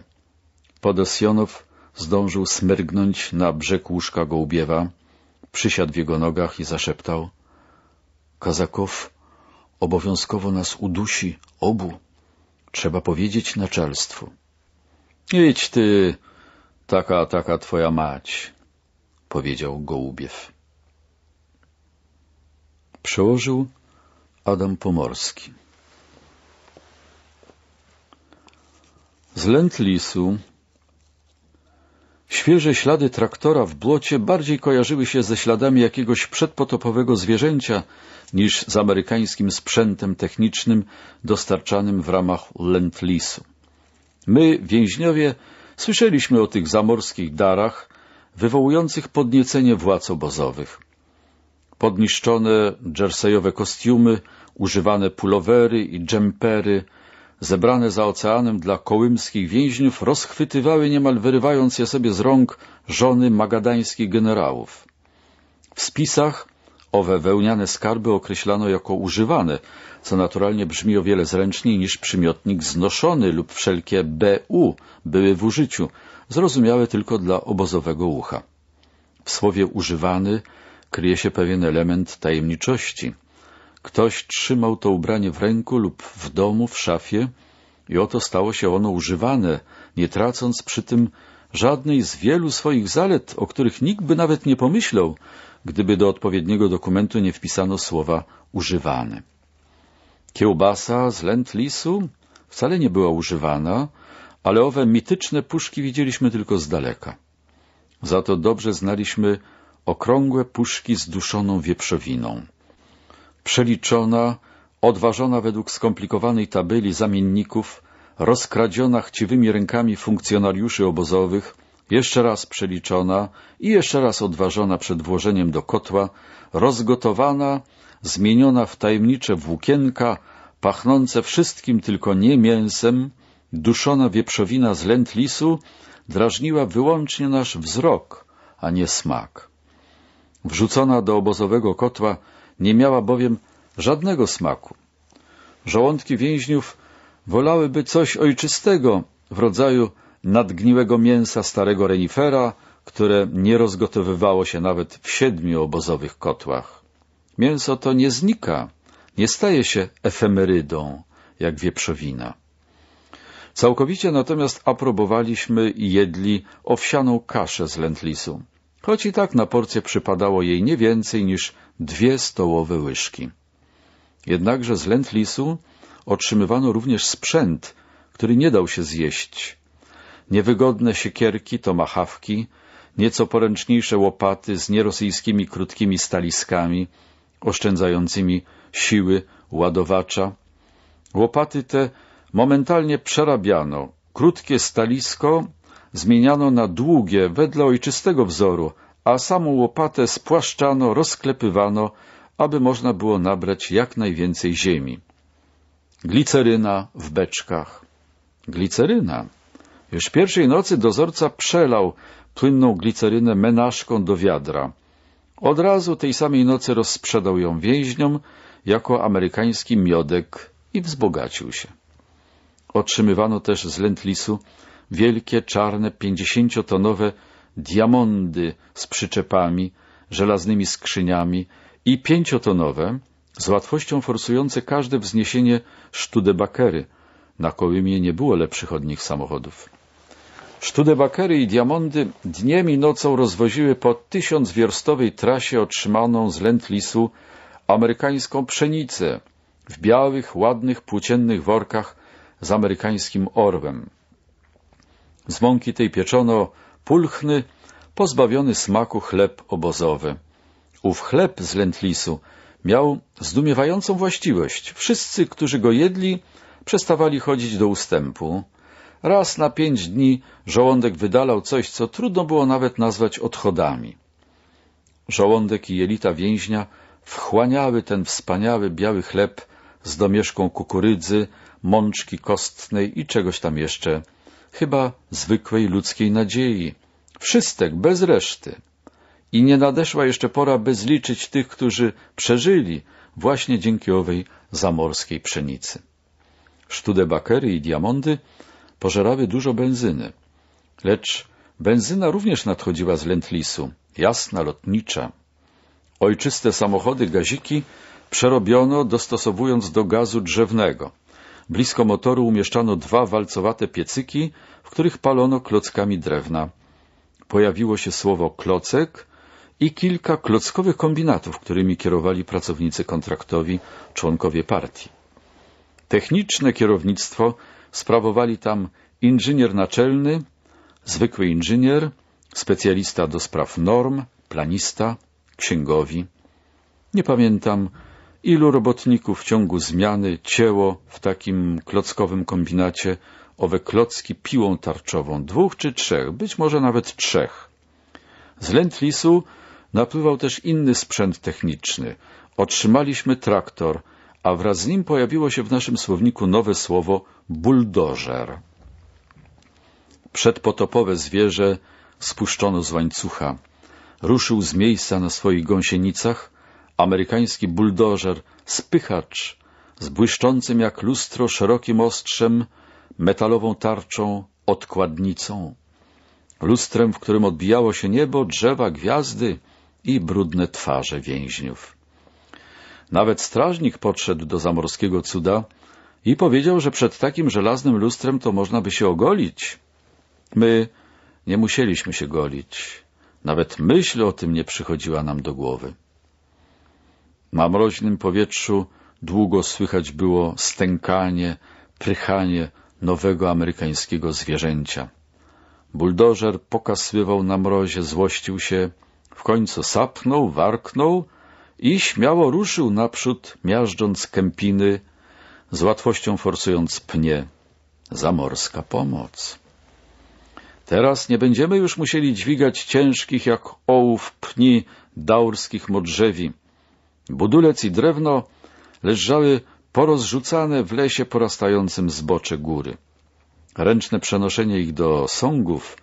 Podesjonow zdążył smergnąć na brzeg łóżka Gołubiewa, przysiadł w jego nogach i zaszeptał — Kazakow obowiązkowo nas udusi, obu. Trzeba powiedzieć naczelstwu. — Idź ty, taka, taka twoja mać — powiedział Gołubiew. Przełożył Adam Pomorski Z Lentlisu świeże ślady traktora w błocie bardziej kojarzyły się ze śladami jakiegoś przedpotopowego zwierzęcia niż z amerykańskim sprzętem technicznym dostarczanym w ramach Lentlisu. My, więźniowie, słyszeliśmy o tych zamorskich darach wywołujących podniecenie władz obozowych – Podniszczone jerseyowe kostiumy, używane pulowery i dżempery, zebrane za oceanem dla kołymskich więźniów, rozchwytywały niemal wyrywając je sobie z rąk żony magadańskich generałów. W spisach owe wełniane skarby określano jako używane, co naturalnie brzmi o wiele zręczniej niż przymiotnik znoszony lub wszelkie BU były w użyciu, zrozumiałe tylko dla obozowego ucha. W słowie używany kryje się pewien element tajemniczości. Ktoś trzymał to ubranie w ręku lub w domu, w szafie i oto stało się ono używane, nie tracąc przy tym żadnej z wielu swoich zalet, o których nikt by nawet nie pomyślał, gdyby do odpowiedniego dokumentu nie wpisano słowa używane. Kiełbasa z lentilisu wcale nie była używana, ale owe mityczne puszki widzieliśmy tylko z daleka. Za to dobrze znaliśmy okrągłe puszki z duszoną wieprzowiną. Przeliczona, odważona według skomplikowanej tabeli zamienników, rozkradziona chciwymi rękami funkcjonariuszy obozowych, jeszcze raz przeliczona i jeszcze raz odważona przed włożeniem do kotła, rozgotowana, zmieniona w tajemnicze włókienka, pachnące wszystkim tylko nie mięsem, duszona wieprzowina z lentlisu drażniła wyłącznie nasz wzrok, a nie smak wrzucona do obozowego kotła, nie miała bowiem żadnego smaku. Żołądki więźniów wolałyby coś ojczystego w rodzaju nadgniłego mięsa starego renifera, które nie rozgotowywało się nawet w siedmiu obozowych kotłach. Mięso to nie znika, nie staje się efemerydą, jak wieprzowina. Całkowicie natomiast aprobowaliśmy i jedli owsianą kaszę z lentlisu, choć i tak na porcję przypadało jej nie więcej niż dwie stołowe łyżki. Jednakże z Lentlisu otrzymywano również sprzęt, który nie dał się zjeść. Niewygodne siekierki to machawki, nieco poręczniejsze łopaty z nierosyjskimi krótkimi staliskami, oszczędzającymi siły ładowacza. Łopaty te momentalnie przerabiano. Krótkie stalisko zmieniano na długie, wedle ojczystego wzoru, a samą łopatę spłaszczano, rozklepywano, aby można było nabrać jak najwięcej ziemi. Gliceryna w beczkach. Gliceryna. Już pierwszej nocy dozorca przelał płynną glicerynę menażką do wiadra. Od razu tej samej nocy rozsprzedał ją więźniom jako amerykański miodek i wzbogacił się. Otrzymywano też z lentlisu wielkie, czarne, pięćdziesięciotonowe diamondy z przyczepami, żelaznymi skrzyniami i pięciotonowe, z łatwością forsujące każde wzniesienie Studebakery. Na Kołymie nie było lepszych od nich samochodów. Studebakery i diamondy dniem i nocą rozwoziły po tysiącwierstowej trasie otrzymaną z Lentlisu amerykańską pszenicę w białych, ładnych, płóciennych workach z amerykańskim orłem. Z mąki tej pieczono pulchny, pozbawiony smaku chleb obozowy. Ów chleb z lentlisu miał zdumiewającą właściwość. Wszyscy, którzy go jedli, przestawali chodzić do ustępu. Raz na pięć dni żołądek wydalał coś, co trudno było nawet nazwać odchodami. Żołądek i jelita więźnia wchłaniały ten wspaniały biały chleb z domieszką kukurydzy, mączki kostnej i czegoś tam jeszcze chyba zwykłej ludzkiej nadziei. Wszystek, bez reszty. I nie nadeszła jeszcze pora, by zliczyć tych, którzy przeżyli właśnie dzięki owej zamorskiej pszenicy. Sztudebakery i diamondy pożerały dużo benzyny. Lecz benzyna również nadchodziła z Lentlisu, jasna, lotnicza. Ojczyste samochody gaziki przerobiono, dostosowując do gazu drzewnego. Blisko motoru umieszczano dwa walcowate piecyki, w których palono klockami drewna. Pojawiło się słowo klocek i kilka klockowych kombinatów, którymi kierowali pracownicy kontraktowi, członkowie partii. Techniczne kierownictwo sprawowali tam inżynier naczelny, zwykły inżynier, specjalista do spraw norm, planista, księgowi. Nie pamiętam, Ilu robotników w ciągu zmiany cięło w takim klockowym kombinacie owe klocki piłą tarczową? Dwóch czy trzech, być może nawet trzech. Z Lentlisu napływał też inny sprzęt techniczny. Otrzymaliśmy traktor, a wraz z nim pojawiło się w naszym słowniku nowe słowo buldożer. Przedpotopowe zwierzę spuszczono z łańcucha. Ruszył z miejsca na swoich gąsienicach, amerykański buldożer, spychacz z błyszczącym jak lustro szerokim ostrzem, metalową tarczą, odkładnicą. Lustrem, w którym odbijało się niebo, drzewa, gwiazdy i brudne twarze więźniów. Nawet strażnik podszedł do zamorskiego cuda i powiedział, że przed takim żelaznym lustrem to można by się ogolić. My nie musieliśmy się golić. Nawet myśl o tym nie przychodziła nam do głowy. Na mroźnym powietrzu długo słychać było stękanie, prychanie nowego amerykańskiego zwierzęcia. Buldożer pokasływał na mrozie, złościł się, w końcu sapnął, warknął i śmiało ruszył naprzód, miażdżąc kępiny, z łatwością forsując pnie. Zamorska pomoc. Teraz nie będziemy już musieli dźwigać ciężkich jak ołów pni daurskich modrzewi, Budulec i drewno leżały porozrzucane w lesie porastającym zbocze góry. Ręczne przenoszenie ich do sągów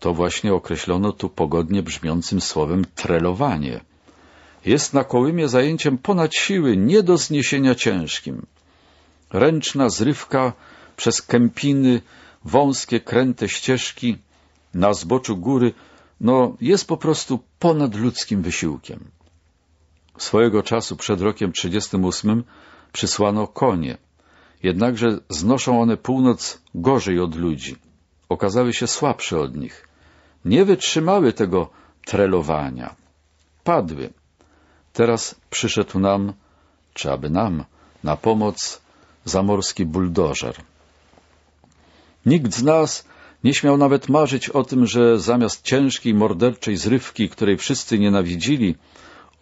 to właśnie określono tu pogodnie brzmiącym słowem trelowanie. Jest na Kołymie zajęciem ponad siły, nie do zniesienia ciężkim. Ręczna zrywka przez kępiny, wąskie, kręte ścieżki na zboczu góry, no jest po prostu ponad ludzkim wysiłkiem. Swojego czasu przed rokiem 38 przysłano konie, jednakże znoszą one północ gorzej od ludzi. Okazały się słabsze od nich. Nie wytrzymały tego trelowania. Padły. Teraz przyszedł nam, czy aby nam, na pomoc zamorski buldożer. Nikt z nas nie śmiał nawet marzyć o tym, że zamiast ciężkiej, morderczej zrywki, której wszyscy nienawidzili,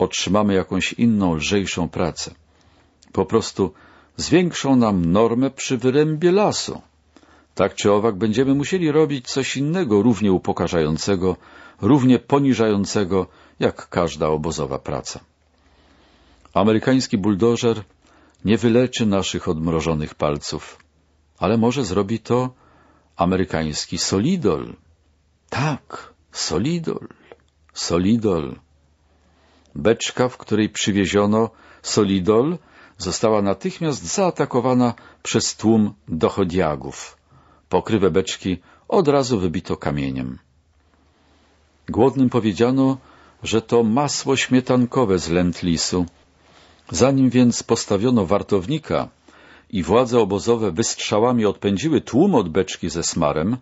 otrzymamy jakąś inną, lżejszą pracę. Po prostu zwiększą nam normę przy wyrębie lasu. Tak czy owak będziemy musieli robić coś innego, równie upokarzającego, równie poniżającego, jak każda obozowa praca. Amerykański buldożer nie wyleczy naszych odmrożonych palców, ale może zrobi to amerykański solidol. Tak, solidol, solidol. Beczka, w której przywieziono solidol, została natychmiast zaatakowana przez tłum dochodiagów. Pokrywę beczki od razu wybito kamieniem. Głodnym powiedziano, że to masło śmietankowe z lentlisu. Zanim więc postawiono wartownika i władze obozowe wystrzałami odpędziły tłum od beczki ze smarem,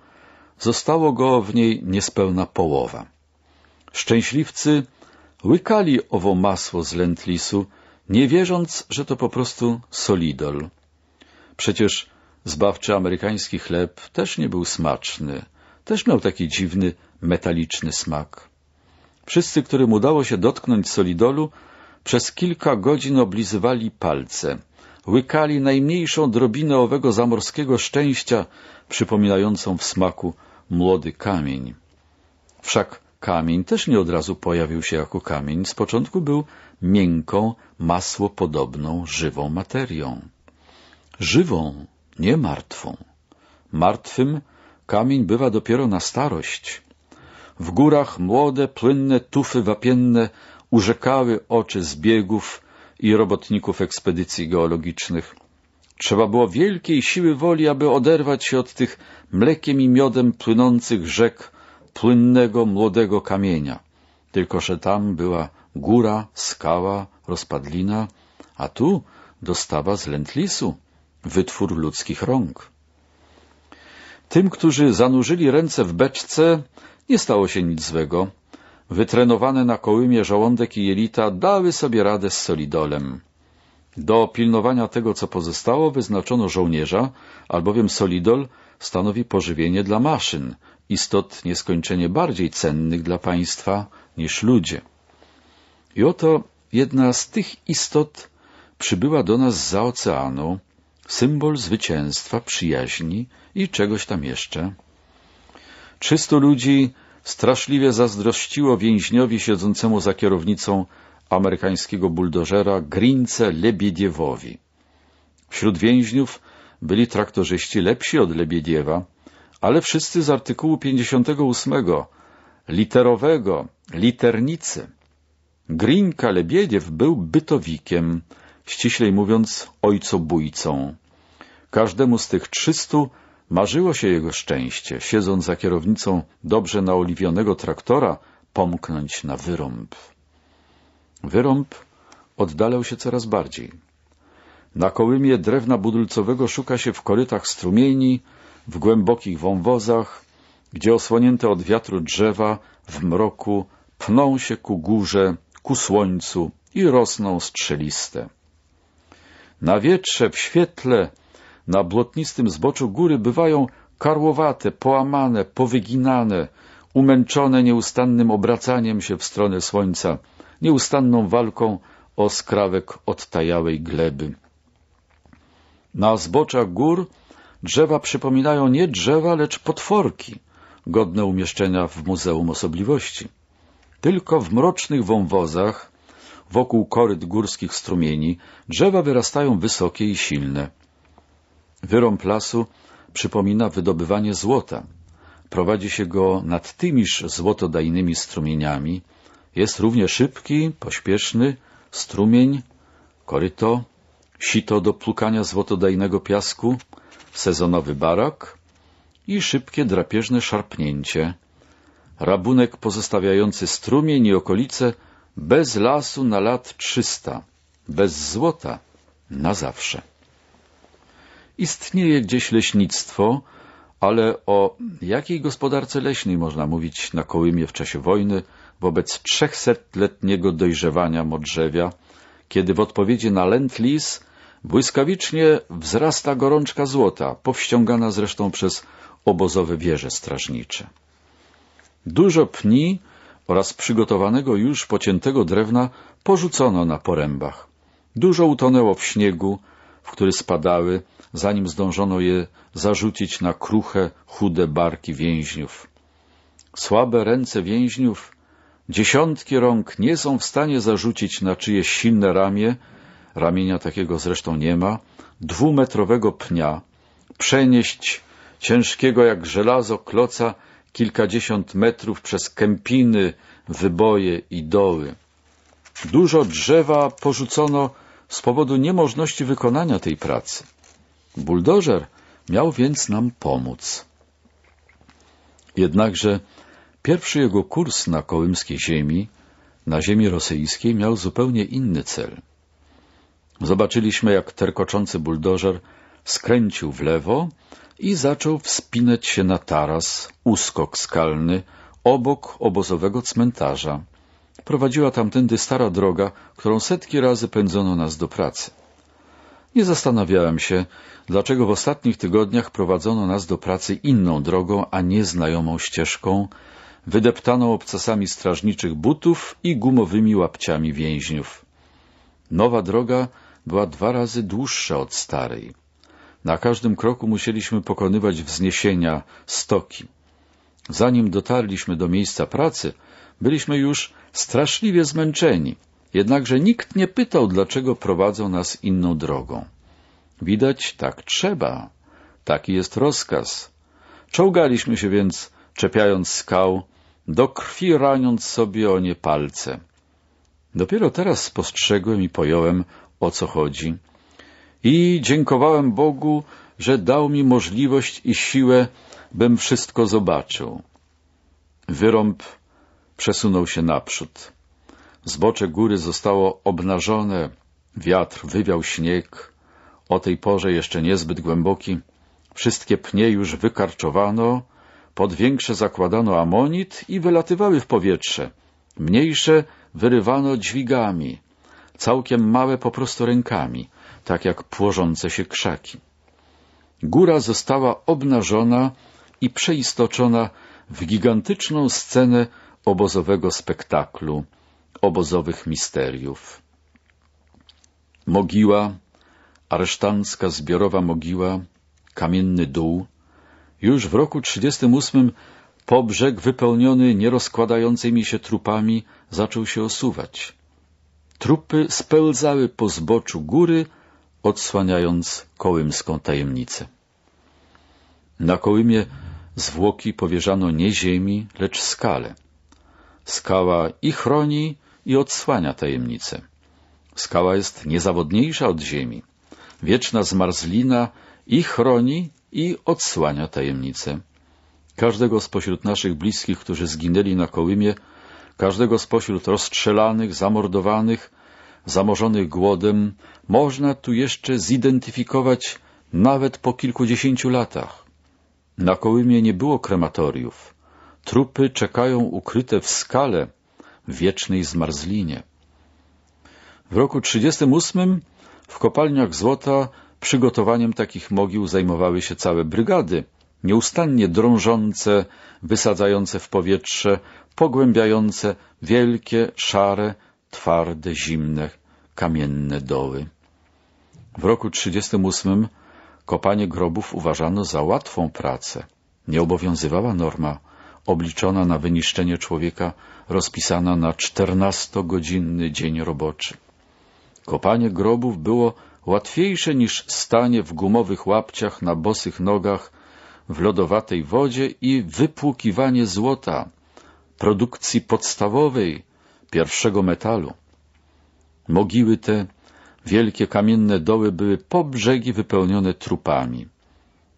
zostało go w niej niespełna połowa. Szczęśliwcy Łykali owo masło z lentlisu, nie wierząc, że to po prostu solidol. Przecież zbawczy amerykański chleb też nie był smaczny, też miał taki dziwny, metaliczny smak. Wszyscy, którym udało się dotknąć solidolu, przez kilka godzin oblizywali palce, łykali najmniejszą drobinę owego zamorskiego szczęścia, przypominającą w smaku młody kamień. Wszak Kamień też nie od razu pojawił się jako kamień. Z początku był miękką, masłopodobną, żywą materią. Żywą, nie martwą. Martwym kamień bywa dopiero na starość. W górach młode, płynne tufy wapienne urzekały oczy zbiegów i robotników ekspedycji geologicznych. Trzeba było wielkiej siły woli, aby oderwać się od tych mlekiem i miodem płynących rzek płynnego, młodego kamienia. Tylko, że tam była góra, skała, rozpadlina, a tu dostawa z lentlisu, wytwór ludzkich rąk. Tym, którzy zanurzyli ręce w beczce, nie stało się nic złego. Wytrenowane na kołymie żołądek i jelita dały sobie radę z solidolem. Do pilnowania tego, co pozostało, wyznaczono żołnierza, albowiem solidol stanowi pożywienie dla maszyn, istot nieskończenie bardziej cennych dla państwa niż ludzie. I oto jedna z tych istot przybyła do nas za oceanu, symbol zwycięstwa, przyjaźni i czegoś tam jeszcze. Trzystu ludzi straszliwie zazdrościło więźniowi siedzącemu za kierownicą amerykańskiego buldożera Grince Lebiediewowi. Wśród więźniów byli traktorzyści lepsi od Lebiediewa, ale wszyscy z artykułu 58 literowego, liternicy. Grinka Lebiediew był bytowikiem, ściślej mówiąc ojcobójcą. Każdemu z tych trzystu marzyło się jego szczęście, siedząc za kierownicą dobrze naoliwionego traktora, pomknąć na wyrąb. Wyrąb oddalał się coraz bardziej. Na kołymie drewna budulcowego szuka się w korytach strumieni, w głębokich wąwozach, gdzie osłonięte od wiatru drzewa w mroku pną się ku górze, ku słońcu i rosną strzeliste. Na wietrze, w świetle, na błotnistym zboczu góry bywają karłowate, połamane, powyginane, umęczone nieustannym obracaniem się w stronę słońca, nieustanną walką o skrawek odtajałej gleby. Na zboczach gór Drzewa przypominają nie drzewa, lecz potworki, godne umieszczenia w Muzeum Osobliwości. Tylko w mrocznych wąwozach, wokół koryt górskich strumieni, drzewa wyrastają wysokie i silne. Wyrąb lasu przypomina wydobywanie złota. Prowadzi się go nad tymiż złotodajnymi strumieniami. Jest równie szybki, pośpieszny, strumień, koryto, sito do plukania złotodajnego piasku, sezonowy barok i szybkie, drapieżne szarpnięcie. Rabunek pozostawiający strumień i okolice bez lasu na lat trzysta, bez złota na zawsze. Istnieje gdzieś leśnictwo, ale o jakiej gospodarce leśnej można mówić na Kołymie w czasie wojny wobec trzechsetletniego dojrzewania modrzewia, kiedy w odpowiedzi na lend-lease Błyskawicznie wzrasta gorączka złota, powściągana zresztą przez obozowe wieże strażnicze. Dużo pni oraz przygotowanego już pociętego drewna porzucono na porębach. Dużo utonęło w śniegu, w który spadały, zanim zdążono je zarzucić na kruche, chude barki więźniów. Słabe ręce więźniów, dziesiątki rąk nie są w stanie zarzucić na czyjeś silne ramię ramienia takiego zresztą nie ma, dwumetrowego pnia, przenieść ciężkiego jak żelazo kloca kilkadziesiąt metrów przez kępiny, wyboje i doły. Dużo drzewa porzucono z powodu niemożności wykonania tej pracy. Buldożer miał więc nam pomóc. Jednakże pierwszy jego kurs na kołymskiej ziemi, na ziemi rosyjskiej, miał zupełnie inny cel. Zobaczyliśmy, jak terkoczący buldożer skręcił w lewo i zaczął wspinać się na taras, uskok skalny, obok obozowego cmentarza. Prowadziła tamtędy stara droga, którą setki razy pędzono nas do pracy. Nie zastanawiałem się, dlaczego w ostatnich tygodniach prowadzono nas do pracy inną drogą, a nie znajomą ścieżką, wydeptaną obcasami strażniczych butów i gumowymi łapciami więźniów. Nowa droga była dwa razy dłuższa od starej. Na każdym kroku musieliśmy pokonywać wzniesienia, stoki. Zanim dotarliśmy do miejsca pracy, byliśmy już straszliwie zmęczeni, jednakże nikt nie pytał, dlaczego prowadzą nas inną drogą. Widać, tak trzeba. Taki jest rozkaz. Czołgaliśmy się więc, czepiając skał, do krwi raniąc sobie o nie palce. Dopiero teraz spostrzegłem i pojąłem, o co chodzi. I dziękowałem Bogu, że dał mi możliwość i siłę, bym wszystko zobaczył. Wyrąb przesunął się naprzód. Zbocze góry zostało obnażone, wiatr wywiał śnieg, o tej porze jeszcze niezbyt głęboki. Wszystkie pnie już wykarczowano, pod większe zakładano amonit i wylatywały w powietrze. Mniejsze wyrywano dźwigami całkiem małe po prostu rękami, tak jak płożące się krzaki. Góra została obnażona i przeistoczona w gigantyczną scenę obozowego spektaklu, obozowych misteriów. Mogiła, aresztancka zbiorowa mogiła, kamienny dół, już w roku 38 pobrzeg wypełniony nierozkładającymi się trupami zaczął się osuwać. Trupy spełzały po zboczu góry, odsłaniając kołymską tajemnicę. Na Kołymie zwłoki powierzano nie ziemi, lecz skale. Skała i chroni, i odsłania tajemnicę. Skała jest niezawodniejsza od ziemi. Wieczna zmarzlina i chroni, i odsłania tajemnicę. Każdego spośród naszych bliskich, którzy zginęli na Kołymie, Każdego spośród rozstrzelanych, zamordowanych, zamorzonych głodem można tu jeszcze zidentyfikować nawet po kilkudziesięciu latach. Na Kołymie nie było krematoriów. Trupy czekają ukryte w skale w wiecznej zmarzlinie. W roku 1938 w kopalniach złota przygotowaniem takich mogił zajmowały się całe brygady – nieustannie drążące, wysadzające w powietrze, pogłębiające wielkie, szare, twarde, zimne, kamienne doły. W roku 1938 kopanie grobów uważano za łatwą pracę. Nie obowiązywała norma obliczona na wyniszczenie człowieka, rozpisana na 14 dzień roboczy. Kopanie grobów było łatwiejsze niż stanie w gumowych łapciach na bosych nogach w lodowatej wodzie i wypłukiwanie złota, produkcji podstawowej pierwszego metalu. Mogiły te, wielkie kamienne doły były po brzegi wypełnione trupami.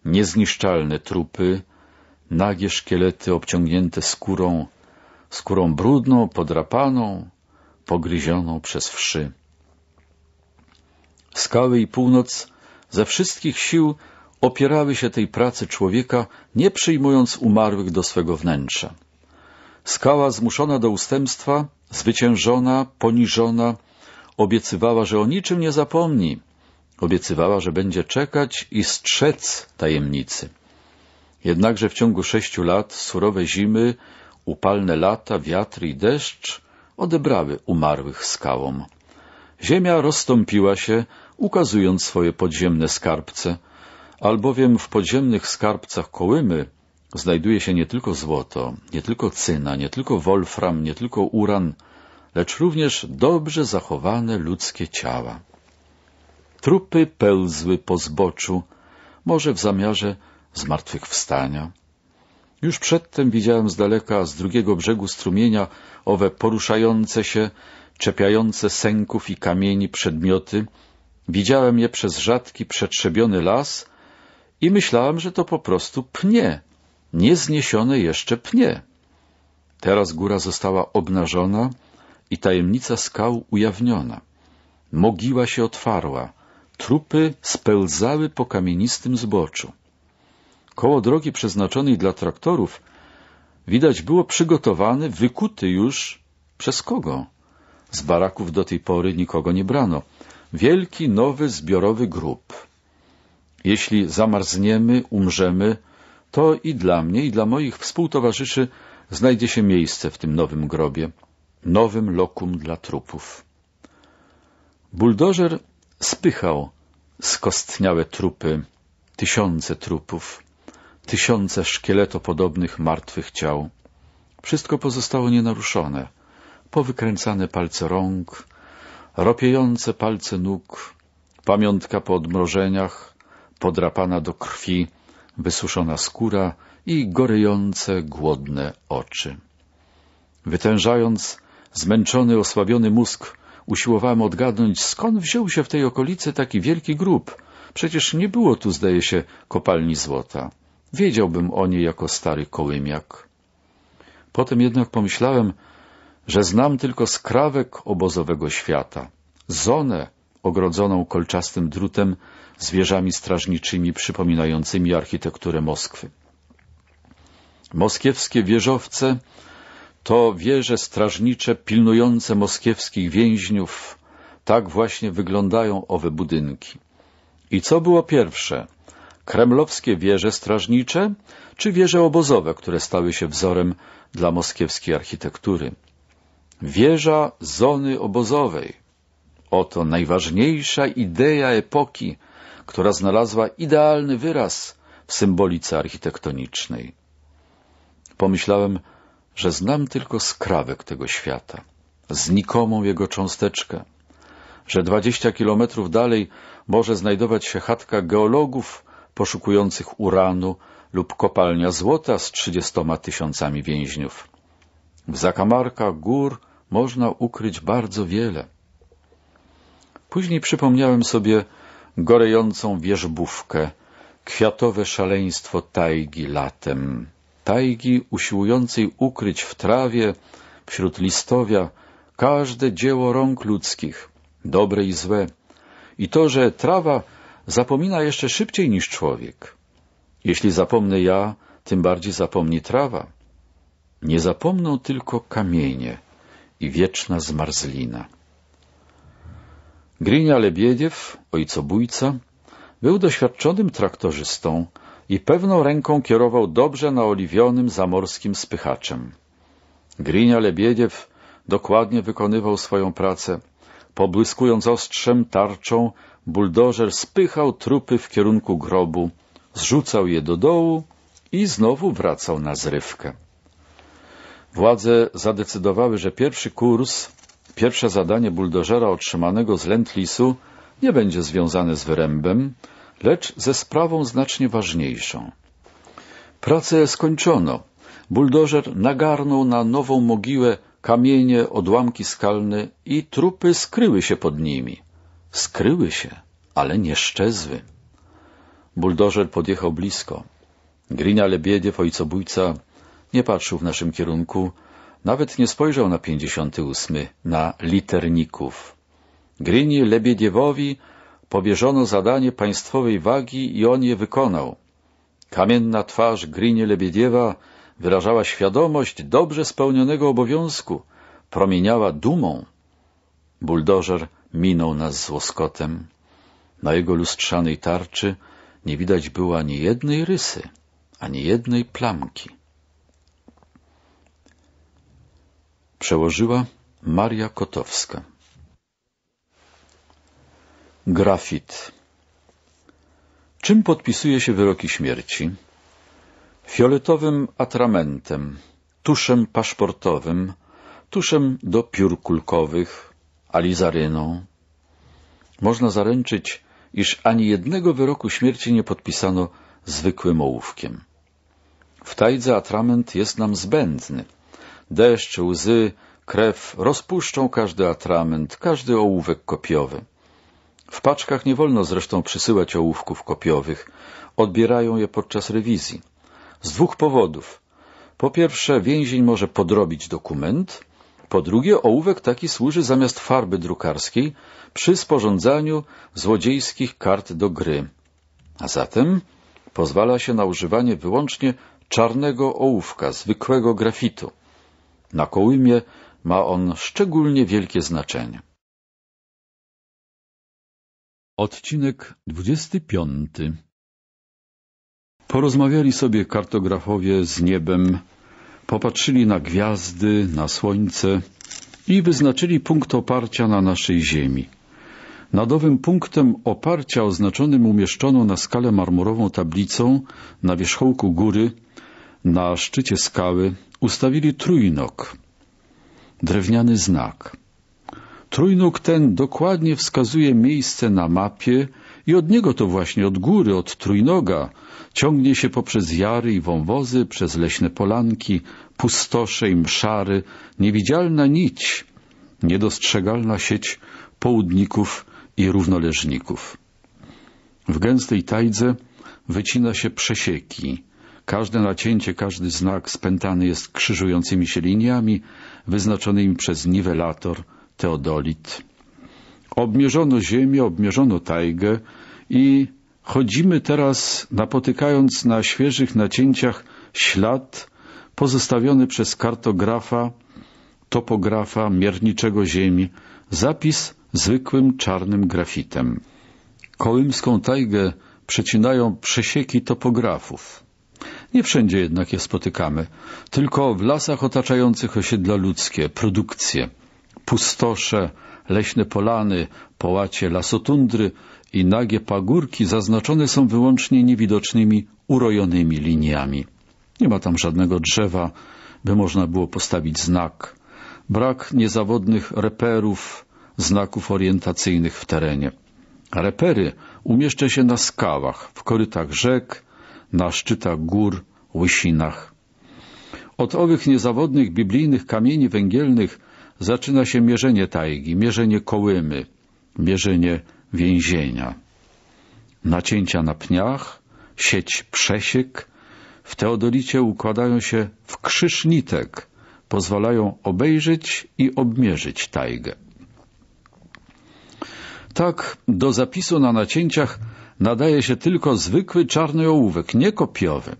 Niezniszczalne trupy, nagie szkielety obciągnięte skórą, skórą brudną, podrapaną, pogryzioną przez wszy. Skały i północ ze wszystkich sił opierały się tej pracy człowieka, nie przyjmując umarłych do swego wnętrza. Skała zmuszona do ustępstwa, zwyciężona, poniżona, obiecywała, że o niczym nie zapomni. Obiecywała, że będzie czekać i strzec tajemnicy. Jednakże w ciągu sześciu lat surowe zimy, upalne lata, wiatry i deszcz odebrały umarłych skałom. Ziemia rozstąpiła się, ukazując swoje podziemne skarbce – albowiem w podziemnych skarbcach Kołymy znajduje się nie tylko złoto, nie tylko cyna, nie tylko wolfram, nie tylko uran, lecz również dobrze zachowane ludzkie ciała. Trupy pełzły po zboczu, może w zamiarze zmartwychwstania. Już przedtem widziałem z daleka, z drugiego brzegu strumienia, owe poruszające się, czepiające sęków i kamieni przedmioty. Widziałem je przez rzadki, przetrzebiony las i myślałam, że to po prostu pnie, niezniesione jeszcze pnie. Teraz góra została obnażona i tajemnica skał ujawniona. Mogiła się otwarła, trupy spełzały po kamienistym zboczu. Koło drogi przeznaczonej dla traktorów widać było przygotowany, wykuty już przez kogo? Z baraków do tej pory nikogo nie brano. Wielki, nowy, zbiorowy grób. Jeśli zamarzniemy, umrzemy, to i dla mnie, i dla moich współtowarzyszy znajdzie się miejsce w tym nowym grobie, nowym lokum dla trupów. Buldożer spychał skostniałe trupy, tysiące trupów, tysiące szkieletopodobnych martwych ciał. Wszystko pozostało nienaruszone, powykręcane palce rąk, ropiejące palce nóg, pamiątka po odmrożeniach, podrapana do krwi, wysuszona skóra i goryjące, głodne oczy. Wytężając zmęczony, osłabiony mózg, usiłowałem odgadnąć, skąd wziął się w tej okolicy taki wielki grób. Przecież nie było tu, zdaje się, kopalni złota. Wiedziałbym o niej jako stary kołymiak. Potem jednak pomyślałem, że znam tylko skrawek obozowego świata, zonę, ogrodzoną kolczastym drutem z wieżami strażniczymi przypominającymi architekturę Moskwy. Moskiewskie wieżowce to wieże strażnicze pilnujące moskiewskich więźniów. Tak właśnie wyglądają owe budynki. I co było pierwsze? Kremlowskie wieże strażnicze czy wieże obozowe, które stały się wzorem dla moskiewskiej architektury? Wieża zony obozowej Oto najważniejsza idea epoki, która znalazła idealny wyraz w symbolice architektonicznej. Pomyślałem, że znam tylko skrawek tego świata, znikomą jego cząsteczkę, że dwadzieścia kilometrów dalej może znajdować się chatka geologów poszukujących uranu lub kopalnia złota z trzydziestoma tysiącami więźniów. W zakamarkach gór można ukryć bardzo wiele. Później przypomniałem sobie gorejącą wierzbówkę, kwiatowe szaleństwo tajgi latem, tajgi usiłującej ukryć w trawie, wśród listowia, każde dzieło rąk ludzkich, dobre i złe, i to, że trawa zapomina jeszcze szybciej niż człowiek. Jeśli zapomnę ja, tym bardziej zapomni trawa. Nie zapomną tylko kamienie i wieczna zmarzlina. Grinia Lebiediew, ojcobójca, był doświadczonym traktorzystą i pewną ręką kierował dobrze naoliwionym zamorskim spychaczem. Grinia Lebiediew dokładnie wykonywał swoją pracę. Pobłyskując ostrzem, tarczą, buldożer spychał trupy w kierunku grobu, zrzucał je do dołu i znowu wracał na zrywkę. Władze zadecydowały, że pierwszy kurs Pierwsze zadanie buldożera otrzymanego z Lentlisu nie będzie związane z wyrębem, lecz ze sprawą znacznie ważniejszą. Pracę skończono. Buldożer nagarnął na nową mogiłę kamienie, odłamki skalne i trupy skryły się pod nimi. Skryły się, ale nie szczezły. Buldożer podjechał blisko. Grina Lebiediew, ojcobójca, nie patrzył w naszym kierunku, nawet nie spojrzał na 58, na literników. Gryni Lebiediewowi powierzono zadanie państwowej wagi i on je wykonał. Kamienna twarz Grynie Lebiediewa wyrażała świadomość dobrze spełnionego obowiązku, promieniała dumą. Buldożer minął nas z łoskotem. Na jego lustrzanej tarczy nie widać było ani jednej rysy, ani jednej plamki. Przełożyła Maria Kotowska. Grafit. Czym podpisuje się wyroki śmierci? Fioletowym atramentem, tuszem paszportowym, tuszem do piór kulkowych, alizaryną. Można zaręczyć, iż ani jednego wyroku śmierci nie podpisano zwykłym ołówkiem. W tajdze atrament jest nam zbędny – Deszcz, łzy, krew rozpuszczą każdy atrament, każdy ołówek kopiowy. W paczkach nie wolno zresztą przysyłać ołówków kopiowych. Odbierają je podczas rewizji. Z dwóch powodów. Po pierwsze, więzień może podrobić dokument. Po drugie, ołówek taki służy zamiast farby drukarskiej przy sporządzaniu złodziejskich kart do gry. A zatem pozwala się na używanie wyłącznie czarnego ołówka, zwykłego grafitu. Na Kołymie ma on szczególnie wielkie znaczenie. Odcinek 25 Porozmawiali sobie kartografowie z niebem, popatrzyli na gwiazdy, na słońce i wyznaczyli punkt oparcia na naszej Ziemi. Nad owym punktem oparcia oznaczonym umieszczono na skale marmurową tablicą na wierzchołku góry na szczycie skały ustawili trójnok, drewniany znak. Trójnok ten dokładnie wskazuje miejsce na mapie i od niego to właśnie, od góry, od trójnoga, ciągnie się poprzez jary i wąwozy, przez leśne polanki, pustosze i mszary, niewidzialna nić, niedostrzegalna sieć południków i równoleżników. W gęstej tajdze wycina się przesieki, Każde nacięcie, każdy znak spętany jest krzyżującymi się liniami wyznaczonymi przez niwelator Teodolit. Obmierzono ziemię, obmierzono tajgę i chodzimy teraz napotykając na świeżych nacięciach ślad pozostawiony przez kartografa, topografa, mierniczego ziemi, zapis zwykłym czarnym grafitem. Kołymską tajgę przecinają przesieki topografów. Nie wszędzie jednak je spotykamy, tylko w lasach otaczających osiedla ludzkie, produkcje, pustosze, leśne polany, połacie lasotundry i nagie pagórki zaznaczone są wyłącznie niewidocznymi, urojonymi liniami. Nie ma tam żadnego drzewa, by można było postawić znak. Brak niezawodnych reperów, znaków orientacyjnych w terenie. Repery umieszcza się na skałach, w korytach rzek, na szczytach gór, łysinach. Od owych niezawodnych biblijnych kamieni węgielnych zaczyna się mierzenie tajgi, mierzenie kołymy, mierzenie więzienia. Nacięcia na pniach, sieć przesiek, w teodolicie układają się w krzyż nitek, pozwalają obejrzeć i obmierzyć tajgę. Tak, do zapisu na nacięciach nadaje się tylko zwykły czarny ołówek, nie kopiowy.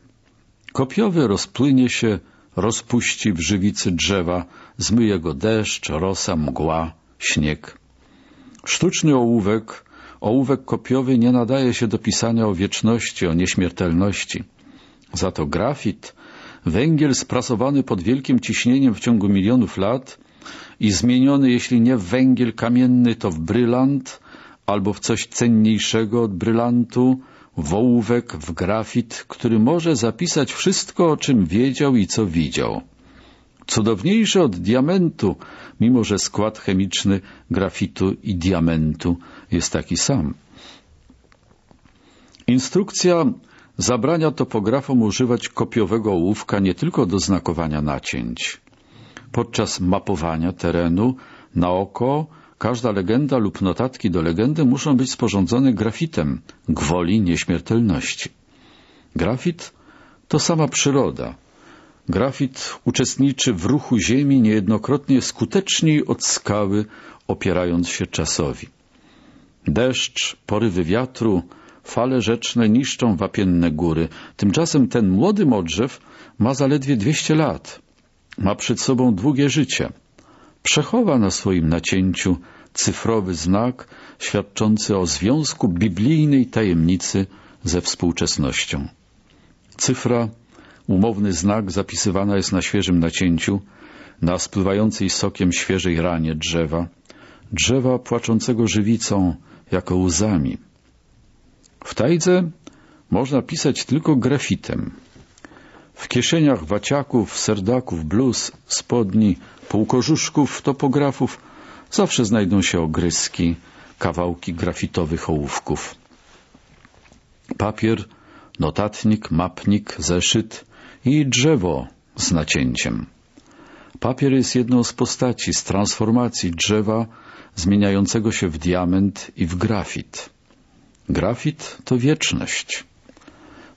Kopiowy rozpłynie się, rozpuści w żywicy drzewa, zmyje go deszcz, rosa, mgła, śnieg. Sztuczny ołówek, ołówek kopiowy nie nadaje się do pisania o wieczności, o nieśmiertelności. Za to grafit, węgiel sprasowany pod wielkim ciśnieniem w ciągu milionów lat i zmieniony, jeśli nie w węgiel kamienny, to w brylant – albo w coś cenniejszego od brylantu, ołówek, w grafit, który może zapisać wszystko, o czym wiedział i co widział. Cudowniejsze od diamentu, mimo że skład chemiczny grafitu i diamentu jest taki sam. Instrukcja zabrania topografom używać kopiowego ołówka nie tylko do znakowania nacięć. Podczas mapowania terenu na oko Każda legenda lub notatki do legendy muszą być sporządzone grafitem, gwoli nieśmiertelności. Grafit to sama przyroda. Grafit uczestniczy w ruchu Ziemi niejednokrotnie skuteczniej od skały, opierając się czasowi. Deszcz, porywy wiatru, fale rzeczne niszczą wapienne góry. Tymczasem ten młody modrzew ma zaledwie 200 lat. Ma przed sobą długie życie – przechowa na swoim nacięciu cyfrowy znak świadczący o związku biblijnej tajemnicy ze współczesnością. Cyfra, umowny znak zapisywana jest na świeżym nacięciu, na spływającej sokiem świeżej ranie drzewa, drzewa płaczącego żywicą jako łzami. W tajdze można pisać tylko grafitem. W kieszeniach waciaków, serdaków, bluz, spodni, półkorzuszków, topografów zawsze znajdą się ogryski, kawałki grafitowych ołówków. Papier, notatnik, mapnik, zeszyt i drzewo z nacięciem. Papier jest jedną z postaci, z transformacji drzewa zmieniającego się w diament i w grafit. Grafit to wieczność.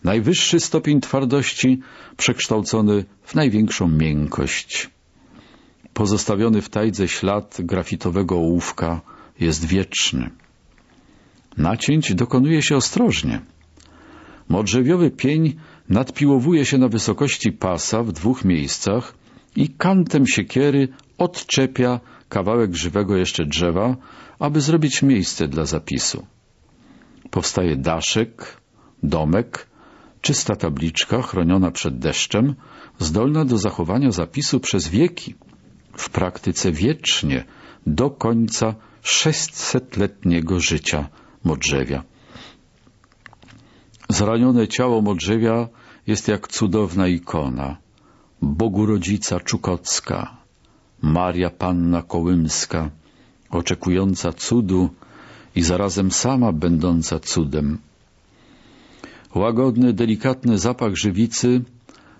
Najwyższy stopień twardości przekształcony w największą miękkość, Pozostawiony w tajdze ślad grafitowego ołówka jest wieczny. Nacięć dokonuje się ostrożnie. Modrzewiowy pień nadpiłowuje się na wysokości pasa w dwóch miejscach i kantem siekiery odczepia kawałek żywego jeszcze drzewa, aby zrobić miejsce dla zapisu. Powstaje daszek, domek, czysta tabliczka chroniona przed deszczem, zdolna do zachowania zapisu przez wieki w praktyce wiecznie do końca 600-letniego życia modrzewia. Zranione ciało modrzewia jest jak cudowna ikona Bogu Rodzica Czukocka, Maria Panna Kołymska, oczekująca cudu i zarazem sama będąca cudem. Łagodny, delikatny zapach żywicy,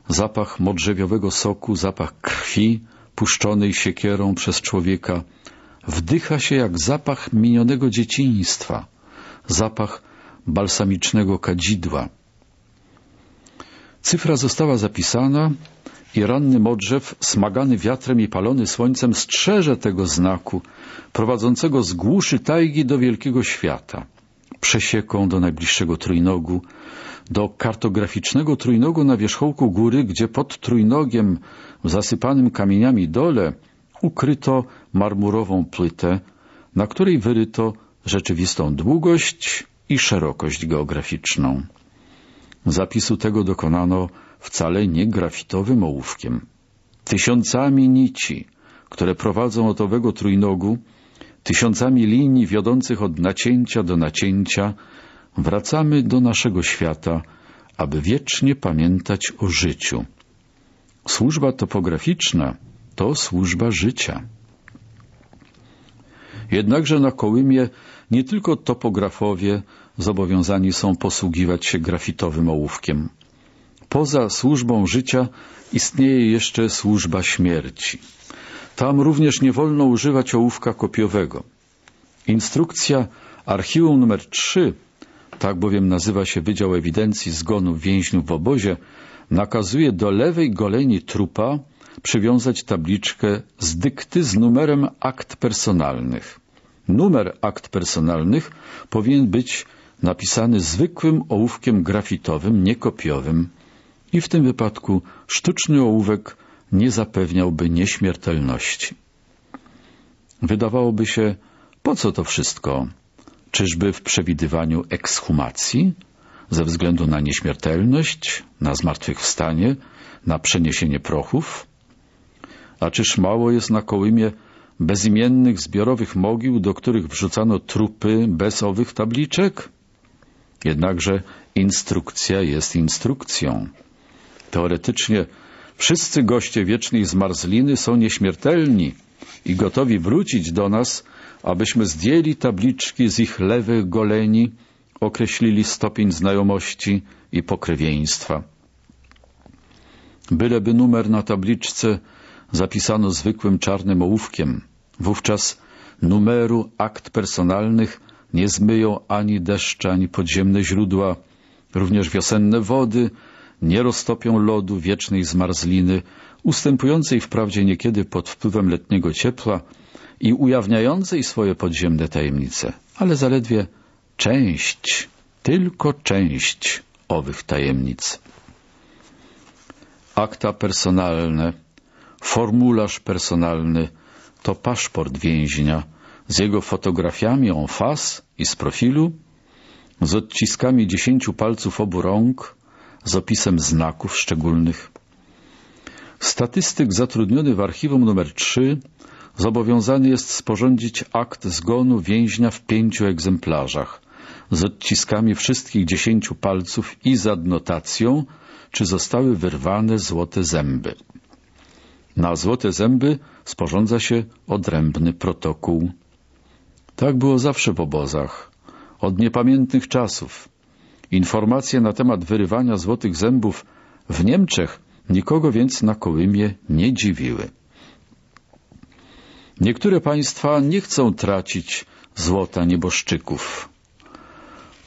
zapach modrzewiowego soku, zapach krwi puszczonej siekierą przez człowieka, wdycha się jak zapach minionego dzieciństwa, zapach balsamicznego kadzidła. Cyfra została zapisana i ranny modrzew, smagany wiatrem i palony słońcem, strzeże tego znaku, prowadzącego z głuszy tajgi do wielkiego świata, przesieką do najbliższego trójnogu, do kartograficznego trójnogu na wierzchołku góry, gdzie pod trójnogiem w zasypanym kamieniami dole ukryto marmurową płytę, na której wyryto rzeczywistą długość i szerokość geograficzną. Zapisu tego dokonano wcale nie grafitowym ołówkiem. Tysiącami nici, które prowadzą od owego trójnogu, tysiącami linii wiodących od nacięcia do nacięcia, wracamy do naszego świata, aby wiecznie pamiętać o życiu. Służba topograficzna to służba życia. Jednakże na Kołymie nie tylko topografowie zobowiązani są posługiwać się grafitowym ołówkiem. Poza służbą życia istnieje jeszcze służba śmierci. Tam również nie wolno używać ołówka kopiowego. Instrukcja archiwum nr 3 tak bowiem nazywa się Wydział Ewidencji Zgonów Więźniów w Obozie, nakazuje do lewej goleni trupa przywiązać tabliczkę z dykty z numerem akt personalnych. Numer akt personalnych powinien być napisany zwykłym ołówkiem grafitowym, niekopiowym i w tym wypadku sztuczny ołówek nie zapewniałby nieśmiertelności. Wydawałoby się, po co to wszystko? Czyżby w przewidywaniu ekshumacji ze względu na nieśmiertelność, na zmartwychwstanie, na przeniesienie prochów? A czyż mało jest na Kołymie bezimiennych zbiorowych mogił, do których wrzucano trupy bez owych tabliczek? Jednakże instrukcja jest instrukcją. Teoretycznie wszyscy goście wiecznej zmarzliny są nieśmiertelni i gotowi wrócić do nas abyśmy zdjęli tabliczki z ich lewych goleni, określili stopień znajomości i pokrewieństwa. Byleby numer na tabliczce zapisano zwykłym czarnym ołówkiem, wówczas numeru akt personalnych nie zmyją ani deszcz ani podziemne źródła, również wiosenne wody nie roztopią lodu wiecznej zmarzliny, ustępującej wprawdzie niekiedy pod wpływem letniego ciepła, i ujawniającej swoje podziemne tajemnice, ale zaledwie część, tylko część owych tajemnic. Akta personalne, formularz personalny to paszport więźnia z jego fotografiami on fas i z profilu, z odciskami dziesięciu palców obu rąk, z opisem znaków szczególnych. Statystyk zatrudniony w archiwum nr 3 zobowiązany jest sporządzić akt zgonu więźnia w pięciu egzemplarzach z odciskami wszystkich dziesięciu palców i z adnotacją, czy zostały wyrwane złote zęby. Na złote zęby sporządza się odrębny protokół. Tak było zawsze w obozach, od niepamiętnych czasów. Informacje na temat wyrywania złotych zębów w Niemczech nikogo więc na Kołymie nie dziwiły. Niektóre państwa nie chcą tracić złota nieboszczyków.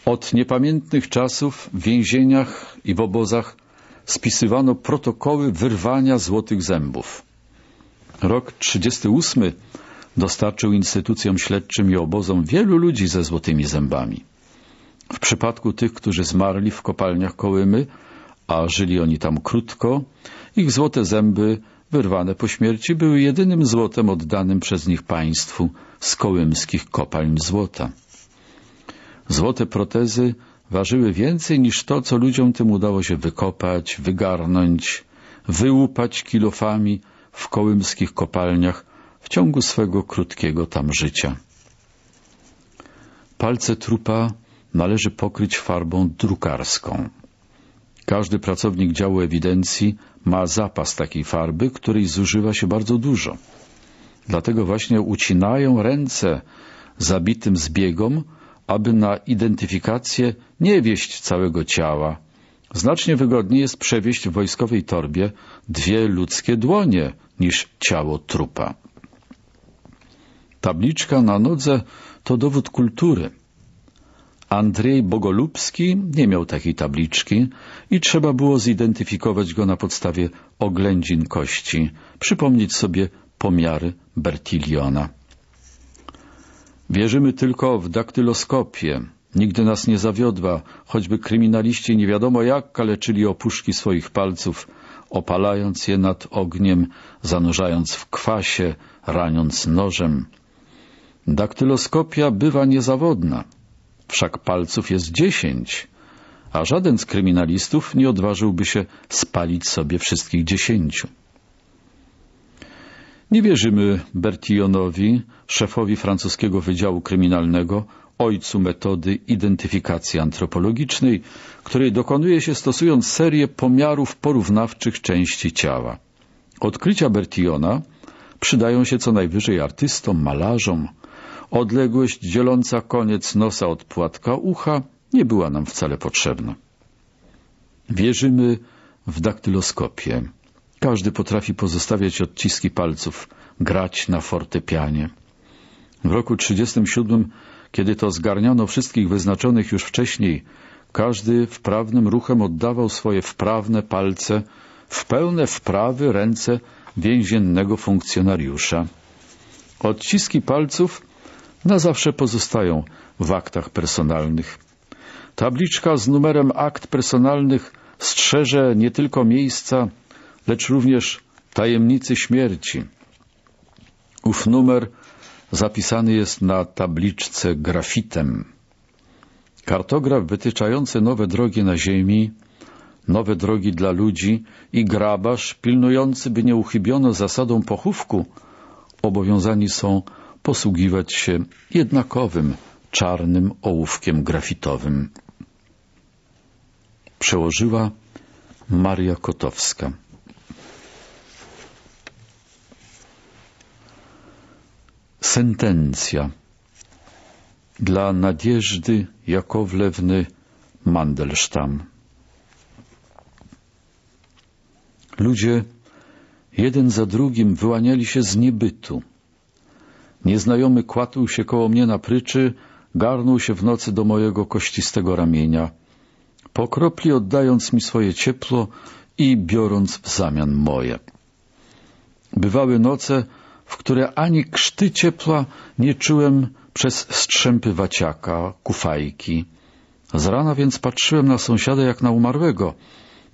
Od niepamiętnych czasów w więzieniach i w obozach spisywano protokoły wyrwania złotych zębów. Rok 38 dostarczył instytucjom śledczym i obozom wielu ludzi ze złotymi zębami. W przypadku tych, którzy zmarli w kopalniach Kołymy, a żyli oni tam krótko, ich złote zęby wyrwane po śmierci, były jedynym złotem oddanym przez nich państwu z kołymskich kopalń złota. Złote protezy ważyły więcej niż to, co ludziom tym udało się wykopać, wygarnąć, wyłupać kilofami w kołymskich kopalniach w ciągu swego krótkiego tam życia. Palce trupa należy pokryć farbą drukarską. Każdy pracownik działu ewidencji ma zapas takiej farby, której zużywa się bardzo dużo. Dlatego właśnie ucinają ręce zabitym zbiegom, aby na identyfikację nie wieść całego ciała. Znacznie wygodniej jest przewieźć w wojskowej torbie dwie ludzkie dłonie niż ciało trupa. Tabliczka na nodze to dowód kultury – Andrzej Bogolubski nie miał takiej tabliczki i trzeba było zidentyfikować go na podstawie oględzin kości, przypomnieć sobie pomiary Bertiliona. Wierzymy tylko w daktyloskopię. Nigdy nas nie zawiodła, choćby kryminaliści nie wiadomo jak kaleczyli opuszki swoich palców, opalając je nad ogniem, zanurzając w kwasie, raniąc nożem. Daktyloskopia bywa niezawodna – Wszak palców jest dziesięć, a żaden z kryminalistów nie odważyłby się spalić sobie wszystkich dziesięciu. Nie wierzymy Bertillonowi, szefowi francuskiego Wydziału Kryminalnego, ojcu metody identyfikacji antropologicznej, której dokonuje się stosując serię pomiarów porównawczych części ciała. Odkrycia Bertillona przydają się co najwyżej artystom, malarzom, Odległość dzieląca koniec nosa od płatka ucha nie była nam wcale potrzebna. Wierzymy w daktyloskopię. Każdy potrafi pozostawiać odciski palców, grać na fortepianie. W roku 1937, kiedy to zgarniono wszystkich wyznaczonych już wcześniej, każdy wprawnym ruchem oddawał swoje wprawne palce w pełne wprawy ręce więziennego funkcjonariusza. Odciski palców na zawsze pozostają w aktach personalnych. Tabliczka z numerem akt personalnych strzeże nie tylko miejsca, lecz również tajemnicy śmierci. Ów numer zapisany jest na tabliczce grafitem. Kartograf wytyczający nowe drogi na ziemi, nowe drogi dla ludzi i grabarz pilnujący, by nie uchybiono zasadą pochówku, obowiązani są posługiwać się jednakowym czarnym ołówkiem grafitowym. Przełożyła Maria Kotowska. Sentencja dla Nadzieżdy Jakowlewny Mandelsztam. Ludzie jeden za drugim wyłaniali się z niebytu. Nieznajomy kładł się koło mnie na pryczy, garnął się w nocy do mojego kościstego ramienia, po kropli oddając mi swoje ciepło i biorąc w zamian moje. Bywały noce, w które ani krzty ciepła nie czułem przez strzępy waciaka, kufajki. Z rana więc patrzyłem na sąsiada jak na umarłego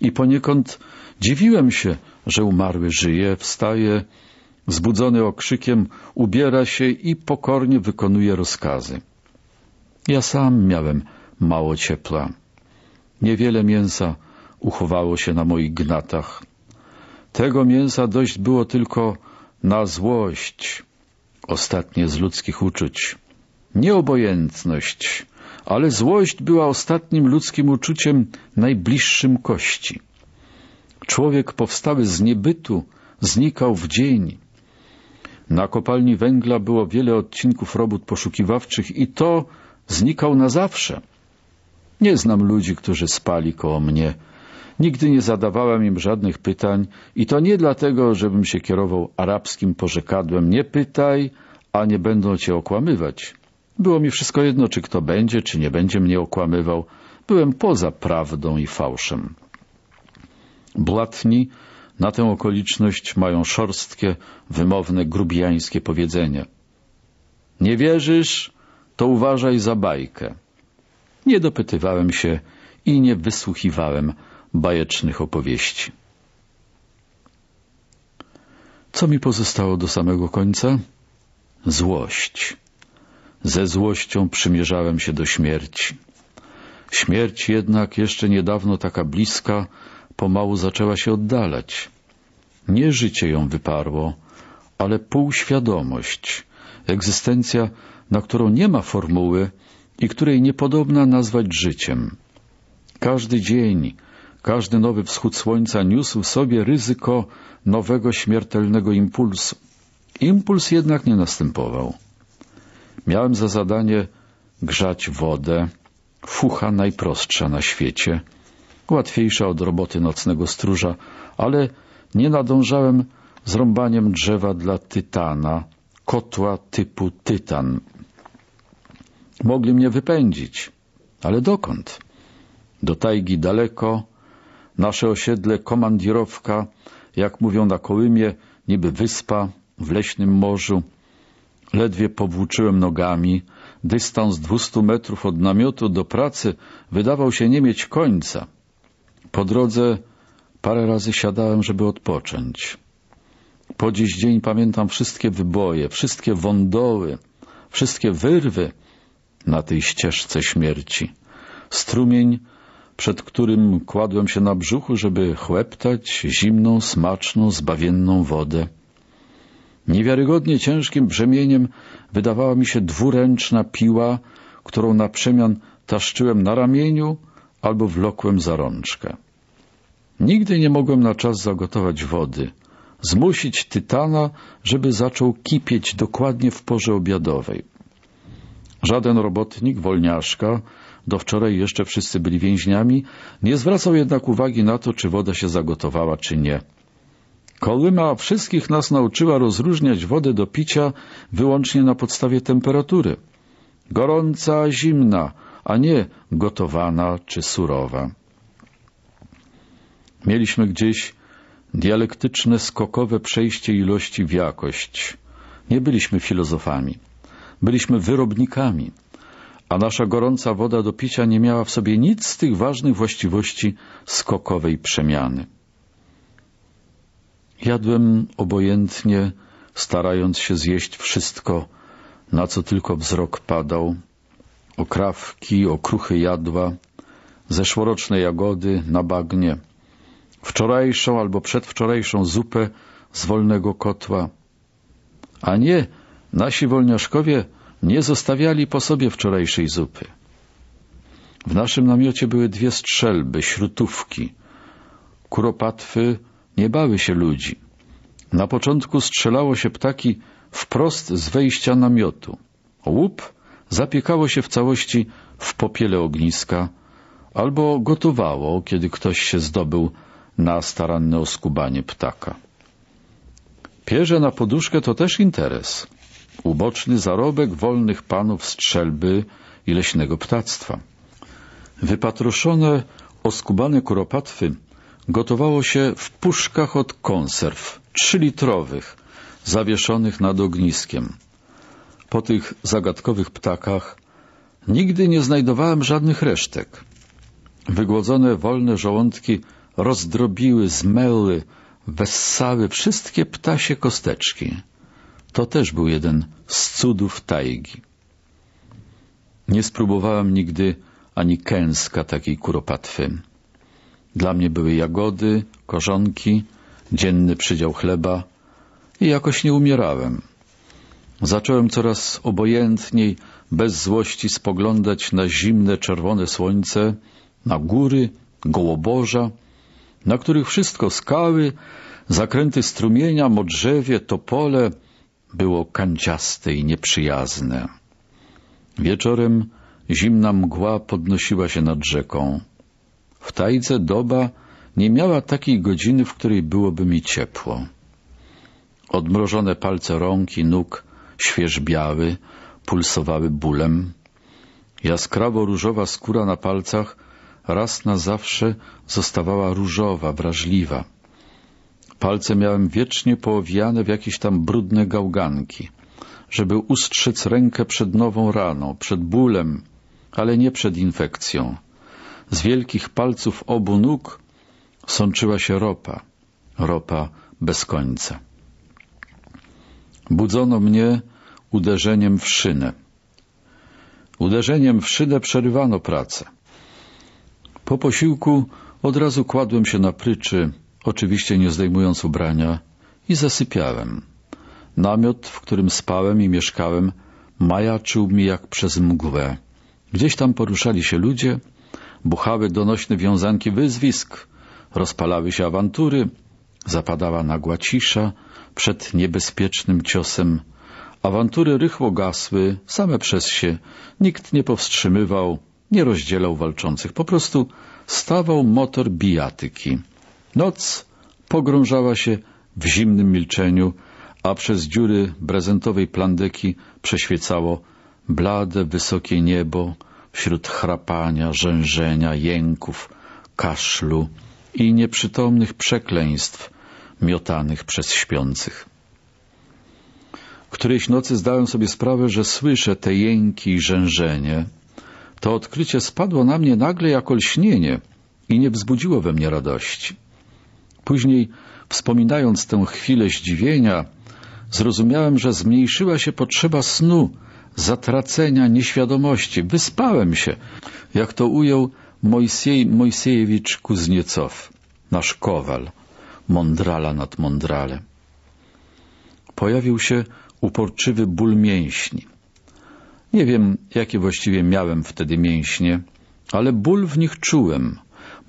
i poniekąd dziwiłem się, że umarły żyje, wstaje, Wzbudzony okrzykiem ubiera się i pokornie wykonuje rozkazy. Ja sam miałem mało ciepła. Niewiele mięsa uchowało się na moich gnatach. Tego mięsa dość było tylko na złość, ostatnie z ludzkich uczuć. nieobojętność, ale złość była ostatnim ludzkim uczuciem najbliższym kości. Człowiek powstały z niebytu znikał w dzień, na kopalni węgla było wiele odcinków robót poszukiwawczych i to znikał na zawsze. Nie znam ludzi, którzy spali koło mnie. Nigdy nie zadawałem im żadnych pytań i to nie dlatego, żebym się kierował arabskim porzekadłem nie pytaj, a nie będą cię okłamywać. Było mi wszystko jedno, czy kto będzie, czy nie będzie mnie okłamywał. Byłem poza prawdą i fałszem. Blatni na tę okoliczność mają szorstkie, wymowne, grubijańskie powiedzenie. Nie wierzysz, to uważaj za bajkę. Nie dopytywałem się i nie wysłuchiwałem bajecznych opowieści. Co mi pozostało do samego końca? Złość. Ze złością przymierzałem się do śmierci. Śmierć jednak jeszcze niedawno taka bliska pomału zaczęła się oddalać. Nie życie ją wyparło, ale półświadomość, egzystencja, na którą nie ma formuły i której niepodobna nazwać życiem. Każdy dzień, każdy nowy wschód słońca niósł w sobie ryzyko nowego śmiertelnego impulsu. Impuls jednak nie następował. Miałem za zadanie grzać wodę, fucha najprostsza na świecie, łatwiejsza od roboty nocnego stróża, ale nie nadążałem z rąbaniem drzewa dla tytana, kotła typu tytan. Mogli mnie wypędzić, ale dokąd? Do tajgi daleko, nasze osiedle komandirowka, jak mówią na Kołymie, niby wyspa w leśnym morzu. Ledwie powłóczyłem nogami, dystans 200 metrów od namiotu do pracy wydawał się nie mieć końca. Po drodze parę razy siadałem, żeby odpocząć. Po dziś dzień pamiętam wszystkie wyboje, wszystkie wądoły, wszystkie wyrwy na tej ścieżce śmierci. Strumień, przed którym kładłem się na brzuchu, żeby chłeptać zimną, smaczną, zbawienną wodę. Niewiarygodnie ciężkim brzemieniem wydawała mi się dwuręczna piła, którą na przemian taszczyłem na ramieniu albo wlokłem za rączkę. Nigdy nie mogłem na czas zagotować wody, zmusić tytana, żeby zaczął kipieć dokładnie w porze obiadowej. Żaden robotnik, wolniaszka, do wczoraj jeszcze wszyscy byli więźniami, nie zwracał jednak uwagi na to, czy woda się zagotowała, czy nie. Kolyma wszystkich nas nauczyła rozróżniać wodę do picia wyłącznie na podstawie temperatury. Gorąca, zimna, a nie gotowana czy surowa. Mieliśmy gdzieś dialektyczne, skokowe przejście ilości w jakość. Nie byliśmy filozofami. Byliśmy wyrobnikami, a nasza gorąca woda do picia nie miała w sobie nic z tych ważnych właściwości skokowej przemiany. Jadłem obojętnie, starając się zjeść wszystko, na co tylko wzrok padał. Okrawki, okruchy jadła, zeszłoroczne jagody na bagnie – wczorajszą albo przedwczorajszą zupę z wolnego kotła. A nie, nasi wolniaszkowie nie zostawiali po sobie wczorajszej zupy. W naszym namiocie były dwie strzelby, śrutówki. Kuropatwy nie bały się ludzi. Na początku strzelało się ptaki wprost z wejścia namiotu. Łup zapiekało się w całości w popiele ogniska albo gotowało, kiedy ktoś się zdobył na staranne oskubanie ptaka. Pierze na poduszkę to też interes. Uboczny zarobek wolnych panów strzelby i leśnego ptactwa. Wypatroszone, oskubane kuropatwy gotowało się w puszkach od konserw, trzylitrowych, zawieszonych nad ogniskiem. Po tych zagadkowych ptakach nigdy nie znajdowałem żadnych resztek. Wygłodzone wolne żołądki rozdrobiły, zmęły, wessały wszystkie ptasie kosteczki. To też był jeden z cudów tajgi. Nie spróbowałem nigdy ani kęska takiej kuropatwy. Dla mnie były jagody, korzonki, dzienny przydział chleba i jakoś nie umierałem. Zacząłem coraz obojętniej, bez złości spoglądać na zimne, czerwone słońce, na góry, gołoborza, na których wszystko skały, zakręty strumienia, modrzewie, topole było kanciaste i nieprzyjazne. Wieczorem zimna mgła podnosiła się nad rzeką. W tajce doba nie miała takiej godziny, w której byłoby mi ciepło. Odmrożone palce rąk i nóg świeżbiały, pulsowały bólem. Jaskrawo-różowa skóra na palcach raz na zawsze zostawała różowa, wrażliwa. Palce miałem wiecznie poowijane w jakieś tam brudne gałganki, żeby ustrzec rękę przed nową raną, przed bólem, ale nie przed infekcją. Z wielkich palców obu nóg sączyła się ropa, ropa bez końca. Budzono mnie uderzeniem w szynę. Uderzeniem w szynę przerywano pracę. Po posiłku od razu kładłem się na pryczy, oczywiście nie zdejmując ubrania, i zasypiałem. Namiot, w którym spałem i mieszkałem, majaczył mi jak przez mgłę. Gdzieś tam poruszali się ludzie, buchały donośne wiązanki wyzwisk, rozpalały się awantury, zapadała nagła cisza przed niebezpiecznym ciosem. Awantury rychło gasły, same przez się, nikt nie powstrzymywał, nie rozdzielał walczących, po prostu stawał motor bijatyki. Noc pogrążała się w zimnym milczeniu, a przez dziury prezentowej plandeki przeświecało blade, wysokie niebo wśród chrapania, rzężenia, jęków, kaszlu i nieprzytomnych przekleństw miotanych przez śpiących. Którejś nocy zdałem sobie sprawę, że słyszę te jęki i rzężenie – to odkrycie spadło na mnie nagle jak olśnienie i nie wzbudziło we mnie radości. Później, wspominając tę chwilę zdziwienia, zrozumiałem, że zmniejszyła się potrzeba snu, zatracenia, nieświadomości. Wyspałem się, jak to ujął Moisiej Mojsiejewicz Kuzniecow, nasz kowal, mądrala nad mądrale. Pojawił się uporczywy ból mięśni. Nie wiem, jakie właściwie miałem wtedy mięśnie, ale ból w nich czułem.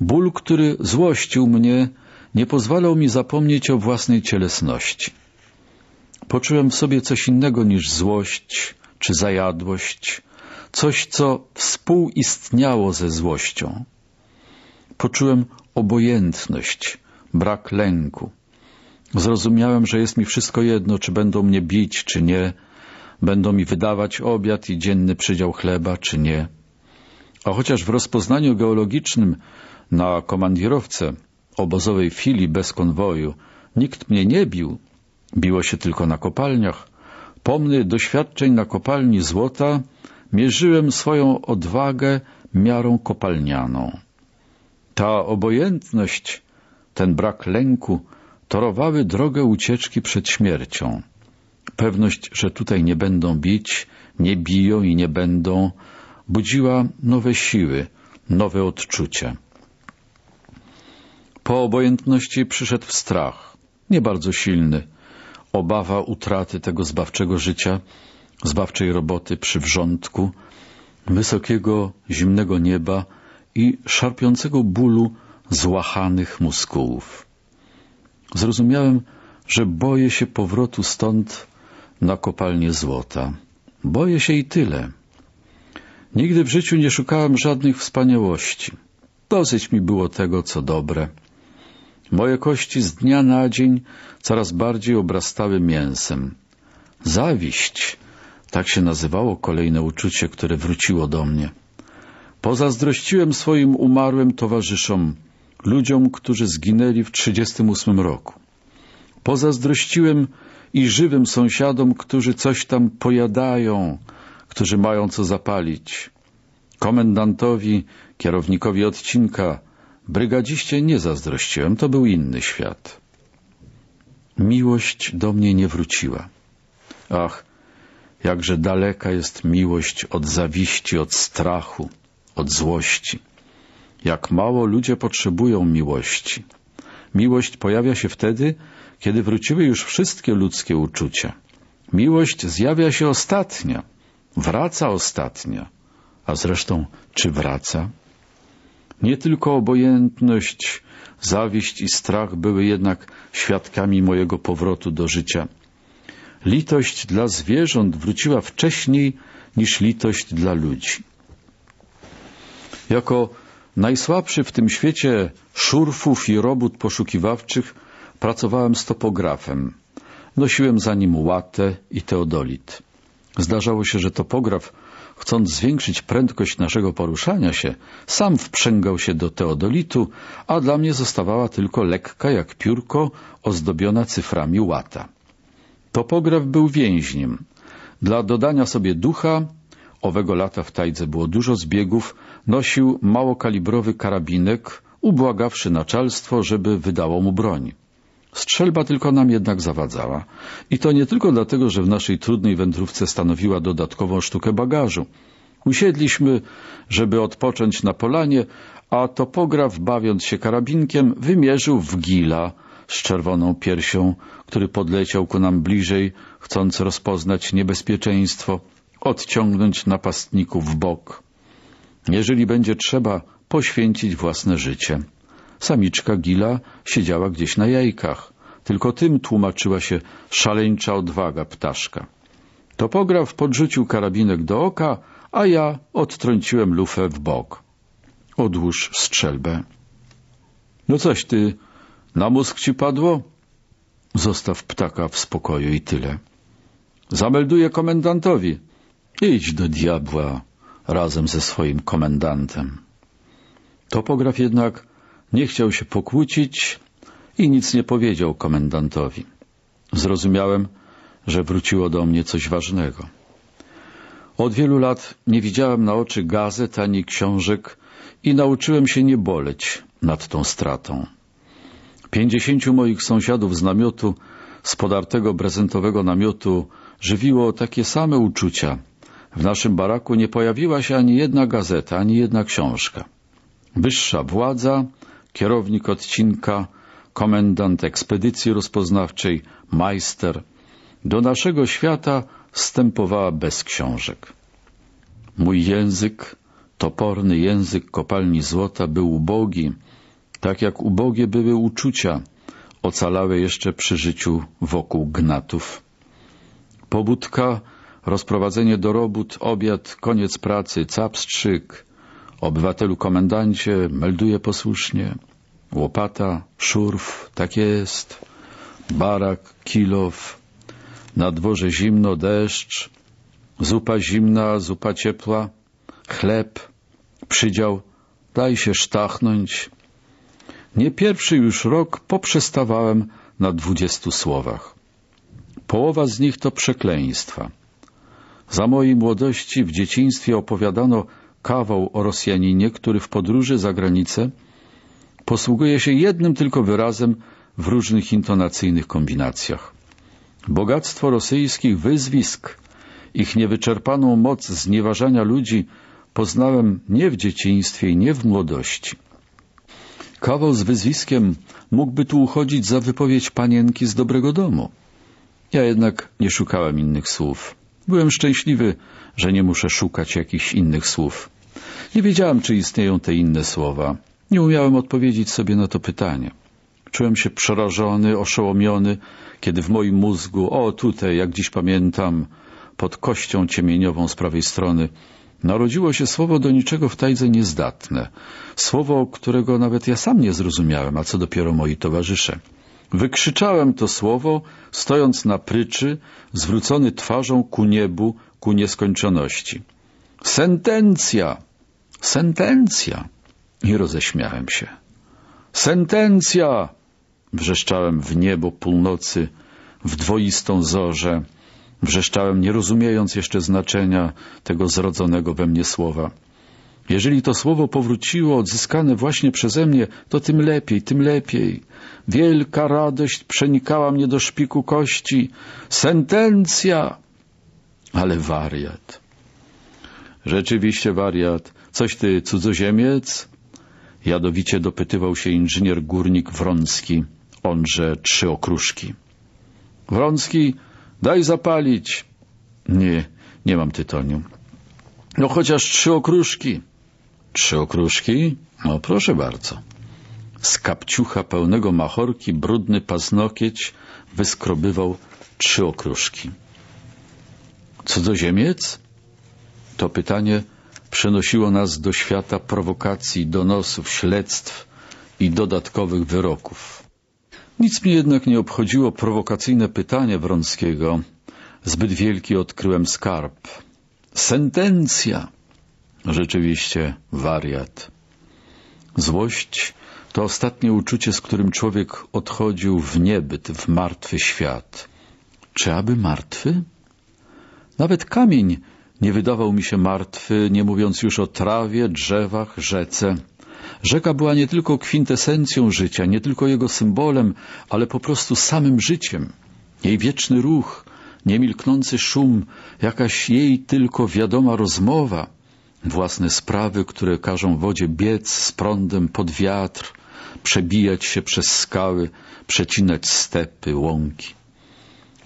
Ból, który złościł mnie, nie pozwalał mi zapomnieć o własnej cielesności. Poczułem w sobie coś innego niż złość czy zajadłość, coś, co współistniało ze złością. Poczułem obojętność, brak lęku. Zrozumiałem, że jest mi wszystko jedno, czy będą mnie bić, czy nie, Będą mi wydawać obiad i dzienny przydział chleba, czy nie? A chociaż w rozpoznaniu geologicznym na komandirowce obozowej filii bez konwoju nikt mnie nie bił, biło się tylko na kopalniach, pomny doświadczeń na kopalni złota mierzyłem swoją odwagę miarą kopalnianą. Ta obojętność, ten brak lęku torowały drogę ucieczki przed śmiercią. Pewność, że tutaj nie będą bić, nie biją i nie będą, budziła nowe siły, nowe odczucia. Po obojętności przyszedł strach, nie bardzo silny, obawa utraty tego zbawczego życia, zbawczej roboty przy wrzątku, wysokiego, zimnego nieba i szarpiącego bólu złachanych muskułów. Zrozumiałem, że boję się powrotu stąd na kopalnię złota. Boję się i tyle. Nigdy w życiu nie szukałem żadnych wspaniałości. Dosyć mi było tego, co dobre. Moje kości z dnia na dzień coraz bardziej obrastały mięsem. Zawiść, tak się nazywało kolejne uczucie, które wróciło do mnie. Pozazdrościłem swoim umarłym towarzyszom, ludziom, którzy zginęli w 1938 roku. Pozazdrościłem i żywym sąsiadom, którzy coś tam pojadają, którzy mają co zapalić. Komendantowi, kierownikowi odcinka, brygadziście nie zazdrościłem, to był inny świat. Miłość do mnie nie wróciła. Ach, jakże daleka jest miłość od zawiści, od strachu, od złości. Jak mało ludzie potrzebują miłości. Miłość pojawia się wtedy, kiedy wróciły już wszystkie ludzkie uczucia. Miłość zjawia się ostatnia, wraca ostatnia. A zresztą, czy wraca? Nie tylko obojętność, zawiść i strach były jednak świadkami mojego powrotu do życia. Litość dla zwierząt wróciła wcześniej niż litość dla ludzi. Jako Najsłabszy w tym świecie szurfów i robót poszukiwawczych pracowałem z topografem. Nosiłem za nim łatę i teodolit. Zdarzało się, że topograf, chcąc zwiększyć prędkość naszego poruszania się, sam wprzęgał się do teodolitu, a dla mnie zostawała tylko lekka jak piórko ozdobiona cyframi łata. Topograf był więźniem. Dla dodania sobie ducha, owego lata w tajdze było dużo zbiegów, nosił małokalibrowy karabinek, ubłagawszy naczelstwo, żeby wydało mu broń. Strzelba tylko nam jednak zawadzała. I to nie tylko dlatego, że w naszej trudnej wędrówce stanowiła dodatkową sztukę bagażu. Usiedliśmy, żeby odpocząć na polanie, a topograf, bawiąc się karabinkiem, wymierzył w gila z czerwoną piersią, który podleciał ku nam bliżej, chcąc rozpoznać niebezpieczeństwo, odciągnąć napastników w bok jeżeli będzie trzeba poświęcić własne życie. Samiczka gila siedziała gdzieś na jajkach. Tylko tym tłumaczyła się szaleńcza odwaga ptaszka. Topograf podrzucił karabinek do oka, a ja odtrąciłem lufę w bok. Odłóż strzelbę. No coś ty, na mózg ci padło? Zostaw ptaka w spokoju i tyle. Zamelduję komendantowi. Idź do diabła razem ze swoim komendantem. Topograf jednak nie chciał się pokłócić i nic nie powiedział komendantowi. Zrozumiałem, że wróciło do mnie coś ważnego. Od wielu lat nie widziałem na oczy gazet ani książek i nauczyłem się nie boleć nad tą stratą. Pięćdziesięciu moich sąsiadów z namiotu, z podartego brezentowego namiotu, żywiło takie same uczucia – w naszym baraku nie pojawiła się ani jedna gazeta, ani jedna książka. Wyższa władza, kierownik odcinka, komendant ekspedycji rozpoznawczej, majster. Do naszego świata wstępowała bez książek. Mój język, toporny język kopalni złota, był ubogi, tak jak ubogie były uczucia ocalałe jeszcze przy życiu wokół gnatów. Pobudka rozprowadzenie do robót, obiad, koniec pracy, capstrzyk. Obywatelu komendancie, melduje posłusznie. Łopata, szurf, tak jest. Barak, kilow. Na dworze zimno, deszcz. Zupa zimna, zupa ciepła. Chleb, przydział, daj się sztachnąć. Nie pierwszy już rok poprzestawałem na dwudziestu słowach. Połowa z nich to przekleństwa. Za mojej młodości w dzieciństwie opowiadano kawał o Rosjaninie, który w podróży za granicę posługuje się jednym tylko wyrazem w różnych intonacyjnych kombinacjach. Bogactwo rosyjskich wyzwisk, ich niewyczerpaną moc znieważania ludzi poznałem nie w dzieciństwie i nie w młodości. Kawał z wyzwiskiem mógłby tu uchodzić za wypowiedź panienki z dobrego domu. Ja jednak nie szukałem innych słów. Byłem szczęśliwy, że nie muszę szukać jakichś innych słów. Nie wiedziałem, czy istnieją te inne słowa. Nie umiałem odpowiedzieć sobie na to pytanie. Czułem się przerażony, oszołomiony, kiedy w moim mózgu, o tutaj, jak dziś pamiętam, pod kością ciemieniową z prawej strony, narodziło się słowo do niczego w tajdze niezdatne. Słowo, którego nawet ja sam nie zrozumiałem, a co dopiero moi towarzysze. Wykrzyczałem to słowo, stojąc na pryczy, zwrócony twarzą ku niebu, ku nieskończoności. Sentencja! Sentencja! I roześmiałem się. Sentencja! Wrzeszczałem w niebo północy, w dwoistą zorze. Wrzeszczałem, nie rozumiejąc jeszcze znaczenia tego zrodzonego we mnie słowa. Jeżeli to słowo powróciło, odzyskane właśnie przeze mnie, to tym lepiej, tym lepiej. Wielka radość przenikała mnie do szpiku kości. Sentencja! Ale wariat. Rzeczywiście wariat. Coś ty, cudzoziemiec? Jadowicie dopytywał się inżynier górnik Wronski, onże trzy okruszki. Wronski, daj zapalić. Nie, nie mam tytoniu. No chociaż trzy okruszki. Trzy okruszki? No proszę bardzo. Z kapciucha pełnego machorki brudny paznokieć wyskrobywał trzy okruszki. Cudzoziemiec? To pytanie przenosiło nas do świata prowokacji, donosów, śledztw i dodatkowych wyroków. Nic mnie jednak nie obchodziło prowokacyjne pytanie Wronskiego. Zbyt wielki odkryłem skarb. Sentencja! rzeczywiście wariat. Złość to ostatnie uczucie, z którym człowiek odchodził w niebyt, w martwy świat. Czy aby martwy? Nawet kamień nie wydawał mi się martwy, nie mówiąc już o trawie, drzewach, rzece. Rzeka była nie tylko kwintesencją życia, nie tylko jego symbolem, ale po prostu samym życiem. Jej wieczny ruch, niemilknący szum, jakaś jej tylko wiadoma rozmowa – własne sprawy, które każą wodzie biec z prądem pod wiatr, przebijać się przez skały, przecinać stepy, łąki.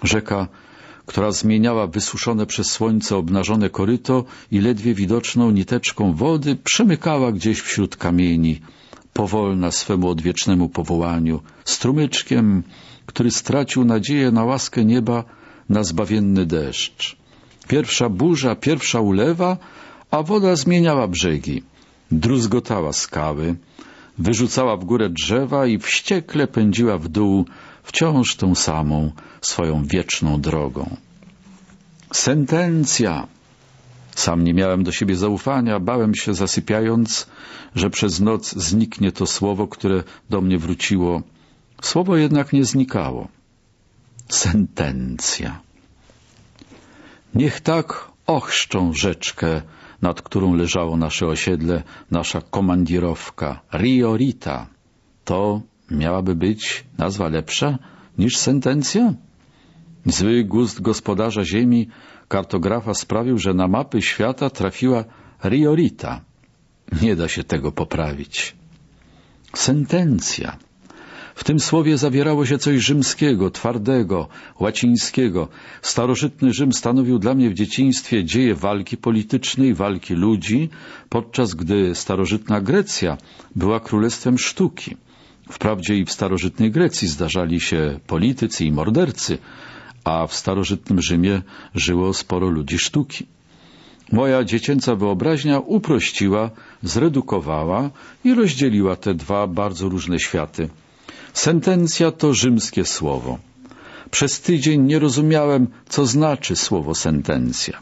Rzeka, która zmieniała wysuszone przez słońce obnażone koryto i ledwie widoczną niteczką wody przemykała gdzieś wśród kamieni, powolna swemu odwiecznemu powołaniu, strumyczkiem, który stracił nadzieję na łaskę nieba, na zbawienny deszcz. Pierwsza burza, pierwsza ulewa, a woda zmieniała brzegi, druzgotała skały, wyrzucała w górę drzewa i wściekle pędziła w dół wciąż tą samą, swoją wieczną drogą. Sentencja! Sam nie miałem do siebie zaufania, bałem się zasypiając, że przez noc zniknie to słowo, które do mnie wróciło. Słowo jednak nie znikało. Sentencja. Niech tak ochrzczą rzeczkę nad którą leżało nasze osiedle, nasza komandirowka. Riorita. To miałaby być nazwa lepsza niż sentencja? Zły gust gospodarza ziemi, kartografa sprawił, że na mapy świata trafiła Riorita. Nie da się tego poprawić. Sentencja. W tym słowie zawierało się coś rzymskiego, twardego, łacińskiego. Starożytny Rzym stanowił dla mnie w dzieciństwie dzieje walki politycznej, walki ludzi, podczas gdy starożytna Grecja była królestwem sztuki. Wprawdzie i w starożytnej Grecji zdarzali się politycy i mordercy, a w starożytnym Rzymie żyło sporo ludzi sztuki. Moja dziecięca wyobraźnia uprościła, zredukowała i rozdzieliła te dwa bardzo różne światy. Sentencja to rzymskie słowo. Przez tydzień nie rozumiałem, co znaczy słowo sentencja.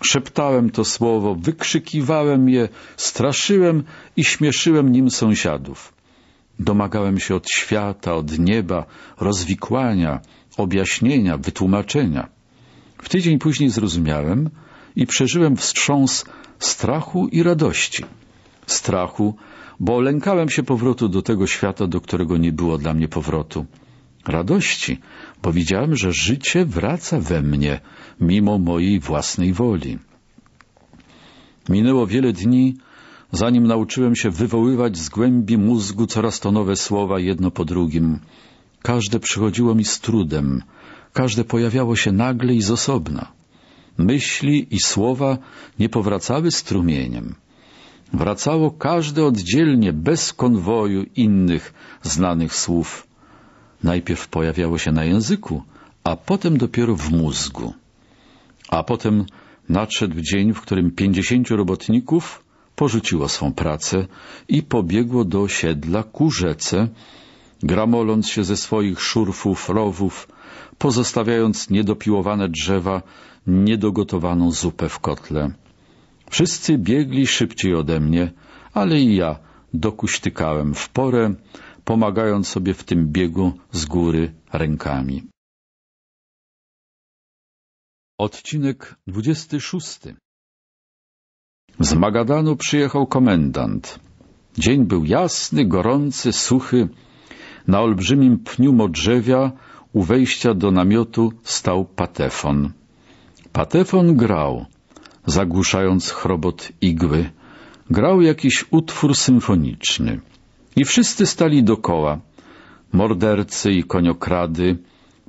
Szeptałem to słowo, wykrzykiwałem je, straszyłem i śmieszyłem nim sąsiadów. Domagałem się od świata, od nieba, rozwikłania, objaśnienia, wytłumaczenia. W tydzień później zrozumiałem i przeżyłem wstrząs strachu i radości. Strachu, bo lękałem się powrotu do tego świata, do którego nie było dla mnie powrotu. Radości, bo widziałem, że życie wraca we mnie, mimo mojej własnej woli. Minęło wiele dni, zanim nauczyłem się wywoływać z głębi mózgu coraz to nowe słowa jedno po drugim. Każde przychodziło mi z trudem, każde pojawiało się nagle i z osobna. Myśli i słowa nie powracały strumieniem. Wracało każde oddzielnie, bez konwoju innych znanych słów. Najpierw pojawiało się na języku, a potem dopiero w mózgu. A potem nadszedł dzień, w którym pięćdziesięciu robotników porzuciło swą pracę i pobiegło do siedla ku rzece, gramoląc się ze swoich szurfów, rowów, pozostawiając niedopiłowane drzewa, niedogotowaną zupę w kotle. Wszyscy biegli szybciej ode mnie, ale i ja dokuśtykałem w porę, pomagając sobie w tym biegu z góry rękami. Odcinek 26 Z Magadanu przyjechał komendant. Dzień był jasny, gorący, suchy. Na olbrzymim pniu modrzewia u wejścia do namiotu stał patefon. Patefon grał – zagłuszając chrobot igły. Grał jakiś utwór symfoniczny. I wszyscy stali dokoła, mordercy i koniokrady,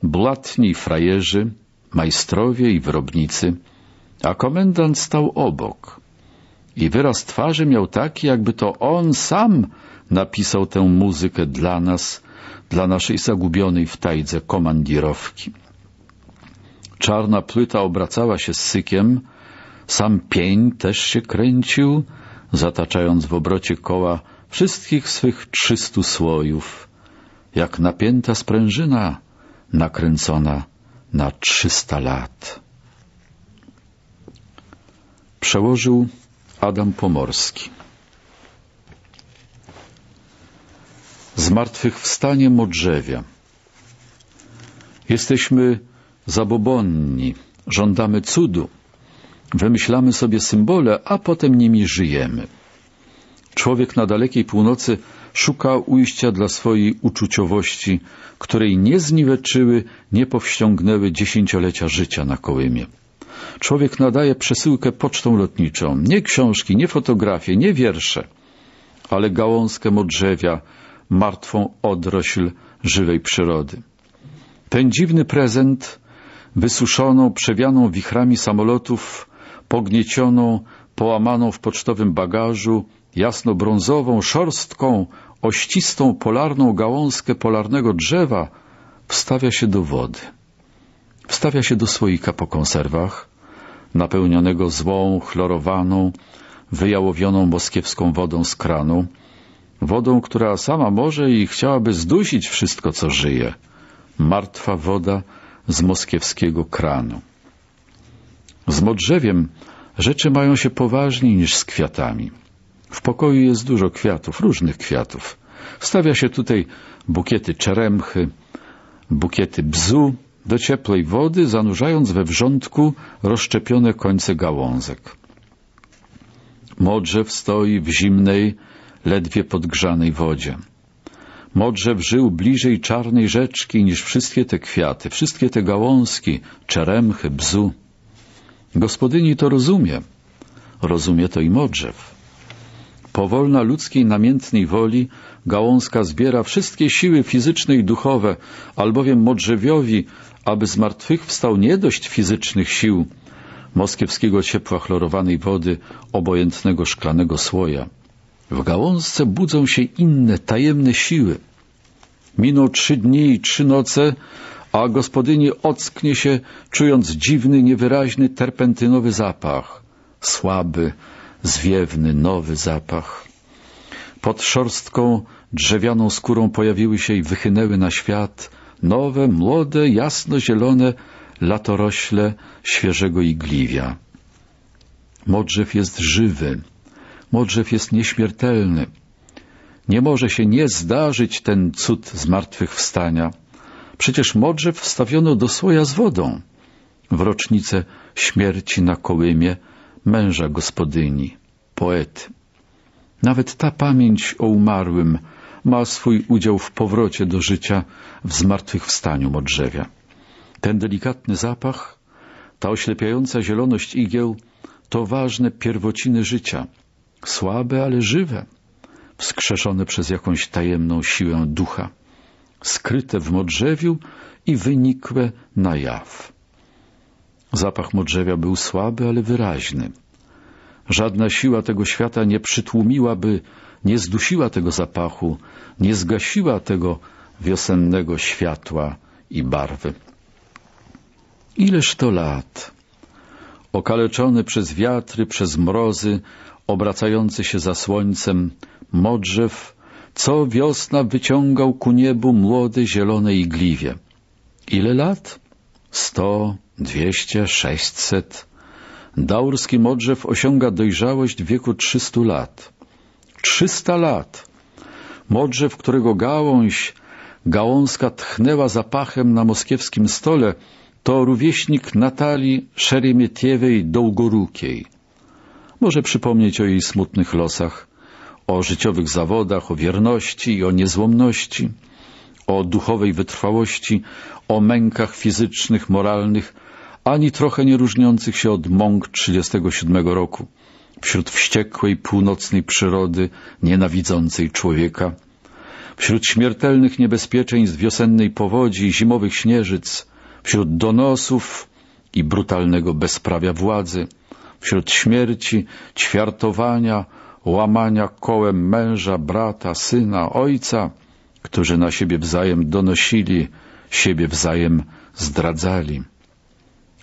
blatni i frajerzy, majstrowie i wyrobnicy, a komendant stał obok. I wyraz twarzy miał taki, jakby to on sam napisał tę muzykę dla nas, dla naszej zagubionej w tajdze komandirowki. Czarna płyta obracała się z sykiem, sam pień też się kręcił, zataczając w obrocie koła wszystkich swych trzystu słojów, jak napięta sprężyna nakręcona na trzysta lat. Przełożył Adam Pomorski. Z martwych wstanie modrzewia. Jesteśmy zabobonni, żądamy cudu Wymyślamy sobie symbole, a potem nimi żyjemy. Człowiek na dalekiej północy szuka ujścia dla swojej uczuciowości, której nie zniweczyły, nie powściągnęły dziesięciolecia życia na Kołymie. Człowiek nadaje przesyłkę pocztą lotniczą, nie książki, nie fotografie, nie wiersze, ale gałązkę modrzewia, martwą odrośl żywej przyrody. Ten dziwny prezent, wysuszoną, przewianą wichrami samolotów, pogniecioną, połamaną w pocztowym bagażu, jasnobrązową, szorstką, ościstą, polarną gałązkę polarnego drzewa wstawia się do wody. Wstawia się do słoika po konserwach, napełnionego złą, chlorowaną, wyjałowioną moskiewską wodą z kranu, wodą, która sama może i chciałaby zdusić wszystko, co żyje. Martwa woda z moskiewskiego kranu. Z modrzewiem rzeczy mają się poważniej niż z kwiatami. W pokoju jest dużo kwiatów, różnych kwiatów. Stawia się tutaj bukiety czeremchy, bukiety bzu do cieplej wody, zanurzając we wrzątku rozszczepione końce gałązek. Modrzew stoi w zimnej, ledwie podgrzanej wodzie. Modrzew żył bliżej czarnej rzeczki niż wszystkie te kwiaty, wszystkie te gałązki, czeremchy, bzu. Gospodyni to rozumie. Rozumie to i modrzew. Powolna ludzkiej namiętnej woli gałązka zbiera wszystkie siły fizyczne i duchowe, albowiem modrzewiowi, aby zmartwychwstał nie dość fizycznych sił, moskiewskiego ciepła chlorowanej wody, obojętnego szklanego słoja. W gałązce budzą się inne, tajemne siły. Minął trzy dni i trzy noce, a gospodyni ocknie się, czując dziwny, niewyraźny, terpentynowy zapach. Słaby, zwiewny, nowy zapach. Pod szorstką, drzewianą skórą pojawiły się i wychynęły na świat nowe, młode, jasno-zielone latorośle świeżego igliwia. Modrzew jest żywy, Modrzew jest nieśmiertelny. Nie może się nie zdarzyć ten cud zmartwychwstania – Przecież modrzew wstawiono do słoja z wodą. W rocznicę śmierci na Kołymie męża gospodyni, poety. Nawet ta pamięć o umarłym ma swój udział w powrocie do życia w zmartwychwstaniu modrzewia. Ten delikatny zapach, ta oślepiająca zieloność igieł to ważne pierwociny życia, słabe, ale żywe, wskrzeszone przez jakąś tajemną siłę ducha skryte w modrzewiu i wynikłe na jaw. Zapach modrzewia był słaby, ale wyraźny. Żadna siła tego świata nie przytłumiłaby, nie zdusiła tego zapachu, nie zgasiła tego wiosennego światła i barwy. Ileż to lat! Okaleczony przez wiatry, przez mrozy, obracający się za słońcem, modrzew co wiosna wyciągał ku niebu młode zielone igliwie. Ile lat? Sto, dwieście, sześćset. Daurski modrzew osiąga dojrzałość w wieku 300 lat. 300 lat! Modrzew, którego gałąź, gałązka tchnęła zapachem na moskiewskim stole, to rówieśnik Natalii Szeremietiewej Dołgorukiej. Może przypomnieć o jej smutnych losach, o życiowych zawodach, o wierności i o niezłomności, o duchowej wytrwałości, o mękach fizycznych, moralnych, ani trochę nie różniących się od mąk 37 roku, wśród wściekłej północnej przyrody nienawidzącej człowieka, wśród śmiertelnych niebezpieczeństw wiosennej powodzi i zimowych śnieżyc, wśród donosów i brutalnego bezprawia władzy, wśród śmierci, ćwiartowania, łamania kołem męża, brata, syna, ojca, którzy na siebie wzajem donosili, siebie wzajem zdradzali.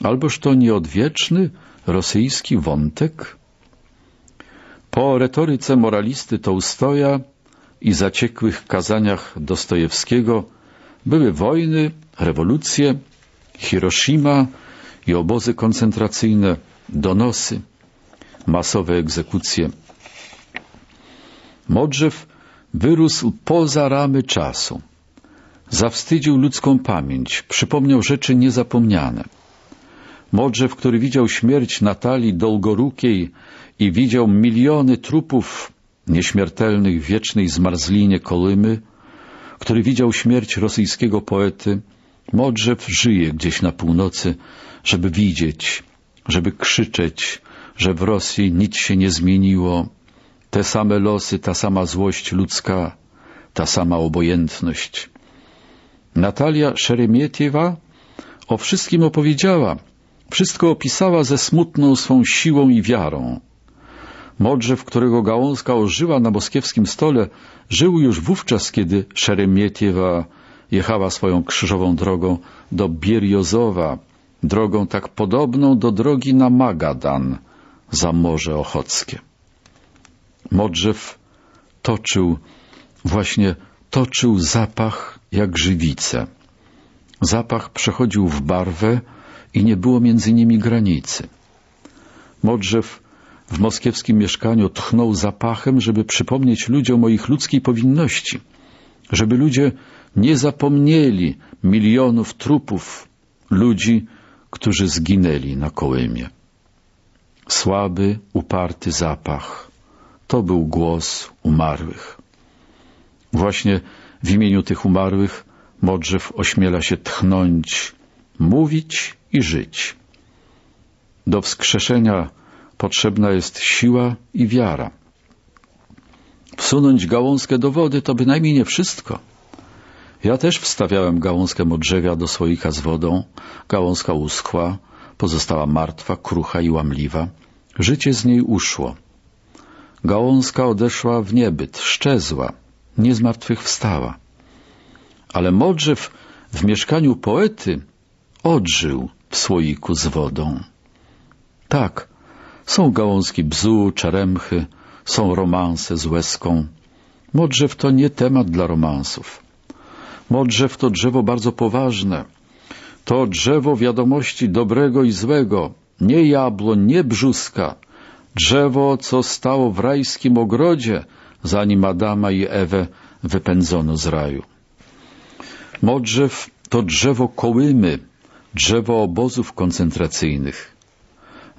Alboż to nieodwieczny rosyjski wątek? Po retoryce moralisty Tołstoja i zaciekłych kazaniach Dostojewskiego były wojny, rewolucje, Hiroshima i obozy koncentracyjne, donosy, masowe egzekucje. Modrzew wyrósł poza ramy czasu. Zawstydził ludzką pamięć, przypomniał rzeczy niezapomniane. Modrzew, który widział śmierć Natalii Dolgorukiej i widział miliony trupów nieśmiertelnych w wiecznej zmarzlinie Kolymy, który widział śmierć rosyjskiego poety, Modrzew żyje gdzieś na północy, żeby widzieć, żeby krzyczeć, że w Rosji nic się nie zmieniło, te same losy, ta sama złość ludzka, ta sama obojętność. Natalia Szeremietiewa o wszystkim opowiedziała, wszystko opisała ze smutną swą siłą i wiarą. Modrzew, którego gałązka ożyła na boskiewskim stole, żył już wówczas, kiedy Szeremietiewa jechała swoją krzyżową drogą do Bieriozowa, drogą tak podobną do drogi na Magadan za Morze Ochockie. Modrzew toczył, właśnie toczył zapach jak żywice. Zapach przechodził w barwę i nie było między nimi granicy. Modrzew w moskiewskim mieszkaniu tchnął zapachem, żeby przypomnieć ludziom o ich ludzkiej powinności, żeby ludzie nie zapomnieli milionów trupów ludzi, którzy zginęli na Kołymie. Słaby, uparty zapach – to był głos umarłych. Właśnie w imieniu tych umarłych Modrzew ośmiela się tchnąć, mówić i żyć. Do wskrzeszenia potrzebna jest siła i wiara. Wsunąć gałązkę do wody to bynajmniej nie wszystko. Ja też wstawiałem gałązkę modrzewia do słoika z wodą. Gałązka uschła, pozostała martwa, krucha i łamliwa. Życie z niej uszło. Gałązka odeszła w niebyt, szczezła, nie zmartwychwstała. Ale modrzew w mieszkaniu poety odżył w słoiku z wodą. Tak, są gałązki bzu, czeremchy, są romanse z łezką. Modrzew to nie temat dla romansów. Modrzew to drzewo bardzo poważne. To drzewo wiadomości dobrego i złego, nie jabło, nie brzuska, drzewo, co stało w rajskim ogrodzie, zanim Adama i Ewę wypędzono z raju. Modrzew to drzewo Kołymy, drzewo obozów koncentracyjnych.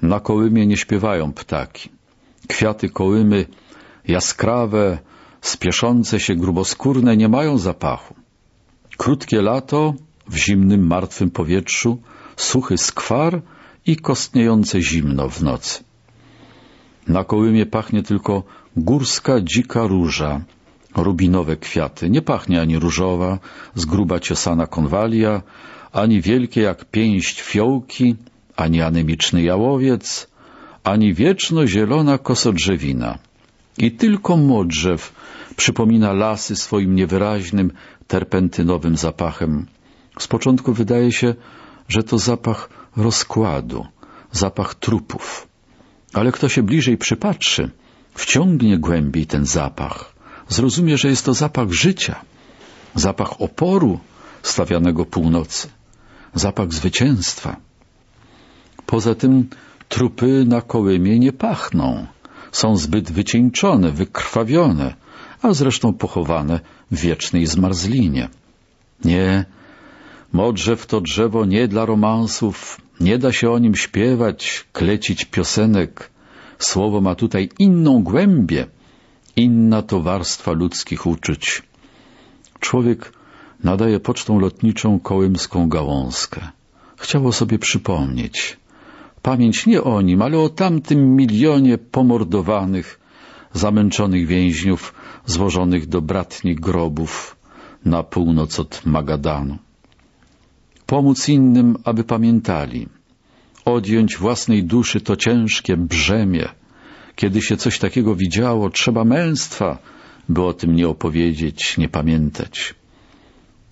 Na Kołymie nie śpiewają ptaki. Kwiaty Kołymy, jaskrawe, spieszące się, gruboskórne, nie mają zapachu. Krótkie lato w zimnym, martwym powietrzu, suchy skwar i kostniejące zimno w nocy. Na kołymie pachnie tylko górska dzika róża, rubinowe kwiaty. Nie pachnie ani różowa, z gruba ciosana konwalia, ani wielkie jak pięść fiołki, ani anemiczny jałowiec, ani wieczno zielona kosodrzewina. I tylko modrzew przypomina lasy swoim niewyraźnym, terpentynowym zapachem. Z początku wydaje się, że to zapach rozkładu, zapach trupów. Ale kto się bliżej przypatrzy, wciągnie głębiej ten zapach, zrozumie, że jest to zapach życia, zapach oporu stawianego północy, zapach zwycięstwa. Poza tym trupy na kołymie nie pachną, są zbyt wycieńczone, wykrwawione, a zresztą pochowane w wiecznej zmarzlinie. Nie, modrzew to drzewo nie dla romansów, nie da się o nim śpiewać, klecić piosenek. Słowo ma tutaj inną głębię, inna to warstwa ludzkich uczuć. Człowiek nadaje pocztą lotniczą kołymską gałązkę. Chciało sobie przypomnieć. Pamięć nie o nim, ale o tamtym milionie pomordowanych, zamęczonych więźniów złożonych do bratni grobów na północ od Magadanu pomóc innym, aby pamiętali. Odjąć własnej duszy to ciężkie brzemię. Kiedy się coś takiego widziało, trzeba męstwa, by o tym nie opowiedzieć, nie pamiętać.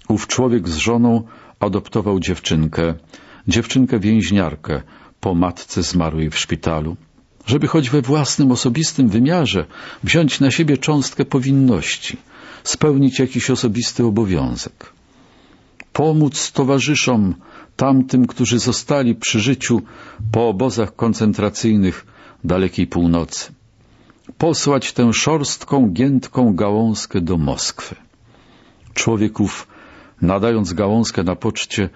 Ów człowiek z żoną adoptował dziewczynkę, dziewczynkę więźniarkę po matce zmarłej w szpitalu, żeby choć we własnym osobistym wymiarze wziąć na siebie cząstkę powinności, spełnić jakiś osobisty obowiązek pomóc towarzyszom, tamtym, którzy zostali przy życiu po obozach koncentracyjnych dalekiej północy. Posłać tę szorstką, giętką gałązkę do Moskwy. Człowieków, nadając gałązkę na poczcie,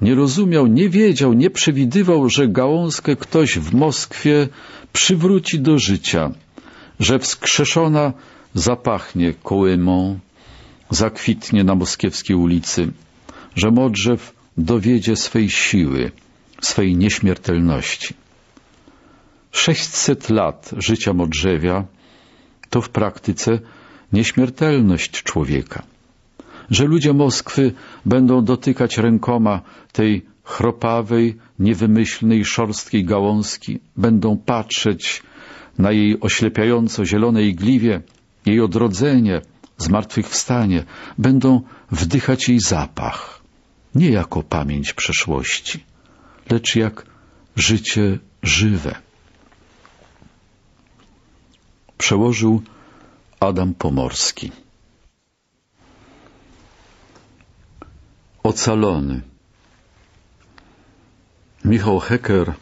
nie rozumiał, nie wiedział, nie przewidywał, że gałązkę ktoś w Moskwie przywróci do życia, że wskrzeszona zapachnie kołymą, zakwitnie na moskiewskiej ulicy, że modrzew dowiedzie swej siły, swej nieśmiertelności. 600 lat życia modrzewia to w praktyce nieśmiertelność człowieka. Że ludzie Moskwy będą dotykać rękoma tej chropawej, niewymyślnej, szorstkiej gałązki, będą patrzeć na jej oślepiająco zielonej gliwie, jej odrodzenie, zmartwychwstanie, będą wdychać jej zapach nie jako pamięć przeszłości, lecz jak życie żywe. Przełożył Adam Pomorski. Ocalony. Michał Hecker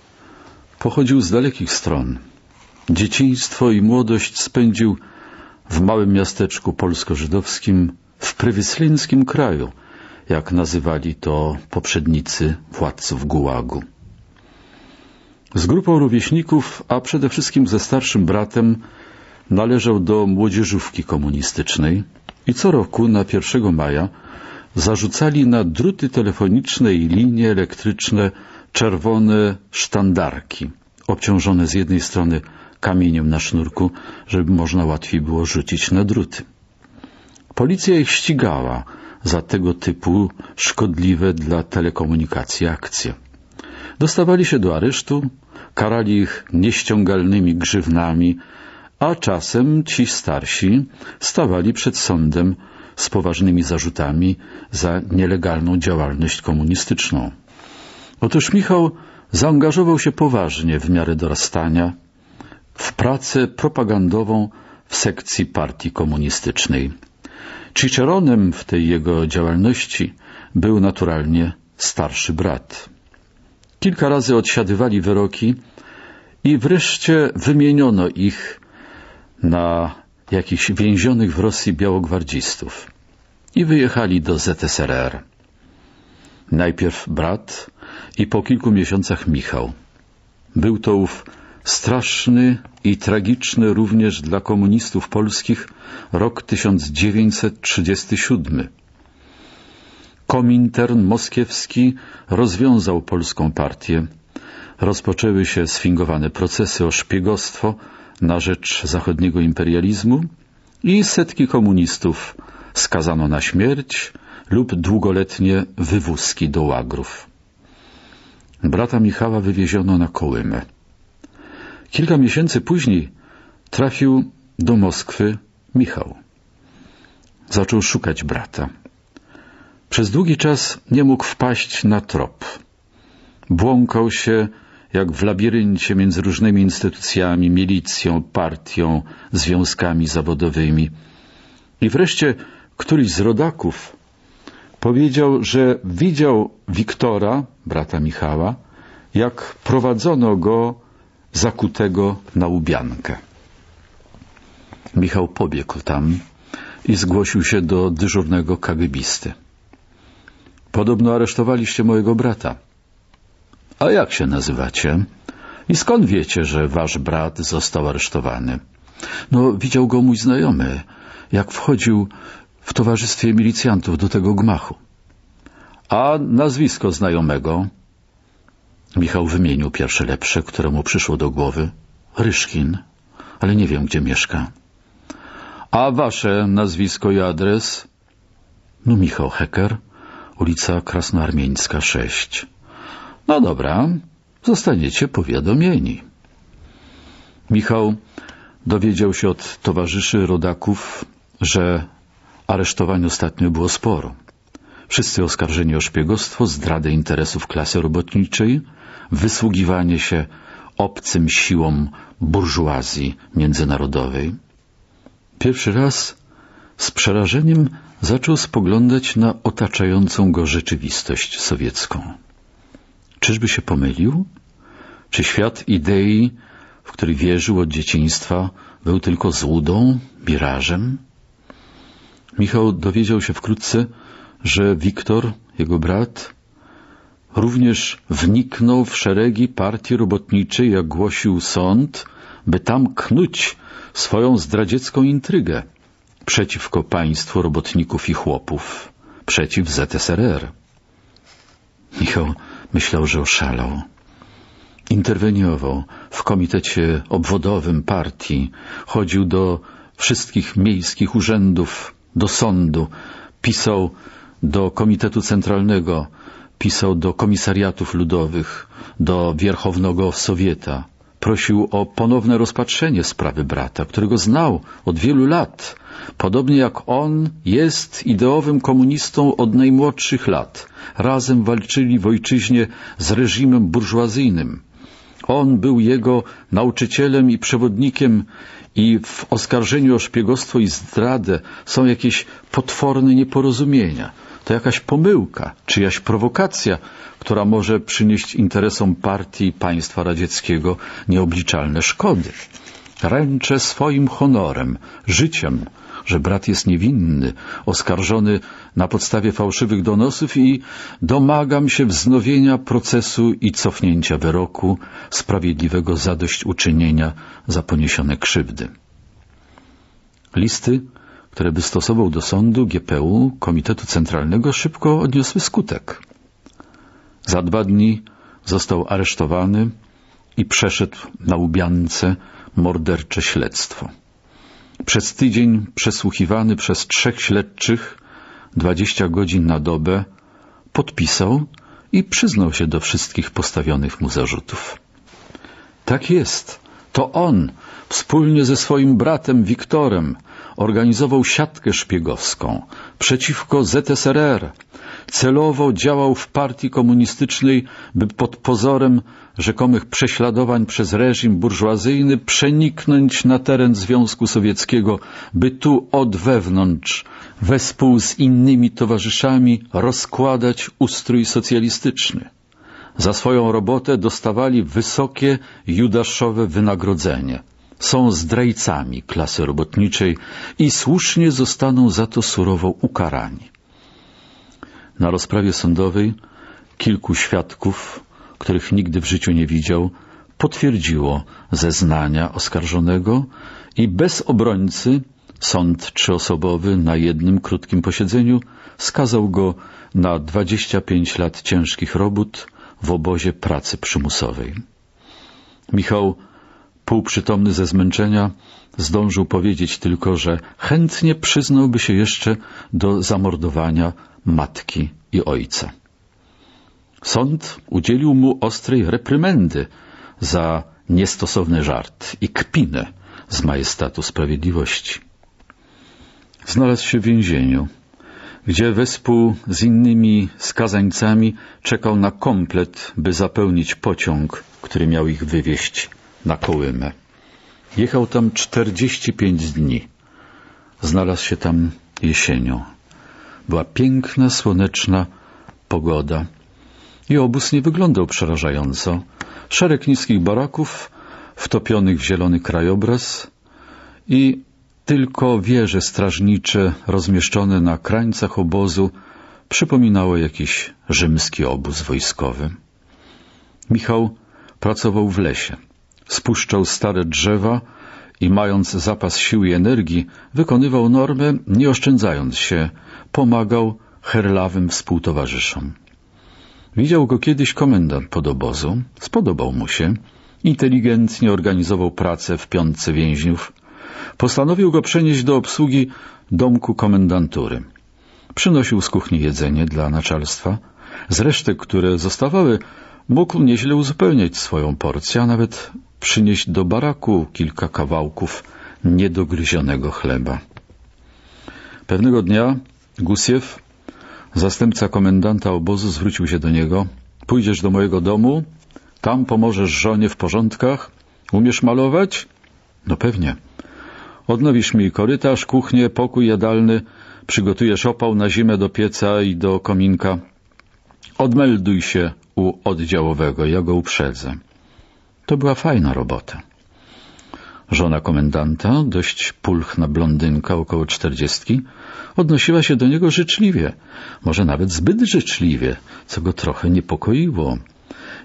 pochodził z dalekich stron. Dzieciństwo i młodość spędził w małym miasteczku polsko-żydowskim w prywyslińskim kraju – jak nazywali to poprzednicy władców Gułagu. Z grupą rówieśników, a przede wszystkim ze starszym bratem, należał do młodzieżówki komunistycznej i co roku na 1 maja zarzucali na druty telefoniczne i linie elektryczne czerwone sztandarki, obciążone z jednej strony kamieniem na sznurku, żeby można łatwiej było rzucić na druty. Policja ich ścigała, za tego typu szkodliwe dla telekomunikacji akcje. Dostawali się do aresztu, karali ich nieściągalnymi grzywnami, a czasem ci starsi stawali przed sądem z poważnymi zarzutami za nielegalną działalność komunistyczną. Otóż Michał zaangażował się poważnie w miarę dorastania w pracę propagandową w sekcji partii komunistycznej. Ciceronem w tej jego działalności był naturalnie starszy brat. Kilka razy odsiadywali wyroki i wreszcie wymieniono ich na jakichś więzionych w Rosji białogwardzistów i wyjechali do ZSRR. Najpierw brat i po kilku miesiącach Michał. Był to ów Straszny i tragiczny również dla komunistów polskich rok 1937. Komintern moskiewski rozwiązał polską partię. Rozpoczęły się sfingowane procesy o szpiegostwo na rzecz zachodniego imperializmu i setki komunistów skazano na śmierć lub długoletnie wywózki do łagrów. Brata Michała wywieziono na Kołymę. Kilka miesięcy później trafił do Moskwy Michał. Zaczął szukać brata. Przez długi czas nie mógł wpaść na trop. Błąkał się jak w labiryncie między różnymi instytucjami, milicją, partią, związkami zawodowymi. I wreszcie któryś z rodaków powiedział, że widział Wiktora, brata Michała, jak prowadzono go zakutego na łubiankę. Michał pobiegł tam i zgłosił się do dyżurnego kagibisty. Podobno aresztowaliście mojego brata. A jak się nazywacie? I skąd wiecie, że wasz brat został aresztowany? No, widział go mój znajomy, jak wchodził w towarzystwie milicjantów do tego gmachu. A nazwisko znajomego? Michał wymienił pierwsze lepsze, które mu przyszło do głowy. Ryszkin, ale nie wiem, gdzie mieszka. A wasze nazwisko i adres? No Michał Hecker, ulica Krasnoarmieńska 6. No dobra, zostaniecie powiadomieni. Michał dowiedział się od towarzyszy rodaków, że aresztowań ostatnio było sporo. Wszyscy oskarżeni o szpiegostwo, zdradę interesów klasy robotniczej – wysługiwanie się obcym siłom burżuazji międzynarodowej. Pierwszy raz z przerażeniem zaczął spoglądać na otaczającą go rzeczywistość sowiecką. Czyżby się pomylił? Czy świat idei, w który wierzył od dzieciństwa, był tylko złudą, mirażem? Michał dowiedział się wkrótce, że Wiktor, jego brat, Również wniknął w szeregi partii robotniczej, jak głosił sąd, by tam knuć swoją zdradziecką intrygę przeciwko państwu robotników i chłopów, przeciw ZSRR. Michał myślał, że oszalał. Interweniował w komitecie obwodowym partii, chodził do wszystkich miejskich urzędów, do sądu, pisał do Komitetu Centralnego pisał do komisariatów ludowych, do Wierchownego Sowieta. Prosił o ponowne rozpatrzenie sprawy brata, którego znał od wielu lat. Podobnie jak on, jest ideowym komunistą od najmłodszych lat. Razem walczyli w ojczyźnie z reżimem burżuazyjnym. On był jego nauczycielem i przewodnikiem i w oskarżeniu o szpiegostwo i zdradę są jakieś potworne nieporozumienia to jakaś pomyłka, czyjaś prowokacja, która może przynieść interesom partii państwa radzieckiego nieobliczalne szkody. Ręczę swoim honorem, życiem, że brat jest niewinny, oskarżony na podstawie fałszywych donosów i domagam się wznowienia procesu i cofnięcia wyroku, sprawiedliwego zadośćuczynienia za poniesione krzywdy. Listy które by stosował do sądu GPU Komitetu Centralnego szybko odniosły skutek. Za dwa dni został aresztowany i przeszedł na Łubiance mordercze śledztwo. Przez tydzień przesłuchiwany przez trzech śledczych 20 godzin na dobę podpisał i przyznał się do wszystkich postawionych mu zarzutów. Tak jest. To on, wspólnie ze swoim bratem Wiktorem, organizował siatkę szpiegowską przeciwko ZSRR. Celowo działał w partii komunistycznej, by pod pozorem rzekomych prześladowań przez reżim burżuazyjny przeniknąć na teren Związku Sowieckiego, by tu od wewnątrz, wespół z innymi towarzyszami, rozkładać ustrój socjalistyczny. Za swoją robotę dostawali wysokie judaszowe wynagrodzenie – są zdrajcami klasy robotniczej i słusznie zostaną za to surowo ukarani. Na rozprawie sądowej kilku świadków, których nigdy w życiu nie widział, potwierdziło zeznania oskarżonego i bez obrońcy sąd trzyosobowy na jednym krótkim posiedzeniu skazał go na 25 lat ciężkich robót w obozie pracy przymusowej. Michał półprzytomny ze zmęczenia, zdążył powiedzieć tylko, że chętnie przyznałby się jeszcze do zamordowania matki i ojca. Sąd udzielił mu ostrej reprymendy za niestosowny żart i kpinę z majestatu sprawiedliwości. Znalazł się w więzieniu, gdzie wespół z innymi skazańcami czekał na komplet, by zapełnić pociąg, który miał ich wywieźć na Kołymę. Jechał tam 45 dni. Znalazł się tam jesienią. Była piękna, słoneczna pogoda i obóz nie wyglądał przerażająco. Szereg niskich baraków, wtopionych w zielony krajobraz i tylko wieże strażnicze rozmieszczone na krańcach obozu przypominały jakiś rzymski obóz wojskowy. Michał pracował w lesie. Spuszczał stare drzewa i mając zapas sił i energii, wykonywał normę, nie oszczędzając się, pomagał herlawym współtowarzyszom. Widział go kiedyś komendant podobozu, spodobał mu się, inteligentnie organizował pracę w piątce więźniów. Postanowił go przenieść do obsługi domku komendantury. Przynosił z kuchni jedzenie dla naczelstwa. Z resztek, które zostawały, mógł nieźle uzupełniać swoją porcję, a nawet przynieść do baraku kilka kawałków niedogryzionego chleba. Pewnego dnia Gusiew, zastępca komendanta obozu, zwrócił się do niego. Pójdziesz do mojego domu, tam pomożesz żonie w porządkach. Umiesz malować? No pewnie. Odnowisz mi korytarz, kuchnię, pokój jadalny, przygotujesz opał na zimę do pieca i do kominka. Odmelduj się u oddziałowego, ja go uprzedzę. To była fajna robota. Żona komendanta, dość pulchna blondynka około czterdziestki, odnosiła się do niego życzliwie, może nawet zbyt życzliwie, co go trochę niepokoiło.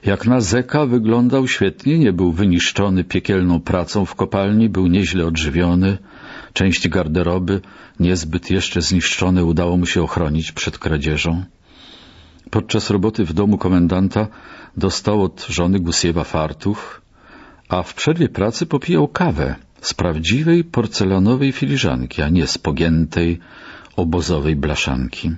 Jak na zeka wyglądał świetnie, nie był wyniszczony piekielną pracą w kopalni, był nieźle odżywiony. Część garderoby, niezbyt jeszcze zniszczone, udało mu się ochronić przed kradzieżą. Podczas roboty w domu komendanta dostał od żony Gusiewa fartuch, a w przerwie pracy popijał kawę z prawdziwej porcelanowej filiżanki, a nie z pogiętej obozowej blaszanki.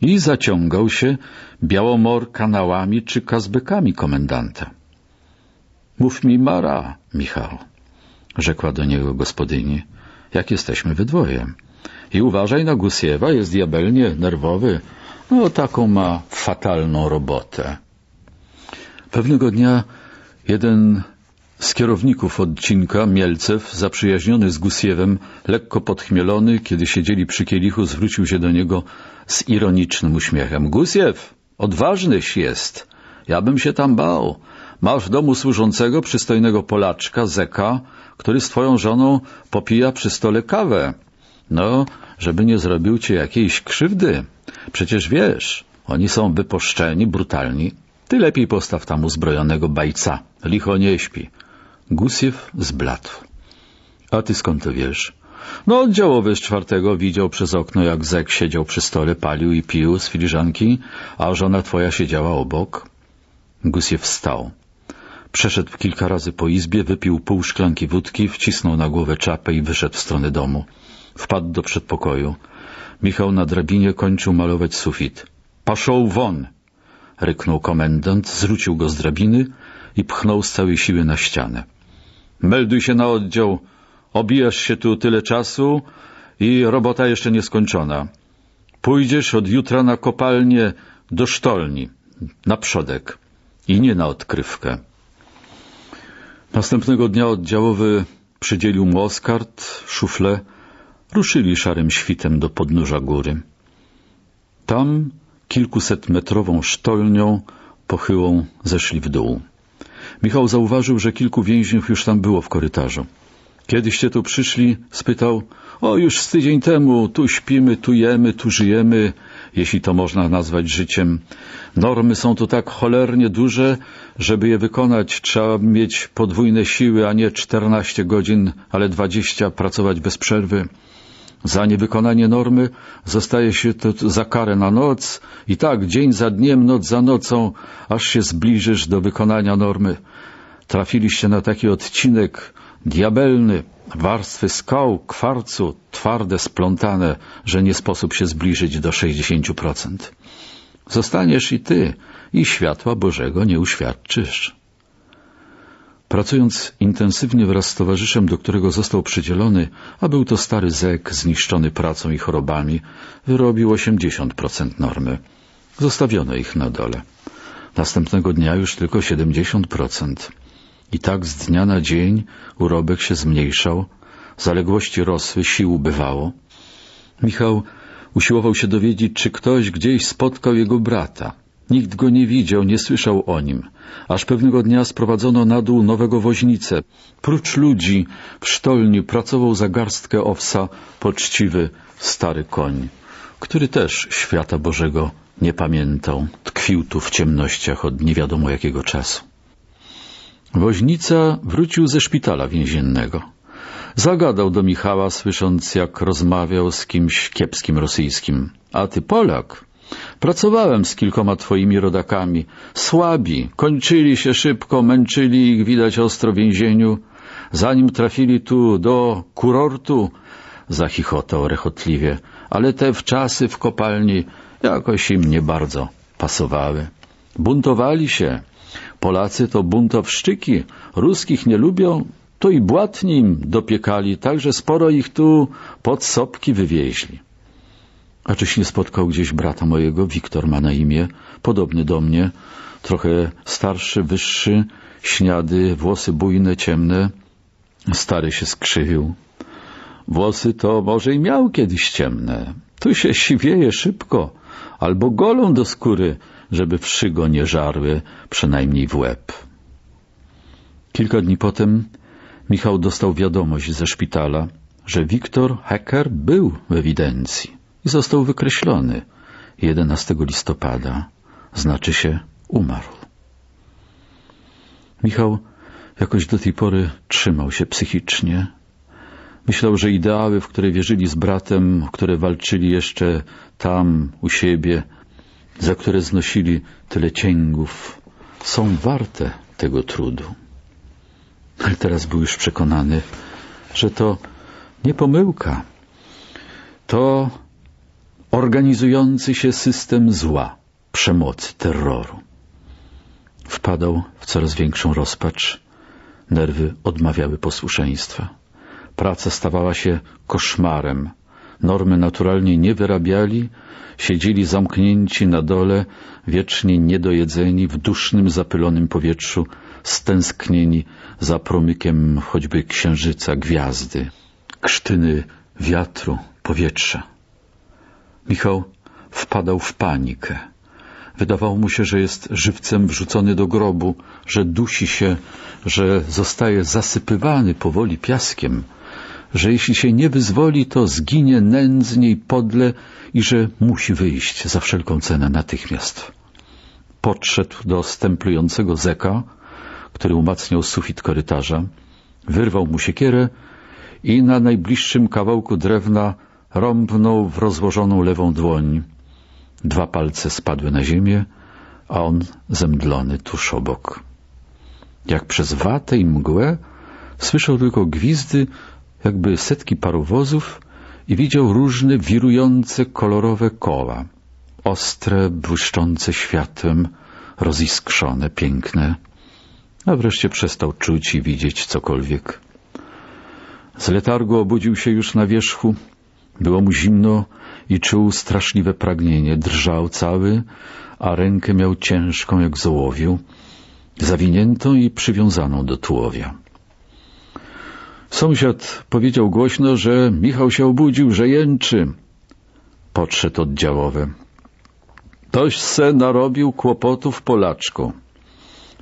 I zaciągał się białomor kanałami czy kazbekami komendanta. — Mów mi Mara, Michał — rzekła do niego gospodyni — jak jesteśmy we dwoje. I uważaj na Gusiewa, jest diabelnie nerwowy — no taką ma fatalną robotę. Pewnego dnia jeden z kierowników odcinka, Mielcew, zaprzyjaźniony z Gusiewem, lekko podchmielony, kiedy siedzieli przy kielichu, zwrócił się do niego z ironicznym uśmiechem. Gusiew, odważnyś jest. Ja bym się tam bał. Masz w domu służącego przystojnego Polaczka, Zeka, który z twoją żoną popija przy stole kawę. No, żeby nie zrobił ci jakiejś krzywdy. Przecież wiesz, oni są wyposzczeni, brutalni. Ty lepiej postaw tam uzbrojonego bajca. Licho nie śpi. Gusiew zbladł. A ty skąd to wiesz? No, oddziałowy z czwartego widział przez okno, jak Zek siedział przy stole, palił i pił z filiżanki, a żona twoja siedziała obok. Gusiew wstał. Przeszedł kilka razy po izbie, wypił pół szklanki wódki, wcisnął na głowę czapę i wyszedł w stronę domu. Wpadł do przedpokoju. Michał na drabinie kończył malować sufit. — Paszą won! — ryknął komendant, zwrócił go z drabiny i pchnął z całej siły na ścianę. — Melduj się na oddział! Obijasz się tu tyle czasu i robota jeszcze nieskończona. Pójdziesz od jutra na kopalnię do sztolni, na przodek i nie na odkrywkę. Następnego dnia oddziałowy przydzielił mu Oskard, szuflę, ruszyli szarym świtem do podnóża góry. Tam kilkusetmetrową sztolnią pochyłą zeszli w dół. Michał zauważył, że kilku więźniów już tam było w korytarzu. Kiedyście tu przyszli? spytał. O, już z tydzień temu, tu śpimy, tu jemy, tu żyjemy, jeśli to można nazwać życiem. Normy są tu tak cholernie duże, żeby je wykonać trzeba mieć podwójne siły, a nie czternaście godzin, ale dwadzieścia pracować bez przerwy. Za niewykonanie normy zostaje się to za karę na noc i tak dzień za dniem, noc za nocą, aż się zbliżysz do wykonania normy. Trafiliście na taki odcinek diabelny, warstwy skał, kwarcu, twarde, splątane, że nie sposób się zbliżyć do 60%. Zostaniesz i ty, i światła Bożego nie uświadczysz. Pracując intensywnie wraz z towarzyszem, do którego został przydzielony, a był to stary Zek zniszczony pracą i chorobami, wyrobił 80% normy. Zostawiono ich na dole. Następnego dnia już tylko 70%. I tak z dnia na dzień urobek się zmniejszał, zaległości rosły, sił ubywało. Michał usiłował się dowiedzieć, czy ktoś gdzieś spotkał jego brata. Nikt go nie widział, nie słyszał o nim, aż pewnego dnia sprowadzono na dół nowego woźnicę. Prócz ludzi w sztolni pracował za garstkę owsa poczciwy stary koń, który też świata Bożego nie pamiętał. Tkwił tu w ciemnościach od nie wiadomo jakiego czasu. Woźnica wrócił ze szpitala więziennego. Zagadał do Michała, słysząc, jak rozmawiał z kimś kiepskim rosyjskim. — A ty Polak? Pracowałem z kilkoma twoimi rodakami. Słabi, kończyli się szybko, męczyli ich widać ostro w więzieniu. Zanim trafili tu do kurortu, zachichotał rechotliwie, ale te wczasy w kopalni jakoś im nie bardzo pasowały. Buntowali się. Polacy to buntowszczyki, ruskich nie lubią, to i błatni im dopiekali, także sporo ich tu pod sopki wywieźli. A czyś nie spotkał gdzieś brata mojego, Wiktor ma na imię, podobny do mnie, trochę starszy, wyższy, śniady, włosy bujne, ciemne. Stary się skrzywił. Włosy to może i miał kiedyś ciemne. Tu się siwieje szybko, albo golą do skóry, żeby wszy nie żarły, przynajmniej w łeb. Kilka dni potem Michał dostał wiadomość ze szpitala, że Wiktor Hecker był w ewidencji i został wykreślony 11 listopada, znaczy się umarł. Michał jakoś do tej pory trzymał się psychicznie. Myślał, że ideały, w które wierzyli z bratem, które walczyli jeszcze tam, u siebie, za które znosili tyle cięgów, są warte tego trudu. Ale teraz był już przekonany, że to nie pomyłka. To organizujący się system zła, przemocy, terroru. Wpadał w coraz większą rozpacz, nerwy odmawiały posłuszeństwa. Praca stawała się koszmarem. Normy naturalnie nie wyrabiali, siedzieli zamknięci na dole, wiecznie niedojedzeni, w dusznym, zapylonym powietrzu, stęsknieni za promykiem choćby księżyca, gwiazdy, krztyny wiatru, powietrza. Michał wpadał w panikę. Wydawało mu się, że jest żywcem wrzucony do grobu, że dusi się, że zostaje zasypywany powoli piaskiem, że jeśli się nie wyzwoli, to zginie nędznie i podle i że musi wyjść za wszelką cenę natychmiast. Podszedł do stemplującego zeka, który umacniał sufit korytarza, wyrwał mu siekierę i na najbliższym kawałku drewna rąbnął w rozłożoną lewą dłoń. Dwa palce spadły na ziemię, a on zemdlony tuż obok. Jak przez watę i mgłę słyszał tylko gwizdy, jakby setki parowozów i widział różne wirujące kolorowe koła, ostre, błyszczące światłem, roziskrzone, piękne, a wreszcie przestał czuć i widzieć cokolwiek. Z letargu obudził się już na wierzchu, było mu zimno i czuł straszliwe pragnienie. Drżał cały, a rękę miał ciężką jak zołowiu, zawiniętą i przywiązaną do tułowia. Sąsiad powiedział głośno, że Michał się obudził, że jęczy. Podszedł oddziałowy. Toś se narobił kłopotów Polaczku.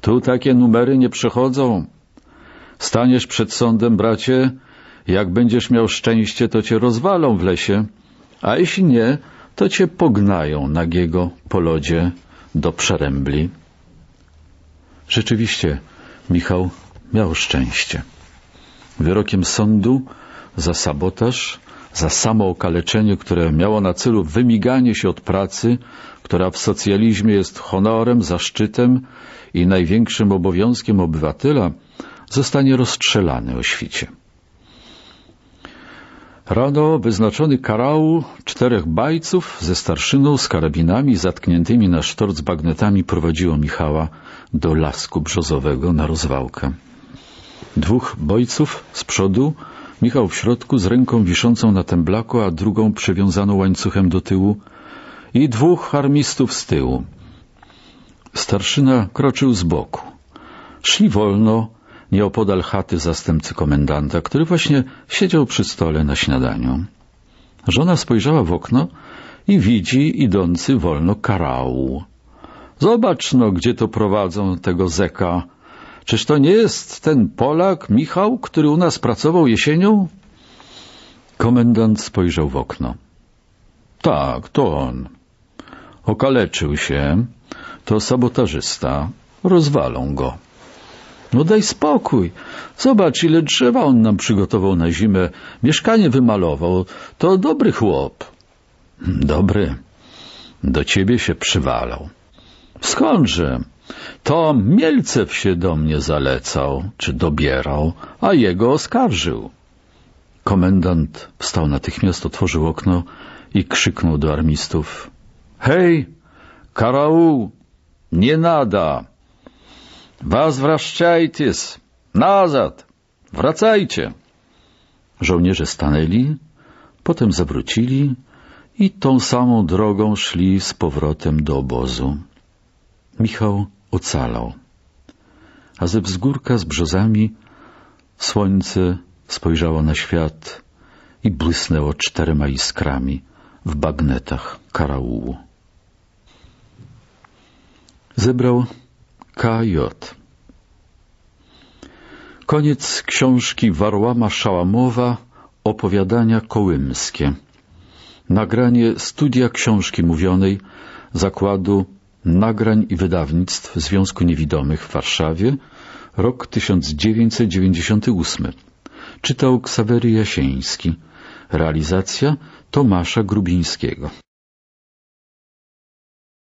Tu takie numery nie przychodzą. Staniesz przed sądem, bracie, jak będziesz miał szczęście, to cię rozwalą w lesie, a jeśli nie, to cię pognają nagiego po lodzie do przerębli. Rzeczywiście, Michał miał szczęście. Wyrokiem sądu za sabotaż, za samookaleczenie, które miało na celu wymiganie się od pracy, która w socjalizmie jest honorem, zaszczytem i największym obowiązkiem obywatela, zostanie rozstrzelany o świcie. Rano wyznaczony karał czterech bajców ze starszyną z karabinami zatkniętymi na sztorc bagnetami prowadziło Michała do lasku brzozowego na rozwałkę. Dwóch bojców z przodu, Michał w środku z ręką wiszącą na temblaku, a drugą przywiązaną łańcuchem do tyłu i dwóch armistów z tyłu. Starszyna kroczył z boku. Szli wolno, nieopodal chaty zastępcy komendanta, który właśnie siedział przy stole na śniadaniu. Żona spojrzała w okno i widzi idący wolno karału. Zobacz no, gdzie to prowadzą tego zeka. Czyż to nie jest ten Polak, Michał, który u nas pracował jesienią? Komendant spojrzał w okno. Tak, to on. Okaleczył się. To sabotażysta. Rozwalą go. No daj spokój. Zobacz, ile drzewa on nam przygotował na zimę. Mieszkanie wymalował. To dobry chłop. Hmm, dobry. Do ciebie się przywalał. Skądże? To Mielcew się do mnie zalecał, czy dobierał, a jego oskarżył. Komendant wstał natychmiast, otworzył okno i krzyknął do armistów. Hej, karału, nie nada! Возвращайтесь! Назад! Wracajcie! Żołnierze stanęli, potem zawrócili i tą samą drogą szli z powrotem do obozu. Michał ocalał, a ze wzgórka z brzozami słońce spojrzało na świat i błysnęło czterema iskrami w bagnetach karaułu. Zebrał KJ. Koniec książki Warłama Szałamowa Opowiadania kołymskie. Nagranie studia książki mówionej Zakładu Nagrań i Wydawnictw Związku Niewidomych w Warszawie rok 1998. Czytał Ksawery Jasieński. Realizacja Tomasza Grubińskiego.